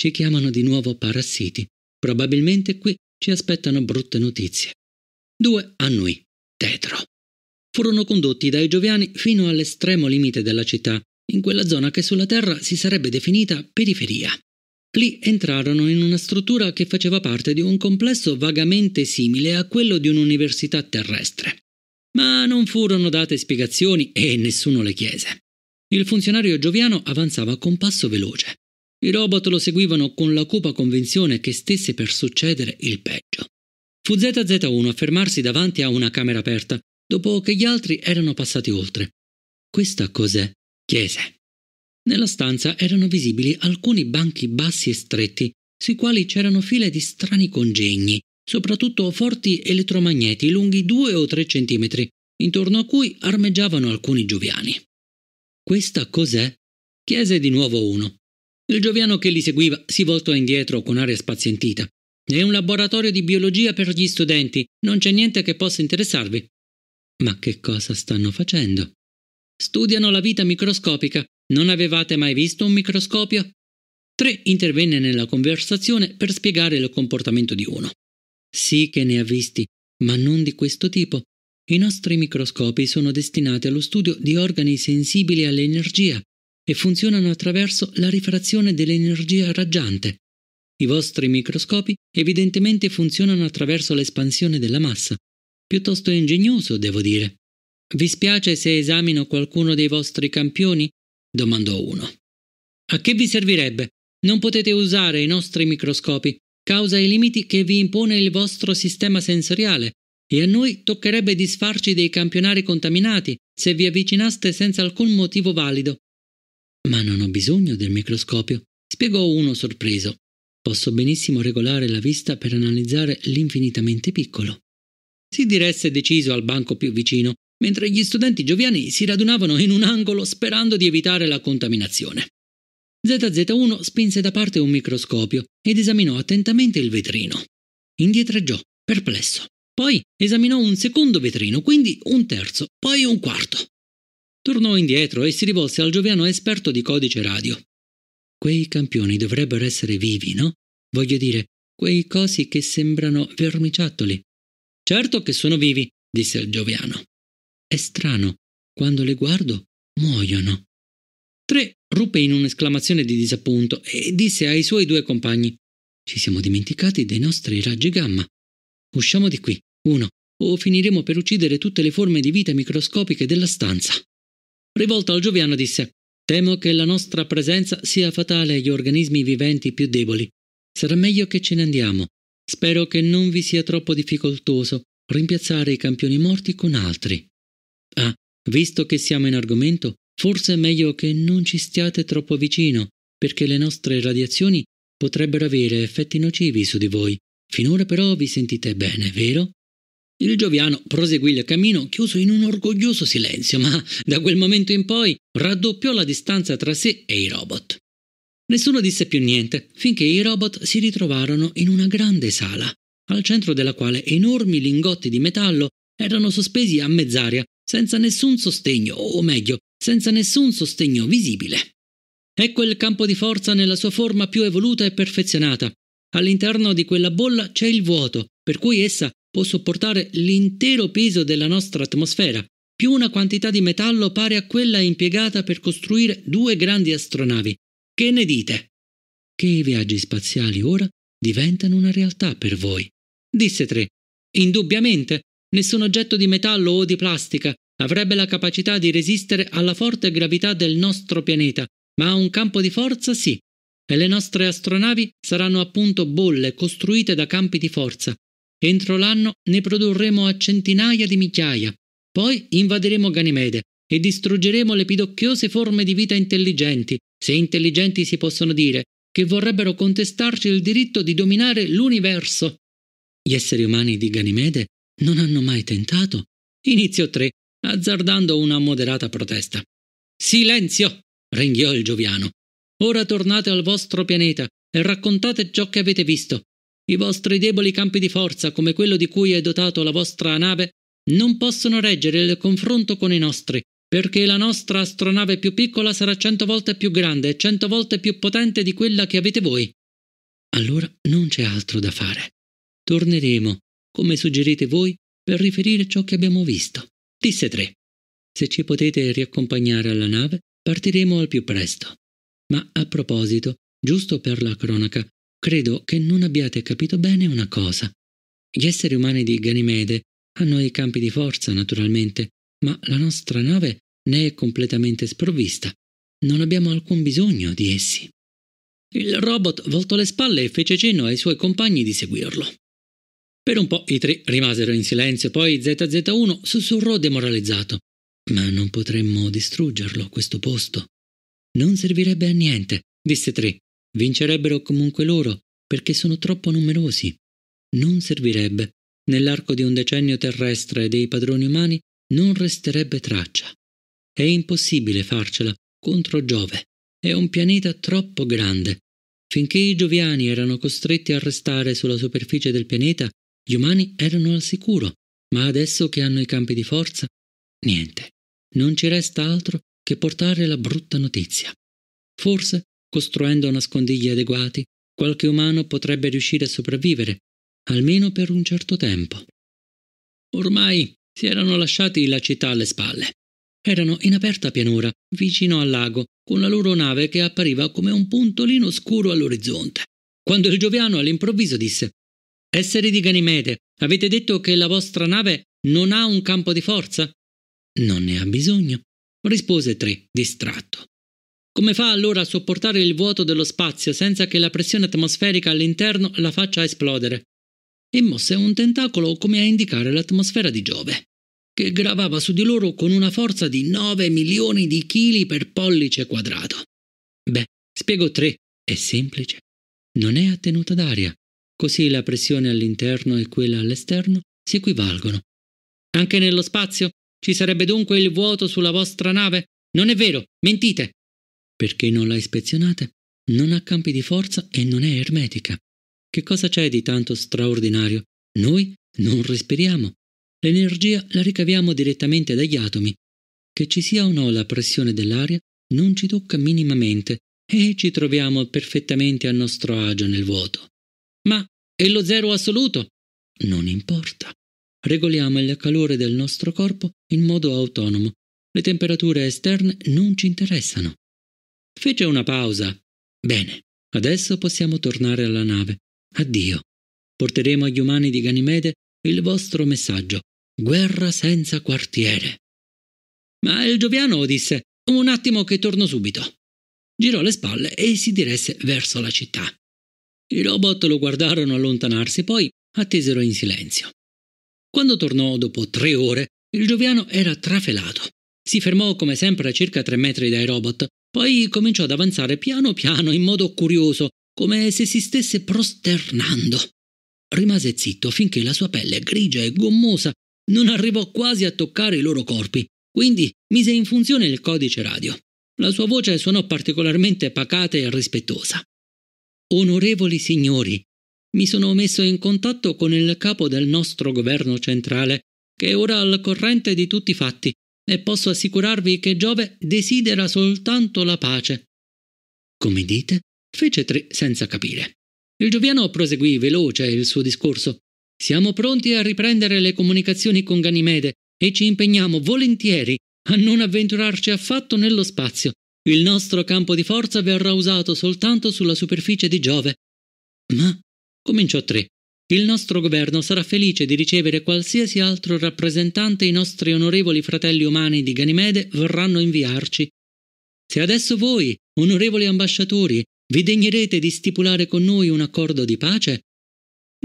Ci chiamano di nuovo parassiti. Probabilmente qui ci aspettano brutte notizie. Due annui. tetro. Furono condotti dai gioviani fino all'estremo limite della città, in quella zona che sulla Terra si sarebbe definita periferia. Lì entrarono in una struttura che faceva parte di un complesso vagamente simile a quello di un'università terrestre. Ma non furono date spiegazioni e nessuno le chiese. Il funzionario gioviano avanzava con passo veloce. I robot lo seguivano con la cupa convinzione che stesse per succedere il peggio. Fu ZZ1 a fermarsi davanti a una camera aperta, dopo che gli altri erano passati oltre. Questa cos'è? chiese. Nella stanza erano visibili alcuni banchi bassi e stretti, sui quali c'erano file di strani congegni, soprattutto forti elettromagneti lunghi due o tre centimetri, intorno a cui armeggiavano alcuni gioviani. Questa cos'è? chiese di nuovo uno. Il gioviano che li seguiva si voltò indietro con aria spazientita. È un laboratorio di biologia per gli studenti, non c'è niente che possa interessarvi. Ma che cosa stanno facendo? Studiano la vita microscopica. Non avevate mai visto un microscopio? Tre intervenne nella conversazione per spiegare il comportamento di uno. Sì che ne ha visti, ma non di questo tipo. I nostri microscopi sono destinati allo studio di organi sensibili all'energia e funzionano attraverso la rifrazione dell'energia raggiante. I vostri microscopi evidentemente funzionano attraverso l'espansione della massa. Piuttosto ingegnoso, devo dire. Vi spiace se esamino qualcuno dei vostri campioni? domandò uno. A che vi servirebbe? Non potete usare i nostri microscopi, causa i limiti che vi impone il vostro sistema sensoriale, e a noi toccherebbe disfarci dei campionari contaminati se vi avvicinaste senza alcun motivo valido. Ma non ho bisogno del microscopio, spiegò uno sorpreso. Posso benissimo regolare la vista per analizzare l'infinitamente piccolo. Si diresse deciso al banco più vicino, mentre gli studenti gioviani si radunavano in un angolo sperando di evitare la contaminazione. ZZ1 spinse da parte un microscopio ed esaminò attentamente il vetrino. Indietreggiò, perplesso. Poi esaminò un secondo vetrino, quindi un terzo, poi un quarto. Tornò indietro e si rivolse al gioviano esperto di codice radio. Quei campioni dovrebbero essere vivi, no? Voglio dire, quei cosi che sembrano vermiciattoli. Certo che sono vivi, disse il gioviano. È strano, quando le guardo, muoiono. Tre ruppe in un'esclamazione di disappunto e disse ai suoi due compagni: Ci siamo dimenticati dei nostri raggi gamma. Usciamo di qui. 1. O finiremo per uccidere tutte le forme di vita microscopiche della stanza. Rivolto al gioviano disse: Temo che la nostra presenza sia fatale agli organismi viventi più deboli. Sarà meglio che ce ne andiamo. Spero che non vi sia troppo difficoltoso rimpiazzare i campioni morti con altri. Ah, visto che siamo in argomento, forse è meglio che non ci stiate troppo vicino, perché le nostre radiazioni potrebbero avere effetti nocivi su di voi. Finora però vi sentite bene, vero? Il gioviano proseguì il cammino chiuso in un orgoglioso silenzio, ma da quel momento in poi raddoppiò la distanza tra sé e i robot. Nessuno disse più niente, finché i robot si ritrovarono in una grande sala, al centro della quale enormi lingotti di metallo erano sospesi a mezz'aria, senza nessun sostegno, o meglio, senza nessun sostegno visibile. Ecco il campo di forza nella sua forma più evoluta e perfezionata. All'interno di quella bolla c'è il vuoto, per cui essa può sopportare l'intero peso della nostra atmosfera, più una quantità di metallo pari a quella impiegata per costruire due grandi astronavi. Che ne dite? Che i viaggi spaziali ora diventano una realtà per voi. Disse Tre. Indubbiamente, nessun oggetto di metallo o di plastica avrebbe la capacità di resistere alla forte gravità del nostro pianeta, ma un campo di forza sì. E le nostre astronavi saranno appunto bolle costruite da campi di forza, entro l'anno ne produrremo a centinaia di migliaia. Poi invaderemo Ganimede e distruggeremo le pidocchiose forme di vita intelligenti, se intelligenti si possono dire, che vorrebbero contestarci il diritto di dominare l'universo. Gli esseri umani di Ganimede non hanno mai tentato? Iniziò tre, azzardando una moderata protesta. Silenzio! ringhiò il gioviano. Ora tornate al vostro pianeta e raccontate ciò che avete visto. I vostri deboli campi di forza, come quello di cui è dotato la vostra nave, non possono reggere il confronto con i nostri, perché la nostra astronave più piccola sarà cento volte più grande e cento volte più potente di quella che avete voi. Allora non c'è altro da fare. Torneremo, come suggerite voi, per riferire ciò che abbiamo visto. Disse tre. Se ci potete riaccompagnare alla nave, partiremo al più presto. Ma a proposito, giusto per la cronaca, Credo che non abbiate capito bene una cosa. Gli esseri umani di Ganimede hanno i campi di forza, naturalmente, ma la nostra nave ne è completamente sprovvista. Non abbiamo alcun bisogno di essi. Il robot voltò le spalle e fece cenno ai suoi compagni di seguirlo. Per un po' i tre rimasero in silenzio, poi ZZ1 sussurrò demoralizzato. Ma non potremmo distruggerlo, questo posto. Non servirebbe a niente, disse Tre. Vincerebbero comunque loro, perché sono troppo numerosi. Non servirebbe. Nell'arco di un decennio terrestre dei padroni umani non resterebbe traccia. È impossibile farcela contro Giove. È un pianeta troppo grande. Finché i gioviani erano costretti a restare sulla superficie del pianeta, gli umani erano al sicuro, ma adesso che hanno i campi di forza, niente. Non ci resta altro che portare la brutta notizia. Forse costruendo nascondigli adeguati, qualche umano potrebbe riuscire a sopravvivere, almeno per un certo tempo. Ormai si erano lasciati la città alle spalle. Erano in aperta pianura, vicino al lago, con la loro nave che appariva come un puntolino scuro all'orizzonte. Quando il gioviano all'improvviso disse Esseri di Ganimede, avete detto che la vostra nave non ha un campo di forza? Non ne ha bisogno, rispose Tre, distratto. Come fa allora a sopportare il vuoto dello spazio senza che la pressione atmosferica all'interno la faccia esplodere? E mosse un tentacolo come a indicare l'atmosfera di Giove, che gravava su di loro con una forza di 9 milioni di chili per pollice quadrato. Beh, spiego tre. è semplice. Non è a tenuta d'aria. Così la pressione all'interno e quella all'esterno si equivalgono. Anche nello spazio ci sarebbe dunque il vuoto sulla vostra nave? Non è vero, mentite. Perché non la ispezionate? Non ha campi di forza e non è ermetica. Che cosa c'è di tanto straordinario? Noi non respiriamo. L'energia la ricaviamo direttamente dagli atomi. Che ci sia o no la pressione dell'aria non ci tocca minimamente e ci troviamo perfettamente a nostro agio nel vuoto. Ma e lo zero assoluto? Non importa. Regoliamo il calore del nostro corpo in modo autonomo. Le temperature esterne non ci interessano. Fece una pausa. Bene, adesso possiamo tornare alla nave. Addio. Porteremo agli umani di Ganimede il vostro messaggio. Guerra senza quartiere. Ma il gioviano disse Un attimo che torno subito. Girò le spalle e si diresse verso la città. I robot lo guardarono allontanarsi, poi attesero in silenzio. Quando tornò dopo tre ore, il gioviano era trafelato. Si fermò come sempre a circa tre metri dai robot poi cominciò ad avanzare piano piano, in modo curioso, come se si stesse prosternando. Rimase zitto finché la sua pelle grigia e gommosa non arrivò quasi a toccare i loro corpi, quindi mise in funzione il codice radio. La sua voce suonò particolarmente pacata e rispettosa. Onorevoli signori, mi sono messo in contatto con il capo del nostro governo centrale, che è ora al corrente di tutti i fatti e posso assicurarvi che Giove desidera soltanto la pace. Come dite? fece Tre senza capire. Il gioviano proseguì veloce il suo discorso. Siamo pronti a riprendere le comunicazioni con Ganimede e ci impegniamo volentieri a non avventurarci affatto nello spazio. Il nostro campo di forza verrà usato soltanto sulla superficie di Giove. Ma cominciò Tre. Il nostro governo sarà felice di ricevere qualsiasi altro rappresentante i nostri onorevoli fratelli umani di Ganimede vorranno inviarci. Se adesso voi, onorevoli ambasciatori, vi degnerete di stipulare con noi un accordo di pace?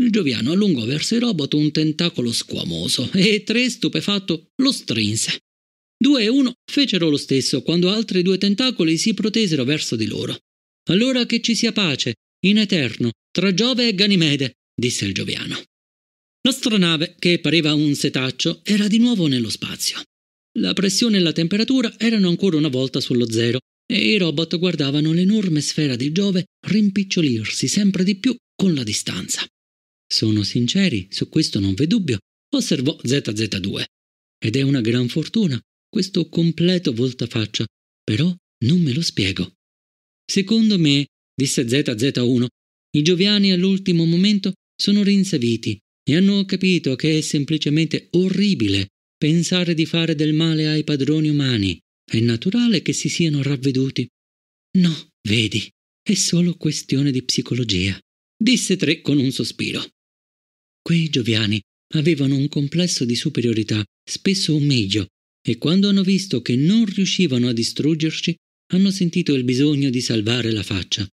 Il gioviano allungò verso i robot un tentacolo squamoso e tre, stupefatto, lo strinse. Due e uno fecero lo stesso quando altri due tentacoli si protesero verso di loro. Allora che ci sia pace, in eterno, tra Giove e Ganimede, disse il gioviano. L'astronave, che pareva un setaccio, era di nuovo nello spazio. La pressione e la temperatura erano ancora una volta sullo zero e i robot guardavano l'enorme sfera di Giove rimpicciolirsi sempre di più con la distanza. Sono sinceri, su questo non v'è dubbio, osservò ZZ2. Ed è una gran fortuna questo completo voltafaccia, però non me lo spiego. Secondo me, disse ZZ1, i gioviani all'ultimo momento sono rinsaviti e hanno capito che è semplicemente orribile pensare di fare del male ai padroni umani. È naturale che si siano ravveduti. No, vedi, è solo questione di psicologia, disse Tre con un sospiro. Quei gioviani avevano un complesso di superiorità, spesso umilio, e quando hanno visto che non riuscivano a distruggerci, hanno sentito il bisogno di salvare la faccia.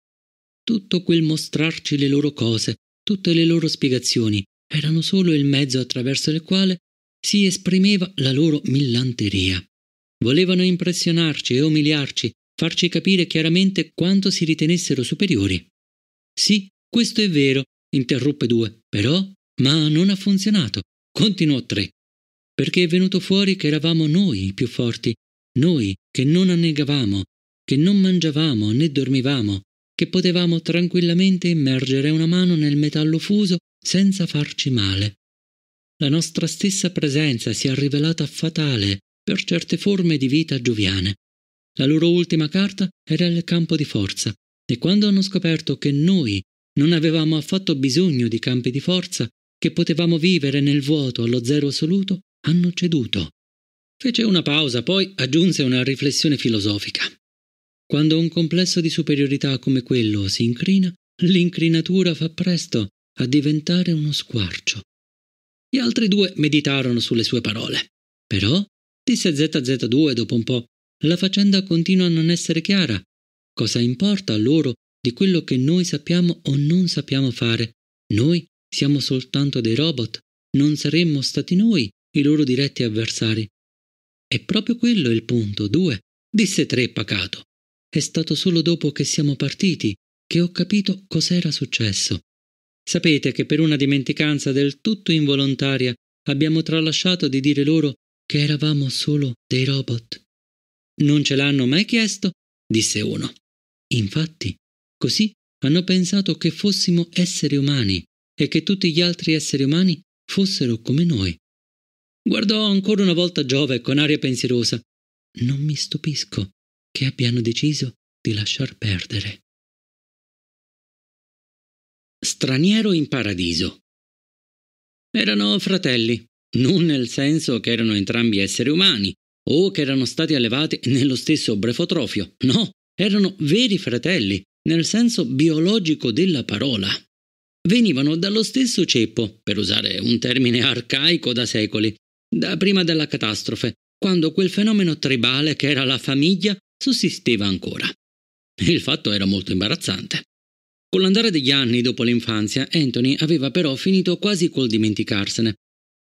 Tutto quel mostrarci le loro cose, Tutte le loro spiegazioni erano solo il mezzo attraverso il quale si esprimeva la loro millanteria. Volevano impressionarci e umiliarci, farci capire chiaramente quanto si ritenessero superiori. Sì, questo è vero, interruppe due, però, ma non ha funzionato, continuò tre, perché è venuto fuori che eravamo noi i più forti, noi che non annegavamo, che non mangiavamo né dormivamo, che potevamo tranquillamente immergere una mano nel metallo fuso senza farci male. La nostra stessa presenza si è rivelata fatale per certe forme di vita gioviane. La loro ultima carta era il campo di forza, e quando hanno scoperto che noi non avevamo affatto bisogno di campi di forza, che potevamo vivere nel vuoto allo zero assoluto, hanno ceduto. Fece una pausa, poi aggiunse una riflessione filosofica. Quando un complesso di superiorità come quello si incrina, l'incrinatura fa presto a diventare uno squarcio. Gli altri due meditarono sulle sue parole. Però, disse ZZ2 dopo un po', la faccenda continua a non essere chiara. Cosa importa a loro di quello che noi sappiamo o non sappiamo fare? Noi siamo soltanto dei robot, non saremmo stati noi i loro diretti avversari. È proprio quello il punto, 2, disse Tre pacato. È stato solo dopo che siamo partiti che ho capito cos'era successo. Sapete che per una dimenticanza del tutto involontaria abbiamo tralasciato di dire loro che eravamo solo dei robot. Non ce l'hanno mai chiesto, disse uno. Infatti, così hanno pensato che fossimo esseri umani e che tutti gli altri esseri umani fossero come noi. Guardò ancora una volta Giove con aria pensierosa. Non mi stupisco che abbiano deciso di lasciar perdere. Straniero in paradiso. Erano fratelli, non nel senso che erano entrambi esseri umani o che erano stati allevati nello stesso brefotrofio, no, erano veri fratelli, nel senso biologico della parola. Venivano dallo stesso ceppo, per usare un termine arcaico da secoli, da prima della catastrofe, quando quel fenomeno tribale che era la famiglia sussisteva ancora. Il fatto era molto imbarazzante. Con l'andare degli anni dopo l'infanzia, Anthony aveva però finito quasi col dimenticarsene.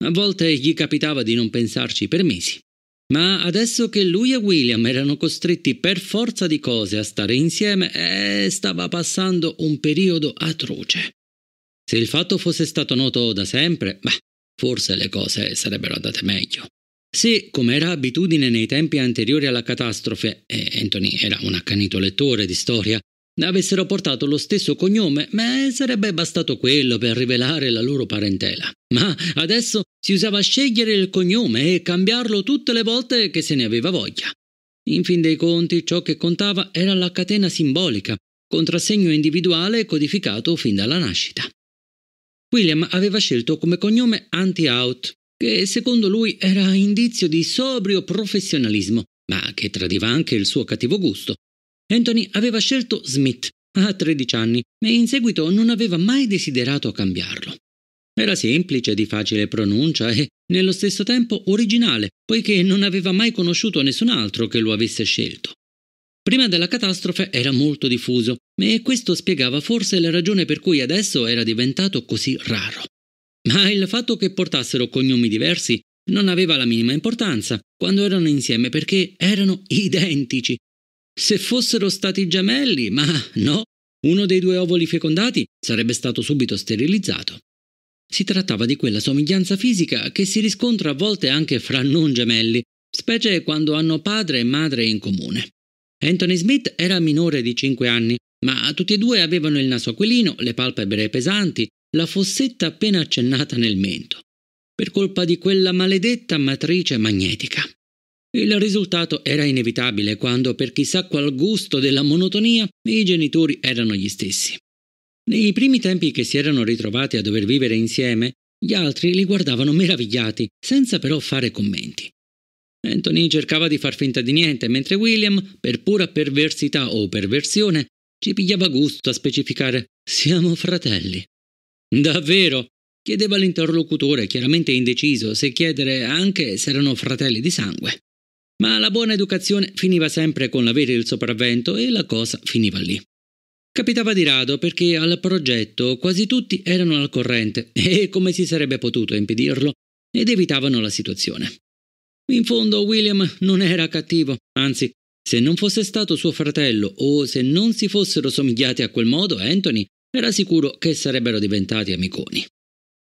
A volte gli capitava di non pensarci per mesi. Ma adesso che lui e William erano costretti per forza di cose a stare insieme, eh, stava passando un periodo atroce. Se il fatto fosse stato noto da sempre, beh, forse le cose sarebbero andate meglio. Se, come era abitudine nei tempi anteriori alla catastrofe, e Anthony era un accanito lettore di storia, avessero portato lo stesso cognome, ma sarebbe bastato quello per rivelare la loro parentela. Ma adesso si usava scegliere il cognome e cambiarlo tutte le volte che se ne aveva voglia. In fin dei conti, ciò che contava era la catena simbolica, contrassegno individuale codificato fin dalla nascita. William aveva scelto come cognome Anti-Out, che secondo lui era indizio di sobrio professionalismo, ma che tradiva anche il suo cattivo gusto. Anthony aveva scelto Smith a 13 anni e in seguito non aveva mai desiderato cambiarlo. Era semplice, di facile pronuncia e nello stesso tempo originale, poiché non aveva mai conosciuto nessun altro che lo avesse scelto. Prima della catastrofe era molto diffuso e questo spiegava forse la ragione per cui adesso era diventato così raro. Ma il fatto che portassero cognomi diversi non aveva la minima importanza quando erano insieme perché erano identici. Se fossero stati gemelli, ma no, uno dei due ovuli fecondati sarebbe stato subito sterilizzato. Si trattava di quella somiglianza fisica che si riscontra a volte anche fra non gemelli, specie quando hanno padre e madre in comune. Anthony Smith era minore di 5 anni, ma tutti e due avevano il naso aquilino, le palpebre pesanti, la fossetta appena accennata nel mento, per colpa di quella maledetta matrice magnetica. Il risultato era inevitabile quando, per chissà qual gusto della monotonia, i genitori erano gli stessi. Nei primi tempi che si erano ritrovati a dover vivere insieme, gli altri li guardavano meravigliati, senza però fare commenti. Anthony cercava di far finta di niente, mentre William, per pura perversità o perversione, ci pigliava gusto a specificare siamo fratelli. Davvero? chiedeva l'interlocutore, chiaramente indeciso se chiedere anche se erano fratelli di sangue. Ma la buona educazione finiva sempre con l'avere il sopravvento e la cosa finiva lì. Capitava di rado perché al progetto quasi tutti erano al corrente [laughs] e come si sarebbe potuto impedirlo ed evitavano la situazione. In fondo William non era cattivo, anzi, se non fosse stato suo fratello o se non si fossero somigliati a quel modo Anthony era sicuro che sarebbero diventati amiconi.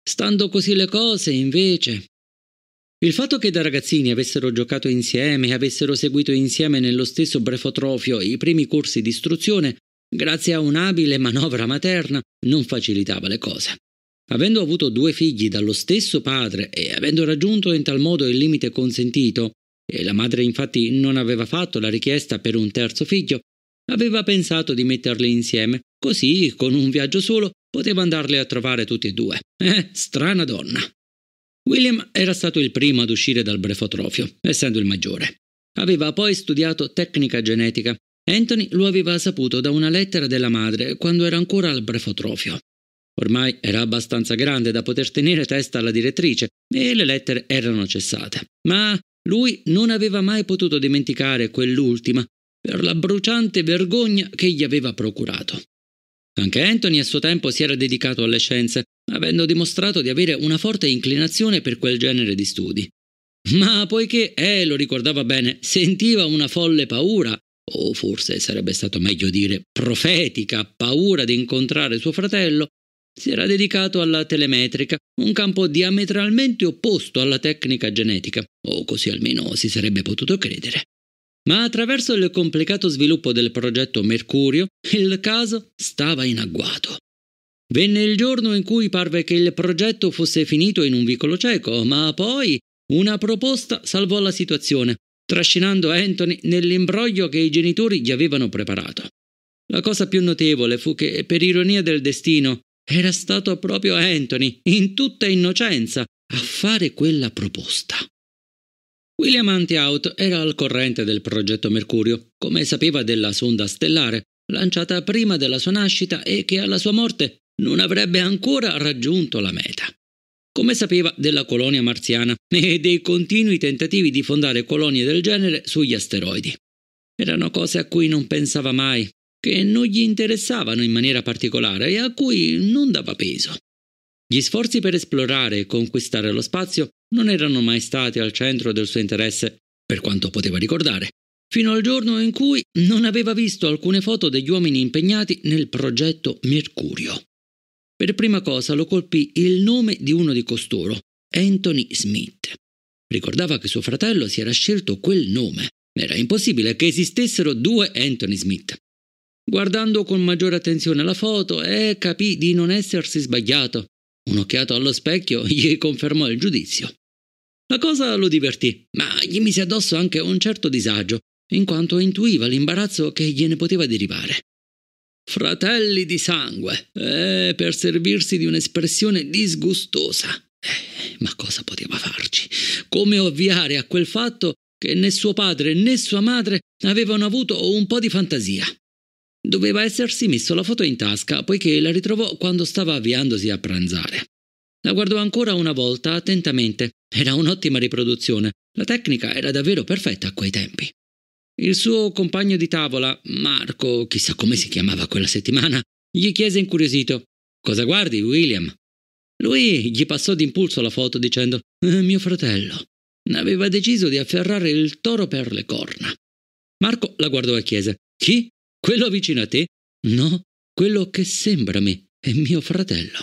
Stando così le cose, invece... Il fatto che da ragazzini avessero giocato insieme e avessero seguito insieme nello stesso brefotrofio i primi corsi di istruzione, grazie a un'abile manovra materna, non facilitava le cose. Avendo avuto due figli dallo stesso padre e avendo raggiunto in tal modo il limite consentito, e la madre infatti non aveva fatto la richiesta per un terzo figlio, Aveva pensato di metterle insieme, così con un viaggio solo poteva andarle a trovare tutti e due. Eh, strana donna. William era stato il primo ad uscire dal brefotrofio, essendo il maggiore. Aveva poi studiato tecnica genetica. Anthony lo aveva saputo da una lettera della madre quando era ancora al brefotrofio. Ormai era abbastanza grande da poter tenere testa alla direttrice e le lettere erano cessate. Ma lui non aveva mai potuto dimenticare quell'ultima per la bruciante vergogna che gli aveva procurato. Anche Anthony a suo tempo si era dedicato alle scienze, avendo dimostrato di avere una forte inclinazione per quel genere di studi. Ma poiché, eh, lo ricordava bene, sentiva una folle paura, o forse sarebbe stato meglio dire profetica paura di incontrare suo fratello, si era dedicato alla telemetrica, un campo diametralmente opposto alla tecnica genetica, o così almeno si sarebbe potuto credere. Ma attraverso il complicato sviluppo del progetto Mercurio, il caso stava in agguato. Venne il giorno in cui parve che il progetto fosse finito in un vicolo cieco, ma poi una proposta salvò la situazione, trascinando Anthony nell'imbroglio che i genitori gli avevano preparato. La cosa più notevole fu che, per ironia del destino, era stato proprio Anthony, in tutta innocenza, a fare quella proposta. William Antiaut era al corrente del progetto Mercurio, come sapeva della sonda stellare, lanciata prima della sua nascita e che alla sua morte non avrebbe ancora raggiunto la meta. Come sapeva della colonia marziana [laughs] e dei continui tentativi di fondare colonie del genere sugli asteroidi. Erano cose a cui non pensava mai, che non gli interessavano in maniera particolare e a cui non dava peso. Gli sforzi per esplorare e conquistare lo spazio non erano mai stati al centro del suo interesse, per quanto poteva ricordare, fino al giorno in cui non aveva visto alcune foto degli uomini impegnati nel progetto Mercurio. Per prima cosa lo colpì il nome di uno di costoro, Anthony Smith. Ricordava che suo fratello si era scelto quel nome. Era impossibile che esistessero due Anthony Smith. Guardando con maggiore attenzione la foto, eh, capì di non essersi sbagliato. Un'occhiata allo specchio [laughs] gli confermò il giudizio. La cosa lo divertì, ma gli mise addosso anche un certo disagio, in quanto intuiva l'imbarazzo che gliene poteva derivare. Fratelli di sangue, eh, per servirsi di un'espressione disgustosa. Eh, ma cosa poteva farci? Come ovviare a quel fatto che né suo padre né sua madre avevano avuto un po' di fantasia? Doveva essersi messo la foto in tasca poiché la ritrovò quando stava avviandosi a pranzare. La guardò ancora una volta attentamente. Era un'ottima riproduzione. La tecnica era davvero perfetta a quei tempi. Il suo compagno di tavola, Marco, chissà come si chiamava quella settimana, gli chiese incuriosito: Cosa guardi, William? Lui gli passò d'impulso la foto dicendo: eh, Mio fratello. Aveva deciso di afferrare il toro per le corna. Marco la guardò e chiese: Chi? Quello vicino a te? No, quello che sembra me è mio fratello.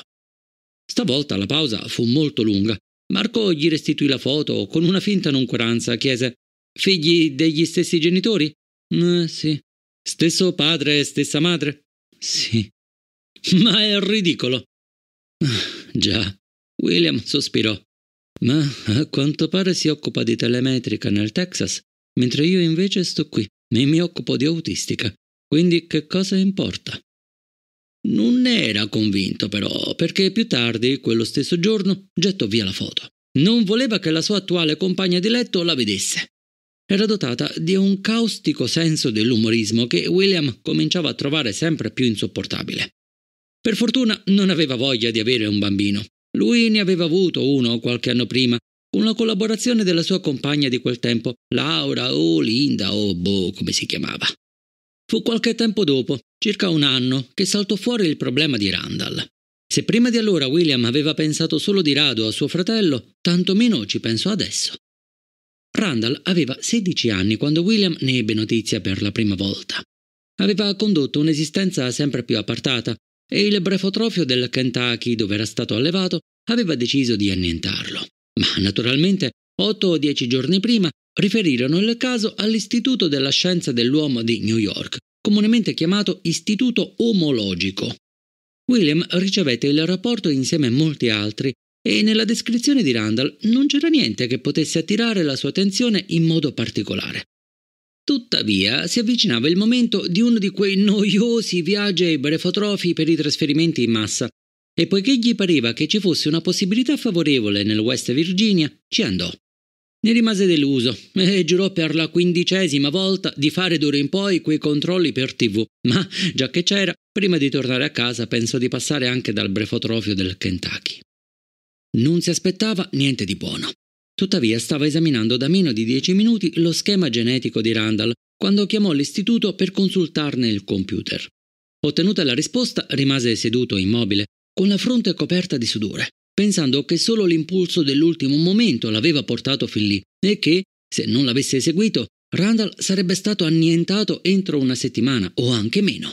Stavolta la pausa fu molto lunga. Marco gli restituì la foto con una finta noncuranza, chiese: Figli degli stessi genitori? Eh, sì. Stesso padre e stessa madre? Sì. Ma è ridicolo. Ah, già, William sospirò. Ma a quanto pare si occupa di telemetrica nel Texas, mentre io invece sto qui e mi occupo di autistica. Quindi che cosa importa? Non ne era convinto però, perché più tardi, quello stesso giorno, gettò via la foto. Non voleva che la sua attuale compagna di letto la vedesse. Era dotata di un caustico senso dell'umorismo che William cominciava a trovare sempre più insopportabile. Per fortuna non aveva voglia di avere un bambino. Lui ne aveva avuto uno qualche anno prima, con la collaborazione della sua compagna di quel tempo, Laura o Linda o Bo come si chiamava. Fu qualche tempo dopo, circa un anno, che saltò fuori il problema di Randall. Se prima di allora William aveva pensato solo di rado a suo fratello, tanto meno ci pensò adesso. Randall aveva 16 anni quando William ne ebbe notizia per la prima volta. Aveva condotto un'esistenza sempre più appartata e il brefotrofio del Kentucky, dove era stato allevato, aveva deciso di annientarlo. Ma naturalmente Otto o dieci giorni prima riferirono il caso all'Istituto della Scienza dell'Uomo di New York, comunemente chiamato Istituto Omologico. William ricevette il rapporto insieme a molti altri e nella descrizione di Randall non c'era niente che potesse attirare la sua attenzione in modo particolare. Tuttavia, si avvicinava il momento di uno di quei noiosi viaggi ai brefotrofi per i trasferimenti in massa, e poiché gli pareva che ci fosse una possibilità favorevole nel West Virginia, ci andò. Ne rimase deluso e giurò per la quindicesima volta di fare d'ora in poi quei controlli per TV, ma già che c'era, prima di tornare a casa pensò di passare anche dal brefotrofio del Kentucky. Non si aspettava niente di buono. Tuttavia stava esaminando da meno di dieci minuti lo schema genetico di Randall quando chiamò l'istituto per consultarne il computer. Ottenuta la risposta, rimase seduto immobile, con la fronte coperta di sudore, pensando che solo l'impulso dell'ultimo momento l'aveva portato fin lì e che, se non l'avesse eseguito, Randall sarebbe stato annientato entro una settimana o anche meno.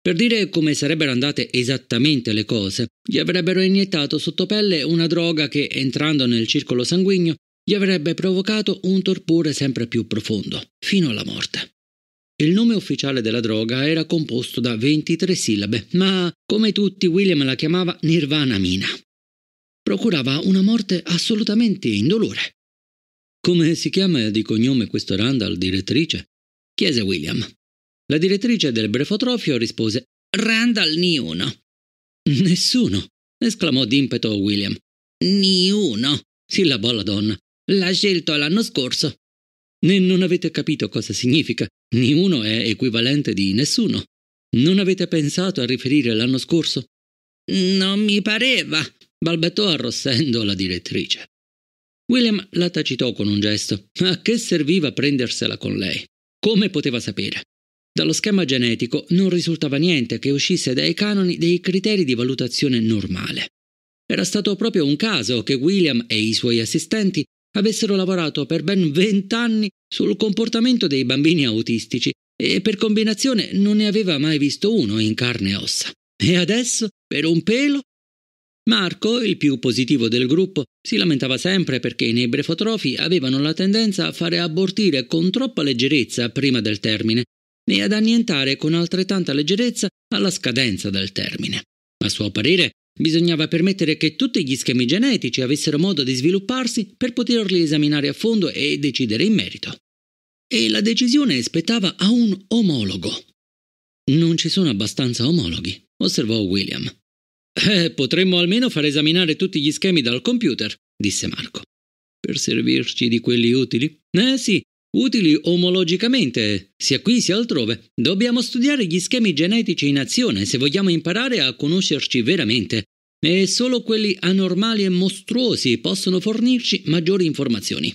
Per dire come sarebbero andate esattamente le cose, gli avrebbero iniettato sotto pelle una droga che, entrando nel circolo sanguigno, gli avrebbe provocato un torpore sempre più profondo, fino alla morte. Il nome ufficiale della droga era composto da 23 sillabe, ma come tutti William la chiamava Nirvana Mina. Procurava una morte assolutamente indolore. Come si chiama di cognome questo Randall, direttrice? chiese William. La direttrice del brefotrofio rispose Randall niuno. Nessuno, esclamò d'impeto William. Niuno, sillabò la donna. L'ha scelto l'anno scorso Né non avete capito cosa significa, né uno è equivalente di nessuno. Non avete pensato a riferire l'anno scorso? Non mi pareva, balbettò arrossendo la direttrice. William la tacitò con un gesto. A che serviva prendersela con lei? Come poteva sapere? Dallo schema genetico non risultava niente che uscisse dai canoni dei criteri di valutazione normale. Era stato proprio un caso che William e i suoi assistenti avessero lavorato per ben vent'anni sul comportamento dei bambini autistici e per combinazione non ne aveva mai visto uno in carne e ossa. E adesso, per un pelo, Marco, il più positivo del gruppo, si lamentava sempre perché nei brefotrofi avevano la tendenza a fare abortire con troppa leggerezza prima del termine e ad annientare con altrettanta leggerezza alla scadenza del termine. A suo parere, Bisognava permettere che tutti gli schemi genetici avessero modo di svilupparsi per poterli esaminare a fondo e decidere in merito. E la decisione spettava a un omologo. Non ci sono abbastanza omologhi, osservò William. Eh, potremmo almeno far esaminare tutti gli schemi dal computer, disse Marco. Per servirci di quelli utili? Eh sì, utili omologicamente, sia qui sia altrove. Dobbiamo studiare gli schemi genetici in azione se vogliamo imparare a conoscerci veramente. E solo quelli anormali e mostruosi possono fornirci maggiori informazioni.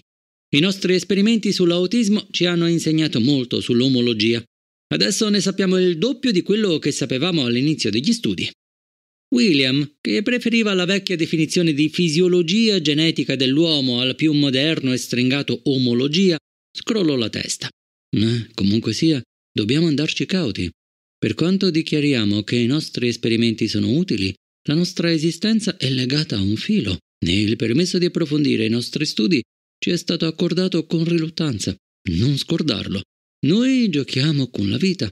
I nostri esperimenti sull'autismo ci hanno insegnato molto sull'omologia. Adesso ne sappiamo il doppio di quello che sapevamo all'inizio degli studi. William, che preferiva la vecchia definizione di fisiologia genetica dell'uomo al più moderno e stringato omologia, Scrollò la testa. Eh, comunque sia, dobbiamo andarci cauti. Per quanto dichiariamo che i nostri esperimenti sono utili, la nostra esistenza è legata a un filo e il permesso di approfondire i nostri studi ci è stato accordato con riluttanza. Non scordarlo. Noi giochiamo con la vita.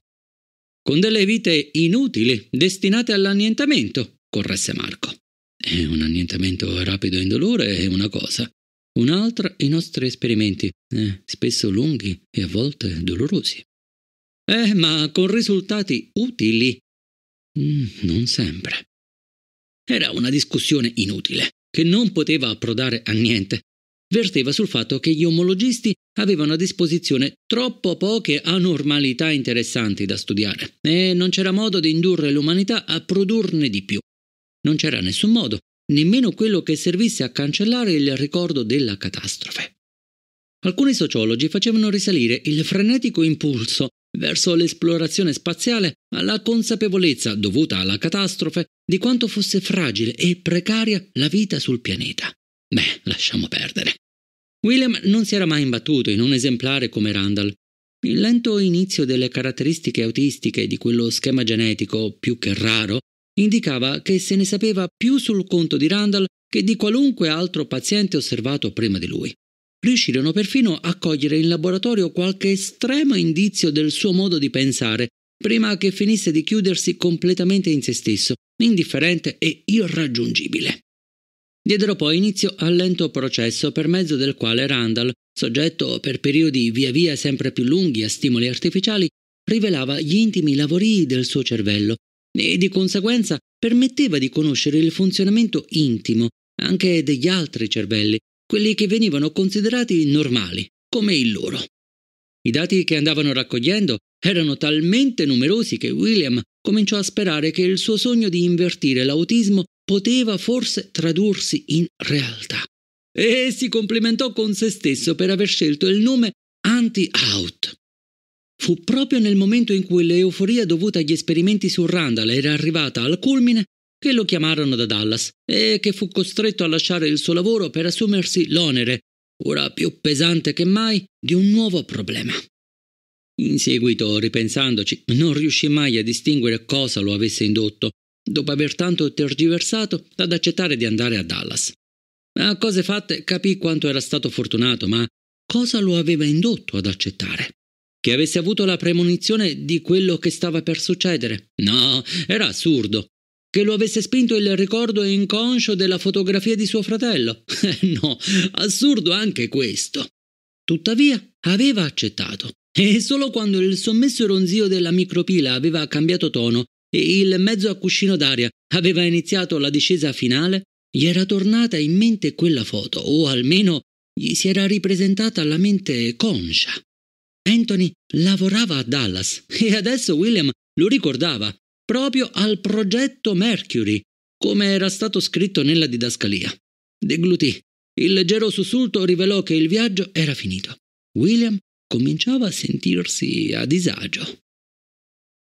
Con delle vite inutili, destinate all'annientamento, corresse Marco. E un annientamento rapido e indolore è una cosa un'altra i nostri esperimenti, eh, spesso lunghi e a volte dolorosi. Eh, ma con risultati utili. Mm, non sempre. Era una discussione inutile, che non poteva approdare a niente. Verteva sul fatto che gli omologisti avevano a disposizione troppo poche anormalità interessanti da studiare e non c'era modo di indurre l'umanità a produrne di più. Non c'era nessun modo nemmeno quello che servisse a cancellare il ricordo della catastrofe. Alcuni sociologi facevano risalire il frenetico impulso verso l'esplorazione spaziale alla consapevolezza dovuta alla catastrofe di quanto fosse fragile e precaria la vita sul pianeta. Beh, lasciamo perdere. William non si era mai imbattuto in un esemplare come Randall. Il lento inizio delle caratteristiche autistiche di quello schema genetico più che raro indicava che se ne sapeva più sul conto di Randall che di qualunque altro paziente osservato prima di lui. Riuscirono perfino a cogliere in laboratorio qualche estremo indizio del suo modo di pensare, prima che finisse di chiudersi completamente in se stesso, indifferente e irraggiungibile. Diedero poi inizio al lento processo per mezzo del quale Randall, soggetto per periodi via via sempre più lunghi a stimoli artificiali, rivelava gli intimi lavori del suo cervello, e di conseguenza permetteva di conoscere il funzionamento intimo anche degli altri cervelli, quelli che venivano considerati normali, come il loro. I dati che andavano raccogliendo erano talmente numerosi che William cominciò a sperare che il suo sogno di invertire l'autismo poteva forse tradursi in realtà. E si complimentò con se stesso per aver scelto il nome Anti-Out, Fu proprio nel momento in cui l'euforia dovuta agli esperimenti su Randall era arrivata al culmine che lo chiamarono da Dallas e che fu costretto a lasciare il suo lavoro per assumersi l'onere, ora più pesante che mai, di un nuovo problema. In seguito, ripensandoci, non riuscì mai a distinguere cosa lo avesse indotto, dopo aver tanto tergiversato, ad accettare di andare a Dallas. A cose fatte capì quanto era stato fortunato, ma cosa lo aveva indotto ad accettare? che avesse avuto la premonizione di quello che stava per succedere. No, era assurdo. Che lo avesse spinto il ricordo inconscio della fotografia di suo fratello. [laughs] Eh, no, assurdo anche questo. Tuttavia, aveva accettato. E solo quando il sommesso ronzio della micropila aveva cambiato tono e il mezzo a cuscino d'aria aveva iniziato la discesa finale, gli era tornata in mente quella foto, o almeno gli si era ripresentata alla mente conscia. Anthony lavorava a Dallas e adesso William lo ricordava, proprio al progetto Mercury, come era stato scritto nella didascalia. Deglutì. Il leggero sussulto rivelò che il viaggio era finito. William cominciava a sentirsi a disagio.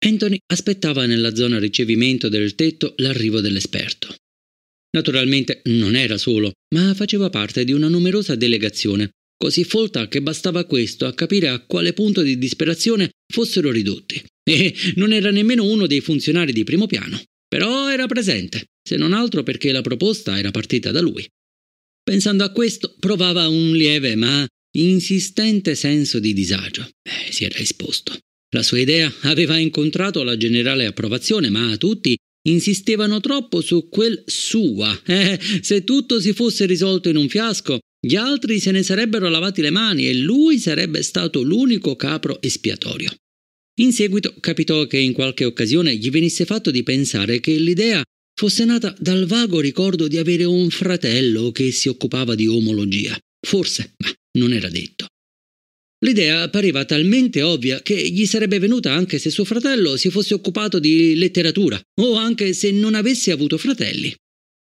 Anthony aspettava nella zona ricevimento del tetto l'arrivo dell'esperto. Naturalmente non era solo, ma faceva parte di una numerosa delegazione così folta che bastava questo a capire a quale punto di disperazione fossero ridotti. E non era nemmeno uno dei funzionari di primo piano, però era presente, se non altro perché la proposta era partita da lui. Pensando a questo, provava un lieve ma insistente senso di disagio. Eh, si era esposto. La sua idea aveva incontrato la generale approvazione, ma tutti insistevano troppo su quel sua. Eh, se tutto si fosse risolto in un fiasco, gli altri se ne sarebbero lavati le mani e lui sarebbe stato l'unico capro espiatorio. In seguito capitò che in qualche occasione gli venisse fatto di pensare che l'idea fosse nata dal vago ricordo di avere un fratello che si occupava di omologia. Forse, ma non era detto. L'idea pareva talmente ovvia che gli sarebbe venuta anche se suo fratello si fosse occupato di letteratura o anche se non avesse avuto fratelli.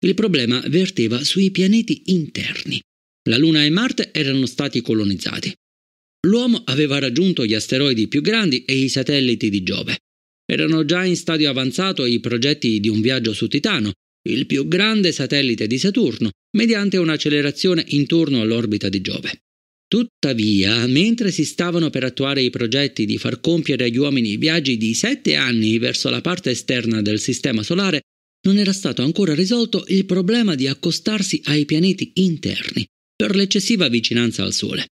Il problema verteva sui pianeti interni. La Luna e Marte erano stati colonizzati. L'uomo aveva raggiunto gli asteroidi più grandi e i satelliti di Giove. Erano già in stadio avanzato i progetti di un viaggio su Titano, il più grande satellite di Saturno, mediante un'accelerazione intorno all'orbita di Giove. Tuttavia, mentre si stavano per attuare i progetti di far compiere agli uomini viaggi di sette anni verso la parte esterna del Sistema Solare, non era stato ancora risolto il problema di accostarsi ai pianeti interni per l'eccessiva vicinanza al Sole.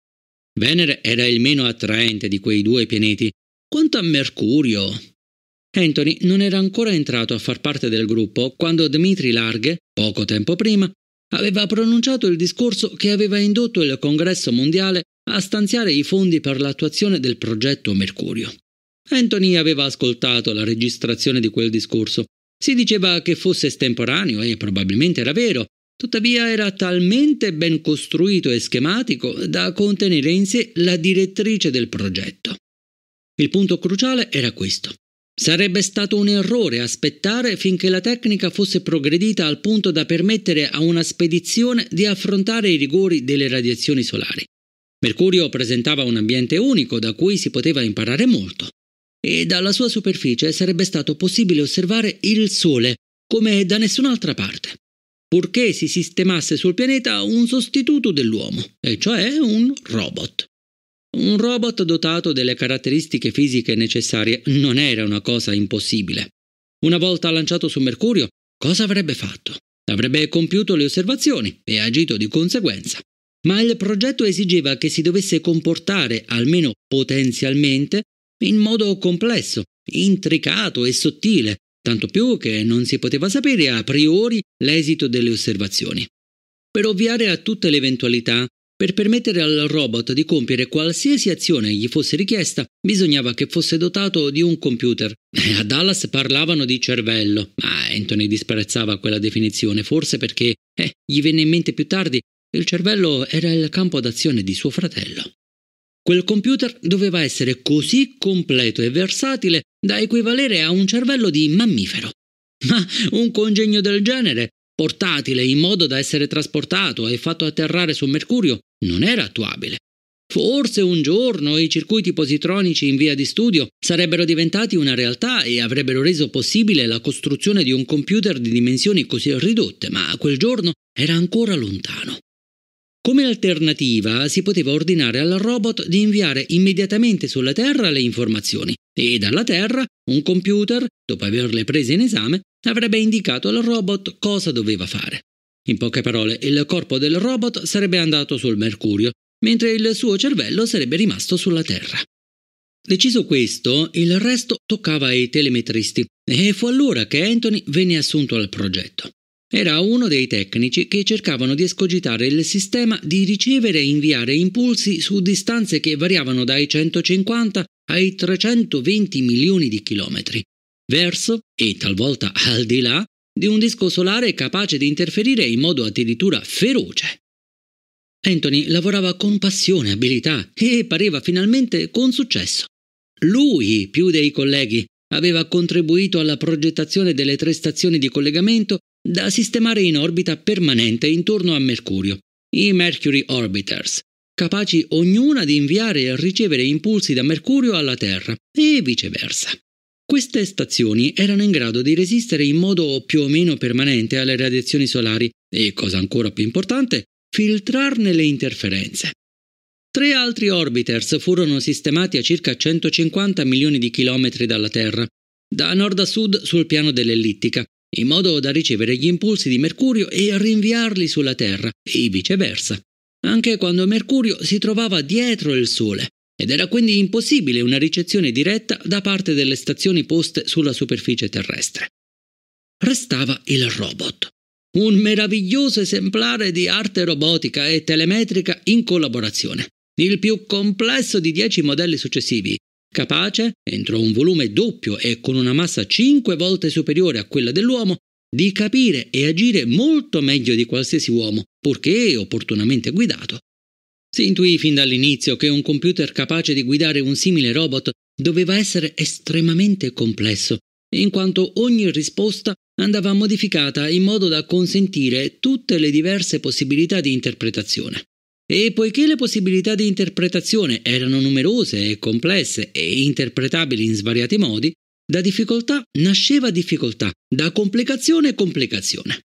Venere era il meno attraente di quei due pianeti. Quanto a Mercurio. Anthony non era ancora entrato a far parte del gruppo quando Dmitri Larghe, poco tempo prima, aveva pronunciato il discorso che aveva indotto il Congresso mondiale a stanziare i fondi per l'attuazione del progetto Mercurio. Anthony aveva ascoltato la registrazione di quel discorso. Si diceva che fosse estemporaneo e probabilmente era vero, Tuttavia era talmente ben costruito e schematico da contenere in sé la direttrice del progetto. Il punto cruciale era questo. Sarebbe stato un errore aspettare finché la tecnica fosse progredita al punto da permettere a una spedizione di affrontare i rigori delle radiazioni solari. Mercurio presentava un ambiente unico da cui si poteva imparare molto e dalla sua superficie sarebbe stato possibile osservare il Sole come da nessun'altra parte purché si sistemasse sul pianeta un sostituto dell'uomo, e cioè un robot. Un robot dotato delle caratteristiche fisiche necessarie non era una cosa impossibile. Una volta lanciato su Mercurio, cosa avrebbe fatto? Avrebbe compiuto le osservazioni e agito di conseguenza. Ma il progetto esigeva che si dovesse comportare, almeno potenzialmente, in modo complesso, intricato e sottile, tanto più che non si poteva sapere a priori l'esito delle osservazioni. Per ovviare a tutte le eventualità, per permettere al robot di compiere qualsiasi azione gli fosse richiesta, bisognava che fosse dotato di un computer. Eh, a Dallas parlavano di cervello, ma Anthony disprezzava quella definizione, forse perché, eh, gli venne in mente più tardi, il cervello era il campo d'azione di suo fratello. Quel computer doveva essere così completo e versatile da equivalere a un cervello di mammifero. Ma [laughs] un congegno del genere, portatile in modo da essere trasportato e fatto atterrare su Mercurio, non era attuabile. Forse un giorno i circuiti positronici in via di studio sarebbero diventati una realtà e avrebbero reso possibile la costruzione di un computer di dimensioni così ridotte, ma quel giorno era ancora lontano. Come alternativa si poteva ordinare al robot di inviare immediatamente sulla Terra le informazioni, e dalla Terra un computer, dopo averle prese in esame, avrebbe indicato al robot cosa doveva fare. In poche parole, il corpo del robot sarebbe andato sul Mercurio, mentre il suo cervello sarebbe rimasto sulla Terra. Deciso questo, il resto toccava ai telemetristi e fu allora che Anthony venne assunto al progetto. Era uno dei tecnici che cercavano di escogitare il sistema di ricevere e inviare impulsi su distanze che variavano dai 150 ai 320 milioni di chilometri, verso e talvolta al di là di un disco solare capace di interferire in modo addirittura feroce. Anthony lavorava con passione, e abilità e pareva finalmente con successo. Lui, più dei colleghi, aveva contribuito alla progettazione delle tre stazioni di collegamento da sistemare in orbita permanente intorno a Mercurio, i Mercury Orbiters, capaci ognuna di inviare e ricevere impulsi da Mercurio alla Terra e viceversa. Queste stazioni erano in grado di resistere in modo più o meno permanente alle radiazioni solari e, cosa ancora più importante, filtrarne le interferenze. Tre altri orbiters furono sistemati a circa 150 milioni di chilometri dalla Terra, da nord a sud sul piano dell'ellittica, in modo da ricevere gli impulsi di Mercurio e rinviarli sulla Terra, e viceversa, anche quando Mercurio si trovava dietro il Sole, ed era quindi impossibile una ricezione diretta da parte delle stazioni poste sulla superficie terrestre. Restava il robot, un meraviglioso esemplare di arte robotica e telemetrica in collaborazione, il più complesso di dieci modelli successivi, capace, entro un volume doppio e con una massa cinque volte superiore a quella dell'uomo, di capire e agire molto meglio di qualsiasi uomo, purché opportunamente guidato. Si intuì fin dall'inizio che un computer capace di guidare un simile robot doveva essere estremamente complesso, in quanto ogni risposta andava modificata in modo da consentire tutte le diverse possibilità di interpretazione. E poiché le possibilità di interpretazione erano numerose e complesse e interpretabili in svariati modi, da difficoltà nasceva difficoltà, da complicazione complicazione.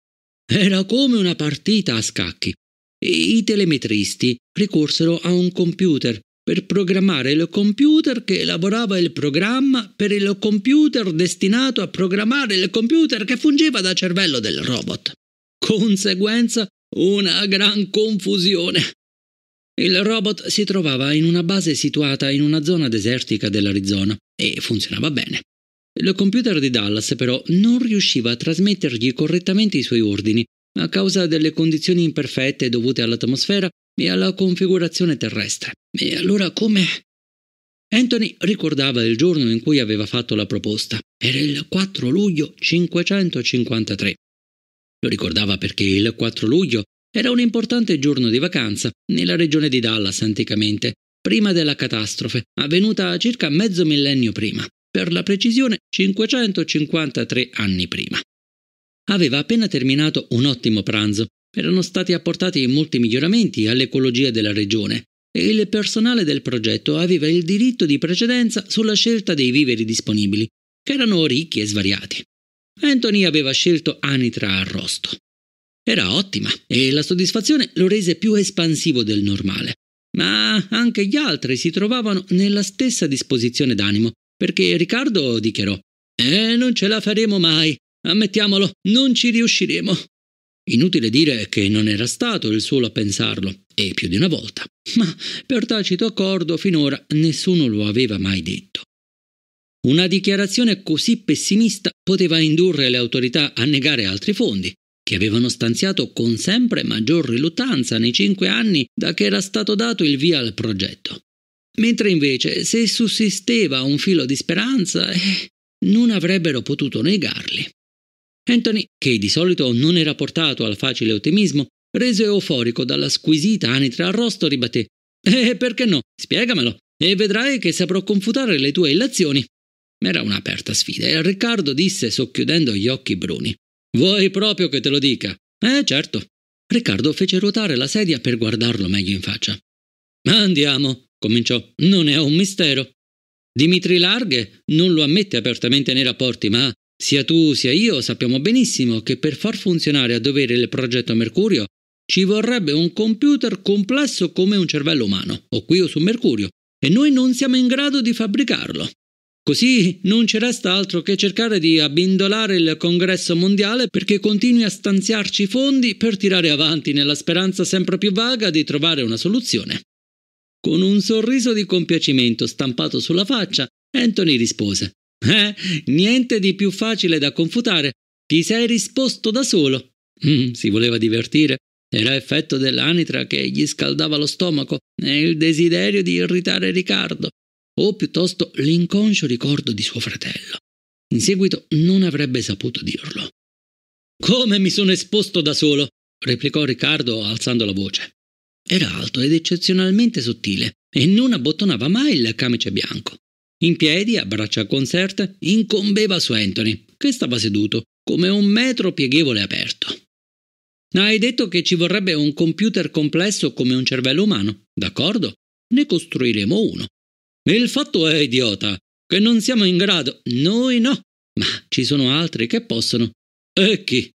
Era come una partita a scacchi. I telemetristi ricorsero a un computer per programmare il computer che elaborava il programma per il computer destinato a programmare il computer che fungeva da cervello del robot. Conseguenza una gran confusione il robot si trovava in una base situata in una zona desertica dell'Arizona e funzionava bene. Il computer di Dallas però non riusciva a trasmettergli correttamente i suoi ordini a causa delle condizioni imperfette dovute all'atmosfera e alla configurazione terrestre. E allora come? Anthony ricordava il giorno in cui aveva fatto la proposta. Era il 4 luglio 553. Lo ricordava perché il 4 luglio era un importante giorno di vacanza nella regione di Dallas anticamente, prima della catastrofe, avvenuta circa mezzo millennio prima, per la precisione 553 anni prima. Aveva appena terminato un ottimo pranzo, erano stati apportati molti miglioramenti all'ecologia della regione e il personale del progetto aveva il diritto di precedenza sulla scelta dei viveri disponibili, che erano ricchi e svariati. Anthony aveva scelto anitra arrosto, era ottima e la soddisfazione lo rese più espansivo del normale. Ma anche gli altri si trovavano nella stessa disposizione d'animo, perché Riccardo dichiarò Eh, non ce la faremo mai, ammettiamolo, non ci riusciremo. Inutile dire che non era stato il solo a pensarlo, e più di una volta, ma per tacito accordo finora nessuno lo aveva mai detto. Una dichiarazione così pessimista poteva indurre le autorità a negare altri fondi, che avevano stanziato con sempre maggior riluttanza nei cinque anni da che era stato dato il via al progetto. Mentre invece, se sussisteva un filo di speranza, eh, non avrebbero potuto negarli. Anthony, che di solito non era portato al facile ottimismo, reso euforico dalla squisita anitra arrosto, ribatté: Eh, perché no? Spiegamelo, e vedrai che saprò confutare le tue illazioni. Era un'aperta sfida e Riccardo disse socchiudendo gli occhi bruni: Vuoi proprio che te lo dica? Eh, certo. Riccardo fece ruotare la sedia per guardarlo meglio in faccia. Andiamo, cominciò. Non è un mistero. Dimitri Larghe non lo ammette apertamente nei rapporti, ma sia tu sia io sappiamo benissimo che per far funzionare a dovere il progetto Mercurio ci vorrebbe un computer complesso come un cervello umano, o qui o su Mercurio, e noi non siamo in grado di fabbricarlo. Così non ci resta altro che cercare di abbindolare il congresso mondiale perché continui a stanziarci fondi per tirare avanti nella speranza sempre più vaga di trovare una soluzione. Con un sorriso di compiacimento stampato sulla faccia, Anthony rispose: Eh, niente di più facile da confutare. Ti sei risposto da solo. Mm, si voleva divertire. Era effetto dell'anitra che gli scaldava lo stomaco e il desiderio di irritare Riccardo o piuttosto l'inconscio ricordo di suo fratello. In seguito non avrebbe saputo dirlo. Come mi sono esposto da solo, replicò Riccardo alzando la voce. Era alto ed eccezionalmente sottile e non abbottonava mai il camice bianco. In piedi, a braccia concerte, incombeva su Anthony, che stava seduto, come un metro pieghevole aperto. Hai detto che ci vorrebbe un computer complesso come un cervello umano, d'accordo? Ne costruiremo uno, il fatto è, idiota, che non siamo in grado. Noi no, ma ci sono altri che possono. E chi?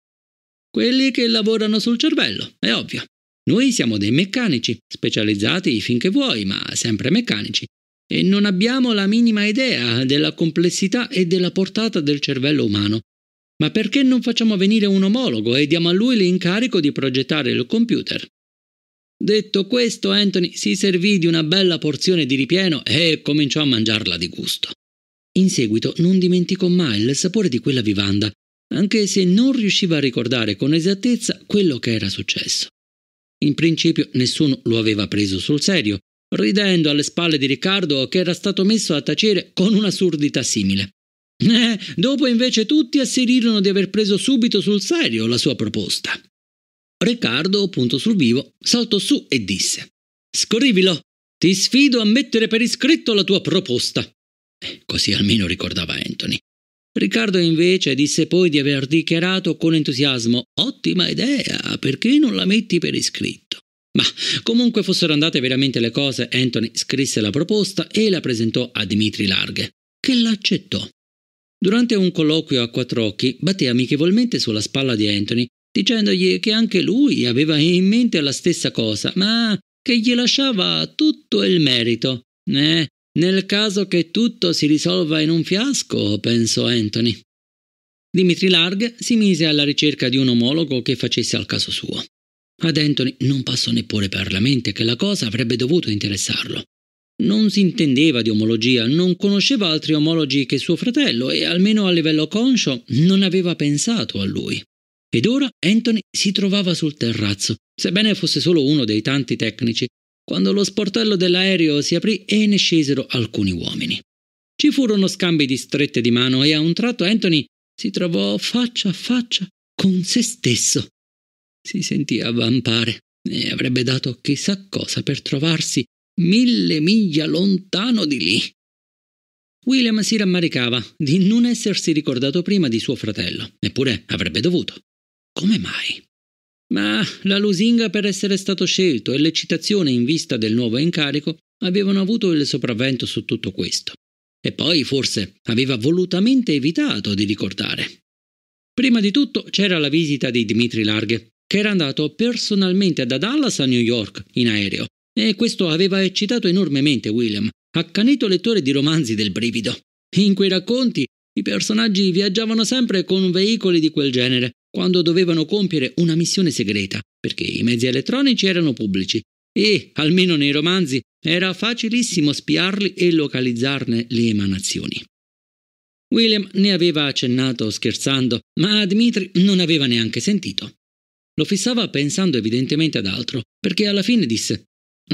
Quelli che lavorano sul cervello, è ovvio. Noi siamo dei meccanici, specializzati finché vuoi, ma sempre meccanici, e non abbiamo la minima idea della complessità e della portata del cervello umano. Ma perché non facciamo venire un omologo e diamo a lui l'incarico di progettare il computer? Detto questo, Anthony si servì di una bella porzione di ripieno e cominciò a mangiarla di gusto. In seguito non dimenticò mai il sapore di quella vivanda, anche se non riusciva a ricordare con esattezza quello che era successo. In principio nessuno lo aveva preso sul serio, ridendo alle spalle di Riccardo che era stato messo a tacere con un'assurdità simile. Eh, dopo invece tutti asserirono di aver preso subito sul serio la sua proposta. Riccardo, punto sul vivo, saltò su e disse: Scorribilo, ti sfido a mettere per iscritto la tua proposta. Eh, così almeno ricordava Anthony. Riccardo invece disse poi di aver dichiarato con entusiasmo ottima idea, perché non la metti per iscritto? Ma comunque fossero andate veramente le cose, Anthony scrisse la proposta e la presentò a Dimitri Larghe, che l'accettò. Durante un colloquio a quattro occhi batté amichevolmente sulla spalla di Anthony dicendogli che anche lui aveva in mente la stessa cosa, ma che gli lasciava tutto il merito. Eh, nel caso che tutto si risolva in un fiasco, pensò Anthony. Dimitri Larg si mise alla ricerca di un omologo che facesse al caso suo. Ad Anthony non passò neppure per la mente che la cosa avrebbe dovuto interessarlo. Non si intendeva di omologia, non conosceva altri omologi che suo fratello e almeno a livello conscio non aveva pensato a lui. Ed ora Anthony si trovava sul terrazzo, sebbene fosse solo uno dei tanti tecnici, quando lo sportello dell'aereo si aprì e ne scesero alcuni uomini. Ci furono scambi di strette di mano e a un tratto Anthony si trovò faccia a faccia con se stesso. Si sentì avvampare e avrebbe dato chissà cosa per trovarsi mille miglia lontano di lì. William si rammaricava di non essersi ricordato prima di suo fratello, eppure avrebbe dovuto. Come mai? Ma la lusinga per essere stato scelto e l'eccitazione in vista del nuovo incarico avevano avuto il sopravvento su tutto questo. E poi forse aveva volutamente evitato di ricordare. Prima di tutto c'era la visita di Dimitri Larghe, che era andato personalmente da Dallas a New York in aereo, e questo aveva eccitato enormemente William, accanito lettore di romanzi del brivido. In quei racconti i personaggi viaggiavano sempre con veicoli di quel genere quando dovevano compiere una missione segreta, perché i mezzi elettronici erano pubblici e, almeno nei romanzi, era facilissimo spiarli e localizzarne le emanazioni. William ne aveva accennato scherzando, ma Dmitri non aveva neanche sentito. Lo fissava pensando evidentemente ad altro, perché alla fine disse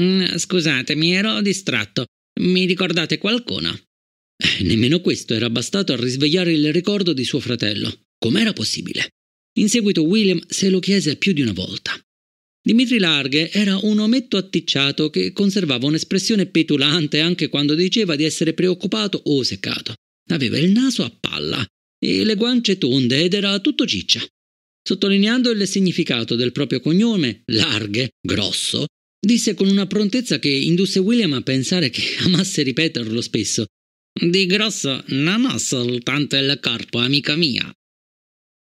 mm, Scusatemi, ero distratto. Mi ricordate qualcuna? Eh, nemmeno questo era bastato a risvegliare il ricordo di suo fratello. Com'era possibile? In seguito William se lo chiese più di una volta. Dimitri Larghe era un ometto atticciato che conservava un'espressione petulante anche quando diceva di essere preoccupato o seccato. Aveva il naso a palla e le guance tonde ed era tutto ciccia. Sottolineando il significato del proprio cognome, Larghe, grosso, disse con una prontezza che indusse William a pensare che [laughs] amasse ripeterlo spesso. Di grosso non ho soltanto il corpo, amica mia,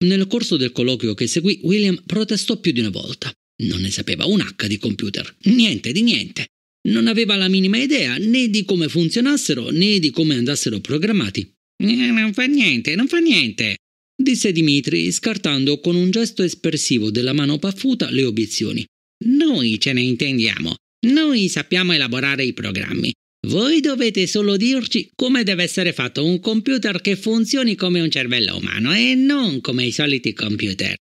nel corso del colloquio che seguì, William protestò più di una volta. Non ne sapeva un H di computer, niente di niente. Non aveva la minima idea né di come funzionassero né di come andassero programmati. Eh, non fa niente, non fa niente, disse Dimitri, scartando con un gesto espressivo della mano paffuta le obiezioni. Noi ce ne intendiamo. Noi sappiamo elaborare i programmi. Voi dovete solo dirci come deve essere fatto un computer che funzioni come un cervello umano e non come i soliti computer. [laughs]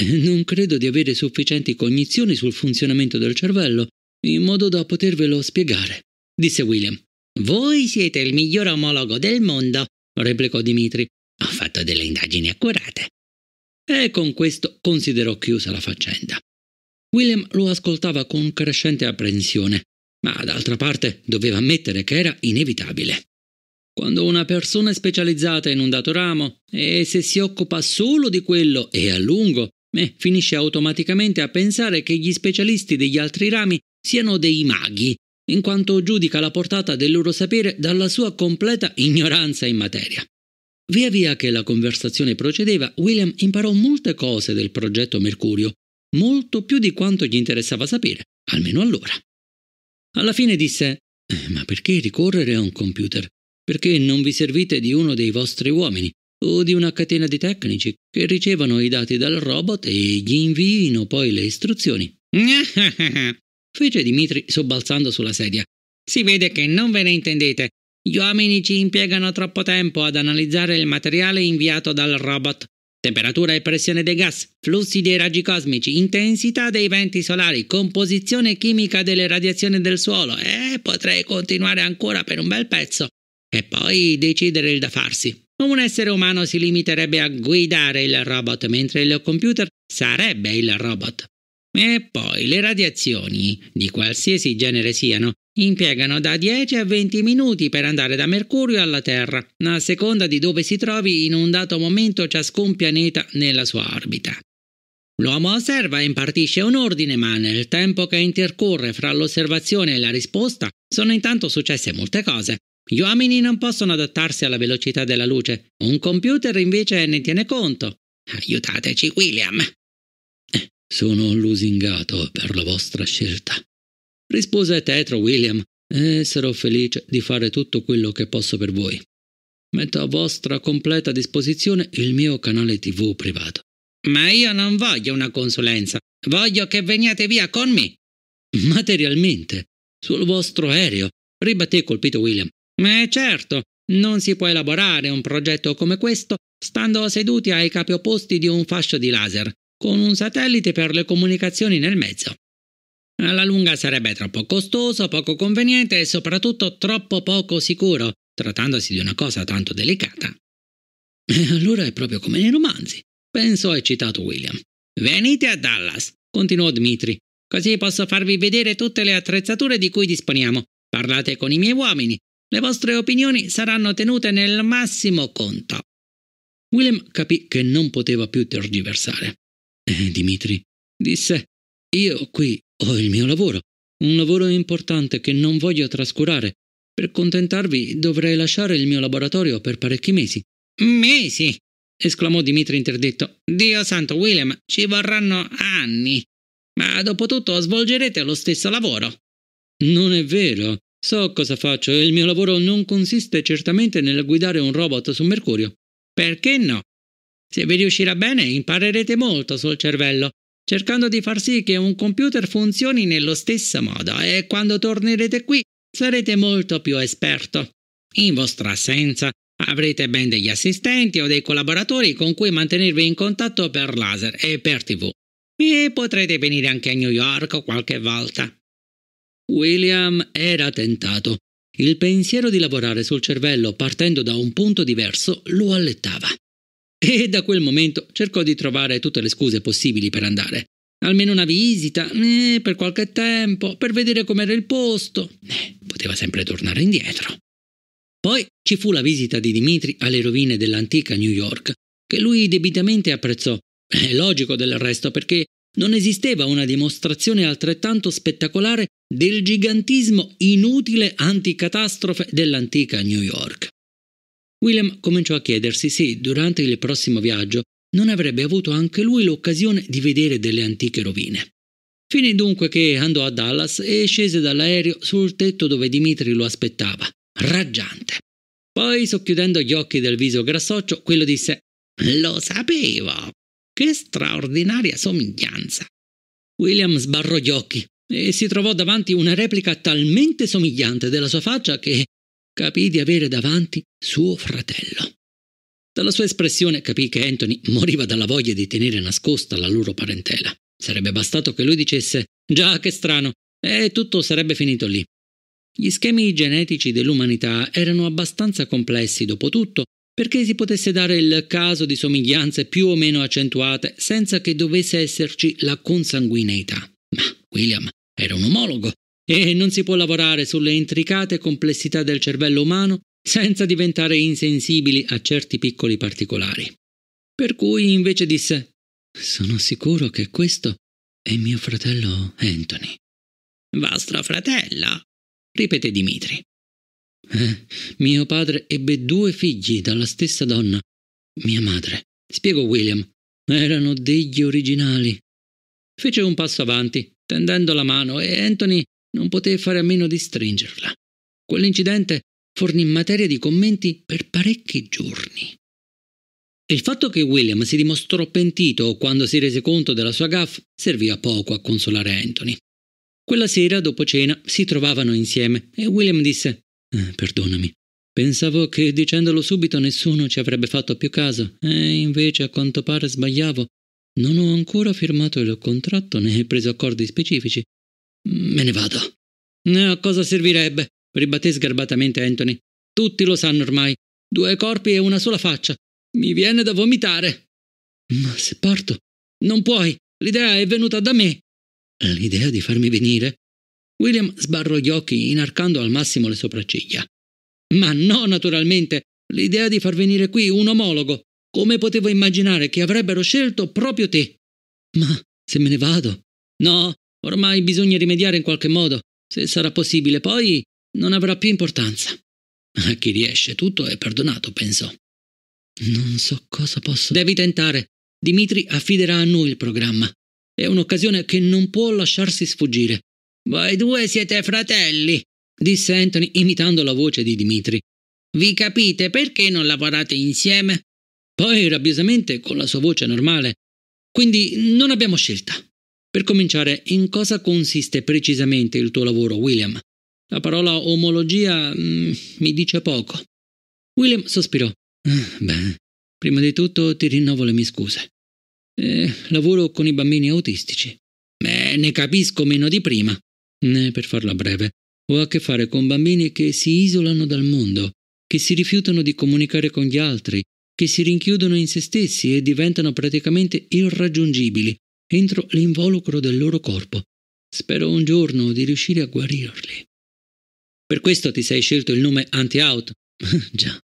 Non credo di avere sufficienti cognizioni sul funzionamento del cervello, in modo da potervelo spiegare, disse William. Voi siete il miglior omologo del mondo, replicò Dimitri. Ho fatto delle indagini accurate. E con questo considerò chiusa la faccenda. William lo ascoltava con crescente apprensione ma d'altra parte doveva ammettere che era inevitabile. Quando una persona è specializzata in un dato ramo e se si occupa solo di quello e a lungo, eh, finisce automaticamente a pensare che gli specialisti degli altri rami siano dei maghi, in quanto giudica la portata del loro sapere dalla sua completa ignoranza in materia. Via via che la conversazione procedeva, William imparò molte cose del progetto Mercurio, molto più di quanto gli interessava sapere, almeno allora. Alla fine disse eh, Ma perché ricorrere a un computer? Perché non vi servite di uno dei vostri uomini o di una catena di tecnici che ricevano i dati dal robot e gli inviino poi le istruzioni? [laughs] fece Dimitri sobbalzando sulla sedia. Si vede che non ve ne intendete. Gli uomini ci impiegano troppo tempo ad analizzare il materiale inviato dal robot Temperatura e pressione dei gas, flussi dei raggi cosmici, intensità dei venti solari, composizione chimica delle radiazioni del suolo e potrei continuare ancora per un bel pezzo e poi decidere il da farsi. Un essere umano si limiterebbe a guidare il robot mentre il computer sarebbe il robot. E poi le radiazioni, di qualsiasi genere siano, impiegano da 10 a 20 minuti per andare da Mercurio alla Terra, a seconda di dove si trovi in un dato momento ciascun pianeta nella sua orbita. L'uomo osserva e impartisce un ordine, ma nel tempo che intercorre fra l'osservazione e la risposta sono intanto successe molte cose. Gli uomini non possono adattarsi alla velocità della luce, un computer invece ne tiene conto. Aiutateci, William! Sono lusingato per la vostra scelta, rispose tetro William, e eh, sarò felice di fare tutto quello che posso per voi. Metto a vostra completa disposizione il mio canale TV privato. Ma io non voglio una consulenza, voglio che veniate via con me. Materialmente, sul vostro aereo, ribatté colpito William. Ma certo, non si può elaborare un progetto come questo stando seduti ai capi opposti di un fascio di laser, con un satellite per le comunicazioni nel mezzo. Alla lunga sarebbe troppo costoso, poco conveniente e soprattutto troppo poco sicuro, trattandosi di una cosa tanto delicata. E [laughs] allora è proprio come nei romanzi, pensò eccitato William. Venite a Dallas, continuò Dmitri, così posso farvi vedere tutte le attrezzature di cui disponiamo. Parlate con i miei uomini, le vostre opinioni saranno tenute nel massimo conto. William capì che non poteva più tergiversare. Eh, Dimitri, disse, io qui ho il mio lavoro, un lavoro importante che non voglio trascurare. Per contentarvi dovrei lasciare il mio laboratorio per parecchi mesi. Mesi? esclamò Dimitri interdetto. Dio santo, Willem, ci vorranno anni. Ma dopotutto svolgerete lo stesso lavoro. Non è vero. So cosa faccio e il mio lavoro non consiste certamente nel guidare un robot su Mercurio. Perché no? Se vi riuscirà bene, imparerete molto sul cervello cercando di far sì che un computer funzioni nello stesso modo e quando tornerete qui sarete molto più esperto. In vostra assenza avrete ben degli assistenti o dei collaboratori con cui mantenervi in contatto per laser e per tv. E potrete venire anche a New York qualche volta. William era tentato. Il pensiero di lavorare sul cervello partendo da un punto diverso lo allettava. E da quel momento cercò di trovare tutte le scuse possibili per andare. Almeno una visita, eh, per qualche tempo, per vedere com'era il posto. Eh, poteva sempre tornare indietro. Poi ci fu la visita di Dimitri alle rovine dell'antica New York, che lui debitamente apprezzò. È logico del resto perché non esisteva una dimostrazione altrettanto spettacolare del gigantismo inutile anticatastrofe dell'antica New York. William cominciò a chiedersi se, durante il prossimo viaggio, non avrebbe avuto anche lui l'occasione di vedere delle antiche rovine. Finì dunque che andò a Dallas e scese dall'aereo sul tetto dove Dimitri lo aspettava, raggiante. Poi, socchiudendo gli occhi del viso grassoccio, quello disse Lo sapevo! Che straordinaria somiglianza! William sbarrò gli occhi e si trovò davanti una replica talmente somigliante della sua faccia che capì di avere davanti suo fratello. Dalla sua espressione capì che Anthony moriva dalla voglia di tenere nascosta la loro parentela. Sarebbe bastato che lui dicesse Già, che strano, e tutto sarebbe finito lì. Gli schemi genetici dell'umanità erano abbastanza complessi, dopo tutto, perché si potesse dare il caso di somiglianze più o meno accentuate senza che dovesse esserci la consanguineità. Ma William era un omologo e non si può lavorare sulle intricate complessità del cervello umano senza diventare insensibili a certi piccoli particolari. Per cui invece disse Sono sicuro che questo è mio fratello Anthony. Vostro fratello? ripeté Dimitri. Eh, mio padre ebbe due figli dalla stessa donna. Mia madre, spiego William. Erano degli originali. Fece un passo avanti, tendendo la mano, e Anthony non poté fare a meno di stringerla. Quell'incidente fornì materia di commenti per parecchi giorni. Il fatto che William si dimostrò pentito quando si rese conto della sua gaffe servì a poco a consolare Anthony. Quella sera, dopo cena, si trovavano insieme e William disse: eh, Perdonami, pensavo che dicendolo subito nessuno ci avrebbe fatto più caso, e invece a quanto pare sbagliavo. Non ho ancora firmato il contratto né preso accordi specifici, Mm, me ne vado. Eh, a cosa servirebbe? ribatté sgarbatamente Anthony. Tutti lo sanno ormai. Due corpi e una sola faccia. Mi viene da vomitare. Ma se parto? Non puoi. L'idea è venuta da me. L'idea di farmi venire? William sbarrò gli occhi, inarcando al massimo le sopracciglia. Ma no, naturalmente. L'idea di far venire qui un omologo. Come potevo immaginare che avrebbero scelto proprio te? Ma se me ne vado? No, Ormai bisogna rimediare in qualche modo, se sarà possibile, poi non avrà più importanza. A chi riesce tutto è perdonato, pensò. Non so cosa posso. Devi tentare. Dimitri affiderà a noi il programma. È un'occasione che non può lasciarsi sfuggire. Voi due siete fratelli, disse Anthony imitando la voce di Dimitri. Vi capite perché non lavorate insieme? Poi, rabbiosamente, con la sua voce normale. Quindi non abbiamo scelta. Per cominciare, in cosa consiste precisamente il tuo lavoro, William? La parola omologia mm, mi dice poco. William sospirò. Ah, beh, prima di tutto ti rinnovo le mie scuse. Eh, lavoro con i bambini autistici. Beh, ne capisco meno di prima. Eh, per farla breve, ho a che fare con bambini che si isolano dal mondo, che si rifiutano di comunicare con gli altri, che si rinchiudono in se stessi e diventano praticamente irraggiungibili, entro l'involucro del loro corpo. Spero un giorno di riuscire a guarirli. Per questo ti sei scelto il nome Anti-Out? [laughs] Già.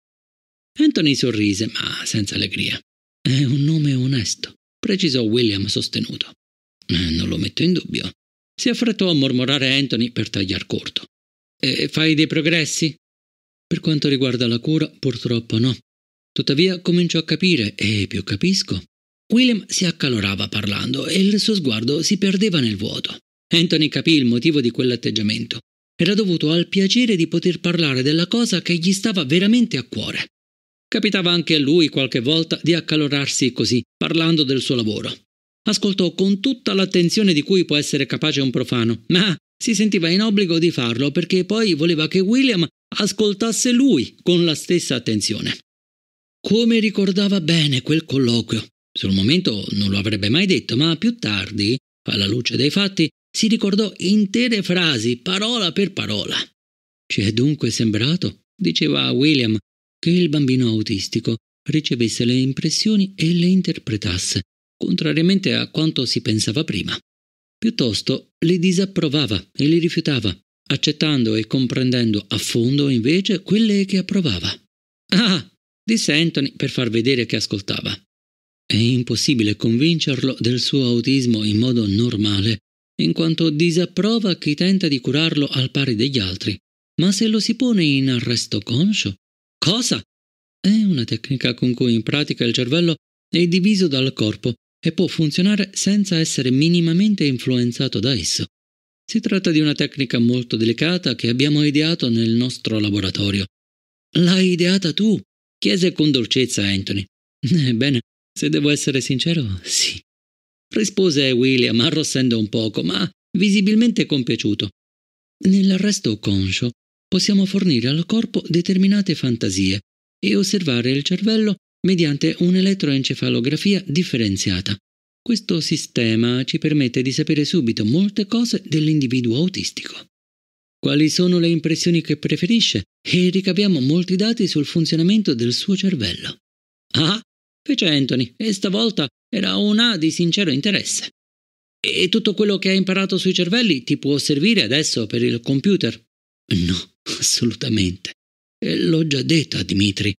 Anthony sorrise, ma senza allegria. È un nome onesto, precisò William sostenuto. Eh, non lo metto in dubbio. Si affrettò a mormorare Anthony per tagliar corto. E fai dei progressi? Per quanto riguarda la cura, purtroppo no. Tuttavia comincio a capire, e più capisco, William si accalorava parlando e il suo sguardo si perdeva nel vuoto. Anthony capì il motivo di quell'atteggiamento. Era dovuto al piacere di poter parlare della cosa che gli stava veramente a cuore. Capitava anche a lui qualche volta di accalorarsi così, parlando del suo lavoro. Ascoltò con tutta l'attenzione di cui può essere capace un profano, ma si sentiva in obbligo di farlo perché poi voleva che William ascoltasse lui con la stessa attenzione. Come ricordava bene quel colloquio, sul momento non lo avrebbe mai detto, ma più tardi, alla luce dei fatti, si ricordò intere frasi, parola per parola. Ci è dunque sembrato, diceva William, che il bambino autistico ricevesse le impressioni e le interpretasse, contrariamente a quanto si pensava prima. Piuttosto le disapprovava e le rifiutava, accettando e comprendendo a fondo invece quelle che approvava. Ah, disse Anthony per far vedere che ascoltava. È impossibile convincerlo del suo autismo in modo normale, in quanto disapprova chi tenta di curarlo al pari degli altri. Ma se lo si pone in arresto conscio? Cosa? È una tecnica con cui in pratica il cervello è diviso dal corpo e può funzionare senza essere minimamente influenzato da esso. Si tratta di una tecnica molto delicata che abbiamo ideato nel nostro laboratorio. L'hai ideata tu? chiese con dolcezza Anthony. Ebbene, se devo essere sincero, sì. Rispose William, arrossendo un poco, ma visibilmente compiaciuto. Nell'arresto conscio possiamo fornire al corpo determinate fantasie e osservare il cervello mediante un'elettroencefalografia differenziata. Questo sistema ci permette di sapere subito molte cose dell'individuo autistico. Quali sono le impressioni che preferisce e ricaviamo molti dati sul funzionamento del suo cervello. Ah, fece Anthony, e stavolta era un A di sincero interesse. E tutto quello che hai imparato sui cervelli ti può servire adesso per il computer? No, assolutamente. Eh, l'ho già detto a Dimitri.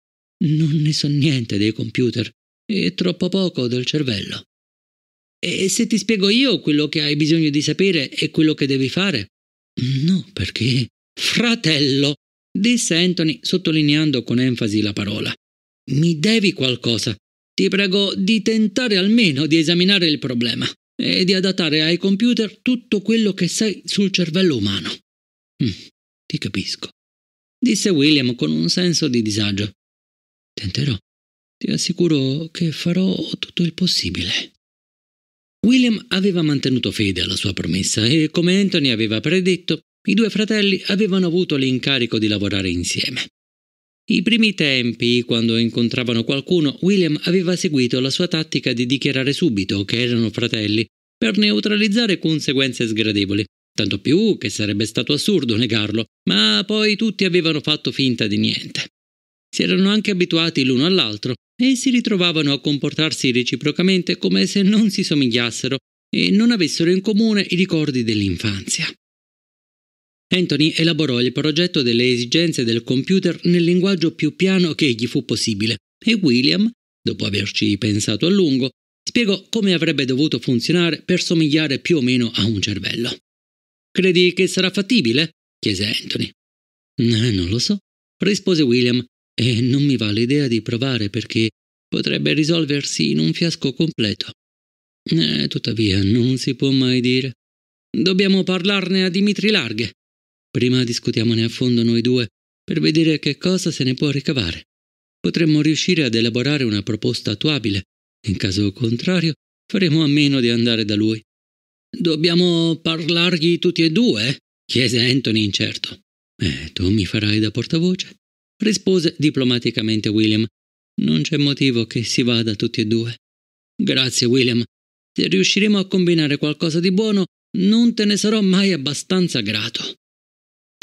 Non ne so niente dei computer e troppo poco del cervello. E se ti spiego io quello che hai bisogno di sapere e quello che devi fare? No, perché? Fratello, disse Anthony sottolineando con enfasi la parola. Mi devi qualcosa ti prego di tentare almeno di esaminare il problema e di adattare ai computer tutto quello che sai sul cervello umano. Mm, ti capisco, disse William con un senso di disagio. Tenterò. Ti assicuro che farò tutto il possibile. William aveva mantenuto fede alla sua promessa e, come Anthony aveva predetto, i due fratelli avevano avuto l'incarico di lavorare insieme. I primi tempi, quando incontravano qualcuno, William aveva seguito la sua tattica di dichiarare subito che erano fratelli, per neutralizzare conseguenze sgradevoli. Tanto più che sarebbe stato assurdo negarlo, ma poi tutti avevano fatto finta di niente. Si erano anche abituati l'uno all'altro e si ritrovavano a comportarsi reciprocamente come se non si somigliassero e non avessero in comune i ricordi dell'infanzia. Anthony elaborò il progetto delle esigenze del computer nel linguaggio più piano che gli fu possibile e William, dopo averci pensato a lungo, spiegò come avrebbe dovuto funzionare per somigliare più o meno a un cervello. Credi che sarà fattibile? chiese Anthony. Eh, non lo so, rispose William, e non mi va l'idea di provare perché potrebbe risolversi in un fiasco completo. Eh, tuttavia, non si può mai dire. Dobbiamo parlarne a Dimitri Larghe, Prima discutiamone a fondo noi due per vedere che cosa se ne può ricavare. Potremmo riuscire ad elaborare una proposta attuabile. In caso contrario, faremo a meno di andare da lui. Dobbiamo parlargli tutti e due? chiese Anthony incerto. Eh, tu mi farai da portavoce? rispose diplomaticamente William. Non c'è motivo che si vada tutti e due. Grazie, William. Se riusciremo a combinare qualcosa di buono, non te ne sarò mai abbastanza grato.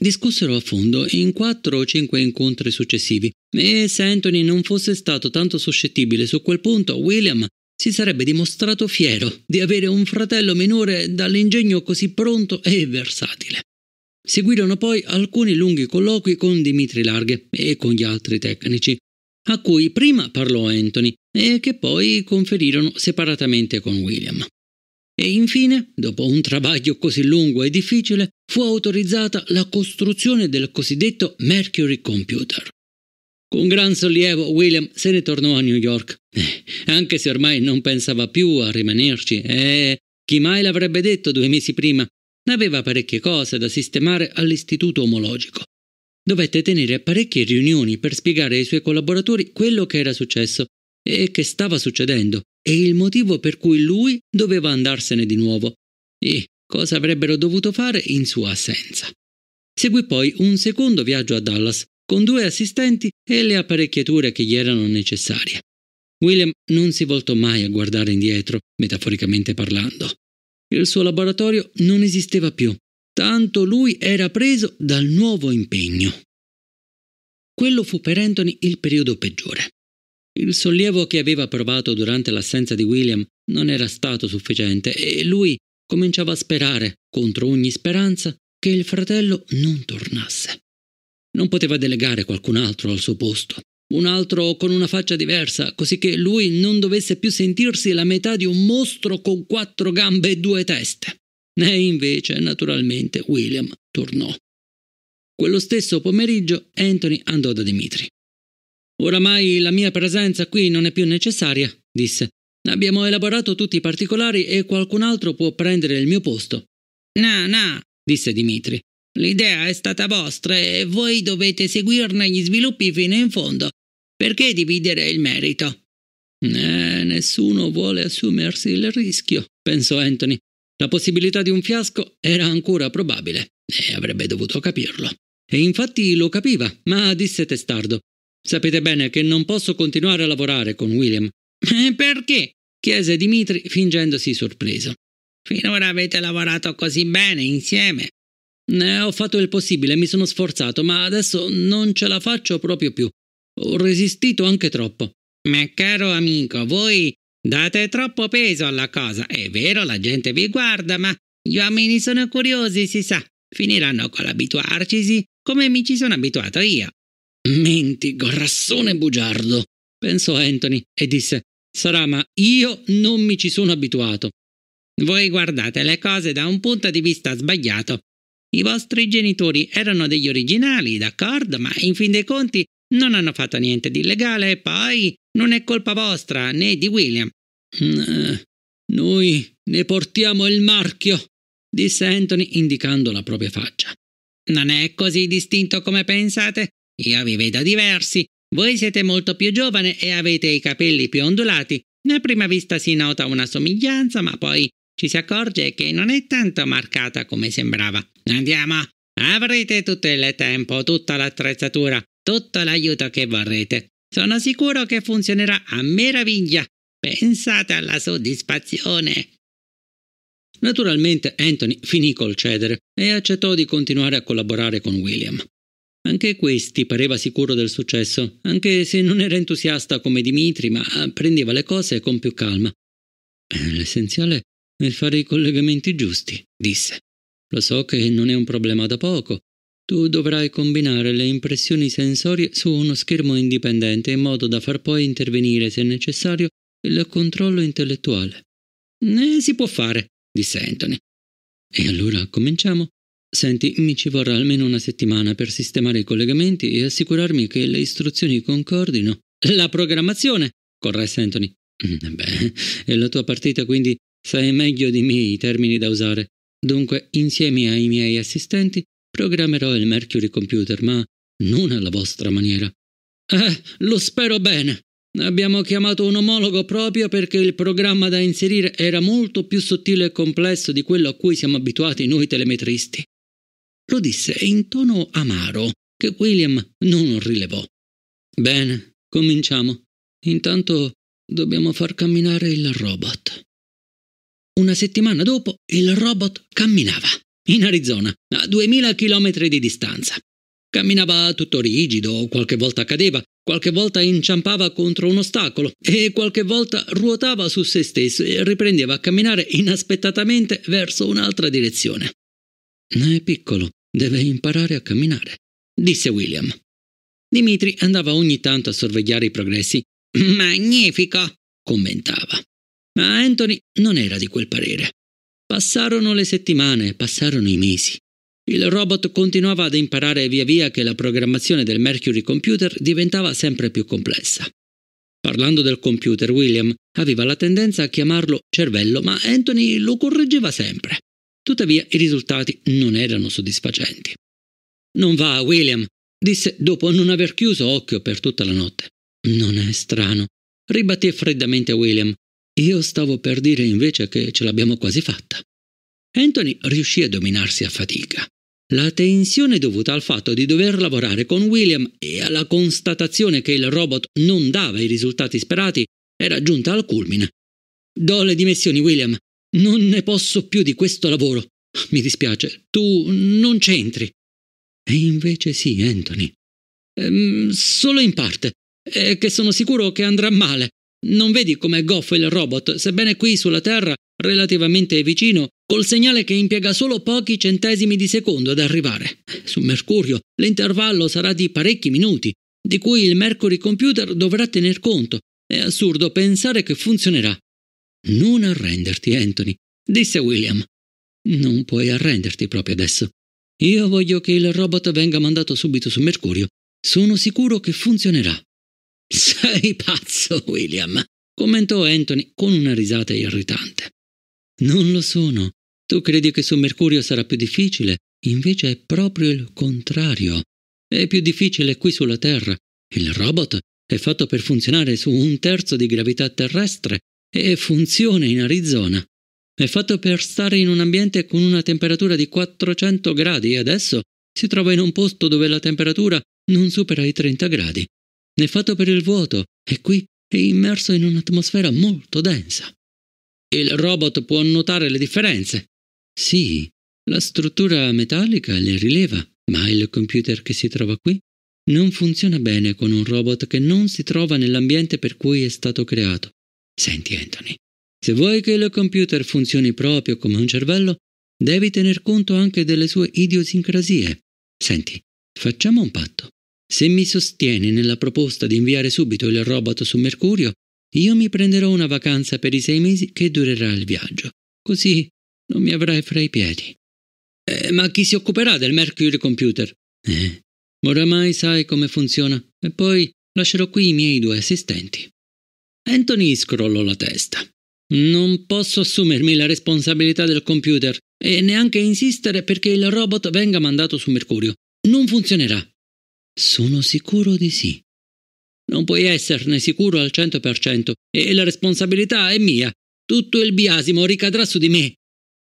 Discussero a fondo in quattro o cinque incontri successivi e se Anthony non fosse stato tanto suscettibile su quel punto, William si sarebbe dimostrato fiero di avere un fratello minore dall'ingegno così pronto e versatile. Seguirono poi alcuni lunghi colloqui con Dimitri Larghe e con gli altri tecnici, a cui prima parlò Anthony e che poi conferirono separatamente con William. E infine, dopo un travaglio così lungo e difficile, fu autorizzata la costruzione del cosiddetto Mercury Computer. Con gran sollievo William se ne tornò a New York, eh, anche se ormai non pensava più a rimanerci eh, chi mai l'avrebbe detto due mesi prima? Aveva parecchie cose da sistemare all'istituto omologico. Dovette tenere parecchie riunioni per spiegare ai suoi collaboratori quello che era successo e che stava succedendo e il motivo per cui lui doveva andarsene di nuovo e cosa avrebbero dovuto fare in sua assenza. Seguì poi un secondo viaggio a Dallas con due assistenti e le apparecchiature che gli erano necessarie. William non si voltò mai a guardare indietro, metaforicamente parlando. Il suo laboratorio non esisteva più, tanto lui era preso dal nuovo impegno. Quello fu per Anthony il periodo peggiore. Il sollievo che aveva provato durante l'assenza di William non era stato sufficiente e lui cominciava a sperare, contro ogni speranza, che il fratello non tornasse. Non poteva delegare qualcun altro al suo posto, un altro con una faccia diversa, così che lui non dovesse più sentirsi la metà di un mostro con quattro gambe e due teste. E invece, naturalmente, William tornò. Quello stesso pomeriggio Anthony andò da Dimitri. Oramai la mia presenza qui non è più necessaria, disse. Abbiamo elaborato tutti i particolari e qualcun altro può prendere il mio posto. No, no, disse Dimitri. L'idea è stata vostra e voi dovete seguirne gli sviluppi fino in fondo. Perché dividere il merito? Eh, nessuno vuole assumersi il rischio, pensò Anthony. La possibilità di un fiasco era ancora probabile e avrebbe dovuto capirlo. E infatti lo capiva, ma disse testardo: Sapete bene che non posso continuare a lavorare con William. [laughs] Perché? chiese Dimitri fingendosi sorpreso. Finora avete lavorato così bene insieme. Ne ho fatto il possibile, mi sono sforzato, ma adesso non ce la faccio proprio più. Ho resistito anche troppo. Ma caro amico, voi date troppo peso alla cosa. È vero, la gente vi guarda, ma gli uomini sono curiosi, si sa. Finiranno con l'abituarcisi come mi ci sono abituato io. Menti, grassone bugiardo, pensò Anthony e disse: Sarà, ma io non mi ci sono abituato. Voi guardate le cose da un punto di vista sbagliato. I vostri genitori erano degli originali, d'accordo, ma in fin dei conti non hanno fatto niente di illegale e poi non è colpa vostra né di William. Uh, noi ne portiamo il marchio, disse Anthony indicando la propria faccia. Non è così distinto come pensate? Io vi vedo diversi. Voi siete molto più giovane e avete i capelli più ondulati. A prima vista si nota una somiglianza, ma poi ci si accorge che non è tanto marcata come sembrava. Andiamo! Avrete tutto il tempo, tutta l'attrezzatura, tutto l'aiuto che vorrete. Sono sicuro che funzionerà a meraviglia. Pensate alla soddisfazione. Naturalmente Anthony finì col cedere e accettò di continuare a collaborare con William. Anche questi pareva sicuro del successo, anche se non era entusiasta come Dimitri, ma prendeva le cose con più calma. Eh, l'essenziale è fare i collegamenti giusti, disse. Lo so che non è un problema da poco. Tu dovrai combinare le impressioni sensorie su uno schermo indipendente in modo da far poi intervenire, se necessario, il controllo intellettuale. Ne si può fare, disse Anthony. E allora cominciamo. Senti, mi ci vorrà almeno una settimana per sistemare i collegamenti e assicurarmi che le istruzioni concordino. La programmazione, corresse Anthony. Mm, beh, è la tua partita, quindi sai meglio di me i termini da usare. Dunque, insieme ai miei assistenti, programmerò il Mercury Computer, ma non alla vostra maniera. Eh, lo spero bene. Abbiamo chiamato un omologo proprio perché il programma da inserire era molto più sottile e complesso di quello a cui siamo abituati noi telemetristi lo disse in tono amaro, che William non rilevò. Bene, cominciamo. Intanto dobbiamo far camminare il robot. Una settimana dopo il robot camminava, in Arizona, a 2000 km di distanza. Camminava tutto rigido, qualche volta cadeva, qualche volta inciampava contro un ostacolo e qualche volta ruotava su se stesso e riprendeva a camminare inaspettatamente verso un'altra direzione. È piccolo, Deve imparare a camminare, disse William. Dimitri andava ogni tanto a sorvegliare i progressi. Magnifico! commentava. Ma Anthony non era di quel parere. Passarono le settimane, passarono i mesi. Il robot continuava ad imparare via via che la programmazione del Mercury Computer diventava sempre più complessa. Parlando del computer, William aveva la tendenza a chiamarlo cervello, ma Anthony lo correggeva sempre. Tuttavia i risultati non erano soddisfacenti. Non va, William, disse dopo non aver chiuso occhio per tutta la notte. Non è strano, ribatté freddamente William. Io stavo per dire invece che ce l'abbiamo quasi fatta. Anthony riuscì a dominarsi a fatica. La tensione dovuta al fatto di dover lavorare con William e alla constatazione che il robot non dava i risultati sperati era giunta al culmine. Do le dimissioni, William, non ne posso più di questo lavoro. Mi dispiace, tu non c'entri. E invece sì, Anthony. Ehm, solo in parte. E che sono sicuro che andrà male. Non vedi com'è goffo il robot, sebbene qui sulla Terra, relativamente vicino, col segnale che impiega solo pochi centesimi di secondo ad arrivare. Su Mercurio l'intervallo sarà di parecchi minuti, di cui il Mercury Computer dovrà tener conto. È assurdo pensare che funzionerà. Non arrenderti, Anthony, disse William. Non puoi arrenderti proprio adesso. Io voglio che il robot venga mandato subito su Mercurio. Sono sicuro che funzionerà. Sei pazzo, William, commentò Anthony con una risata irritante. Non lo sono. Tu credi che su Mercurio sarà più difficile? Invece è proprio il contrario. È più difficile qui sulla Terra. Il robot è fatto per funzionare su un terzo di gravità terrestre e funziona in Arizona. È fatto per stare in un ambiente con una temperatura di 400 gradi e adesso si trova in un posto dove la temperatura non supera i 30 gradi. È fatto per il vuoto e qui è immerso in un'atmosfera molto densa. Il robot può notare le differenze? Sì, la struttura metallica le rileva, ma il computer che si trova qui non funziona bene con un robot che non si trova nell'ambiente per cui è stato creato. Senti, Anthony, se vuoi che il computer funzioni proprio come un cervello, devi tener conto anche delle sue idiosincrasie. Senti, facciamo un patto. Se mi sostieni nella proposta di inviare subito il robot su Mercurio, io mi prenderò una vacanza per i sei mesi che durerà il viaggio. Così non mi avrai fra i piedi. Eh, ma chi si occuperà del Mercury Computer? Eh, oramai sai come funziona. E poi lascerò qui i miei due assistenti. Anthony scrollò la testa. Non posso assumermi la responsabilità del computer e neanche insistere perché il robot venga mandato su Mercurio. Non funzionerà. Sono sicuro di sì. Non puoi esserne sicuro al 100% e la responsabilità è mia. Tutto il biasimo ricadrà su di me.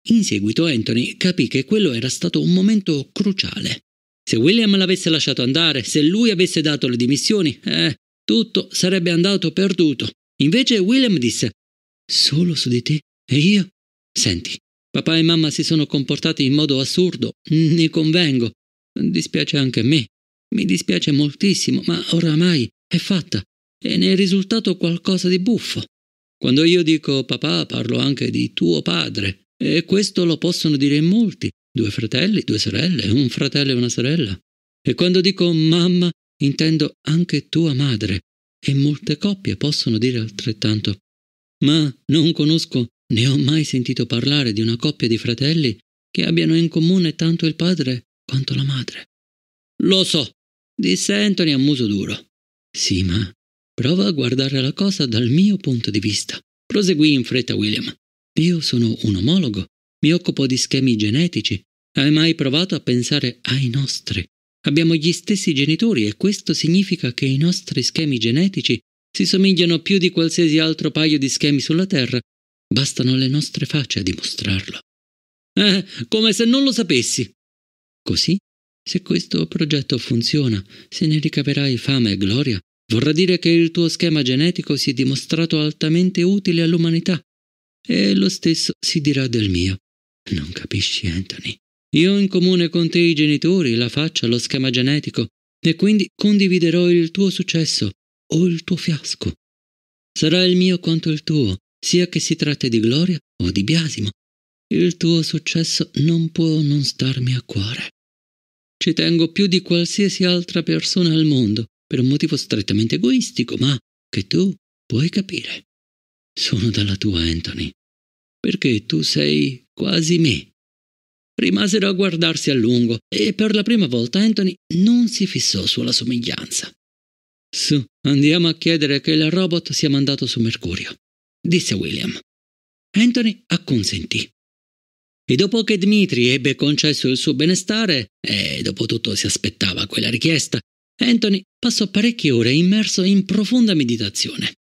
In seguito Anthony capì che quello era stato un momento cruciale. Se William l'avesse lasciato andare, se lui avesse dato le dimissioni, eh, tutto sarebbe andato perduto. Invece Willem disse Solo su di te? E io? Senti, papà e mamma si sono comportati in modo assurdo, ne convengo. Dispiace anche a me. Mi dispiace moltissimo, ma oramai è fatta e ne è risultato qualcosa di buffo. Quando io dico papà parlo anche di tuo padre e questo lo possono dire molti, due fratelli, due sorelle, un fratello e una sorella. E quando dico mamma intendo anche tua madre, e molte coppie possono dire altrettanto. Ma non conosco né ho mai sentito parlare di una coppia di fratelli che abbiano in comune tanto il padre quanto la madre. Lo so, disse Anthony a muso duro. Sì, ma prova a guardare la cosa dal mio punto di vista, proseguì in fretta William. Io sono un omologo, mi occupo di schemi genetici. Hai mai provato a pensare ai nostri, Abbiamo gli stessi genitori e questo significa che i nostri schemi genetici si somigliano più di qualsiasi altro paio di schemi sulla Terra. Bastano le nostre facce a dimostrarlo. Eh, come se non lo sapessi. Così, se questo progetto funziona, se ne ricaverai fama e gloria, vorrà dire che il tuo schema genetico si è dimostrato altamente utile all'umanità. E lo stesso si dirà del mio. Non capisci, Anthony? Io ho in comune con te i genitori, la faccia, lo schema genetico, e quindi condividerò il tuo successo o il tuo fiasco. Sarà il mio quanto il tuo, sia che si tratti di gloria o di biasimo. Il tuo successo non può non starmi a cuore. Ci tengo più di qualsiasi altra persona al mondo, per un motivo strettamente egoistico, ma che tu puoi capire. Sono dalla tua, Anthony, perché tu sei quasi me rimasero a guardarsi a lungo e per la prima volta Anthony non si fissò sulla somiglianza. Su, andiamo a chiedere che il robot sia mandato su Mercurio, disse William. Anthony acconsentì. E dopo che Dmitri ebbe concesso il suo benestare, e dopo tutto si aspettava quella richiesta, Anthony passò parecchie ore immerso in profonda meditazione.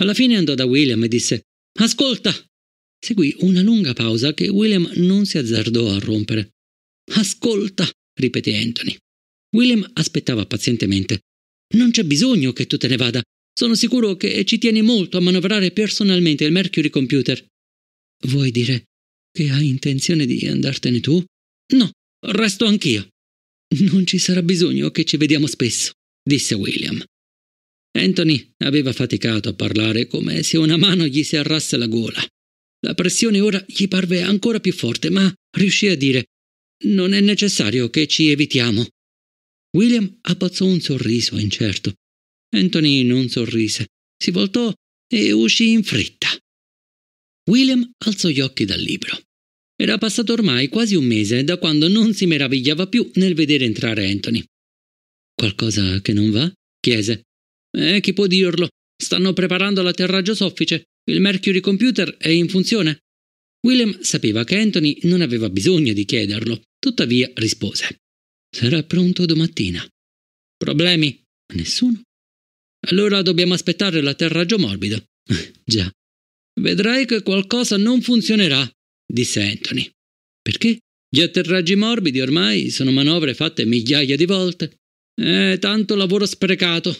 Alla fine andò da William e disse Ascolta, Seguì una lunga pausa che William non si azzardò a rompere. Ascolta, ripeté Anthony. William aspettava pazientemente. Non c'è bisogno che tu te ne vada. Sono sicuro che ci tieni molto a manovrare personalmente il Mercury Computer. Vuoi dire che hai intenzione di andartene tu? No, resto anch'io. Non ci sarà bisogno che ci vediamo spesso, disse William. Anthony aveva faticato a parlare come se una mano gli serrasse la gola. La pressione ora gli parve ancora più forte, ma riuscì a dire Non è necessario che ci evitiamo. William abbozzò un sorriso incerto. Anthony non sorrise, si voltò e uscì in fretta. William alzò gli occhi dal libro. Era passato ormai quasi un mese da quando non si meravigliava più nel vedere entrare Anthony. Qualcosa che non va? chiese. Eh, chi può dirlo? Stanno preparando l'atterraggio soffice. Il Mercury Computer è in funzione? William sapeva che Anthony non aveva bisogno di chiederlo, tuttavia rispose. Sarà pronto domattina. Problemi? Nessuno. Allora dobbiamo aspettare l'atterraggio morbido. [laughs] Già. Vedrai che qualcosa non funzionerà, disse Anthony. Perché? Gli atterraggi morbidi ormai sono manovre fatte migliaia di volte. È tanto lavoro sprecato.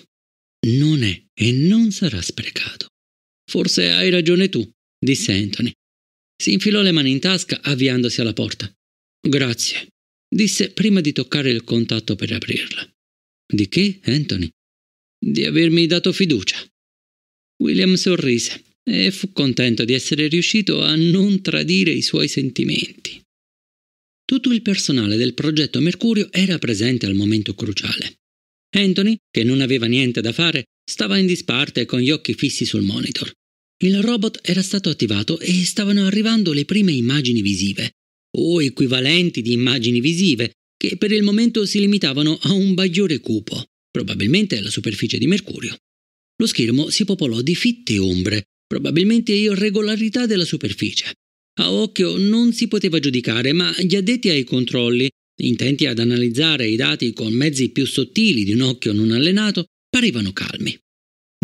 Non è e non sarà sprecato. Forse hai ragione tu, disse Anthony. Si infilò le mani in tasca avviandosi alla porta. Grazie, disse prima di toccare il contatto per aprirla. Di che, Anthony? Di avermi dato fiducia. William sorrise e fu contento di essere riuscito a non tradire i suoi sentimenti. Tutto il personale del progetto Mercurio era presente al momento cruciale. Anthony, che non aveva niente da fare, Stava in disparte con gli occhi fissi sul monitor. Il robot era stato attivato e stavano arrivando le prime immagini visive, o equivalenti di immagini visive, che per il momento si limitavano a un bagliore cupo, probabilmente la superficie di Mercurio. Lo schermo si popolò di fitte ombre, probabilmente irregolarità della superficie. A occhio non si poteva giudicare, ma gli addetti ai controlli, intenti ad analizzare i dati con mezzi più sottili di un occhio non allenato, parevano calmi.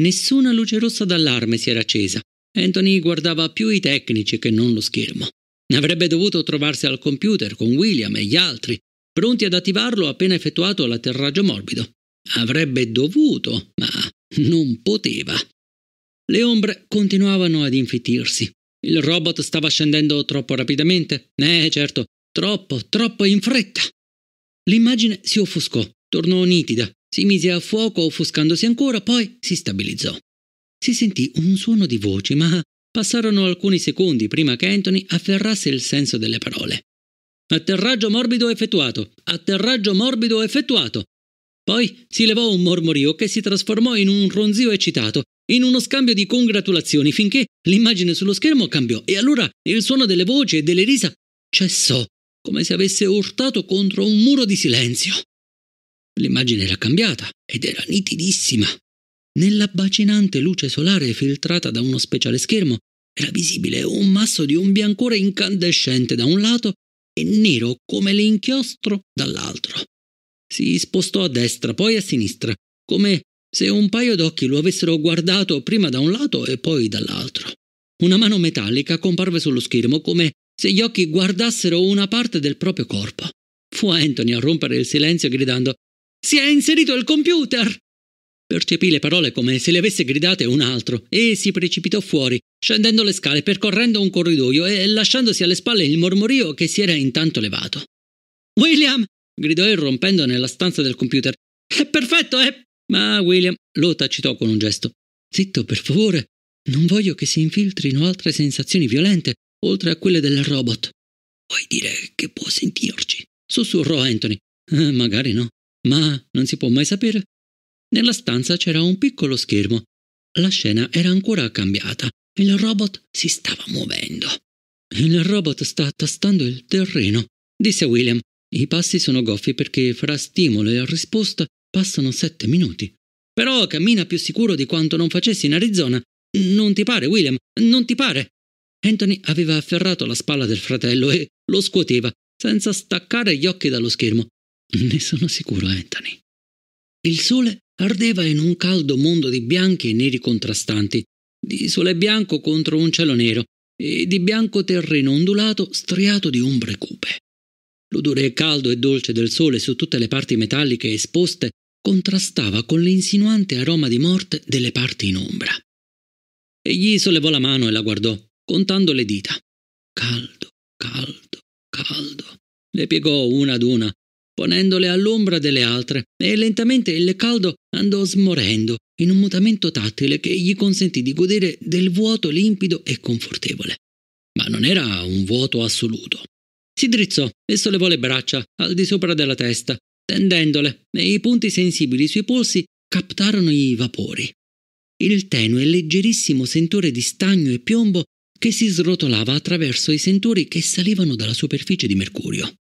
Nessuna luce rossa d'allarme si era accesa. Anthony guardava più i tecnici che non lo schermo. Avrebbe dovuto trovarsi al computer con William e gli altri, pronti ad attivarlo appena effettuato l'atterraggio morbido. Avrebbe dovuto, ma non poteva. Le ombre continuavano ad infittirsi. Il robot stava scendendo troppo rapidamente. Eh, certo, troppo, troppo in fretta. L'immagine si offuscò, tornò nitida, si mise a fuoco offuscandosi ancora, poi si stabilizzò. Si sentì un suono di voci, ma passarono alcuni secondi prima che Anthony afferrasse il senso delle parole. Atterraggio morbido effettuato! Atterraggio morbido effettuato! Poi si levò un mormorio che si trasformò in un ronzio eccitato, in uno scambio di congratulazioni, finché l'immagine sullo schermo cambiò e allora il suono delle voci e delle risa cessò, come se avesse urtato contro un muro di silenzio. L'immagine era cambiata ed era nitidissima. Nella bacinante luce solare filtrata da uno speciale schermo era visibile un masso di un biancore incandescente da un lato e nero come l'inchiostro dall'altro. Si spostò a destra, poi a sinistra, come se un paio d'occhi lo avessero guardato prima da un lato e poi dall'altro. Una mano metallica comparve sullo schermo come se gli occhi guardassero una parte del proprio corpo. Fu Anthony a rompere il silenzio gridando si è inserito il computer! Percepì le parole come se le avesse gridate un altro e si precipitò fuori, scendendo le scale, percorrendo un corridoio e lasciandosi alle spalle il mormorio che si era intanto levato. William! gridò irrompendo nella stanza del computer. È perfetto, eh? Ma William lo tacitò con un gesto. Zitto, per favore. Non voglio che si infiltrino altre sensazioni violente, oltre a quelle del robot. Vuoi dire che può sentirci? sussurrò Anthony. Eh, magari no ma non si può mai sapere. Nella stanza c'era un piccolo schermo. La scena era ancora cambiata. Il robot si stava muovendo. Il robot sta tastando il terreno, disse William. I passi sono goffi perché fra stimolo e risposta passano sette minuti. Però cammina più sicuro di quanto non facessi in Arizona. Non ti pare, William? Non ti pare? Anthony aveva afferrato la spalla del fratello e lo scuoteva, senza staccare gli occhi dallo schermo. Ne sono sicuro, Anthony. Il sole ardeva in un caldo mondo di bianchi e neri contrastanti, di sole bianco contro un cielo nero e di bianco terreno ondulato striato di ombre cupe. L'odore caldo e dolce del sole su tutte le parti metalliche esposte contrastava con l'insinuante aroma di morte delle parti in ombra. Egli sollevò la mano e la guardò, contando le dita. Caldo, caldo, caldo. Le piegò una ad una ponendole all'ombra delle altre, e lentamente il caldo andò smorendo in un mutamento tattile che gli consentì di godere del vuoto limpido e confortevole. Ma non era un vuoto assoluto. Si drizzò e sollevò le braccia al di sopra della testa, tendendole, e i punti sensibili sui polsi captarono i vapori. Il tenue e leggerissimo sentore di stagno e piombo che si srotolava attraverso i sentori che salivano dalla superficie di Mercurio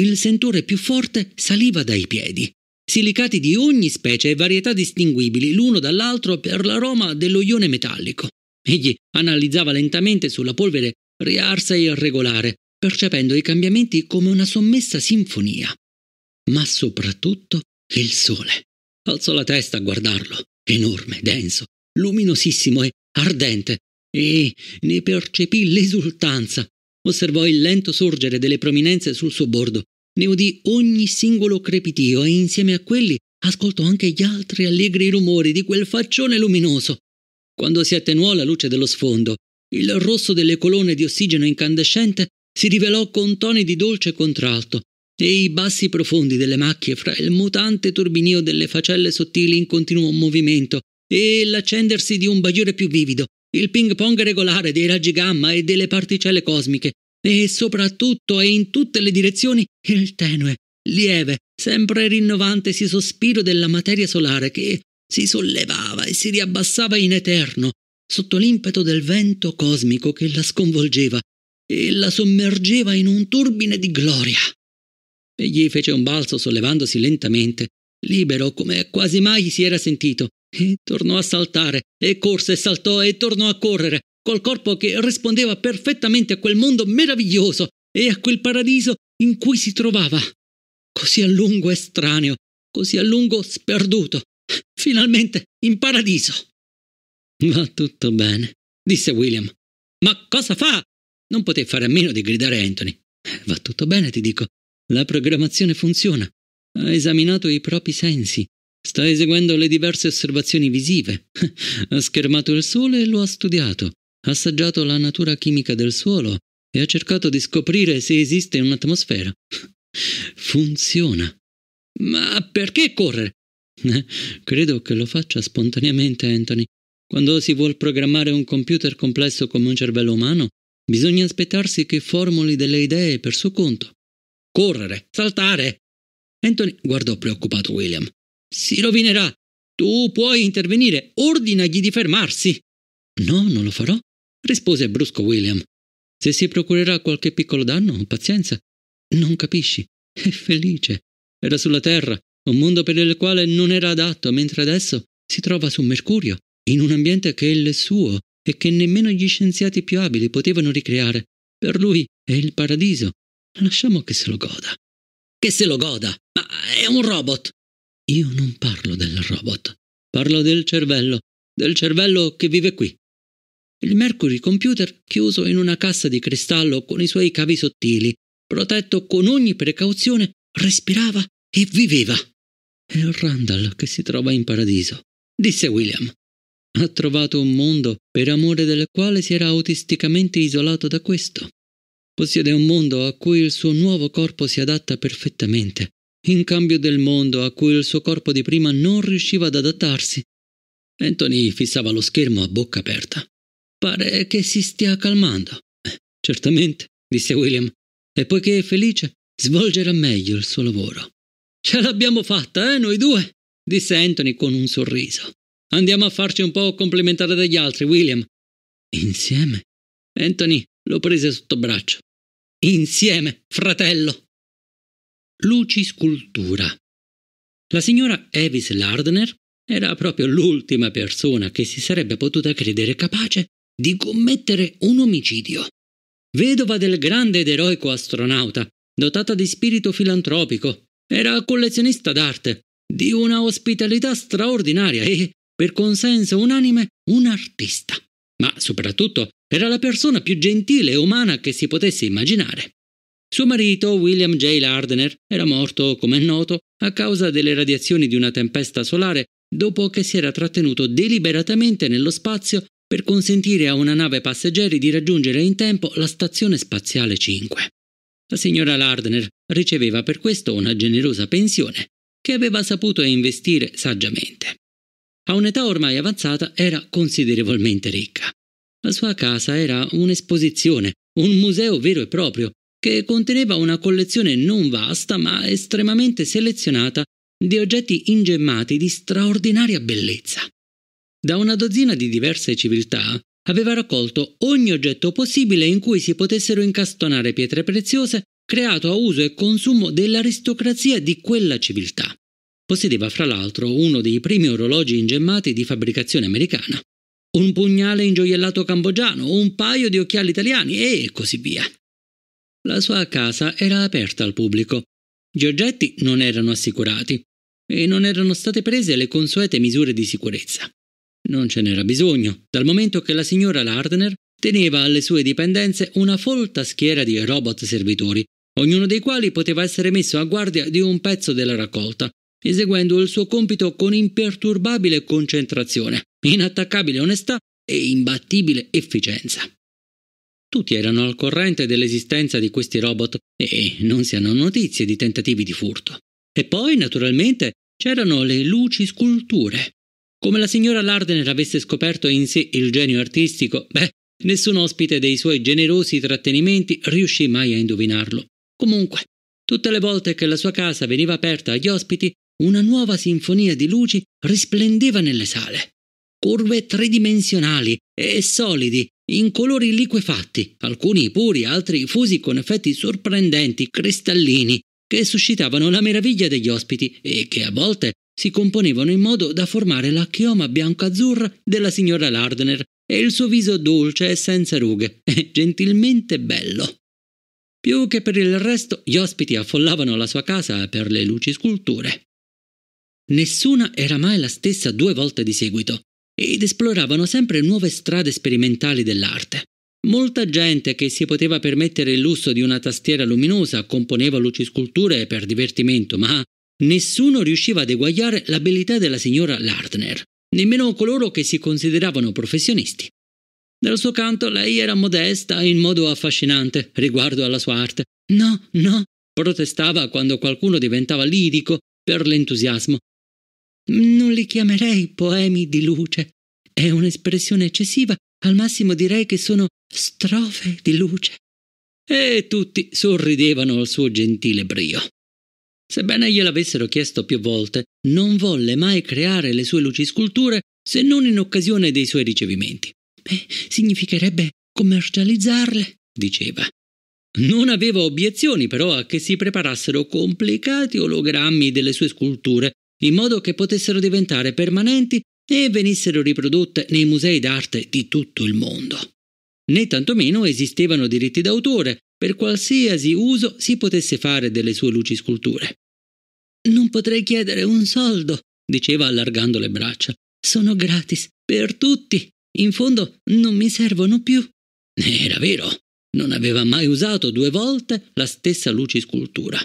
il sentore più forte saliva dai piedi. Silicati di ogni specie e varietà distinguibili l'uno dall'altro per l'aroma dello ione metallico. Egli analizzava lentamente sulla polvere riarsa e irregolare, percependo i cambiamenti come una sommessa sinfonia. Ma soprattutto il sole. Alzò la testa a guardarlo, enorme, denso, luminosissimo e ardente, e ne percepì l'esultanza, osservò il lento sorgere delle prominenze sul suo bordo, ne udì ogni singolo crepitio e insieme a quelli ascoltò anche gli altri allegri rumori di quel faccione luminoso. Quando si attenuò la luce dello sfondo, il rosso delle colonne di ossigeno incandescente si rivelò con toni di dolce contralto e i bassi profondi delle macchie fra il mutante turbinio delle facelle sottili in continuo movimento e l'accendersi di un bagliore più vivido il ping pong regolare dei raggi gamma e delle particelle cosmiche, e soprattutto e in tutte le direzioni il tenue, lieve, sempre rinnovante si sospiro della materia solare che si sollevava e si riabbassava in eterno, sotto l'impeto del vento cosmico che la sconvolgeva e la sommergeva in un turbine di gloria. Egli fece un balzo sollevandosi lentamente, libero come quasi mai si era sentito, e tornò a saltare, e corse, e saltò, e tornò a correre, col corpo che rispondeva perfettamente a quel mondo meraviglioso e a quel paradiso in cui si trovava. Così a lungo estraneo, così a lungo sperduto, finalmente in paradiso. Va tutto bene, disse William. Ma cosa fa? Non poté fare a meno di gridare a Anthony. Va tutto bene, ti dico. La programmazione funziona. Ha esaminato i propri sensi. Sta eseguendo le diverse osservazioni visive. [laughs] ha schermato il sole e lo ha studiato, ha assaggiato la natura chimica del suolo e ha cercato di scoprire se esiste un'atmosfera. [laughs] Funziona. Ma perché correre? [laughs] credo che lo faccia spontaneamente, Anthony. Quando si vuol programmare un computer complesso come un cervello umano, bisogna aspettarsi che formuli delle idee per suo conto. Correre, saltare. Anthony guardò preoccupato William. Si rovinerà. Tu puoi intervenire. Ordinagli di fermarsi. No, non lo farò, rispose brusco William. Se si procurerà qualche piccolo danno, pazienza. Non capisci. È felice. Era sulla Terra, un mondo per il quale non era adatto, mentre adesso si trova su Mercurio, in un ambiente che è il suo e che nemmeno gli scienziati più abili potevano ricreare. Per lui è il paradiso. Lasciamo che se lo goda. Che se lo goda? Ma è un robot. Io non parlo del robot, parlo del cervello, del cervello che vive qui. Il Mercury Computer chiuso in una cassa di cristallo con i suoi cavi sottili, protetto con ogni precauzione, respirava e viveva. È Randall che si trova in paradiso, disse William. Ha trovato un mondo per amore del quale si era autisticamente isolato da questo. Possiede un mondo a cui il suo nuovo corpo si adatta perfettamente, in cambio del mondo a cui il suo corpo di prima non riusciva ad adattarsi. Anthony fissava lo schermo a bocca aperta. Pare che si stia calmando. Eh, certamente, disse William, e poiché è felice, svolgerà meglio il suo lavoro. Ce l'abbiamo fatta, eh, noi due, disse Anthony con un sorriso. Andiamo a farci un po' complimentare dagli altri, William. Insieme? Anthony lo prese sotto braccio. Insieme, fratello! Luci Scultura. La signora Evis Lardner era proprio l'ultima persona che si sarebbe potuta credere capace di commettere un omicidio. Vedova del grande ed eroico astronauta, dotata di spirito filantropico, era collezionista d'arte, di una ospitalità straordinaria e, per consenso unanime, un artista. Ma soprattutto era la persona più gentile e umana che si potesse immaginare. Suo marito, William J. Lardner, era morto, come è noto, a causa delle radiazioni di una tempesta solare dopo che si era trattenuto deliberatamente nello spazio per consentire a una nave passeggeri di raggiungere in tempo la stazione spaziale 5. La signora Lardner riceveva per questo una generosa pensione, che aveva saputo investire saggiamente. A un'età ormai avanzata era considerevolmente ricca. La sua casa era un'esposizione, un museo vero e proprio, che conteneva una collezione non vasta ma estremamente selezionata di oggetti ingemmati di straordinaria bellezza. Da una dozzina di diverse civiltà aveva raccolto ogni oggetto possibile in cui si potessero incastonare pietre preziose creato a uso e consumo dell'aristocrazia di quella civiltà. Possedeva fra l'altro uno dei primi orologi ingemmati di fabbricazione americana, un pugnale ingioiellato cambogiano, un paio di occhiali italiani e così via. La sua casa era aperta al pubblico. Gli oggetti non erano assicurati e non erano state prese le consuete misure di sicurezza. Non ce n'era bisogno, dal momento che la signora Lardner teneva alle sue dipendenze una folta schiera di robot servitori, ognuno dei quali poteva essere messo a guardia di un pezzo della raccolta, eseguendo il suo compito con imperturbabile concentrazione, inattaccabile onestà e imbattibile efficienza. Tutti erano al corrente dell'esistenza di questi robot e non si hanno notizie di tentativi di furto. E poi, naturalmente, c'erano le luci sculture. Come la signora Lardner avesse scoperto in sé il genio artistico, beh, nessun ospite dei suoi generosi trattenimenti riuscì mai a indovinarlo. Comunque, tutte le volte che la sua casa veniva aperta agli ospiti, una nuova sinfonia di luci risplendeva nelle sale. Curve tridimensionali e solidi in colori liquefatti, alcuni puri, altri fusi con effetti sorprendenti, cristallini, che suscitavano la meraviglia degli ospiti e che a volte si componevano in modo da formare la chioma bianco-azzurra della signora Lardner e il suo viso dolce e senza rughe, [laughs] e gentilmente bello. Più che per il resto, gli ospiti affollavano la sua casa per le luci sculture. Nessuna era mai la stessa due volte di seguito ed esploravano sempre nuove strade sperimentali dell'arte. Molta gente che si poteva permettere il lusso di una tastiera luminosa componeva luci sculture per divertimento, ma nessuno riusciva ad eguagliare l'abilità della signora Lardner, nemmeno coloro che si consideravano professionisti. Dal suo canto lei era modesta in modo affascinante riguardo alla sua arte. No, no, protestava quando qualcuno diventava lirico per l'entusiasmo non li chiamerei poemi di luce. È un'espressione eccessiva, al massimo direi che sono strofe di luce. E tutti sorridevano al suo gentile brio. Sebbene gliel'avessero chiesto più volte, non volle mai creare le sue luci sculture se non in occasione dei suoi ricevimenti. Beh, significherebbe commercializzarle, diceva. Non aveva obiezioni però a che si preparassero complicati ologrammi delle sue sculture in modo che potessero diventare permanenti e venissero riprodotte nei musei d'arte di tutto il mondo. Né tantomeno esistevano diritti d'autore per qualsiasi uso si potesse fare delle sue luci sculture. Non potrei chiedere un soldo, diceva allargando le braccia. Sono gratis per tutti. In fondo non mi servono più. Era vero, non aveva mai usato due volte la stessa luci scultura.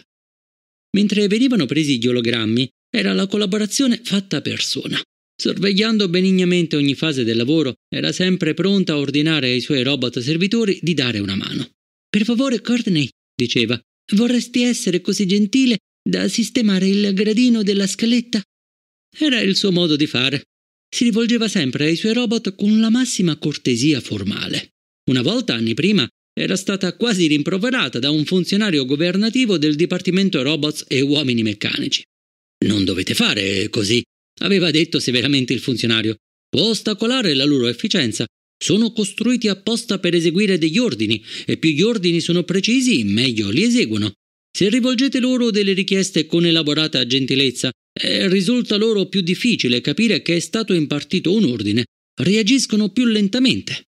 Mentre venivano presi gli ologrammi, era la collaborazione fatta a persona. Sorvegliando benignamente ogni fase del lavoro, era sempre pronta a ordinare ai suoi robot servitori di dare una mano. Per favore, Courtney, diceva, vorresti essere così gentile da sistemare il gradino della scaletta? Era il suo modo di fare. Si rivolgeva sempre ai suoi robot con la massima cortesia formale. Una volta, anni prima, era stata quasi rimproverata da un funzionario governativo del Dipartimento Robots e Uomini Meccanici. Non dovete fare così, aveva detto severamente il funzionario. Può ostacolare la loro efficienza. Sono costruiti apposta per eseguire degli ordini, e più gli ordini sono precisi, meglio li eseguono. Se rivolgete loro delle richieste con elaborata gentilezza, eh, risulta loro più difficile capire che è stato impartito un ordine. Reagiscono più lentamente.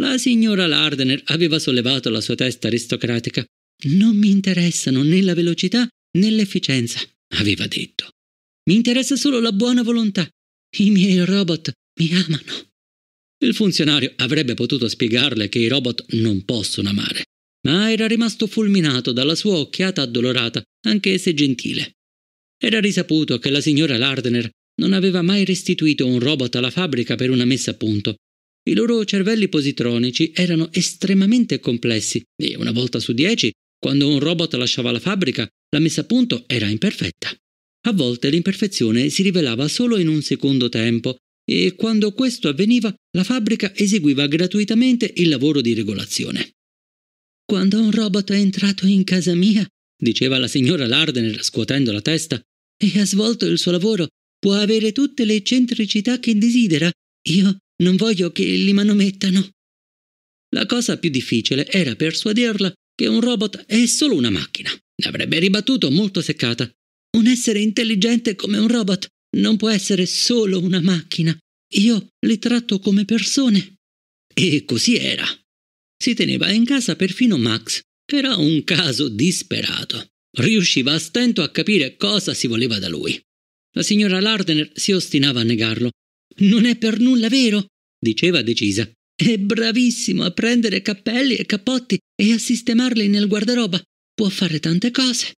La signora Lardner aveva sollevato la sua testa aristocratica. Non mi interessano né la velocità né l'efficienza aveva detto. Mi interessa solo la buona volontà. I miei robot mi amano. Il funzionario avrebbe potuto spiegarle che i robot non possono amare, ma era rimasto fulminato dalla sua occhiata addolorata, anche se gentile. Era risaputo che la signora Lardner non aveva mai restituito un robot alla fabbrica per una messa a punto. I loro cervelli positronici erano estremamente complessi e una volta su dieci, quando un robot lasciava la fabbrica, la messa a punto era imperfetta. A volte l'imperfezione si rivelava solo in un secondo tempo e quando questo avveniva la fabbrica eseguiva gratuitamente il lavoro di regolazione. Quando un robot è entrato in casa mia, diceva la signora Lardner scuotendo la testa, e ha svolto il suo lavoro, può avere tutte le eccentricità che desidera. Io non voglio che li manomettano. La cosa più difficile era persuaderla che un robot è solo una macchina. Avrebbe ribattuto molto seccata. Un essere intelligente come un robot non può essere solo una macchina. Io li tratto come persone. E così era. Si teneva in casa perfino Max, che era un caso disperato. Riusciva a stento a capire cosa si voleva da lui. La signora Lardner si ostinava a negarlo. Non è per nulla vero, diceva decisa. È bravissimo a prendere cappelli e cappotti e a sistemarli nel guardaroba. Può fare tante cose.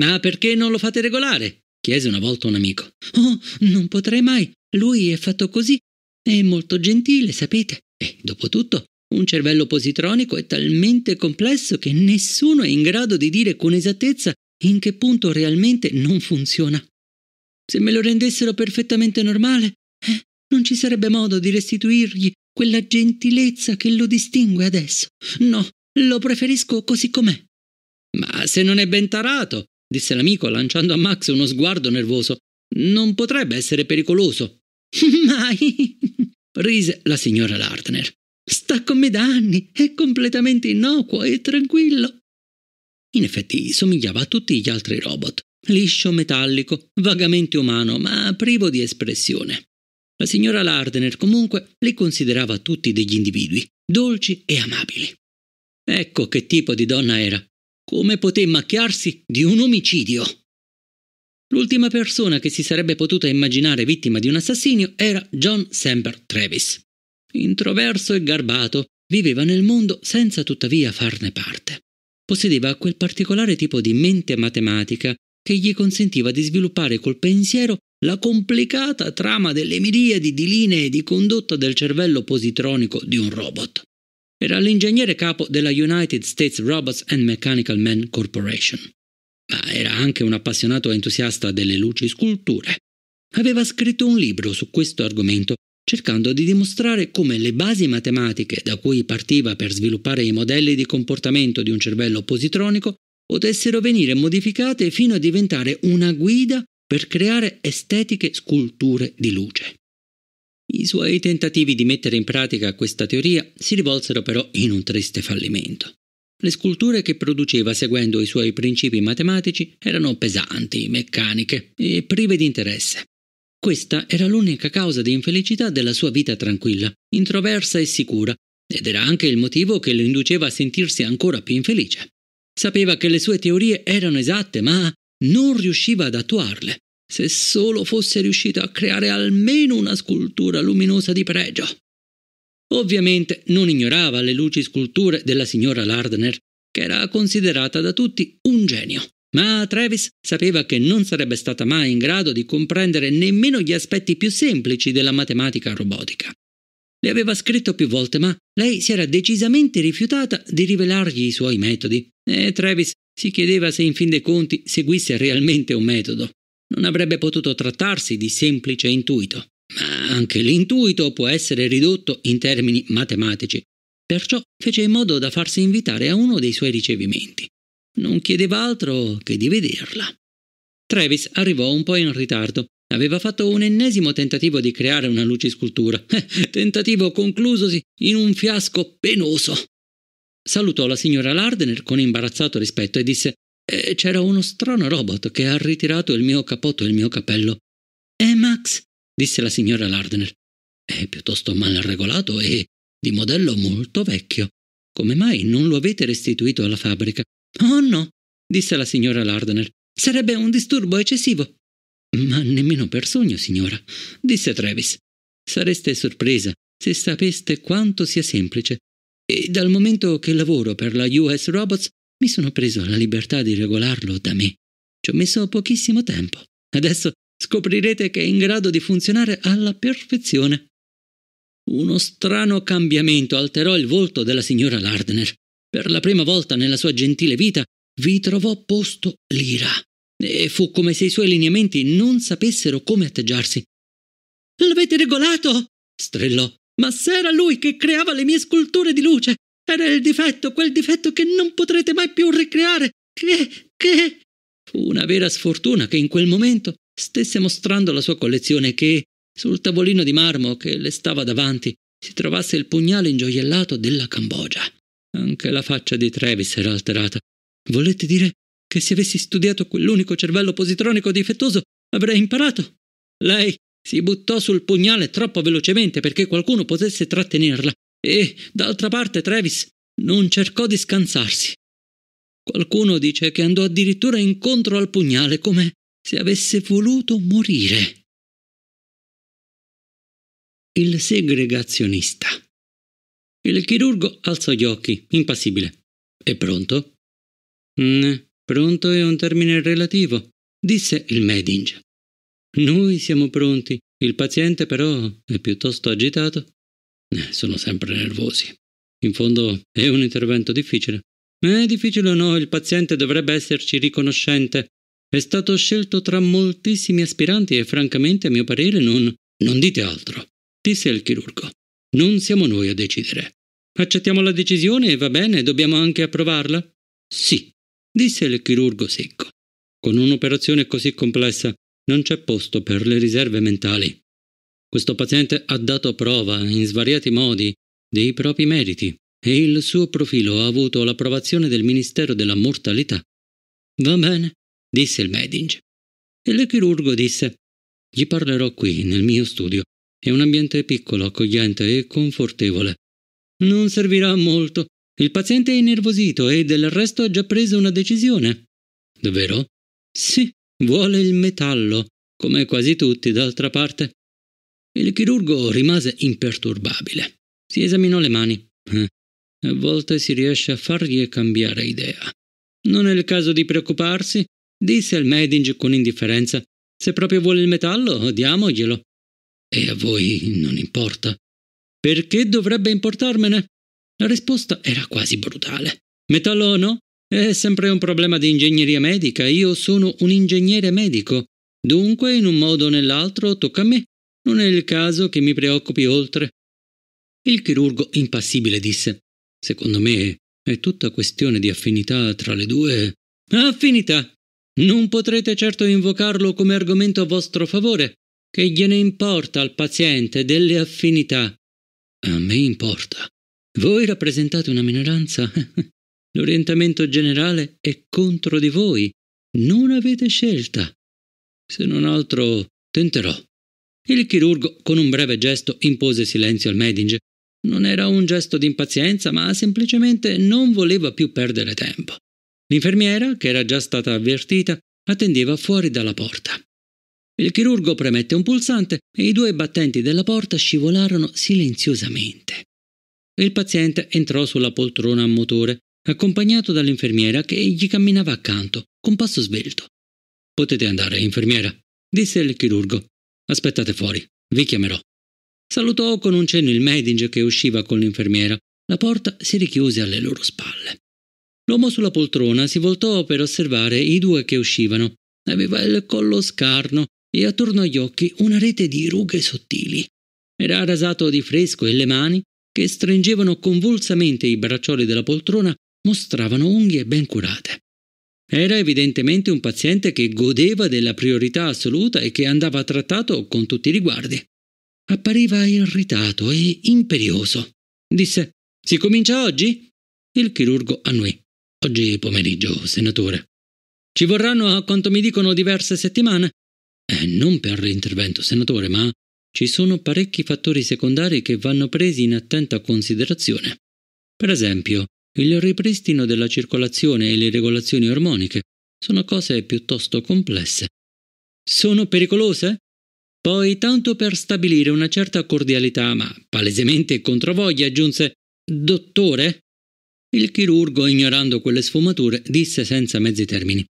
Ma perché non lo fate regolare? chiese una volta un amico. Oh, non potrei mai. Lui è fatto così. È molto gentile, sapete. E, dopotutto, un cervello positronico è talmente complesso che nessuno è in grado di dire con esattezza in che punto realmente non funziona. Se me lo rendessero perfettamente normale, eh, non ci sarebbe modo di restituirgli quella gentilezza che lo distingue adesso. No, lo preferisco così com'è. Ma se non è ben tarato, disse l'amico lanciando a Max uno sguardo nervoso, non potrebbe essere pericoloso. [laughs] Mai! rise la signora Lardner. Sta con me da anni, è completamente innocuo e tranquillo. In effetti somigliava a tutti gli altri robot, liscio metallico, vagamente umano, ma privo di espressione. La signora Lardner comunque li considerava tutti degli individui, dolci e amabili. Ecco che tipo di donna era. Come poté macchiarsi di un omicidio? L'ultima persona che si sarebbe potuta immaginare vittima di un assassinio era John Semper Travis. Introverso e garbato, viveva nel mondo senza tuttavia farne parte. Possedeva quel particolare tipo di mente matematica che gli consentiva di sviluppare col pensiero la complicata trama delle miriadi di linee di condotta del cervello positronico di un robot era l'ingegnere capo della United States Robots and Mechanical Men Corporation. Ma era anche un appassionato entusiasta delle luci sculture. Aveva scritto un libro su questo argomento, cercando di dimostrare come le basi matematiche da cui partiva per sviluppare i modelli di comportamento di un cervello positronico potessero venire modificate fino a diventare una guida per creare estetiche sculture di luce. I suoi tentativi di mettere in pratica questa teoria si rivolsero però in un triste fallimento. Le sculture che produceva seguendo i suoi principi matematici erano pesanti, meccaniche e prive di interesse. Questa era l'unica causa di infelicità della sua vita tranquilla, introversa e sicura, ed era anche il motivo che lo induceva a sentirsi ancora più infelice. Sapeva che le sue teorie erano esatte, ma non riusciva ad attuarle se solo fosse riuscito a creare almeno una scultura luminosa di pregio. Ovviamente non ignorava le luci sculture della signora Lardner, che era considerata da tutti un genio. Ma Travis sapeva che non sarebbe stata mai in grado di comprendere nemmeno gli aspetti più semplici della matematica robotica. Le aveva scritto più volte, ma lei si era decisamente rifiutata di rivelargli i suoi metodi, e Travis si chiedeva se in fin dei conti seguisse realmente un metodo non avrebbe potuto trattarsi di semplice intuito. Ma anche l'intuito può essere ridotto in termini matematici. Perciò fece in modo da farsi invitare a uno dei suoi ricevimenti. Non chiedeva altro che di vederla. Travis arrivò un po' in ritardo. Aveva fatto un ennesimo tentativo di creare una luciscultura, [laughs] tentativo conclusosi in un fiasco penoso. Salutò la signora Lardner con imbarazzato rispetto e disse e c'era uno strano robot che ha ritirato il mio capotto e il mio cappello. Eh, Max? disse la signora Lardner. È piuttosto mal regolato e di modello molto vecchio. Come mai non lo avete restituito alla fabbrica? Oh no, disse la signora Lardner. Sarebbe un disturbo eccessivo. Ma nemmeno per sogno, signora, disse Travis. Sareste sorpresa se sapeste quanto sia semplice. E dal momento che lavoro per la US Robots mi sono preso la libertà di regolarlo da me. Ci ho messo pochissimo tempo. Adesso scoprirete che è in grado di funzionare alla perfezione. Uno strano cambiamento alterò il volto della signora Lardner. Per la prima volta nella sua gentile vita vi trovò posto l'ira. E fu come se i suoi lineamenti non sapessero come atteggiarsi. L'avete regolato? strillò. Ma se era lui che creava le mie sculture di luce era il difetto, quel difetto che non potrete mai più ricreare. Che, che... Fu una vera sfortuna che in quel momento stesse mostrando la sua collezione che, sul tavolino di marmo che le stava davanti, si trovasse il pugnale ingioiellato della Cambogia. Anche la faccia di Travis era alterata. Volete dire che se avessi studiato quell'unico cervello positronico difettoso avrei imparato? Lei si buttò sul pugnale troppo velocemente perché qualcuno potesse trattenerla e, d'altra parte, Travis non cercò di scansarsi. Qualcuno dice che andò addirittura incontro al pugnale come se avesse voluto morire. Il segregazionista. Il chirurgo alzò gli occhi, impassibile. È pronto? Mm, pronto è un termine relativo, disse il Medinge. Noi siamo pronti, il paziente però è piuttosto agitato. Sono sempre nervosi. In fondo è un intervento difficile. Ma è difficile o no, il paziente dovrebbe esserci riconoscente. È stato scelto tra moltissimi aspiranti e francamente, a mio parere, non... Non dite altro, disse il chirurgo. Non siamo noi a decidere. Accettiamo la decisione e va bene, dobbiamo anche approvarla? Sì, disse il chirurgo secco. Con un'operazione così complessa non c'è posto per le riserve mentali. Questo paziente ha dato prova, in svariati modi, dei propri meriti e il suo profilo ha avuto l'approvazione del Ministero della Mortalità. Va bene, disse il Medinge. E il chirurgo disse, gli parlerò qui, nel mio studio. È un ambiente piccolo, accogliente e confortevole. Non servirà molto. Il paziente è innervosito e del resto ha già preso una decisione. Davvero? Sì, vuole il metallo, come quasi tutti d'altra parte. Il chirurgo rimase imperturbabile. Si esaminò le mani. Eh, a volte si riesce a fargli cambiare idea. Non è il caso di preoccuparsi, disse il Medinge con indifferenza. Se proprio vuole il metallo, diamoglielo. E a voi non importa. Perché dovrebbe importarmene? La risposta era quasi brutale. Metallo o no? È sempre un problema di ingegneria medica. Io sono un ingegnere medico. Dunque, in un modo o nell'altro, tocca a me non è il caso che mi preoccupi oltre. Il chirurgo impassibile disse: Secondo me è tutta questione di affinità tra le due. Affinità! Non potrete certo invocarlo come argomento a vostro favore. Che gliene importa al paziente delle affinità? A me importa. Voi rappresentate una minoranza. [laughs] L'orientamento generale è contro di voi. Non avete scelta. Se non altro, tenterò il chirurgo, con un breve gesto, impose silenzio al Medinge. Non era un gesto di impazienza, ma semplicemente non voleva più perdere tempo. L'infermiera, che era già stata avvertita, attendeva fuori dalla porta. Il chirurgo premette un pulsante e i due battenti della porta scivolarono silenziosamente. Il paziente entrò sulla poltrona a motore, accompagnato dall'infermiera che gli camminava accanto, con passo svelto. Potete andare, infermiera, disse il chirurgo. Aspettate fuori, vi chiamerò. Salutò con un cenno il Medinge che usciva con l'infermiera. La porta si richiuse alle loro spalle. L'uomo sulla poltrona si voltò per osservare i due che uscivano. Aveva il collo scarno e attorno agli occhi una rete di rughe sottili. Era rasato di fresco e le mani, che stringevano convulsamente i braccioli della poltrona, mostravano unghie ben curate. Era evidentemente un paziente che godeva della priorità assoluta e che andava trattato con tutti i riguardi. Appariva irritato e imperioso. Disse: Si comincia oggi? Il chirurgo annuì. Oggi pomeriggio, senatore. Ci vorranno, a quanto mi dicono, diverse settimane? Eh, non per l'intervento, senatore, ma ci sono parecchi fattori secondari che vanno presi in attenta considerazione. Per esempio, il ripristino della circolazione e le regolazioni ormoniche sono cose piuttosto complesse. Sono pericolose? Poi, tanto per stabilire una certa cordialità, ma palesemente controvoglia, aggiunse Dottore? Il chirurgo, ignorando quelle sfumature, disse senza mezzi termini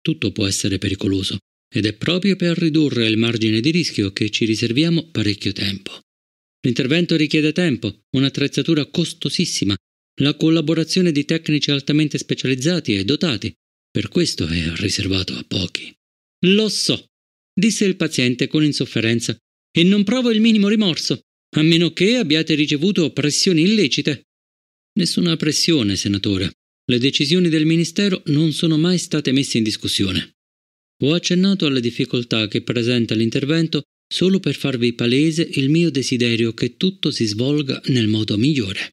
Tutto può essere pericoloso, ed è proprio per ridurre il margine di rischio che ci riserviamo parecchio tempo. L'intervento richiede tempo, un'attrezzatura costosissima la collaborazione di tecnici altamente specializzati e dotati. Per questo è riservato a pochi. Lo so, disse il paziente con insofferenza, e non provo il minimo rimorso, a meno che abbiate ricevuto pressioni illecite. Nessuna pressione, senatore. Le decisioni del Ministero non sono mai state messe in discussione. Ho accennato alle difficoltà che presenta l'intervento solo per farvi palese il mio desiderio che tutto si svolga nel modo migliore.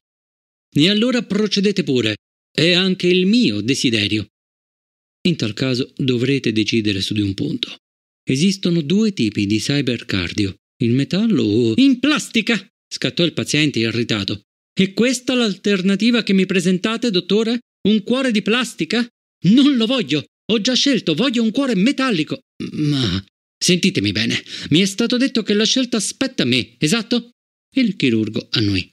E allora procedete pure. È anche il mio desiderio. In tal caso dovrete decidere su di un punto. Esistono due tipi di cybercardio, in metallo o... In plastica! scattò il paziente irritato. E questa l'alternativa che mi presentate, dottore? Un cuore di plastica? Non lo voglio! Ho già scelto, voglio un cuore metallico! Ma... Sentitemi bene, mi è stato detto che la scelta spetta a me, esatto? Il chirurgo annui.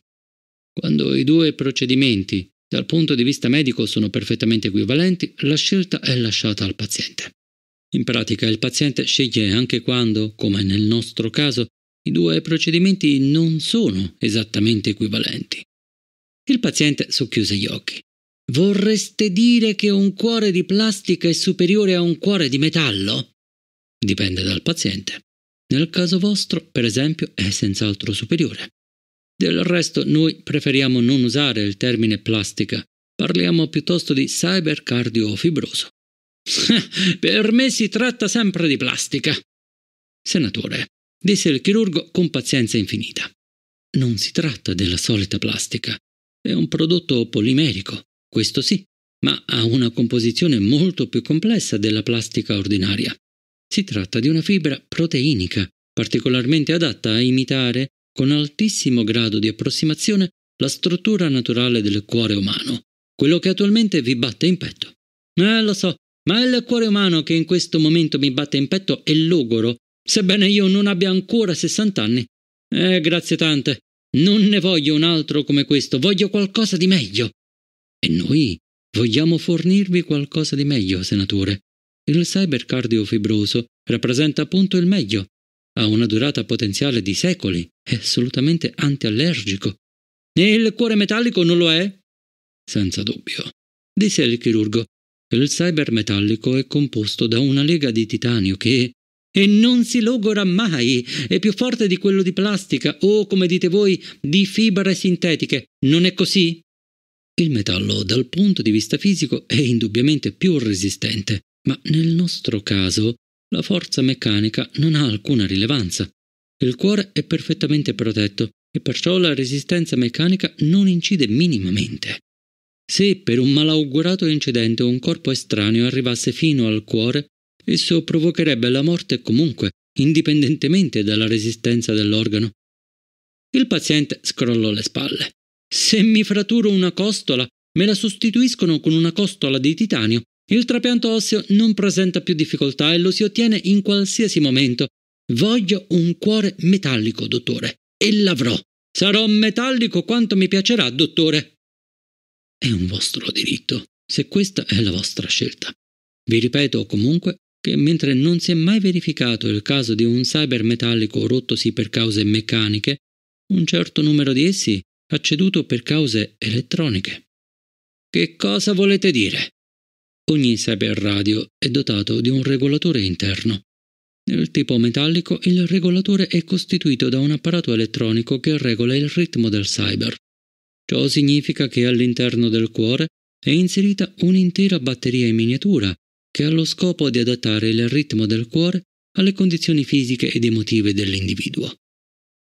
Quando i due procedimenti dal punto di vista medico sono perfettamente equivalenti, la scelta è lasciata al paziente. In pratica il paziente sceglie anche quando, come nel nostro caso, i due procedimenti non sono esattamente equivalenti. Il paziente socchiuse gli occhi. Vorreste dire che un cuore di plastica è superiore a un cuore di metallo? Dipende dal paziente. Nel caso vostro, per esempio, è senz'altro superiore. Del resto noi preferiamo non usare il termine plastica, parliamo piuttosto di cybercardiofibroso. [laughs] per me si tratta sempre di plastica. Senatore, disse il chirurgo con pazienza infinita. Non si tratta della solita plastica. È un prodotto polimerico, questo sì, ma ha una composizione molto più complessa della plastica ordinaria. Si tratta di una fibra proteinica, particolarmente adatta a imitare con altissimo grado di approssimazione la struttura naturale del cuore umano, quello che attualmente vi batte in petto. Eh, lo so, ma il cuore umano che in questo momento mi batte in petto è logoro, sebbene io non abbia ancora 60 anni. Eh, grazie tante. Non ne voglio un altro come questo, voglio qualcosa di meglio. E noi vogliamo fornirvi qualcosa di meglio, senatore. Il cybercardiofibroso rappresenta appunto il meglio, ha una durata potenziale di secoli, è assolutamente antiallergico. E il cuore metallico non lo è? Senza dubbio, disse il chirurgo. Il cybermetallico è composto da una lega di titanio che, e non si logora mai, è più forte di quello di plastica o, come dite voi, di fibre sintetiche. Non è così? Il metallo, dal punto di vista fisico, è indubbiamente più resistente, ma nel nostro caso la forza meccanica non ha alcuna rilevanza. Il cuore è perfettamente protetto e perciò la resistenza meccanica non incide minimamente. Se per un malaugurato incidente un corpo estraneo arrivasse fino al cuore, esso provocherebbe la morte comunque, indipendentemente dalla resistenza dell'organo. Il paziente scrollò le spalle. Se mi fratturo una costola, me la sostituiscono con una costola di titanio il trapianto osseo non presenta più difficoltà e lo si ottiene in qualsiasi momento. Voglio un cuore metallico, dottore, e l'avrò. Sarò metallico quanto mi piacerà, dottore. È un vostro diritto, se questa è la vostra scelta. Vi ripeto comunque che mentre non si è mai verificato il caso di un cyber metallico rottosi per cause meccaniche, un certo numero di essi ha ceduto per cause elettroniche. Che cosa volete dire? Ogni cyber radio è dotato di un regolatore interno. Nel tipo metallico il regolatore è costituito da un apparato elettronico che regola il ritmo del cyber. Ciò significa che all'interno del cuore è inserita un'intera batteria in miniatura che ha lo scopo di adattare il ritmo del cuore alle condizioni fisiche ed emotive dell'individuo.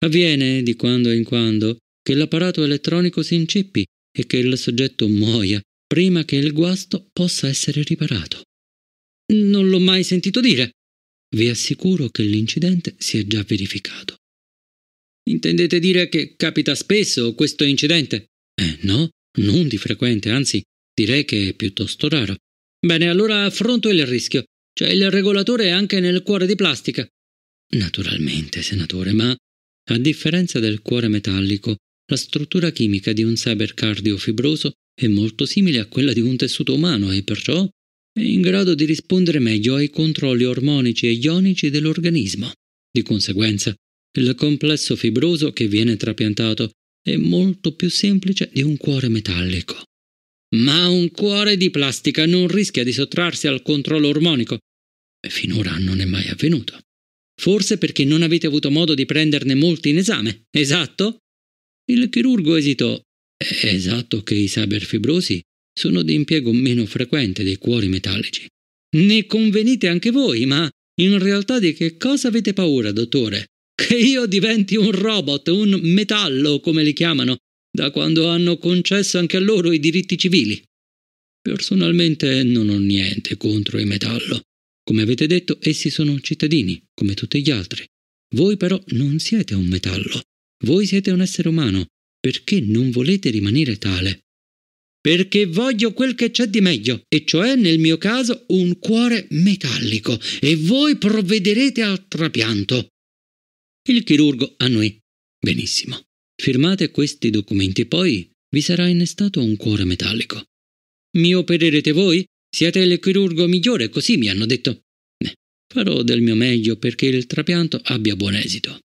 Avviene di quando in quando che l'apparato elettronico si inceppi e che il soggetto muoia prima che il guasto possa essere riparato. Non l'ho mai sentito dire. Vi assicuro che l'incidente si è già verificato. Intendete dire che capita spesso questo incidente? Eh no, non di frequente, anzi, direi che è piuttosto raro. Bene, allora affronto il rischio. C'è cioè, il regolatore anche nel cuore di plastica. Naturalmente, senatore, ma a differenza del cuore metallico, la struttura chimica di un cybercardio fibroso è molto simile a quella di un tessuto umano e perciò è in grado di rispondere meglio ai controlli ormonici e ionici dell'organismo. Di conseguenza, il complesso fibroso che viene trapiantato è molto più semplice di un cuore metallico. Ma un cuore di plastica non rischia di sottrarsi al controllo ormonico. E finora non è mai avvenuto. Forse perché non avete avuto modo di prenderne molti in esame, esatto? Il chirurgo esitò è esatto che i cyberfibrosi sono di impiego meno frequente dei cuori metallici. Ne convenite anche voi, ma in realtà di che cosa avete paura, dottore? Che io diventi un robot, un metallo, come li chiamano, da quando hanno concesso anche a loro i diritti civili. Personalmente non ho niente contro i metallo. Come avete detto, essi sono cittadini, come tutti gli altri. Voi però non siete un metallo. Voi siete un essere umano perché non volete rimanere tale? Perché voglio quel che c'è di meglio, e cioè nel mio caso un cuore metallico, e voi provvederete al trapianto. Il chirurgo annui. Benissimo. Firmate questi documenti, poi vi sarà innestato un cuore metallico. Mi opererete voi? Siete il chirurgo migliore, così mi hanno detto. Beh, farò del mio meglio perché il trapianto abbia buon esito.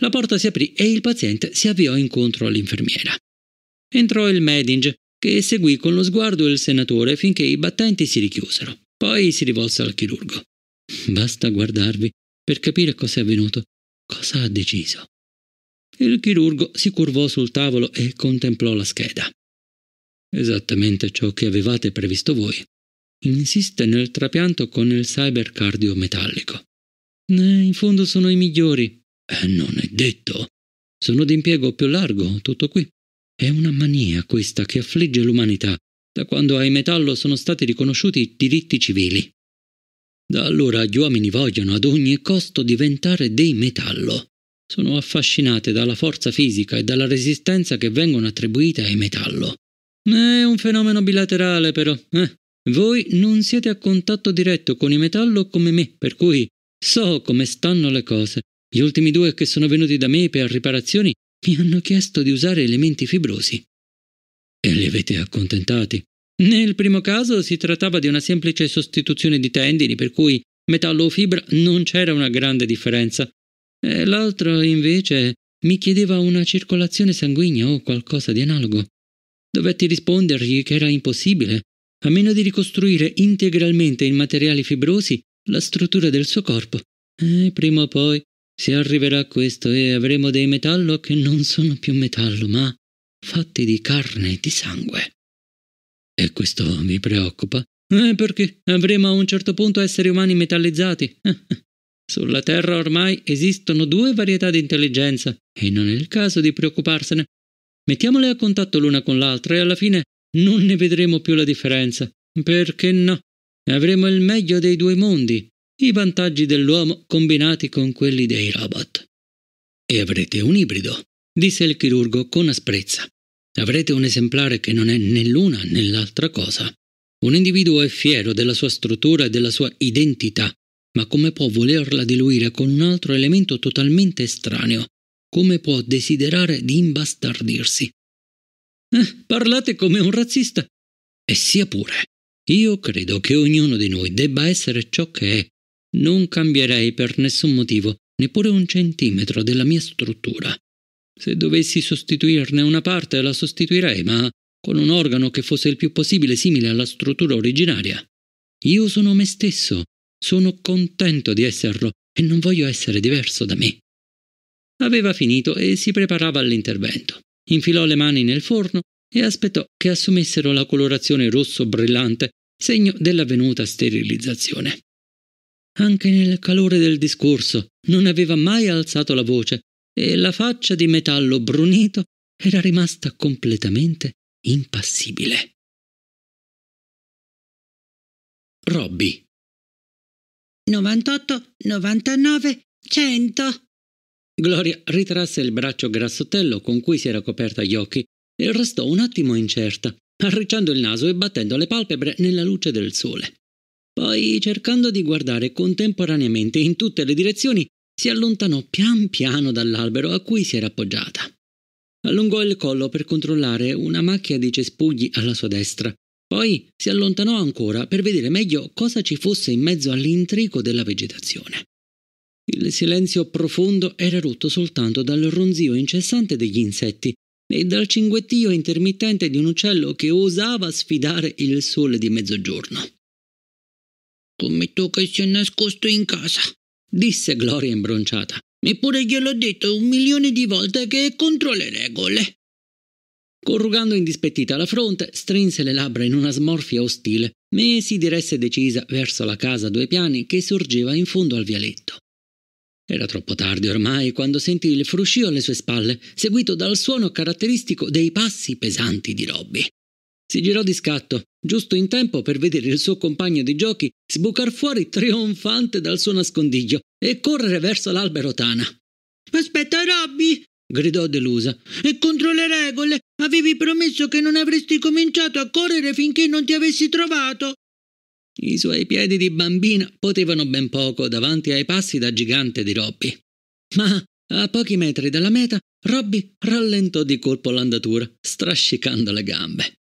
La porta si aprì e il paziente si avviò incontro all'infermiera. Entrò il Medinge, che seguì con lo sguardo il senatore finché i battenti si richiusero. Poi si rivolse al chirurgo. Basta guardarvi per capire cosa è avvenuto, cosa ha deciso. Il chirurgo si curvò sul tavolo e contemplò la scheda. Esattamente ciò che avevate previsto voi. Insiste nel trapianto con il cybercardio metallico. Eh, in fondo sono i migliori, eh, non è detto. Sono d'impiego più largo, tutto qui. È una mania questa che affligge l'umanità, da quando ai metallo sono stati riconosciuti i diritti civili. Da allora gli uomini vogliono ad ogni costo diventare dei metallo. Sono affascinate dalla forza fisica e dalla resistenza che vengono attribuite ai metallo. È un fenomeno bilaterale, però. Eh? Voi non siete a contatto diretto con i metallo come me, per cui so come stanno le cose gli ultimi due che sono venuti da me per riparazioni mi hanno chiesto di usare elementi fibrosi. E li avete accontentati? Nel primo caso si trattava di una semplice sostituzione di tendini, per cui metallo o fibra non c'era una grande differenza. E l'altro, invece, mi chiedeva una circolazione sanguigna o qualcosa di analogo. Dovetti rispondergli che era impossibile, a meno di ricostruire integralmente in materiali fibrosi la struttura del suo corpo. E prima o poi se arriverà questo e avremo dei metallo che non sono più metallo, ma fatti di carne e di sangue. E questo mi preoccupa, eh, perché avremo a un certo punto esseri umani metallizzati. [laughs] Sulla Terra ormai esistono due varietà di intelligenza, e non è il caso di preoccuparsene. Mettiamole a contatto l'una con l'altra e alla fine non ne vedremo più la differenza. Perché no? Avremo il meglio dei due mondi, i vantaggi dell'uomo combinati con quelli dei robot. E avrete un ibrido, disse il chirurgo con asprezza. Avrete un esemplare che non è né l'una né l'altra cosa. Un individuo è fiero della sua struttura e della sua identità, ma come può volerla diluire con un altro elemento totalmente estraneo? Come può desiderare di imbastardirsi? Eh, parlate come un razzista. E sia pure. Io credo che ognuno di noi debba essere ciò che è non cambierei per nessun motivo, neppure un centimetro della mia struttura. Se dovessi sostituirne una parte la sostituirei, ma con un organo che fosse il più possibile simile alla struttura originaria. Io sono me stesso, sono contento di esserlo e non voglio essere diverso da me. Aveva finito e si preparava all'intervento. Infilò le mani nel forno e aspettò che assumessero la colorazione rosso brillante, segno dell'avvenuta sterilizzazione. Anche nel calore del discorso non aveva mai alzato la voce e la faccia di metallo brunito era rimasta completamente impassibile. Robby 98, 99, 100. Gloria ritrasse il braccio grassottello con cui si era coperta gli occhi e restò un attimo incerta, arricciando il naso e battendo le palpebre nella luce del sole. Poi, cercando di guardare contemporaneamente in tutte le direzioni, si allontanò pian piano dall'albero a cui si era appoggiata. Allungò il collo per controllare una macchia di cespugli alla sua destra. Poi si allontanò ancora per vedere meglio cosa ci fosse in mezzo all'intrico della vegetazione. Il silenzio profondo era rotto soltanto dal ronzio incessante degli insetti e dal cinguettio intermittente di un uccello che osava sfidare il sole di mezzogiorno. Come tu che si è nascosto in casa, disse Gloria imbronciata. Eppure gliel'ho detto un milione di volte che è contro le regole. Corrugando indispettita la fronte, strinse le labbra in una smorfia ostile e si diresse decisa verso la casa a due piani che sorgeva in fondo al vialetto. Era troppo tardi ormai quando sentì il fruscio alle sue spalle, seguito dal suono caratteristico dei passi pesanti di Robby. Si girò di scatto, giusto in tempo per vedere il suo compagno di giochi sbucar fuori trionfante dal suo nascondiglio e correre verso l'albero tana. Aspetta, Robby! gridò delusa. E contro le regole avevi promesso che non avresti cominciato a correre finché non ti avessi trovato. I suoi piedi di bambina potevano ben poco davanti ai passi da gigante di Robby. Ma a pochi metri dalla meta, Robby rallentò di colpo l'andatura, strascicando le gambe.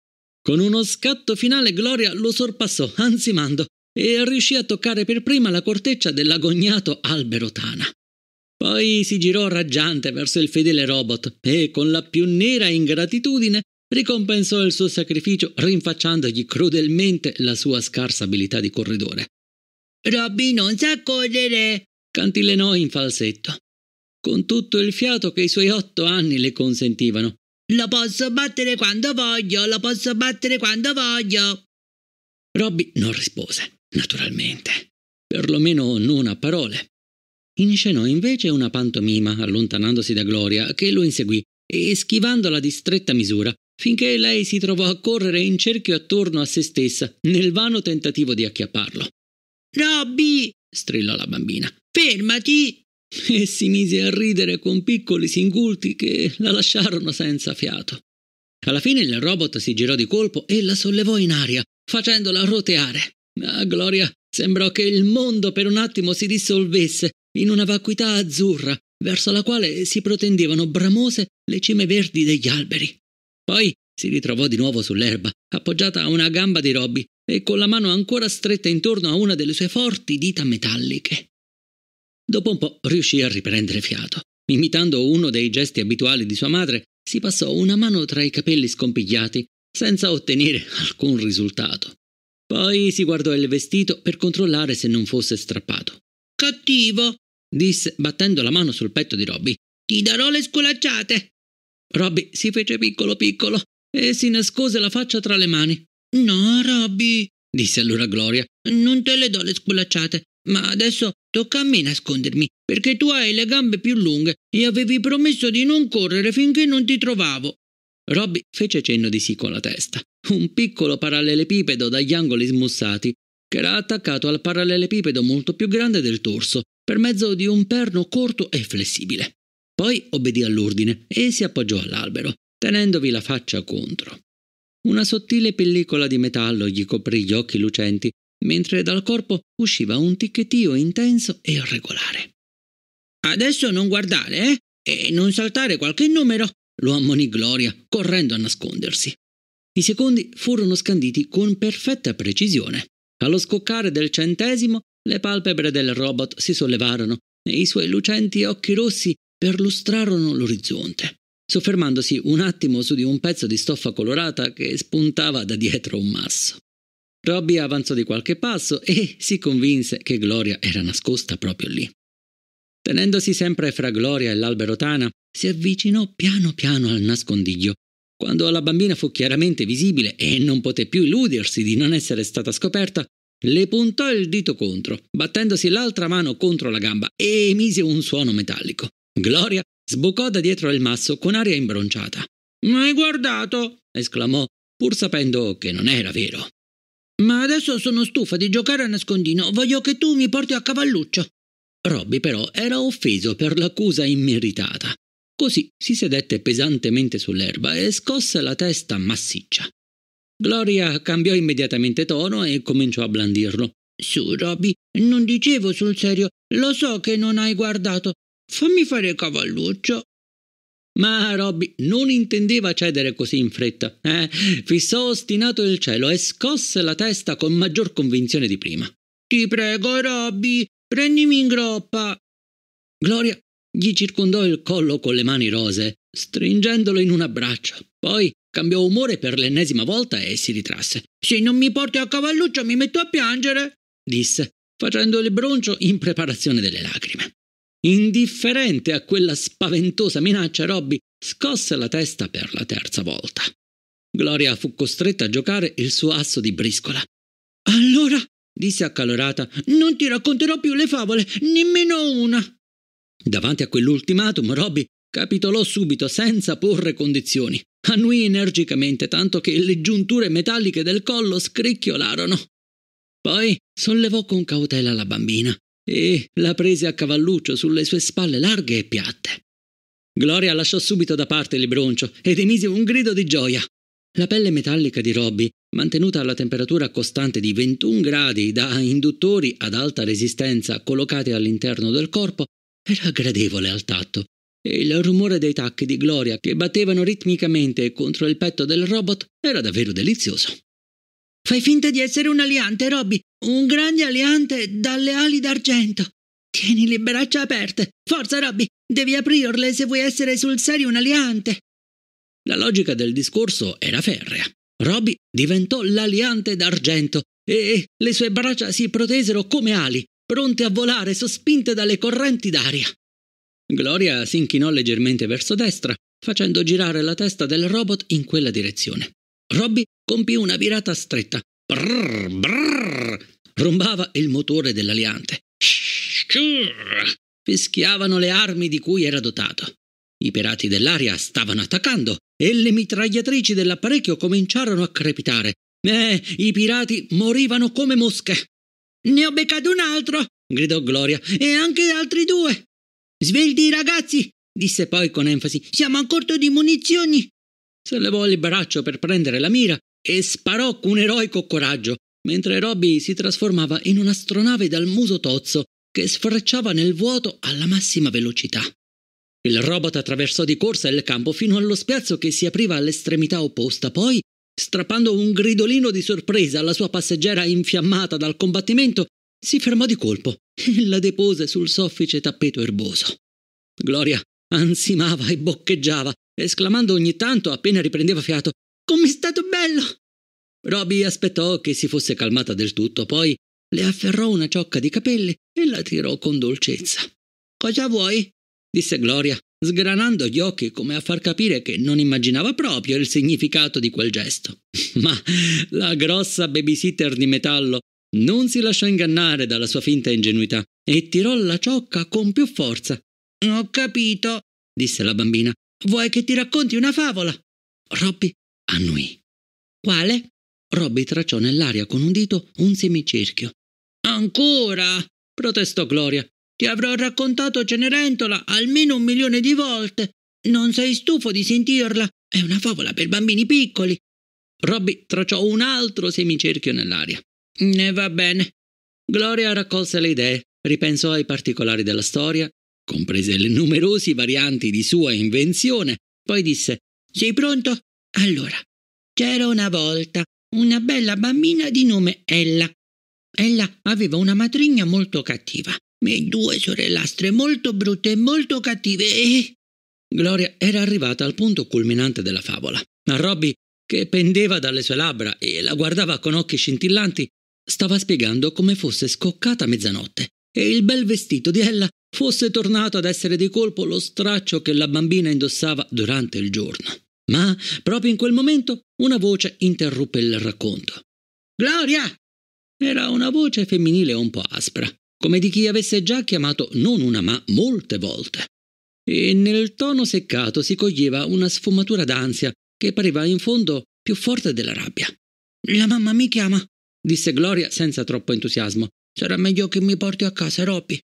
Con uno scatto finale Gloria lo sorpassò ansimando e riuscì a toccare per prima la corteccia dell'agognato albero tana. Poi si girò raggiante verso il fedele robot e, con la più nera ingratitudine, ricompensò il suo sacrificio rinfacciandogli crudelmente la sua scarsa abilità di corridore. Robby non sa correre! cantilenò in falsetto, con tutto il fiato che i suoi otto anni le consentivano, lo posso battere quando voglio, lo posso battere quando voglio. Robby non rispose, naturalmente, perlomeno non a parole. Inscenò invece una pantomima, allontanandosi da Gloria, che lo inseguì e schivandola di stretta misura, finché lei si trovò a correre in cerchio attorno a se stessa, nel vano tentativo di acchiapparlo. Robby! strillò la bambina. Fermati! e si mise a ridere con piccoli singulti che la lasciarono senza fiato. Alla fine il robot si girò di colpo e la sollevò in aria, facendola roteare. Ah, Gloria, sembrò che il mondo per un attimo si dissolvesse in una vacuità azzurra, verso la quale si protendevano bramose le cime verdi degli alberi. Poi si ritrovò di nuovo sull'erba, appoggiata a una gamba di Robby e con la mano ancora stretta intorno a una delle sue forti dita metalliche. Dopo un po' riuscì a riprendere fiato. Imitando uno dei gesti abituali di sua madre, si passò una mano tra i capelli scompigliati senza ottenere [laughs] alcun risultato. Poi si guardò il vestito per controllare se non fosse strappato. Cattivo! disse battendo la mano sul petto di Robby. Ti darò le sculacciate! Robby si fece piccolo piccolo e si nascose la faccia tra le mani. No, Robby, disse allora Gloria, non te le do le sculacciate, ma adesso Tocca a me nascondermi, perché tu hai le gambe più lunghe e avevi promesso di non correre finché non ti trovavo. Robby fece cenno di sì con la testa. Un piccolo parallelepipedo dagli angoli smussati, che era attaccato al parallelepipedo molto più grande del torso, per mezzo di un perno corto e flessibile. Poi obbedì all'ordine e si appoggiò all'albero, tenendovi la faccia contro. Una sottile pellicola di metallo gli coprì gli occhi lucenti mentre dal corpo usciva un ticchettio intenso e irregolare. Adesso non guardare, eh? E non saltare qualche numero, lo ammonì Gloria, correndo a nascondersi. I secondi furono scanditi con perfetta precisione. Allo scoccare del centesimo, le palpebre del robot si sollevarono e i suoi lucenti occhi rossi perlustrarono l'orizzonte, soffermandosi un attimo su di un pezzo di stoffa colorata che spuntava da dietro un masso. Robby avanzò di qualche passo e si convinse che Gloria era nascosta proprio lì. Tenendosi sempre fra Gloria e l'albero tana, si avvicinò piano piano al nascondiglio, quando la bambina fu chiaramente visibile e non poté più illudersi di non essere stata scoperta, le puntò il dito contro, battendosi l'altra mano contro la gamba e emise un suono metallico. Gloria sbucò da dietro il masso con aria imbronciata. Ma hai guardato! esclamò, pur sapendo che non era vero. Ma adesso sono stufa di giocare a nascondino, voglio che tu mi porti a cavalluccio. Robby però era offeso per l'accusa immeritata. Così si sedette pesantemente sull'erba e scosse la testa massiccia. Gloria cambiò immediatamente tono e cominciò a blandirlo. Su, Robby, non dicevo sul serio, lo so che non hai guardato. Fammi fare cavalluccio ma Robby non intendeva cedere così in fretta. Eh? Fissò ostinato il cielo e scosse la testa con maggior convinzione di prima. Ti prego, Robby, prendimi in groppa. Gloria gli circondò il collo con le mani rose, stringendolo in un abbraccio. Poi cambiò umore per l'ennesima volta e si ritrasse. Se non mi porti a cavalluccio mi metto a piangere, disse, facendo il broncio in preparazione delle lacrime. Indifferente a quella spaventosa minaccia, Robby scosse la testa per la terza volta. Gloria fu costretta a giocare il suo asso di briscola. Allora, disse accalorata, non ti racconterò più le favole, nemmeno una. Davanti a quell'ultimatum, Robby capitolò subito senza porre condizioni. Annuì energicamente, tanto che le giunture metalliche del collo scricchiolarono. Poi sollevò con cautela la bambina, e la prese a cavalluccio sulle sue spalle larghe e piatte. Gloria lasciò subito da parte il broncio ed emise un grido di gioia. La pelle metallica di Robby, mantenuta alla temperatura costante di 21 gradi da induttori ad alta resistenza collocati all'interno del corpo, era gradevole al tatto e il rumore dei tacchi di Gloria che battevano ritmicamente contro il petto del robot era davvero delizioso. Fai finta di essere un aliante, Robby, un grande aliante dalle ali d'argento. Tieni le braccia aperte. Forza, Robby, devi aprirle se vuoi essere sul serio un aliante. La logica del discorso era ferrea. Robby diventò l'aliante d'argento e le sue braccia si protesero come ali, pronte a volare sospinte dalle correnti d'aria. Gloria si inchinò leggermente verso destra, facendo girare la testa del robot in quella direzione. Robby compì una virata stretta. Brrr, brrr, rombava il motore dell'aliante. Fischiavano le armi di cui era dotato. I pirati dell'aria stavano attaccando e le mitragliatrici dell'apparecchio cominciarono a crepitare. Eh, i pirati morivano come mosche. Ne ho beccato un altro, gridò Gloria, e anche altri due. Svelti ragazzi, disse poi con enfasi, siamo a corto di munizioni sollevò il braccio per prendere la mira e sparò con eroico coraggio, mentre Robby si trasformava in un'astronave dal muso tozzo che sfrecciava nel vuoto alla massima velocità. Il robot attraversò di corsa il campo fino allo spiazzo che si apriva all'estremità opposta, poi, strappando un gridolino di sorpresa alla sua passeggera infiammata dal combattimento, si fermò di colpo e la depose sul soffice tappeto erboso. Gloria ansimava e boccheggiava, esclamando ogni tanto appena riprendeva fiato Com'è stato bello! Roby aspettò che si fosse calmata del tutto, poi le afferrò una ciocca di capelli e la tirò con dolcezza. Cosa vuoi? disse Gloria, sgranando gli occhi come a far capire che non immaginava proprio il significato di quel gesto. [laughs] Ma la grossa babysitter di metallo non si lasciò ingannare dalla sua finta ingenuità e tirò la ciocca con più forza. Ho capito, disse la bambina. Vuoi che ti racconti una favola? Robby annui. Quale? Robby tracciò nell'aria con un dito un semicerchio. Ancora? protestò Gloria. Ti avrò raccontato Cenerentola almeno un milione di volte. Non sei stufo di sentirla? È una favola per bambini piccoli. Robby tracciò un altro semicerchio nell'aria. Ne va bene. Gloria raccolse le idee, ripensò ai particolari della storia comprese le numerose varianti di sua invenzione, poi disse Sei pronto? Allora, c'era una volta una bella bambina di nome Ella. Ella aveva una matrigna molto cattiva e due sorellastre molto brutte e molto cattive e... Gloria era arrivata al punto culminante della favola, ma Robby, che pendeva dalle sue labbra e la guardava con occhi scintillanti, stava spiegando come fosse scoccata mezzanotte e il bel vestito di Ella fosse tornato ad essere di colpo lo straccio che la bambina indossava durante il giorno. Ma proprio in quel momento una voce interruppe il racconto. Gloria! Era una voce femminile un po' aspra, come di chi avesse già chiamato non una ma molte volte. E nel tono seccato si coglieva una sfumatura d'ansia che pareva in fondo più forte della rabbia. La mamma mi chiama, disse Gloria senza troppo entusiasmo. Sarà meglio che mi porti a casa, Robby.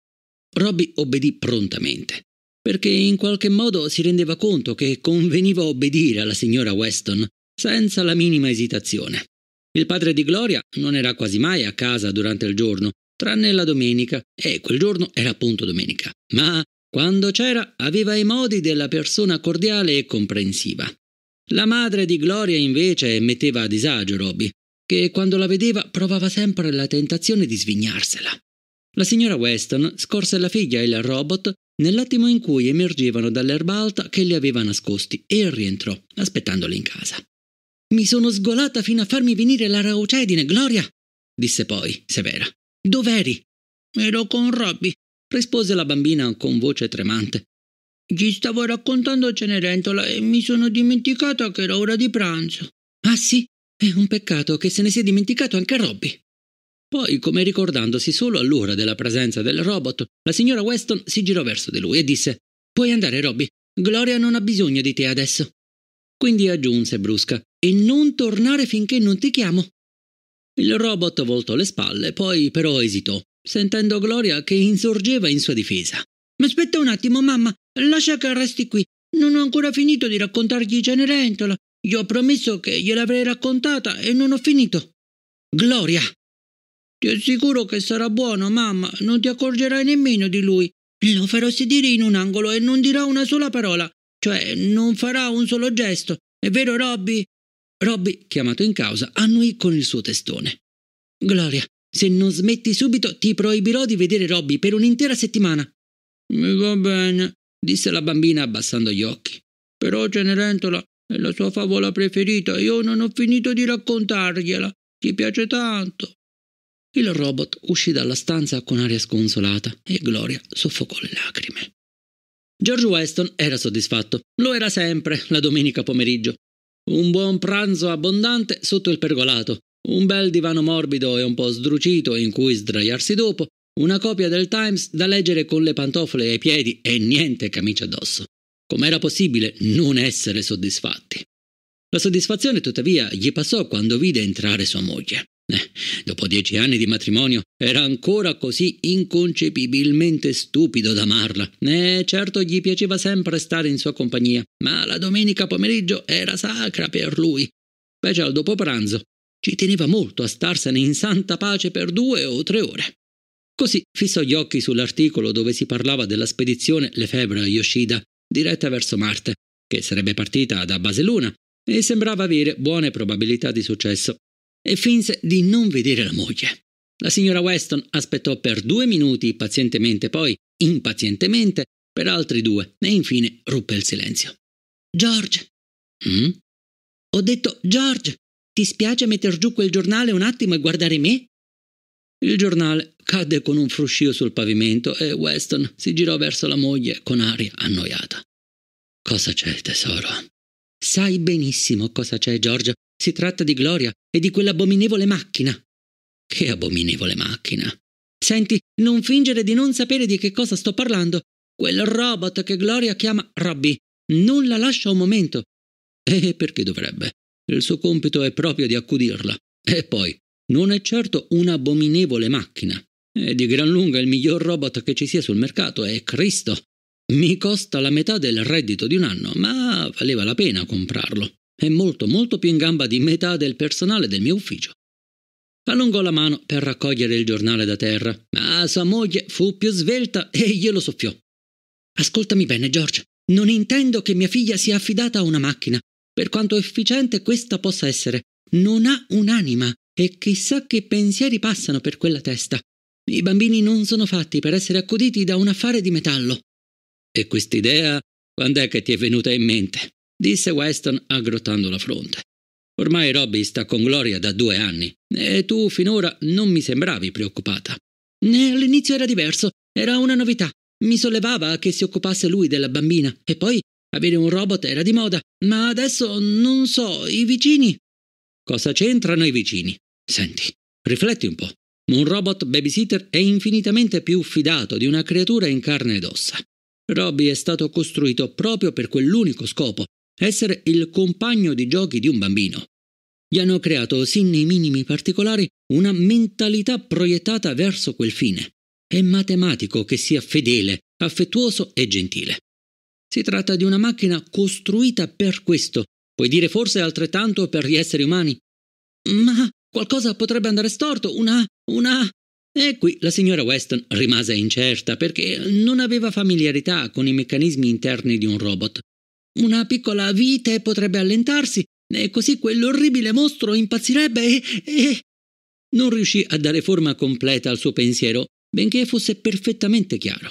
Robby obbedì prontamente, perché in qualche modo si rendeva conto che conveniva obbedire alla signora Weston senza la minima esitazione. Il padre di Gloria non era quasi mai a casa durante il giorno, tranne la domenica, e quel giorno era appunto domenica, ma quando c'era aveva i modi della persona cordiale e comprensiva. La madre di Gloria invece metteva a disagio Robby, che quando la vedeva provava sempre la tentazione di svignarsela. La signora Weston scorse la figlia e il robot nell'attimo in cui emergevano dall'erba alta che li aveva nascosti e rientrò, aspettandoli in casa. Mi sono sgolata fino a farmi venire la raucedine, Gloria! disse poi, severa. Dov'eri? Ero con Robby, rispose la bambina con voce tremante. Gli stavo raccontando Cenerentola e mi sono dimenticata che era ora di pranzo. Ah sì? È un peccato che se ne sia dimenticato anche Robby. Poi, come ricordandosi solo allora della presenza del robot, la signora Weston si girò verso di lui e disse Puoi andare, Robby. Gloria non ha bisogno di te adesso. Quindi aggiunse brusca E non tornare finché non ti chiamo. Il robot voltò le spalle, poi però esitò, sentendo Gloria che insorgeva in sua difesa. Ma aspetta un attimo, mamma, lascia che resti qui. Non ho ancora finito di raccontargli Cenerentola. Gli ho promesso che gliel'avrei raccontata e non ho finito. Gloria, ti assicuro che sarà buono, mamma, non ti accorgerai nemmeno di lui. Lo farò sedere in un angolo e non dirà una sola parola, cioè non farà un solo gesto. È vero, Robby? Robby, chiamato in causa, annuì con il suo testone. Gloria, se non smetti subito ti proibirò di vedere Robby per un'intera settimana. Mi Va bene, disse la bambina abbassando gli occhi. Però Cenerentola è la sua favola preferita, io non ho finito di raccontargliela. Ti piace tanto. Il robot uscì dalla stanza con aria sconsolata e Gloria soffocò le lacrime. George Weston era soddisfatto. Lo era sempre la domenica pomeriggio. Un buon pranzo abbondante sotto il pergolato, un bel divano morbido e un po' sdrucito in cui sdraiarsi dopo, una copia del Times da leggere con le pantofole ai piedi e niente camicia addosso. Com'era possibile non essere soddisfatti? La soddisfazione tuttavia gli passò quando vide entrare sua moglie. Eh, dopo dieci anni di matrimonio era ancora così inconcepibilmente stupido da amarla. Eh, certo gli piaceva sempre stare in sua compagnia, ma la domenica pomeriggio era sacra per lui, specie al dopo pranzo. Ci teneva molto a starsene in santa pace per due o tre ore. Così fissò gli occhi sull'articolo dove si parlava della spedizione Lefebvre Yoshida, diretta verso Marte, che sarebbe partita da Baseluna e sembrava avere buone probabilità di successo e finse di non vedere la moglie. La signora Weston aspettò per due minuti pazientemente, poi impazientemente per altri due e infine ruppe il silenzio. George. Mm? Ho detto George, ti spiace metter giù quel giornale un attimo e guardare me? Il giornale cadde con un fruscio sul pavimento e Weston si girò verso la moglie con aria annoiata. Cosa c'è, tesoro? Sai benissimo cosa c'è, George. Si tratta di Gloria e di quell'abominevole macchina. Che abominevole macchina. Senti, non fingere di non sapere di che cosa sto parlando. Quel robot che Gloria chiama Robby non la lascia un momento. E perché dovrebbe? Il suo compito è proprio di accudirla. E poi, non è certo un'abominevole macchina. È di gran lunga il miglior robot che ci sia sul mercato, è Cristo. Mi costa la metà del reddito di un anno, ma valeva la pena comprarlo. È molto, molto più in gamba di metà del personale del mio ufficio. Allungò la mano per raccogliere il giornale da terra, ma sua moglie fu più svelta e glielo soffiò. Ascoltami bene, George. Non intendo che mia figlia sia affidata a una macchina, per quanto efficiente questa possa essere. Non ha un'anima e chissà che pensieri passano per quella testa. I bambini non sono fatti per essere accuditi da un affare di metallo. E quest'idea quando è che ti è venuta in mente? disse Weston aggrottando la fronte. Ormai Robby sta con Gloria da due anni e tu finora non mi sembravi preoccupata. All'inizio era diverso, era una novità. Mi sollevava che si occupasse lui della bambina e poi avere un robot era di moda, ma adesso non so, i vicini. Cosa c'entrano i vicini? Senti, rifletti un po'. Un robot babysitter è infinitamente più fidato di una creatura in carne ed ossa. Robby è stato costruito proprio per quell'unico scopo, essere il compagno di giochi di un bambino. Gli hanno creato, sin nei minimi particolari, una mentalità proiettata verso quel fine. È matematico che sia fedele, affettuoso e gentile. Si tratta di una macchina costruita per questo, puoi dire forse altrettanto per gli esseri umani. Ma qualcosa potrebbe andare storto, una... una... E qui la signora Weston rimase incerta perché non aveva familiarità con i meccanismi interni di un robot. Una piccola vite potrebbe allentarsi e così quell'orribile mostro impazzirebbe e, e... Non riuscì a dare forma completa al suo pensiero, benché fosse perfettamente chiaro.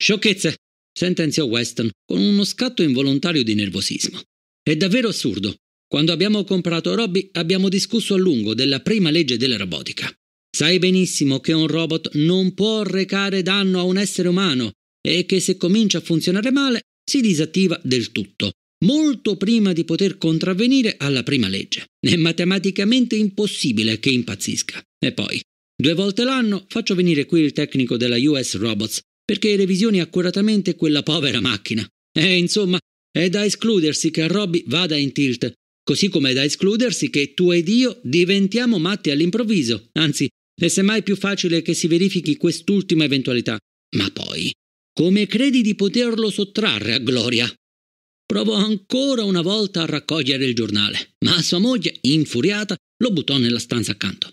Sciocchezze! sentenziò Weston con uno scatto involontario di nervosismo. È davvero assurdo. Quando abbiamo comprato Robby abbiamo discusso a lungo della prima legge della robotica. Sai benissimo che un robot non può recare danno a un essere umano e che se comincia a funzionare male si disattiva del tutto, molto prima di poter contravvenire alla prima legge. È matematicamente impossibile che impazzisca. E poi, due volte l'anno faccio venire qui il tecnico della US Robots perché revisioni accuratamente quella povera macchina. E insomma, è da escludersi che Robby vada in tilt, così come è da escludersi che tu ed io diventiamo matti all'improvviso. Anzi, è semmai più facile che si verifichi quest'ultima eventualità. Ma poi, come credi di poterlo sottrarre a Gloria? Provò ancora una volta a raccogliere il giornale, ma sua moglie, infuriata, lo buttò nella stanza accanto.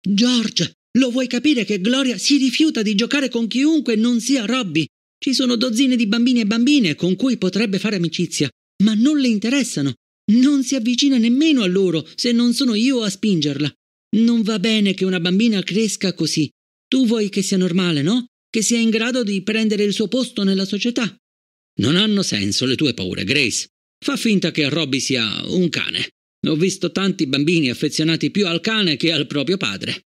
George, lo vuoi capire che Gloria si rifiuta di giocare con chiunque non sia Robby? Ci sono dozzine di bambini e bambine con cui potrebbe fare amicizia, ma non le interessano. Non si avvicina nemmeno a loro se non sono io a spingerla. Non va bene che una bambina cresca così. Tu vuoi che sia normale, no? che sia in grado di prendere il suo posto nella società. Non hanno senso le tue paure, Grace. Fa finta che Robby sia un cane. Ho visto tanti bambini affezionati più al cane che al proprio padre.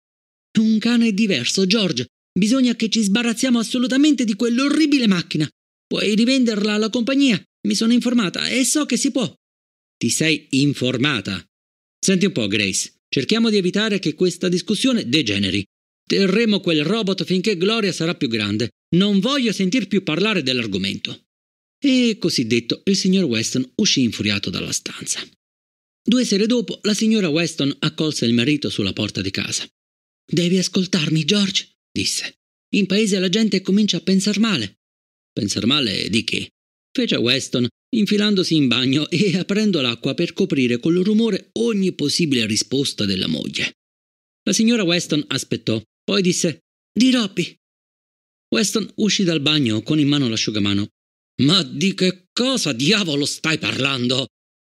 Un cane diverso, George. Bisogna che ci sbarazziamo assolutamente di quell'orribile macchina. Puoi rivenderla alla compagnia. Mi sono informata e so che si può. Ti sei informata? Senti un po', Grace. Cerchiamo di evitare che questa discussione degeneri. Terremo quel robot finché Gloria sarà più grande. Non voglio sentir più parlare dell'argomento. E così detto, il signor Weston uscì infuriato dalla stanza. Due sere dopo, la signora Weston accolse il marito sulla porta di casa. Devi ascoltarmi, George, disse. In paese la gente comincia a pensar male. Pensar male di che? fece Weston, infilandosi in bagno e aprendo l'acqua per coprire col rumore ogni possibile risposta della moglie. La signora Weston aspettò poi disse Di Robby. Weston uscì dal bagno con in mano l'asciugamano. Ma di che cosa diavolo stai parlando?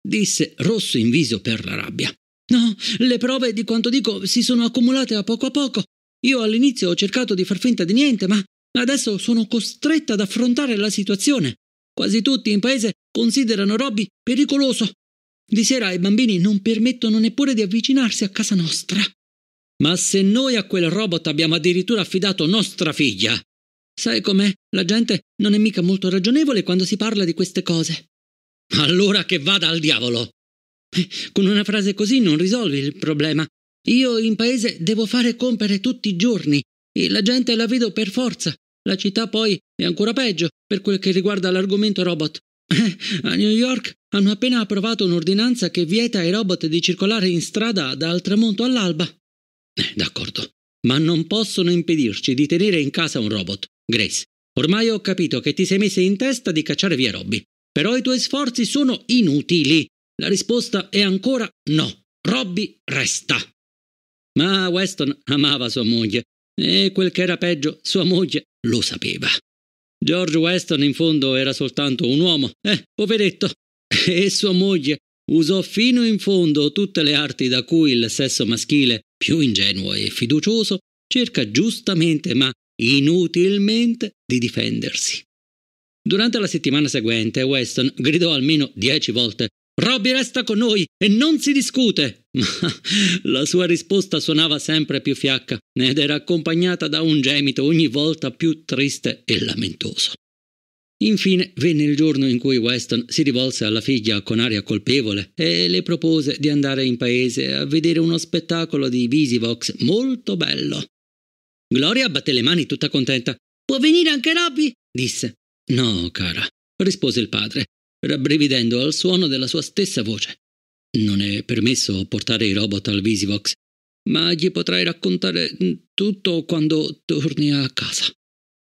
disse rosso in viso per la rabbia. No, le prove di quanto dico si sono accumulate a poco a poco. Io all'inizio ho cercato di far finta di niente, ma adesso sono costretta ad affrontare la situazione. Quasi tutti in paese considerano Robby pericoloso. Di sera i bambini non permettono neppure di avvicinarsi a casa nostra. Ma se noi a quel robot abbiamo addirittura affidato nostra figlia. Sai com'è? La gente non è mica molto ragionevole quando si parla di queste cose. Allora che vada al diavolo! Eh, con una frase così non risolvi il problema. Io in paese devo fare compere tutti i giorni e la gente la vedo per forza. La città poi è ancora peggio per quel che riguarda l'argomento robot. Eh, a New York hanno appena approvato un'ordinanza che vieta ai robot di circolare in strada dal tramonto all'alba. [clears throat] D'accordo. Ma non possono impedirci di tenere in casa un robot, Grace. Ormai ho capito che ti sei messa in testa di cacciare via Robby. Però i tuoi sforzi sono inutili. La risposta è ancora no. Robby resta. Ma Weston amava sua moglie e quel che era peggio, sua moglie lo sapeva. George Weston in fondo era soltanto un uomo, eh, poveretto. E sua moglie usò fino in fondo tutte le arti da cui il sesso maschile più ingenuo e fiducioso, cerca giustamente ma inutilmente di difendersi. Durante la settimana seguente Weston gridò almeno dieci volte Robby resta con noi e non si discute. [laughs] Ma la sua risposta suonava sempre più fiacca ed era accompagnata da un gemito ogni volta più triste e lamentoso. Infine venne il giorno in cui Weston si rivolse alla figlia con aria colpevole e le propose di andare in paese a vedere uno spettacolo di Visivox molto bello. Gloria batté le mani tutta contenta. Può venire anche Robby? disse. No, cara, rispose il padre, rabbrividendo al suono della sua stessa voce. Non è permesso portare i robot al Visivox, ma gli potrai raccontare tutto quando torni a casa.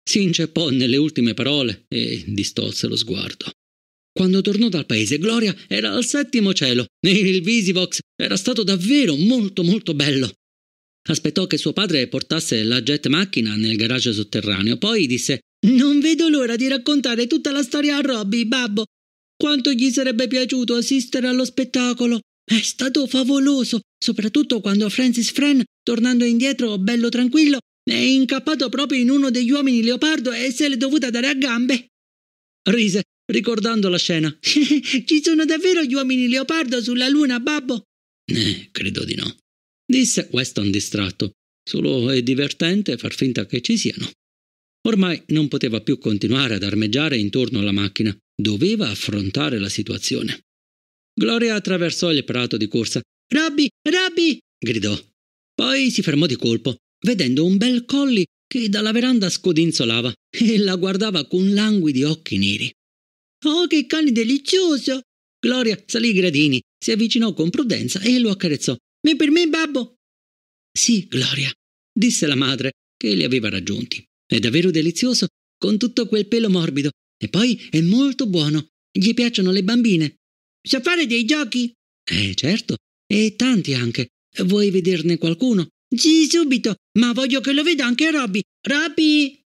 Si inceppò nelle ultime parole e distolse lo sguardo. Quando tornò dal paese, Gloria era al settimo cielo e il Visivox era stato davvero molto molto bello. Aspettò che suo padre portasse la jet macchina nel garage sotterraneo, poi disse Non vedo l'ora di raccontare tutta la storia a Robby, babbo. Quanto gli sarebbe piaciuto assistere allo spettacolo. È stato favoloso, soprattutto quando Francis Fran, tornando indietro bello tranquillo, è incappato proprio in uno degli uomini leopardo e se l'è dovuta dare a gambe. Rise, ricordando la scena. [laughs] Ci sono davvero gli uomini leopardo sulla luna, babbo? Eh, credo di no. Disse Weston distratto. Solo è divertente far finta che ci siano. Ormai non poteva più continuare ad armeggiare intorno alla macchina. Doveva affrontare la situazione. Gloria attraversò il prato di corsa. Robby! Robby! gridò. Poi si fermò di colpo, vedendo un bel colli che dalla veranda scodinzolava e la guardava con languidi occhi neri. Oh, che cane delizioso! Gloria salì i gradini, si avvicinò con prudenza e lo accarezzò. Ma per me, babbo? Sì, Gloria, disse la madre, che li aveva raggiunti. È davvero delizioso, con tutto quel pelo morbido. E poi è molto buono. Gli piacciono le bambine. Sa fare dei giochi? Eh, certo, e tanti anche. Vuoi vederne qualcuno? Sì, subito, ma voglio che lo veda anche Robby. Robby!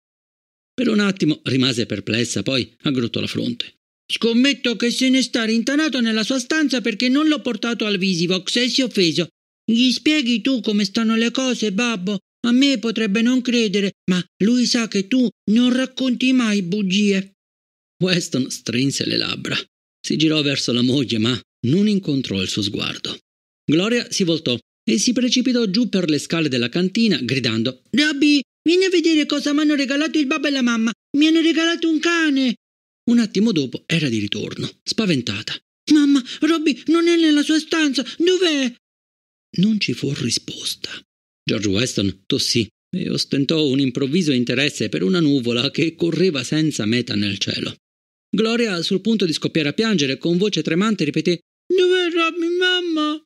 Per un attimo rimase perplessa, poi aggrottò la fronte. Scommetto che se ne sta rintanato nella sua stanza perché non l'ho portato al Visivox e si è offeso. Gli spieghi tu come stanno le cose, babbo? A me potrebbe non credere, ma lui sa che tu non racconti mai bugie. Weston strinse le labbra. Si girò verso la moglie, ma non incontrò il suo sguardo. Gloria si voltò e si precipitò giù per le scale della cantina gridando Robby, vieni a vedere cosa mi hanno regalato il babbo e la mamma. Mi hanno regalato un cane. Un attimo dopo era di ritorno, spaventata. Mamma, Robby non è nella sua stanza. Dov'è? Non ci fu risposta. George Weston tossì e ostentò un improvviso interesse per una nuvola che correva senza meta nel cielo. Gloria, sul punto di scoppiare a piangere, con voce tremante ripeté Dov'è Robby, mamma?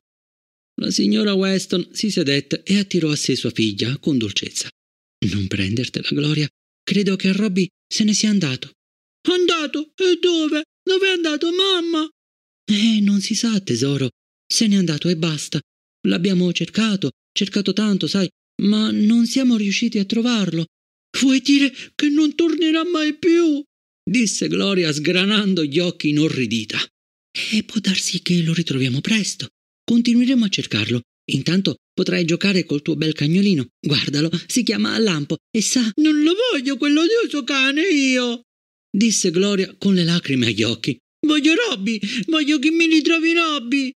La signora Weston si sedette e attirò a sé sua figlia con dolcezza. Non prendertela, Gloria. Credo che Robby se ne sia andato. Andato? E dove? Dove è andato, mamma? Eh, non si sa, tesoro. Se n'è andato e basta. L'abbiamo cercato, cercato tanto, sai, ma non siamo riusciti a trovarlo. Vuoi dire che non tornerà mai più? disse Gloria sgranando gli occhi inorridita. E eh, può darsi che lo ritroviamo presto. Continueremo a cercarlo. Intanto potrai giocare col tuo bel cagnolino. Guardalo, si chiama Lampo e sa. Non lo voglio quell'odioso cane io! disse Gloria con le lacrime agli occhi. Voglio Robby! Voglio che mi ritrovi Robby!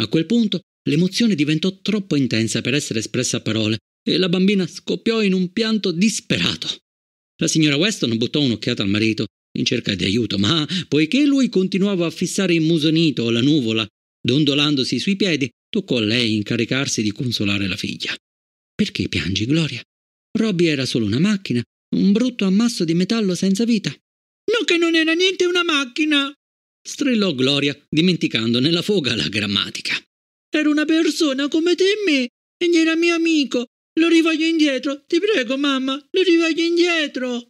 A quel punto l'emozione diventò troppo intensa per essere espressa a parole e la bambina scoppiò in un pianto disperato. La signora Weston buttò un'occhiata al marito in cerca di aiuto, ma poiché lui continuava a fissare immusonito la nuvola Dondolandosi sui piedi, toccò a lei incaricarsi di consolare la figlia. Perché piangi, Gloria? Robby era solo una macchina, un brutto ammasso di metallo senza vita. No, che non era niente una macchina! strillò Gloria, dimenticando nella foga la grammatica. Era una persona come te e me, e era mio amico. Lo rivoglio indietro, ti prego, mamma, lo rivoglio indietro.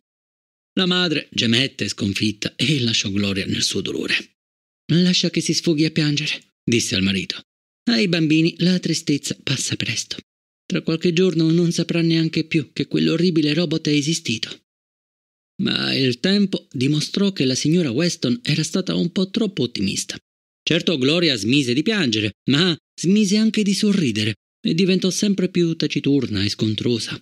La madre gemette sconfitta e lasciò Gloria nel suo dolore. Lascia che si sfoghi a piangere, disse al marito. Ai bambini la tristezza passa presto. Tra qualche giorno non saprà neanche più che quell'orribile robot è esistito. Ma il tempo dimostrò che la signora Weston era stata un po' troppo ottimista. Certo Gloria smise di piangere, ma smise anche di sorridere e diventò sempre più taciturna e scontrosa.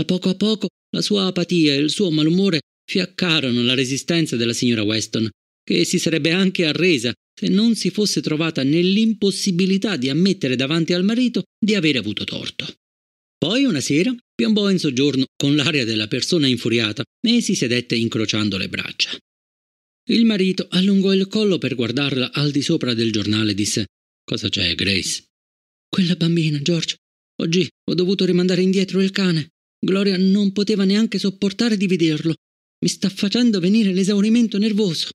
A poco a poco la sua apatia e il suo malumore fiaccarono la resistenza della signora Weston che si sarebbe anche arresa se non si fosse trovata nell'impossibilità di ammettere davanti al marito di avere avuto torto. Poi una sera piombò in soggiorno con l'aria della persona infuriata e si sedette incrociando le braccia. Il marito allungò il collo per guardarla al di sopra del giornale e disse Cosa c'è, Grace? Quella bambina, George. Oggi ho dovuto rimandare indietro il cane. Gloria non poteva neanche sopportare di vederlo. Mi sta facendo venire l'esaurimento nervoso.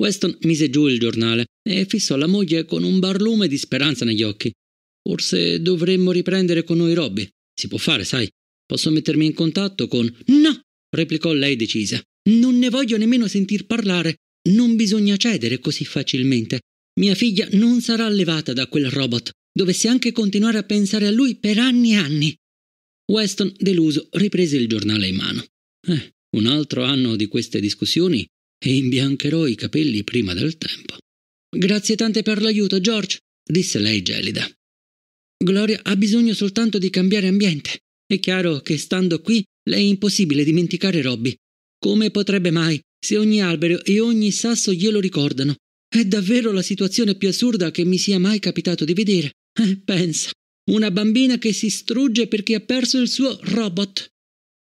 Weston mise giù il giornale e fissò la moglie con un barlume di speranza negli occhi. Forse dovremmo riprendere con noi Robby. Si può fare, sai. Posso mettermi in contatto con... No! replicò lei decisa. Non ne voglio nemmeno sentir parlare. Non bisogna cedere così facilmente. Mia figlia non sarà allevata da quel robot. Dovessi anche continuare a pensare a lui per anni e anni. Weston, deluso, riprese il giornale in mano. Eh, un altro anno di queste discussioni e imbiancherò i capelli prima del tempo. Grazie tante per l'aiuto, George, disse lei gelida. Gloria ha bisogno soltanto di cambiare ambiente. È chiaro che stando qui le è impossibile dimenticare Robby. Come potrebbe mai, se ogni albero e ogni sasso glielo ricordano? È davvero la situazione più assurda che mi sia mai capitato di vedere. Eh, pensa, una bambina che si strugge perché ha perso il suo robot.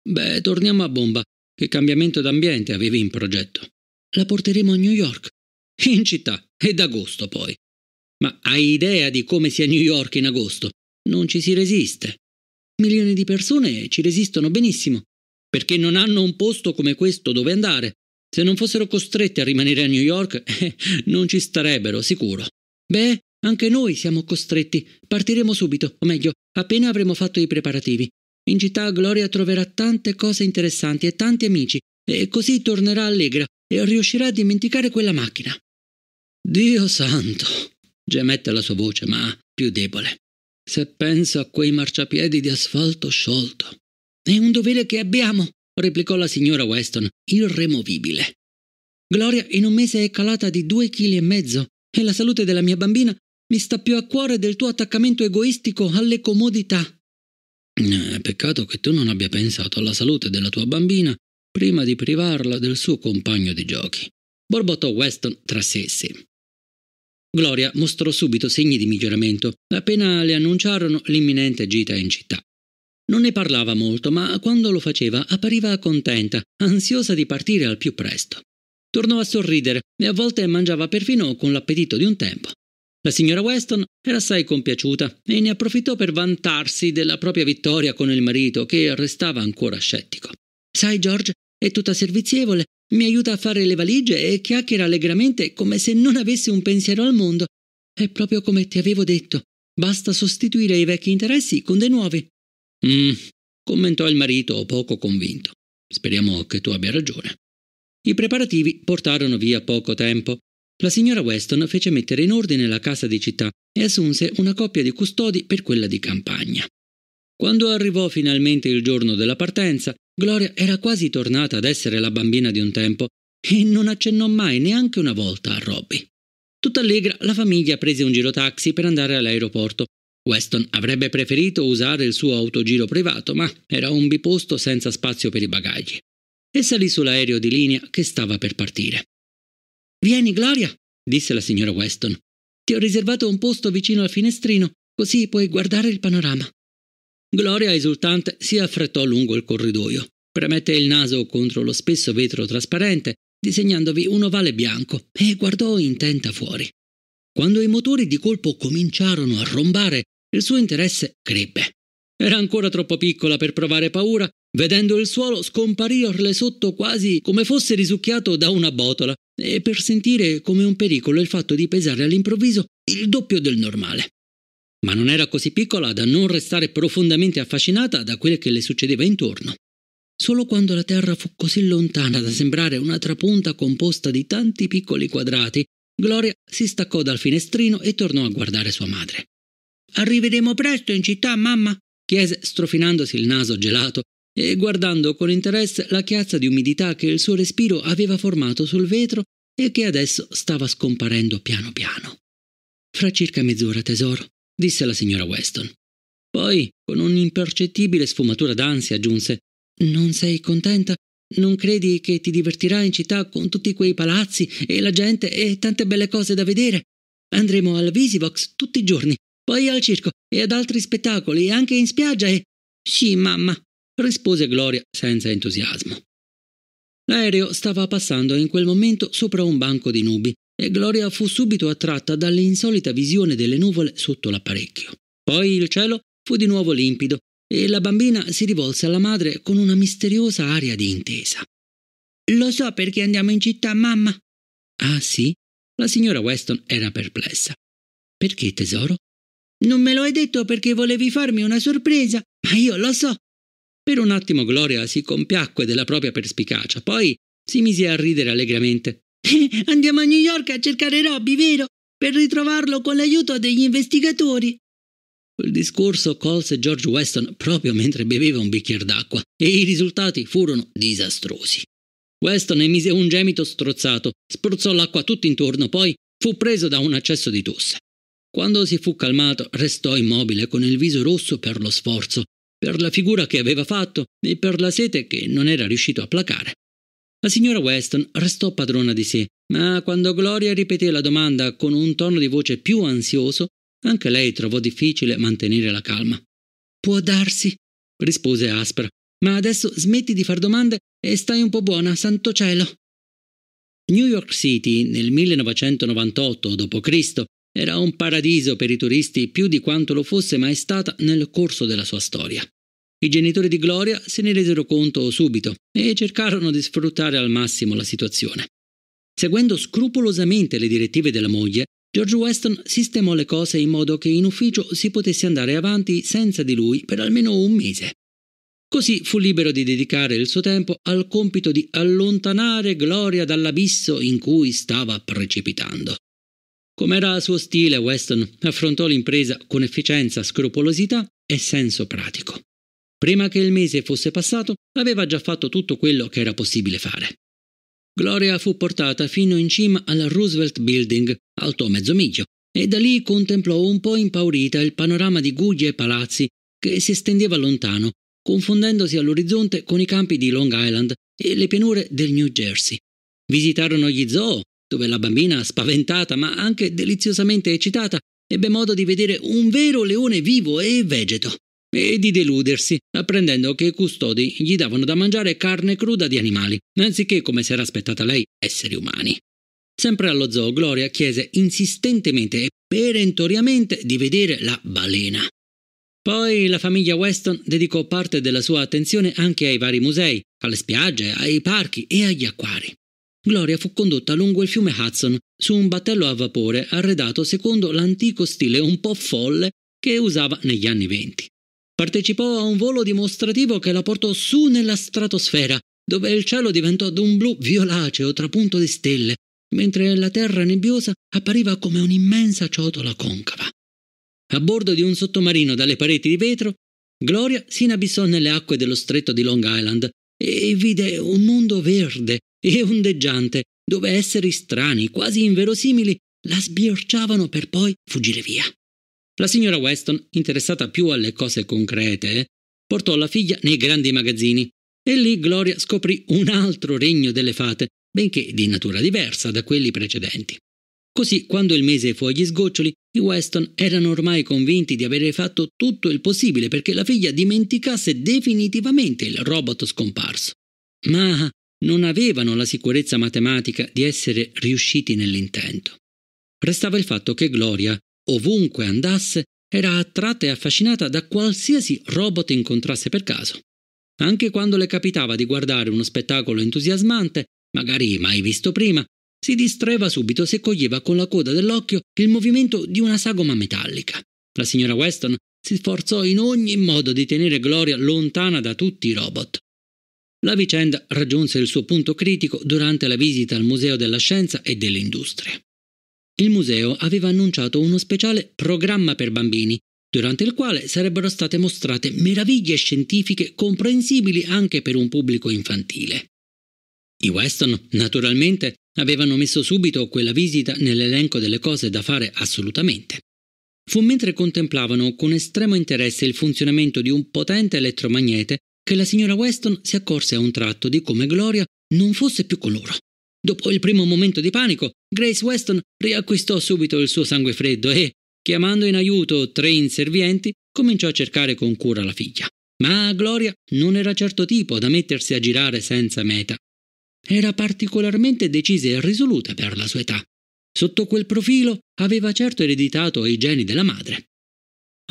Beh, torniamo a bomba. Che cambiamento d'ambiente avevi in progetto? La porteremo a New York. [laughs] In città, ed agosto poi. Ma hai idea di come sia New York in agosto? Non ci si resiste. Milioni di persone ci resistono benissimo, perché non hanno un posto come questo dove andare. Se non fossero costrette a rimanere a New York, eh, [laughs] non ci starebbero, sicuro. Beh, anche noi siamo costretti. Partiremo subito, o meglio, appena avremo fatto i preparativi. In città Gloria troverà tante cose interessanti e tanti amici, e così tornerà allegra, e riuscirà a dimenticare quella macchina. Dio santo! gemette la sua voce, ma più debole. Se penso a quei marciapiedi di asfalto sciolto. È un dovere che abbiamo, replicò la signora Weston, irremovibile. Gloria in un mese è calata di due chili e mezzo e la salute della mia bambina mi sta più a cuore del tuo attaccamento egoistico alle comodità. Eh, peccato che tu non abbia pensato alla salute della tua bambina prima di privarla del suo compagno di giochi. Borbottò Weston tra sé e sé. Gloria mostrò subito segni di miglioramento appena le annunciarono l'imminente gita in città. Non ne parlava molto, ma quando lo faceva appariva contenta, ansiosa di partire al più presto. Tornò a sorridere e a volte mangiava perfino con l'appetito di un tempo. La signora Weston era assai compiaciuta e ne approfittò per vantarsi della propria vittoria con il marito, che restava ancora scettico. Sai, George, è tutta servizievole, mi aiuta a fare le valigie e chiacchiera allegramente come se non avesse un pensiero al mondo. È proprio come ti avevo detto. Basta sostituire i vecchi interessi con dei nuovi. Mm, commentò il marito poco convinto. Speriamo che tu abbia ragione. I preparativi portarono via poco tempo. La signora Weston fece mettere in ordine la casa di città e assunse una coppia di custodi per quella di campagna. Quando arrivò finalmente il giorno della partenza, Gloria era quasi tornata ad essere la bambina di un tempo e non accennò mai neanche una volta a Robby. Tutta allegra, la famiglia prese un giro taxi per andare all'aeroporto. Weston avrebbe preferito usare il suo autogiro privato, ma era un biposto senza spazio per i bagagli. E salì sull'aereo di linea che stava per partire. Vieni, Gloria, disse la signora Weston. Ti ho riservato un posto vicino al finestrino, così puoi guardare il panorama. Gloria, esultante, si affrettò lungo il corridoio. Premette il naso contro lo spesso vetro trasparente, disegnandovi un ovale bianco, e guardò intenta fuori. Quando i motori di colpo cominciarono a rombare, il suo interesse crebbe. Era ancora troppo piccola per provare paura, vedendo il suolo scomparirle sotto quasi come fosse risucchiato da una botola, e per sentire come un pericolo il fatto di pesare all'improvviso il doppio del normale ma non era così piccola da non restare profondamente affascinata da quel che le succedeva intorno. Solo quando la Terra fu così lontana da sembrare una trapunta composta di tanti piccoli quadrati, Gloria si staccò dal finestrino e tornò a guardare sua madre. Arriveremo presto in città, mamma? chiese strofinandosi il naso gelato e guardando con interesse la chiazza di umidità che il suo respiro aveva formato sul vetro e che adesso stava scomparendo piano piano. Fra circa mezz'ora, tesoro, disse la signora Weston. Poi, con un'impercettibile sfumatura d'ansia, aggiunse Non sei contenta? Non credi che ti divertirà in città con tutti quei palazzi e la gente e tante belle cose da vedere? Andremo al Visivox tutti i giorni, poi al circo e ad altri spettacoli e anche in spiaggia e... Sì, mamma, rispose Gloria senza entusiasmo. L'aereo stava passando in quel momento sopra un banco di nubi e Gloria fu subito attratta dall'insolita visione delle nuvole sotto l'apparecchio. Poi il cielo fu di nuovo limpido e la bambina si rivolse alla madre con una misteriosa aria di intesa. Lo so perché andiamo in città, mamma. Ah sì? La signora Weston era perplessa. Perché, tesoro? Non me lo hai detto perché volevi farmi una sorpresa, ma io lo so. Per un attimo Gloria si compiacque della propria perspicacia, poi si mise a ridere allegramente. [laughs] Andiamo a New York a cercare Robby, vero? Per ritrovarlo con l'aiuto degli investigatori. Quel discorso colse George Weston proprio mentre beveva un bicchiere d'acqua e i risultati furono disastrosi. Weston emise un gemito strozzato, spruzzò l'acqua tutto intorno, poi fu preso da un accesso di tosse. Quando si fu calmato, restò immobile con il viso rosso per lo sforzo, per la figura che aveva fatto e per la sete che non era riuscito a placare. La signora Weston restò padrona di sé, ma quando Gloria ripeté la domanda con un tono di voce più ansioso, anche lei trovò difficile mantenere la calma. Può darsi, rispose aspra, ma adesso smetti di far domande e stai un po' buona, santo cielo. New York City nel 1998 d.C. era un paradiso per i turisti più di quanto lo fosse mai stata nel corso della sua storia. I genitori di Gloria se ne resero conto subito e cercarono di sfruttare al massimo la situazione. Seguendo scrupolosamente le direttive della moglie, George Weston sistemò le cose in modo che in ufficio si potesse andare avanti senza di lui per almeno un mese. Così fu libero di dedicare il suo tempo al compito di allontanare Gloria dall'abisso in cui stava precipitando. Com'era suo stile, Weston affrontò l'impresa con efficienza, scrupolosità e senso pratico. Prima che il mese fosse passato, aveva già fatto tutto quello che era possibile fare. Gloria fu portata fino in cima al Roosevelt Building, alto mezzo miglio, e da lì contemplò un po' impaurita il panorama di guglie e palazzi che si estendeva lontano, confondendosi all'orizzonte con i campi di Long Island e le pianure del New Jersey. Visitarono gli zoo, dove la bambina, spaventata ma anche deliziosamente eccitata, ebbe modo di vedere un vero leone vivo e vegeto e di deludersi, apprendendo che i custodi gli davano da mangiare carne cruda di animali, anziché, come si era aspettata lei, esseri umani. Sempre allo zoo, Gloria chiese insistentemente e perentoriamente di vedere la balena. Poi la famiglia Weston dedicò parte della sua attenzione anche ai vari musei, alle spiagge, ai parchi e agli acquari. Gloria fu condotta lungo il fiume Hudson su un battello a vapore arredato secondo l'antico stile un po' folle che usava negli anni venti partecipò a un volo dimostrativo che la portò su nella stratosfera, dove il cielo diventò d'un blu violaceo trapunto di stelle, mentre la terra nebbiosa appariva come un'immensa ciotola concava. A bordo di un sottomarino dalle pareti di vetro, Gloria si inabissò nelle acque dello stretto di Long Island e vide un mondo verde e ondeggiante dove esseri strani, quasi inverosimili, la sbirciavano per poi fuggire via. La signora Weston, interessata più alle cose concrete, portò la figlia nei grandi magazzini e lì Gloria scoprì un altro regno delle fate, benché di natura diversa da quelli precedenti. Così, quando il mese fu agli sgoccioli, i Weston erano ormai convinti di avere fatto tutto il possibile perché la figlia dimenticasse definitivamente il robot scomparso. Ma non avevano la sicurezza matematica di essere riusciti nell'intento. Restava il fatto che Gloria ovunque andasse, era attratta e affascinata da qualsiasi robot incontrasse per caso. Anche quando le capitava di guardare uno spettacolo entusiasmante, magari mai visto prima, si distraeva subito se coglieva con la coda dell'occhio il movimento di una sagoma metallica. La signora Weston si sforzò in ogni modo di tenere Gloria lontana da tutti i robot. La vicenda raggiunse il suo punto critico durante la visita al Museo della Scienza e dell'Industria il museo aveva annunciato uno speciale programma per bambini, durante il quale sarebbero state mostrate meraviglie scientifiche comprensibili anche per un pubblico infantile. I Weston, naturalmente, avevano messo subito quella visita nell'elenco delle cose da fare assolutamente. Fu mentre contemplavano con estremo interesse il funzionamento di un potente elettromagnete che la signora Weston si accorse a un tratto di come Gloria non fosse più con loro. Dopo il primo momento di panico, Grace Weston riacquistò subito il suo sangue freddo e, chiamando in aiuto tre inservienti, cominciò a cercare con cura la figlia. Ma Gloria non era certo tipo da mettersi a girare senza meta. Era particolarmente decisa e risoluta per la sua età. Sotto quel profilo aveva certo ereditato i geni della madre.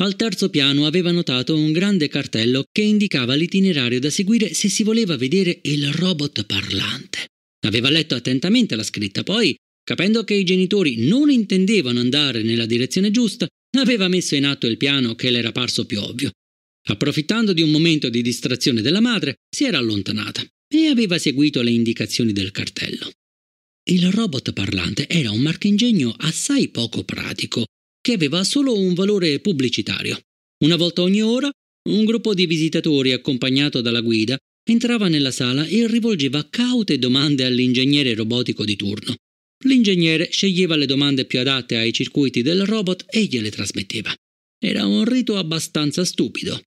Al terzo piano aveva notato un grande cartello che indicava l'itinerario da seguire se si voleva vedere il robot parlante. Aveva letto attentamente la scritta, poi, capendo che i genitori non intendevano andare nella direzione giusta, aveva messo in atto il piano che le era parso più ovvio. Approfittando di un momento di distrazione della madre, si era allontanata e aveva seguito le indicazioni del cartello. Il robot parlante era un marchingegno assai poco pratico, che aveva solo un valore pubblicitario. Una volta ogni ora, un gruppo di visitatori accompagnato dalla guida entrava nella sala e rivolgeva caute domande all'ingegnere robotico di turno. L'ingegnere sceglieva le domande più adatte ai circuiti del robot e gliele trasmetteva. Era un rito abbastanza stupido.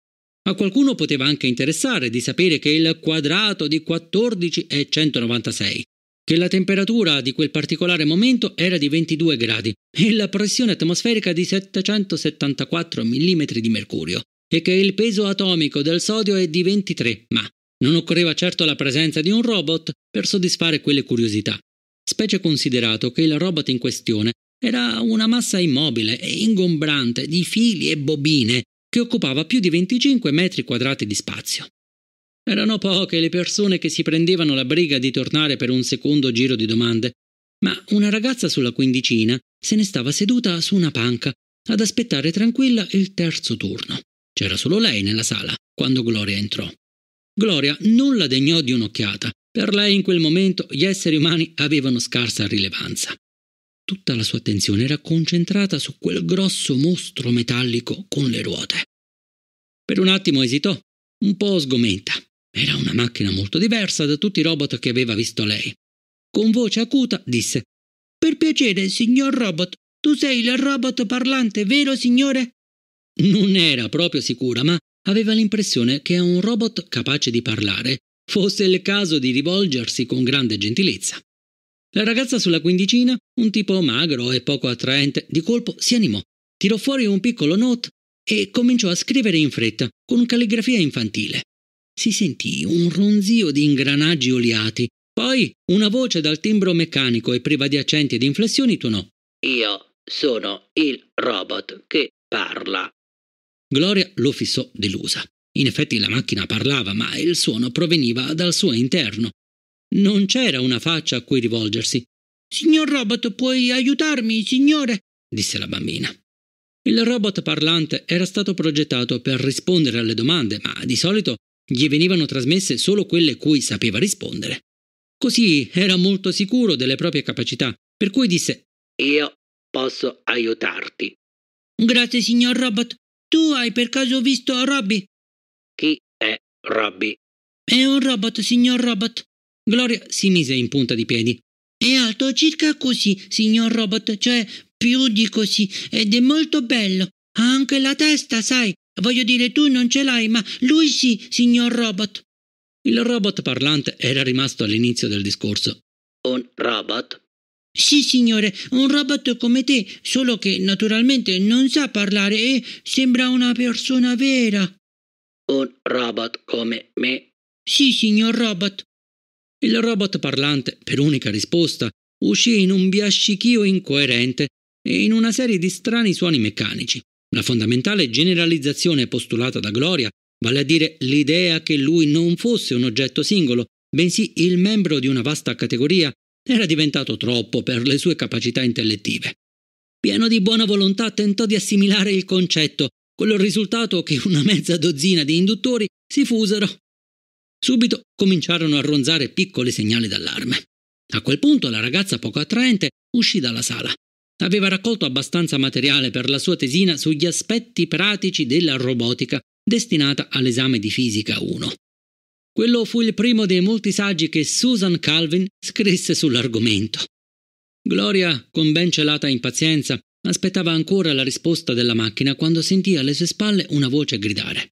A qualcuno poteva anche interessare di sapere che il quadrato di 14 è 196, che la temperatura di quel particolare momento era di 22 gradi e la pressione atmosferica di 774 mm di mercurio e che il peso atomico del sodio è di 23, ma non occorreva certo la presenza di un robot per soddisfare quelle curiosità, specie considerato che il robot in questione era una massa immobile e ingombrante di fili e bobine che occupava più di 25 metri quadrati di spazio. Erano poche le persone che si prendevano la briga di tornare per un secondo giro di domande, ma una ragazza sulla quindicina se ne stava seduta su una panca ad aspettare tranquilla il terzo turno. C'era solo lei nella sala quando Gloria entrò. Gloria non la degnò di un'occhiata. Per lei in quel momento gli esseri umani avevano scarsa rilevanza. Tutta la sua attenzione era concentrata su quel grosso mostro metallico con le ruote. Per un attimo esitò, un po' sgomenta. Era una macchina molto diversa da tutti i robot che aveva visto lei. Con voce acuta disse Per piacere, signor robot, tu sei il robot parlante, vero signore? Non era proprio sicura, ma aveva l'impressione che a un robot capace di parlare fosse il caso di rivolgersi con grande gentilezza. La ragazza sulla quindicina, un tipo magro e poco attraente, di colpo si animò, tirò fuori un piccolo note e cominciò a scrivere in fretta, con calligrafia infantile. Si sentì un ronzio di ingranaggi oliati, poi una voce dal timbro meccanico e priva di accenti ed inflessioni tuonò. Io sono il robot che parla. Gloria lo fissò delusa. In effetti la macchina parlava, ma il suono proveniva dal suo interno. Non c'era una faccia a cui rivolgersi. Signor robot, puoi aiutarmi, signore? disse la bambina. Il robot parlante era stato progettato per rispondere alle domande, ma di solito gli venivano trasmesse solo quelle cui sapeva rispondere. Così era molto sicuro delle proprie capacità, per cui disse Io posso aiutarti. Grazie, signor robot, tu hai per caso visto Robby? Chi è Robby? È un robot, signor Robot. Gloria si mise in punta di piedi. È alto circa così, signor Robot, cioè più di così, ed è molto bello. Ha anche la testa, sai. Voglio dire, tu non ce l'hai, ma lui sì, signor Robot. Il robot parlante era rimasto all'inizio del discorso. Un robot? Sì, signore, un robot come te, solo che naturalmente non sa parlare e sembra una persona vera. Un robot come me? Sì, signor robot. Il robot parlante, per unica risposta, uscì in un biascichio incoerente e in una serie di strani suoni meccanici. La fondamentale generalizzazione postulata da Gloria, vale a dire l'idea che lui non fosse un oggetto singolo, bensì il membro di una vasta categoria, era diventato troppo per le sue capacità intellettive. Pieno di buona volontà tentò di assimilare il concetto, con il risultato che una mezza dozzina di induttori si fusero. Subito cominciarono a ronzare piccoli segnali d'allarme. A quel punto la ragazza poco attraente uscì dalla sala. Aveva raccolto abbastanza materiale per la sua tesina sugli aspetti pratici della robotica destinata all'esame di fisica 1. Quello fu il primo dei molti saggi che Susan Calvin scrisse sull'argomento. Gloria, con ben celata impazienza, aspettava ancora la risposta della macchina quando sentì alle sue spalle una voce gridare.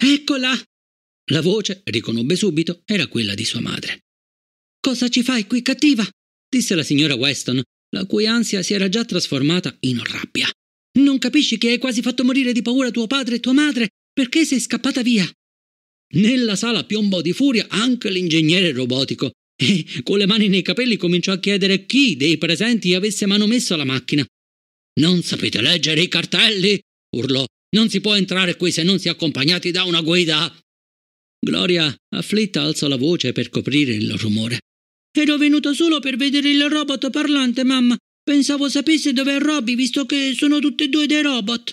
Eccola! La voce, riconobbe subito, era quella di sua madre. Cosa ci fai qui, cattiva? disse la signora Weston, la cui ansia si era già trasformata in rabbia. Non capisci che hai quasi fatto morire di paura tuo padre e tua madre? Perché sei scappata via? Nella sala piombò di furia anche l'ingegnere robotico [laughs] e con le mani nei capelli cominciò a chiedere chi dei presenti avesse manomesso la macchina. Non sapete leggere i cartelli? urlò. Non si può entrare qui se non si è accompagnati da una guida. Gloria, afflitta, alzò la voce per coprire il rumore. Ero venuto solo per vedere il robot parlante, mamma. Pensavo sapesse dov'è Robby, visto che sono tutti e due dei robot.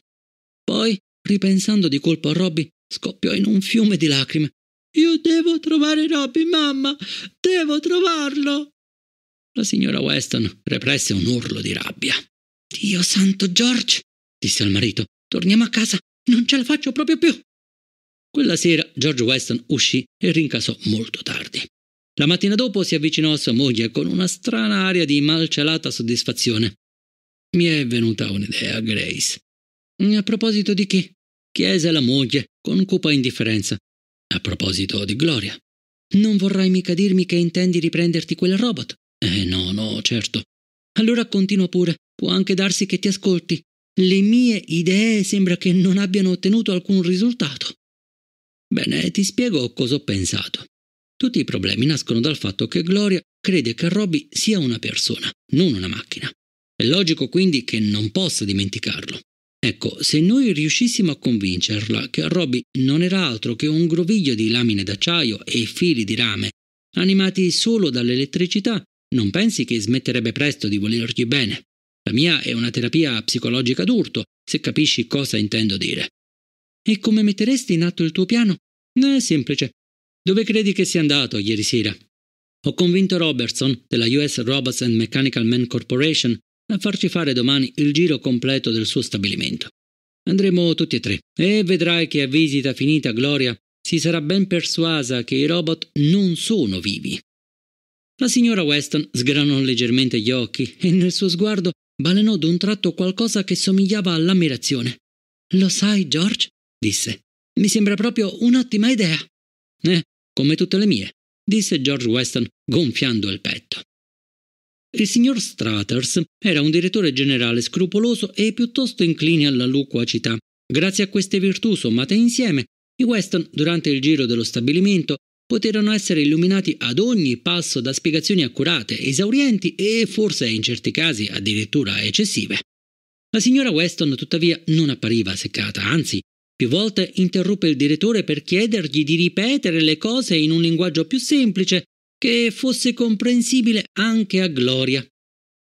Poi, ripensando di colpo a Robby, scoppiò in un fiume di lacrime. Io devo trovare Robby, mamma! Devo trovarlo! La signora Weston represse un urlo di rabbia. Dio santo George! disse al marito. Torniamo a casa, non ce la faccio proprio più! Quella sera George Weston uscì e rincasò molto tardi. La mattina dopo si avvicinò a sua moglie con una strana aria di malcelata soddisfazione. Mi è venuta un'idea, Grace. A proposito di chi? chiese alla moglie con cupa indifferenza. A proposito di Gloria. Non vorrai mica dirmi che intendi riprenderti quel robot? Eh no, no, certo. Allora continua pure, può anche darsi che ti ascolti. Le mie idee sembra che non abbiano ottenuto alcun risultato. Bene, ti spiego cosa ho pensato. Tutti i problemi nascono dal fatto che Gloria crede che Robby sia una persona, non una macchina. È logico quindi che non possa dimenticarlo. Ecco, se noi riuscissimo a convincerla che Robby non era altro che un groviglio di lamine d'acciaio e fili di rame, animati solo dall'elettricità, non pensi che smetterebbe presto di volergli bene. La mia è una terapia psicologica d'urto, se capisci cosa intendo dire. E come metteresti in atto il tuo piano? È eh, semplice. Dove credi che sia andato ieri sera? Ho convinto Robertson della US Robots and Mechanical Man Corporation a farci fare domani il giro completo del suo stabilimento. Andremo tutti e tre e vedrai che a visita finita Gloria si sarà ben persuasa che i robot non sono vivi. La signora Weston sgranò leggermente gli occhi e nel suo sguardo balenò d'un tratto qualcosa che somigliava all'ammirazione. Lo sai, George? disse. Mi sembra proprio un'ottima idea. Eh, come tutte le mie, disse George Weston, gonfiando il petto. Il signor Strathers era un direttore generale scrupoloso e piuttosto incline alla loquacità. Grazie a queste virtù sommate insieme, i Weston, durante il giro dello stabilimento, poterono essere illuminati ad ogni passo da spiegazioni accurate, esaurienti e forse in certi casi addirittura eccessive. La signora Weston tuttavia non appariva seccata, anzi, più volte interruppe il direttore per chiedergli di ripetere le cose in un linguaggio più semplice che fosse comprensibile anche a Gloria.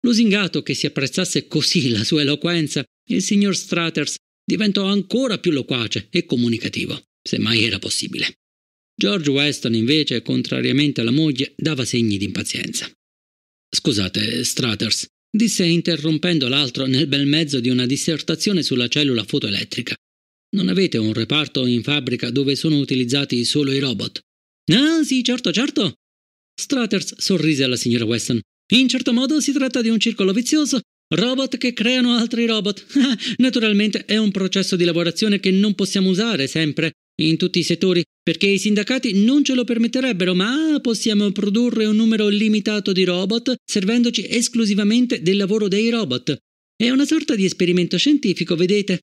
Lusingato che si apprezzasse così la sua eloquenza, il signor Stratters diventò ancora più loquace e comunicativo, se mai era possibile. George Weston, invece, contrariamente alla moglie, dava segni di impazienza. Scusate, Stratters, disse interrompendo l'altro nel bel mezzo di una dissertazione sulla cellula fotoelettrica. Non avete un reparto in fabbrica dove sono utilizzati solo i robot? Ah, sì, certo, certo, Struthers sorrise alla signora Weston. In certo modo si tratta di un circolo vizioso. Robot che creano altri robot. [laughs] Naturalmente è un processo di lavorazione che non possiamo usare sempre, in tutti i settori, perché i sindacati non ce lo permetterebbero, ma possiamo produrre un numero limitato di robot servendoci esclusivamente del lavoro dei robot. È una sorta di esperimento scientifico, vedete.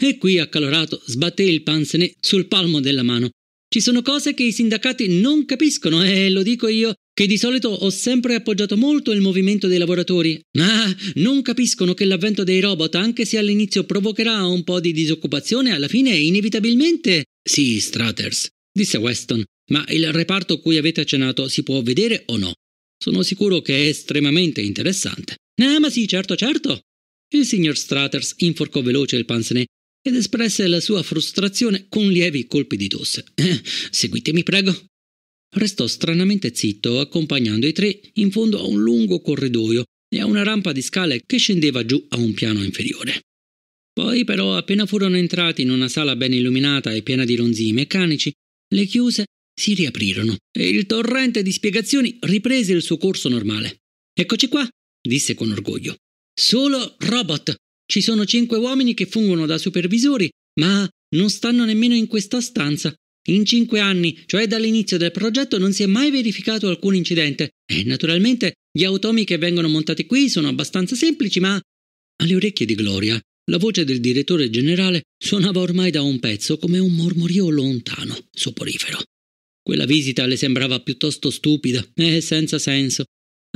E qui, accalorato, sbatté il pansene sul palmo della mano. Ci sono cose che i sindacati non capiscono e lo dico io che di solito ho sempre appoggiato molto il movimento dei lavoratori. Ah, non capiscono che l'avvento dei robot, anche se all'inizio provocherà un po' di disoccupazione, alla fine inevitabilmente... Sì, Stratters, disse Weston, ma il reparto cui avete accennato si può vedere o no? Sono sicuro che è estremamente interessante. Ah, ma sì, certo, certo. Il signor Stratters inforcò veloce il pansene ed espresse la sua frustrazione con lievi colpi di tosse. Eh, seguitemi, prego. Restò stranamente zitto, accompagnando i tre in fondo a un lungo corridoio e a una rampa di scale che scendeva giù a un piano inferiore. Poi però, appena furono entrati in una sala ben illuminata e piena di ronzii meccanici, le chiuse si riaprirono e il torrente di spiegazioni riprese il suo corso normale. Eccoci qua, disse con orgoglio. Solo robot, ci sono cinque uomini che fungono da supervisori, ma non stanno nemmeno in questa stanza. In cinque anni, cioè dall'inizio del progetto, non si è mai verificato alcun incidente. E naturalmente gli automi che vengono montati qui sono abbastanza semplici, ma. Alle orecchie di Gloria, la voce del direttore generale suonava ormai da un pezzo come un mormorio lontano, soporifero. Quella visita le sembrava piuttosto stupida e eh, senza senso,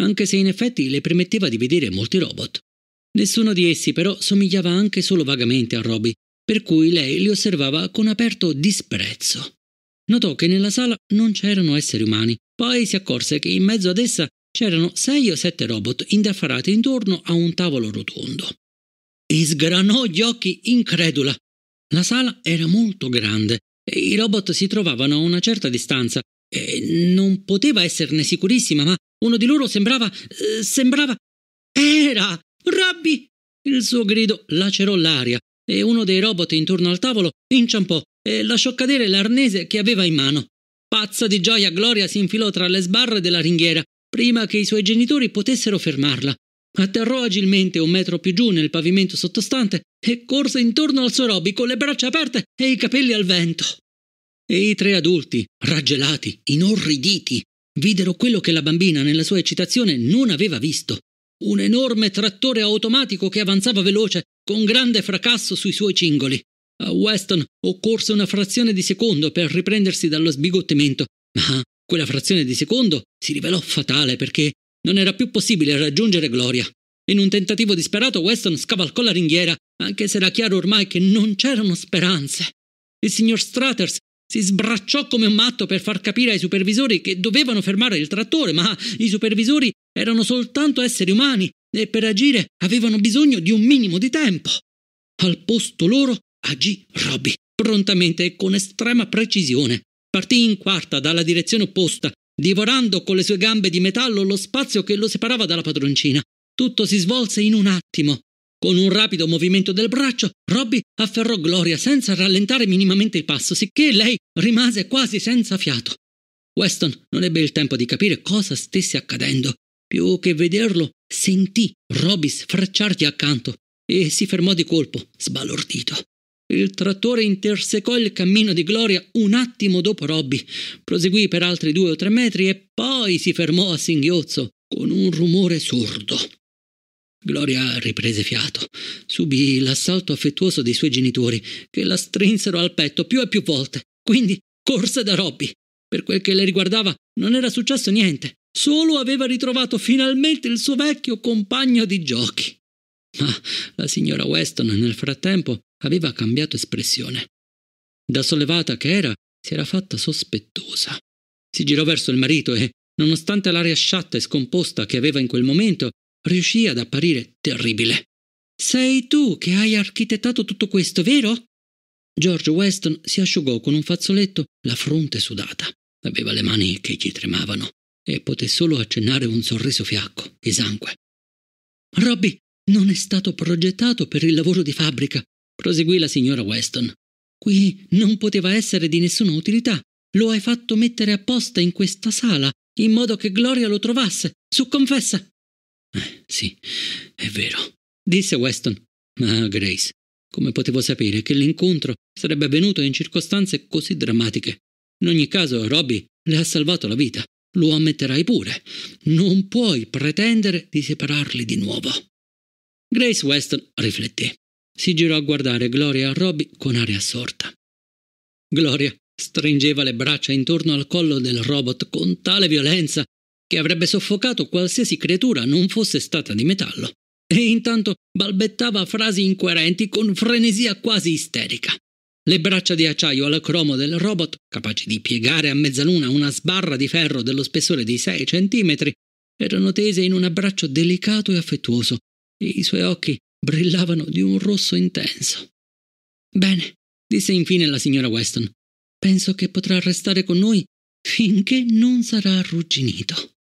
anche se in effetti le permetteva di vedere molti robot. Nessuno di essi però somigliava anche solo vagamente a Robby, per cui lei li osservava con aperto disprezzo. Notò che nella sala non c'erano esseri umani, poi si accorse che in mezzo ad essa c'erano sei o sette robot indaffarati intorno a un tavolo rotondo. E sgranò gli occhi incredula. La sala era molto grande e i robot si trovavano a una certa distanza e non poteva esserne sicurissima, ma uno di loro sembrava. Eh, sembrava. Era Rabbi! Il suo grido lacerò l'aria e uno dei robot intorno al tavolo inciampò e lasciò cadere l'arnese che aveva in mano. Pazza di gioia, Gloria si infilò tra le sbarre della ringhiera prima che i suoi genitori potessero fermarla. Atterrò agilmente un metro più giù nel pavimento sottostante e corse intorno al suo Robby con le braccia aperte e i capelli al vento. E i tre adulti, raggelati, inorriditi, videro quello che la bambina nella sua eccitazione non aveva visto un enorme trattore automatico che avanzava veloce, con grande fracasso sui suoi cingoli. A Weston occorse una frazione di secondo per riprendersi dallo sbigottimento, ma quella frazione di secondo si rivelò fatale perché non era più possibile raggiungere Gloria. In un tentativo disperato Weston scavalcò la ringhiera, anche se era chiaro ormai che non c'erano speranze. Il signor Stratters si sbracciò come un matto per far capire ai supervisori che dovevano fermare il trattore, ma i supervisori erano soltanto esseri umani e per agire avevano bisogno di un minimo di tempo. Al posto loro agì Robby, prontamente e con estrema precisione. Partì in quarta dalla direzione opposta, divorando con le sue gambe di metallo lo spazio che lo separava dalla padroncina. Tutto si svolse in un attimo. Con un rapido movimento del braccio, Robby afferrò Gloria senza rallentare minimamente il passo, sicché lei rimase quasi senza fiato. Weston non ebbe il tempo di capire cosa stesse accadendo. Più che vederlo, sentì Roby sfracciarti accanto e si fermò di colpo, sbalordito. Il trattore intersecò il cammino di Gloria un attimo dopo Robby, proseguì per altri due o tre metri e poi si fermò a singhiozzo, con un rumore sordo. Gloria riprese fiato. Subì l'assalto affettuoso dei suoi genitori, che la strinsero al petto più e più volte. Quindi corse da Robby. Per quel che le riguardava, non era successo niente. Solo aveva ritrovato finalmente il suo vecchio compagno di giochi. Ma la signora Weston nel frattempo aveva cambiato espressione. Da sollevata che era, si era fatta sospettosa. Si girò verso il marito e, nonostante l'aria sciatta e scomposta che aveva in quel momento, riuscì ad apparire terribile. Sei tu che hai architettato tutto questo, vero? George Weston si asciugò con un fazzoletto la fronte sudata. Aveva le mani che gli tremavano e poté solo accennare un sorriso fiacco, esangue. Robby non è stato progettato per il lavoro di fabbrica, proseguì la signora Weston. Qui non poteva essere di nessuna utilità. Lo hai fatto mettere apposta in questa sala, in modo che Gloria lo trovasse. Su, confessa. Eh, sì, è vero, disse Weston. Ma Grace, come potevo sapere che l'incontro sarebbe avvenuto in circostanze così drammatiche? In ogni caso, Robby le ha salvato la vita. Lo ammetterai pure. Non puoi pretendere di separarli di nuovo. Grace Weston rifletté. Si girò a guardare Gloria e Robby con aria assorta. Gloria stringeva le braccia intorno al collo del robot con tale violenza che avrebbe soffocato qualsiasi creatura non fosse stata di metallo, e intanto balbettava frasi incoerenti con frenesia quasi isterica. Le braccia di acciaio al cromo del robot, capaci di piegare a mezzaluna una sbarra di ferro dello spessore di 6 cm, erano tese in un abbraccio delicato e affettuoso. e I suoi occhi brillavano di un rosso intenso. Bene, disse infine la signora Weston. Penso che potrà restare con noi finché non sarà arrugginito.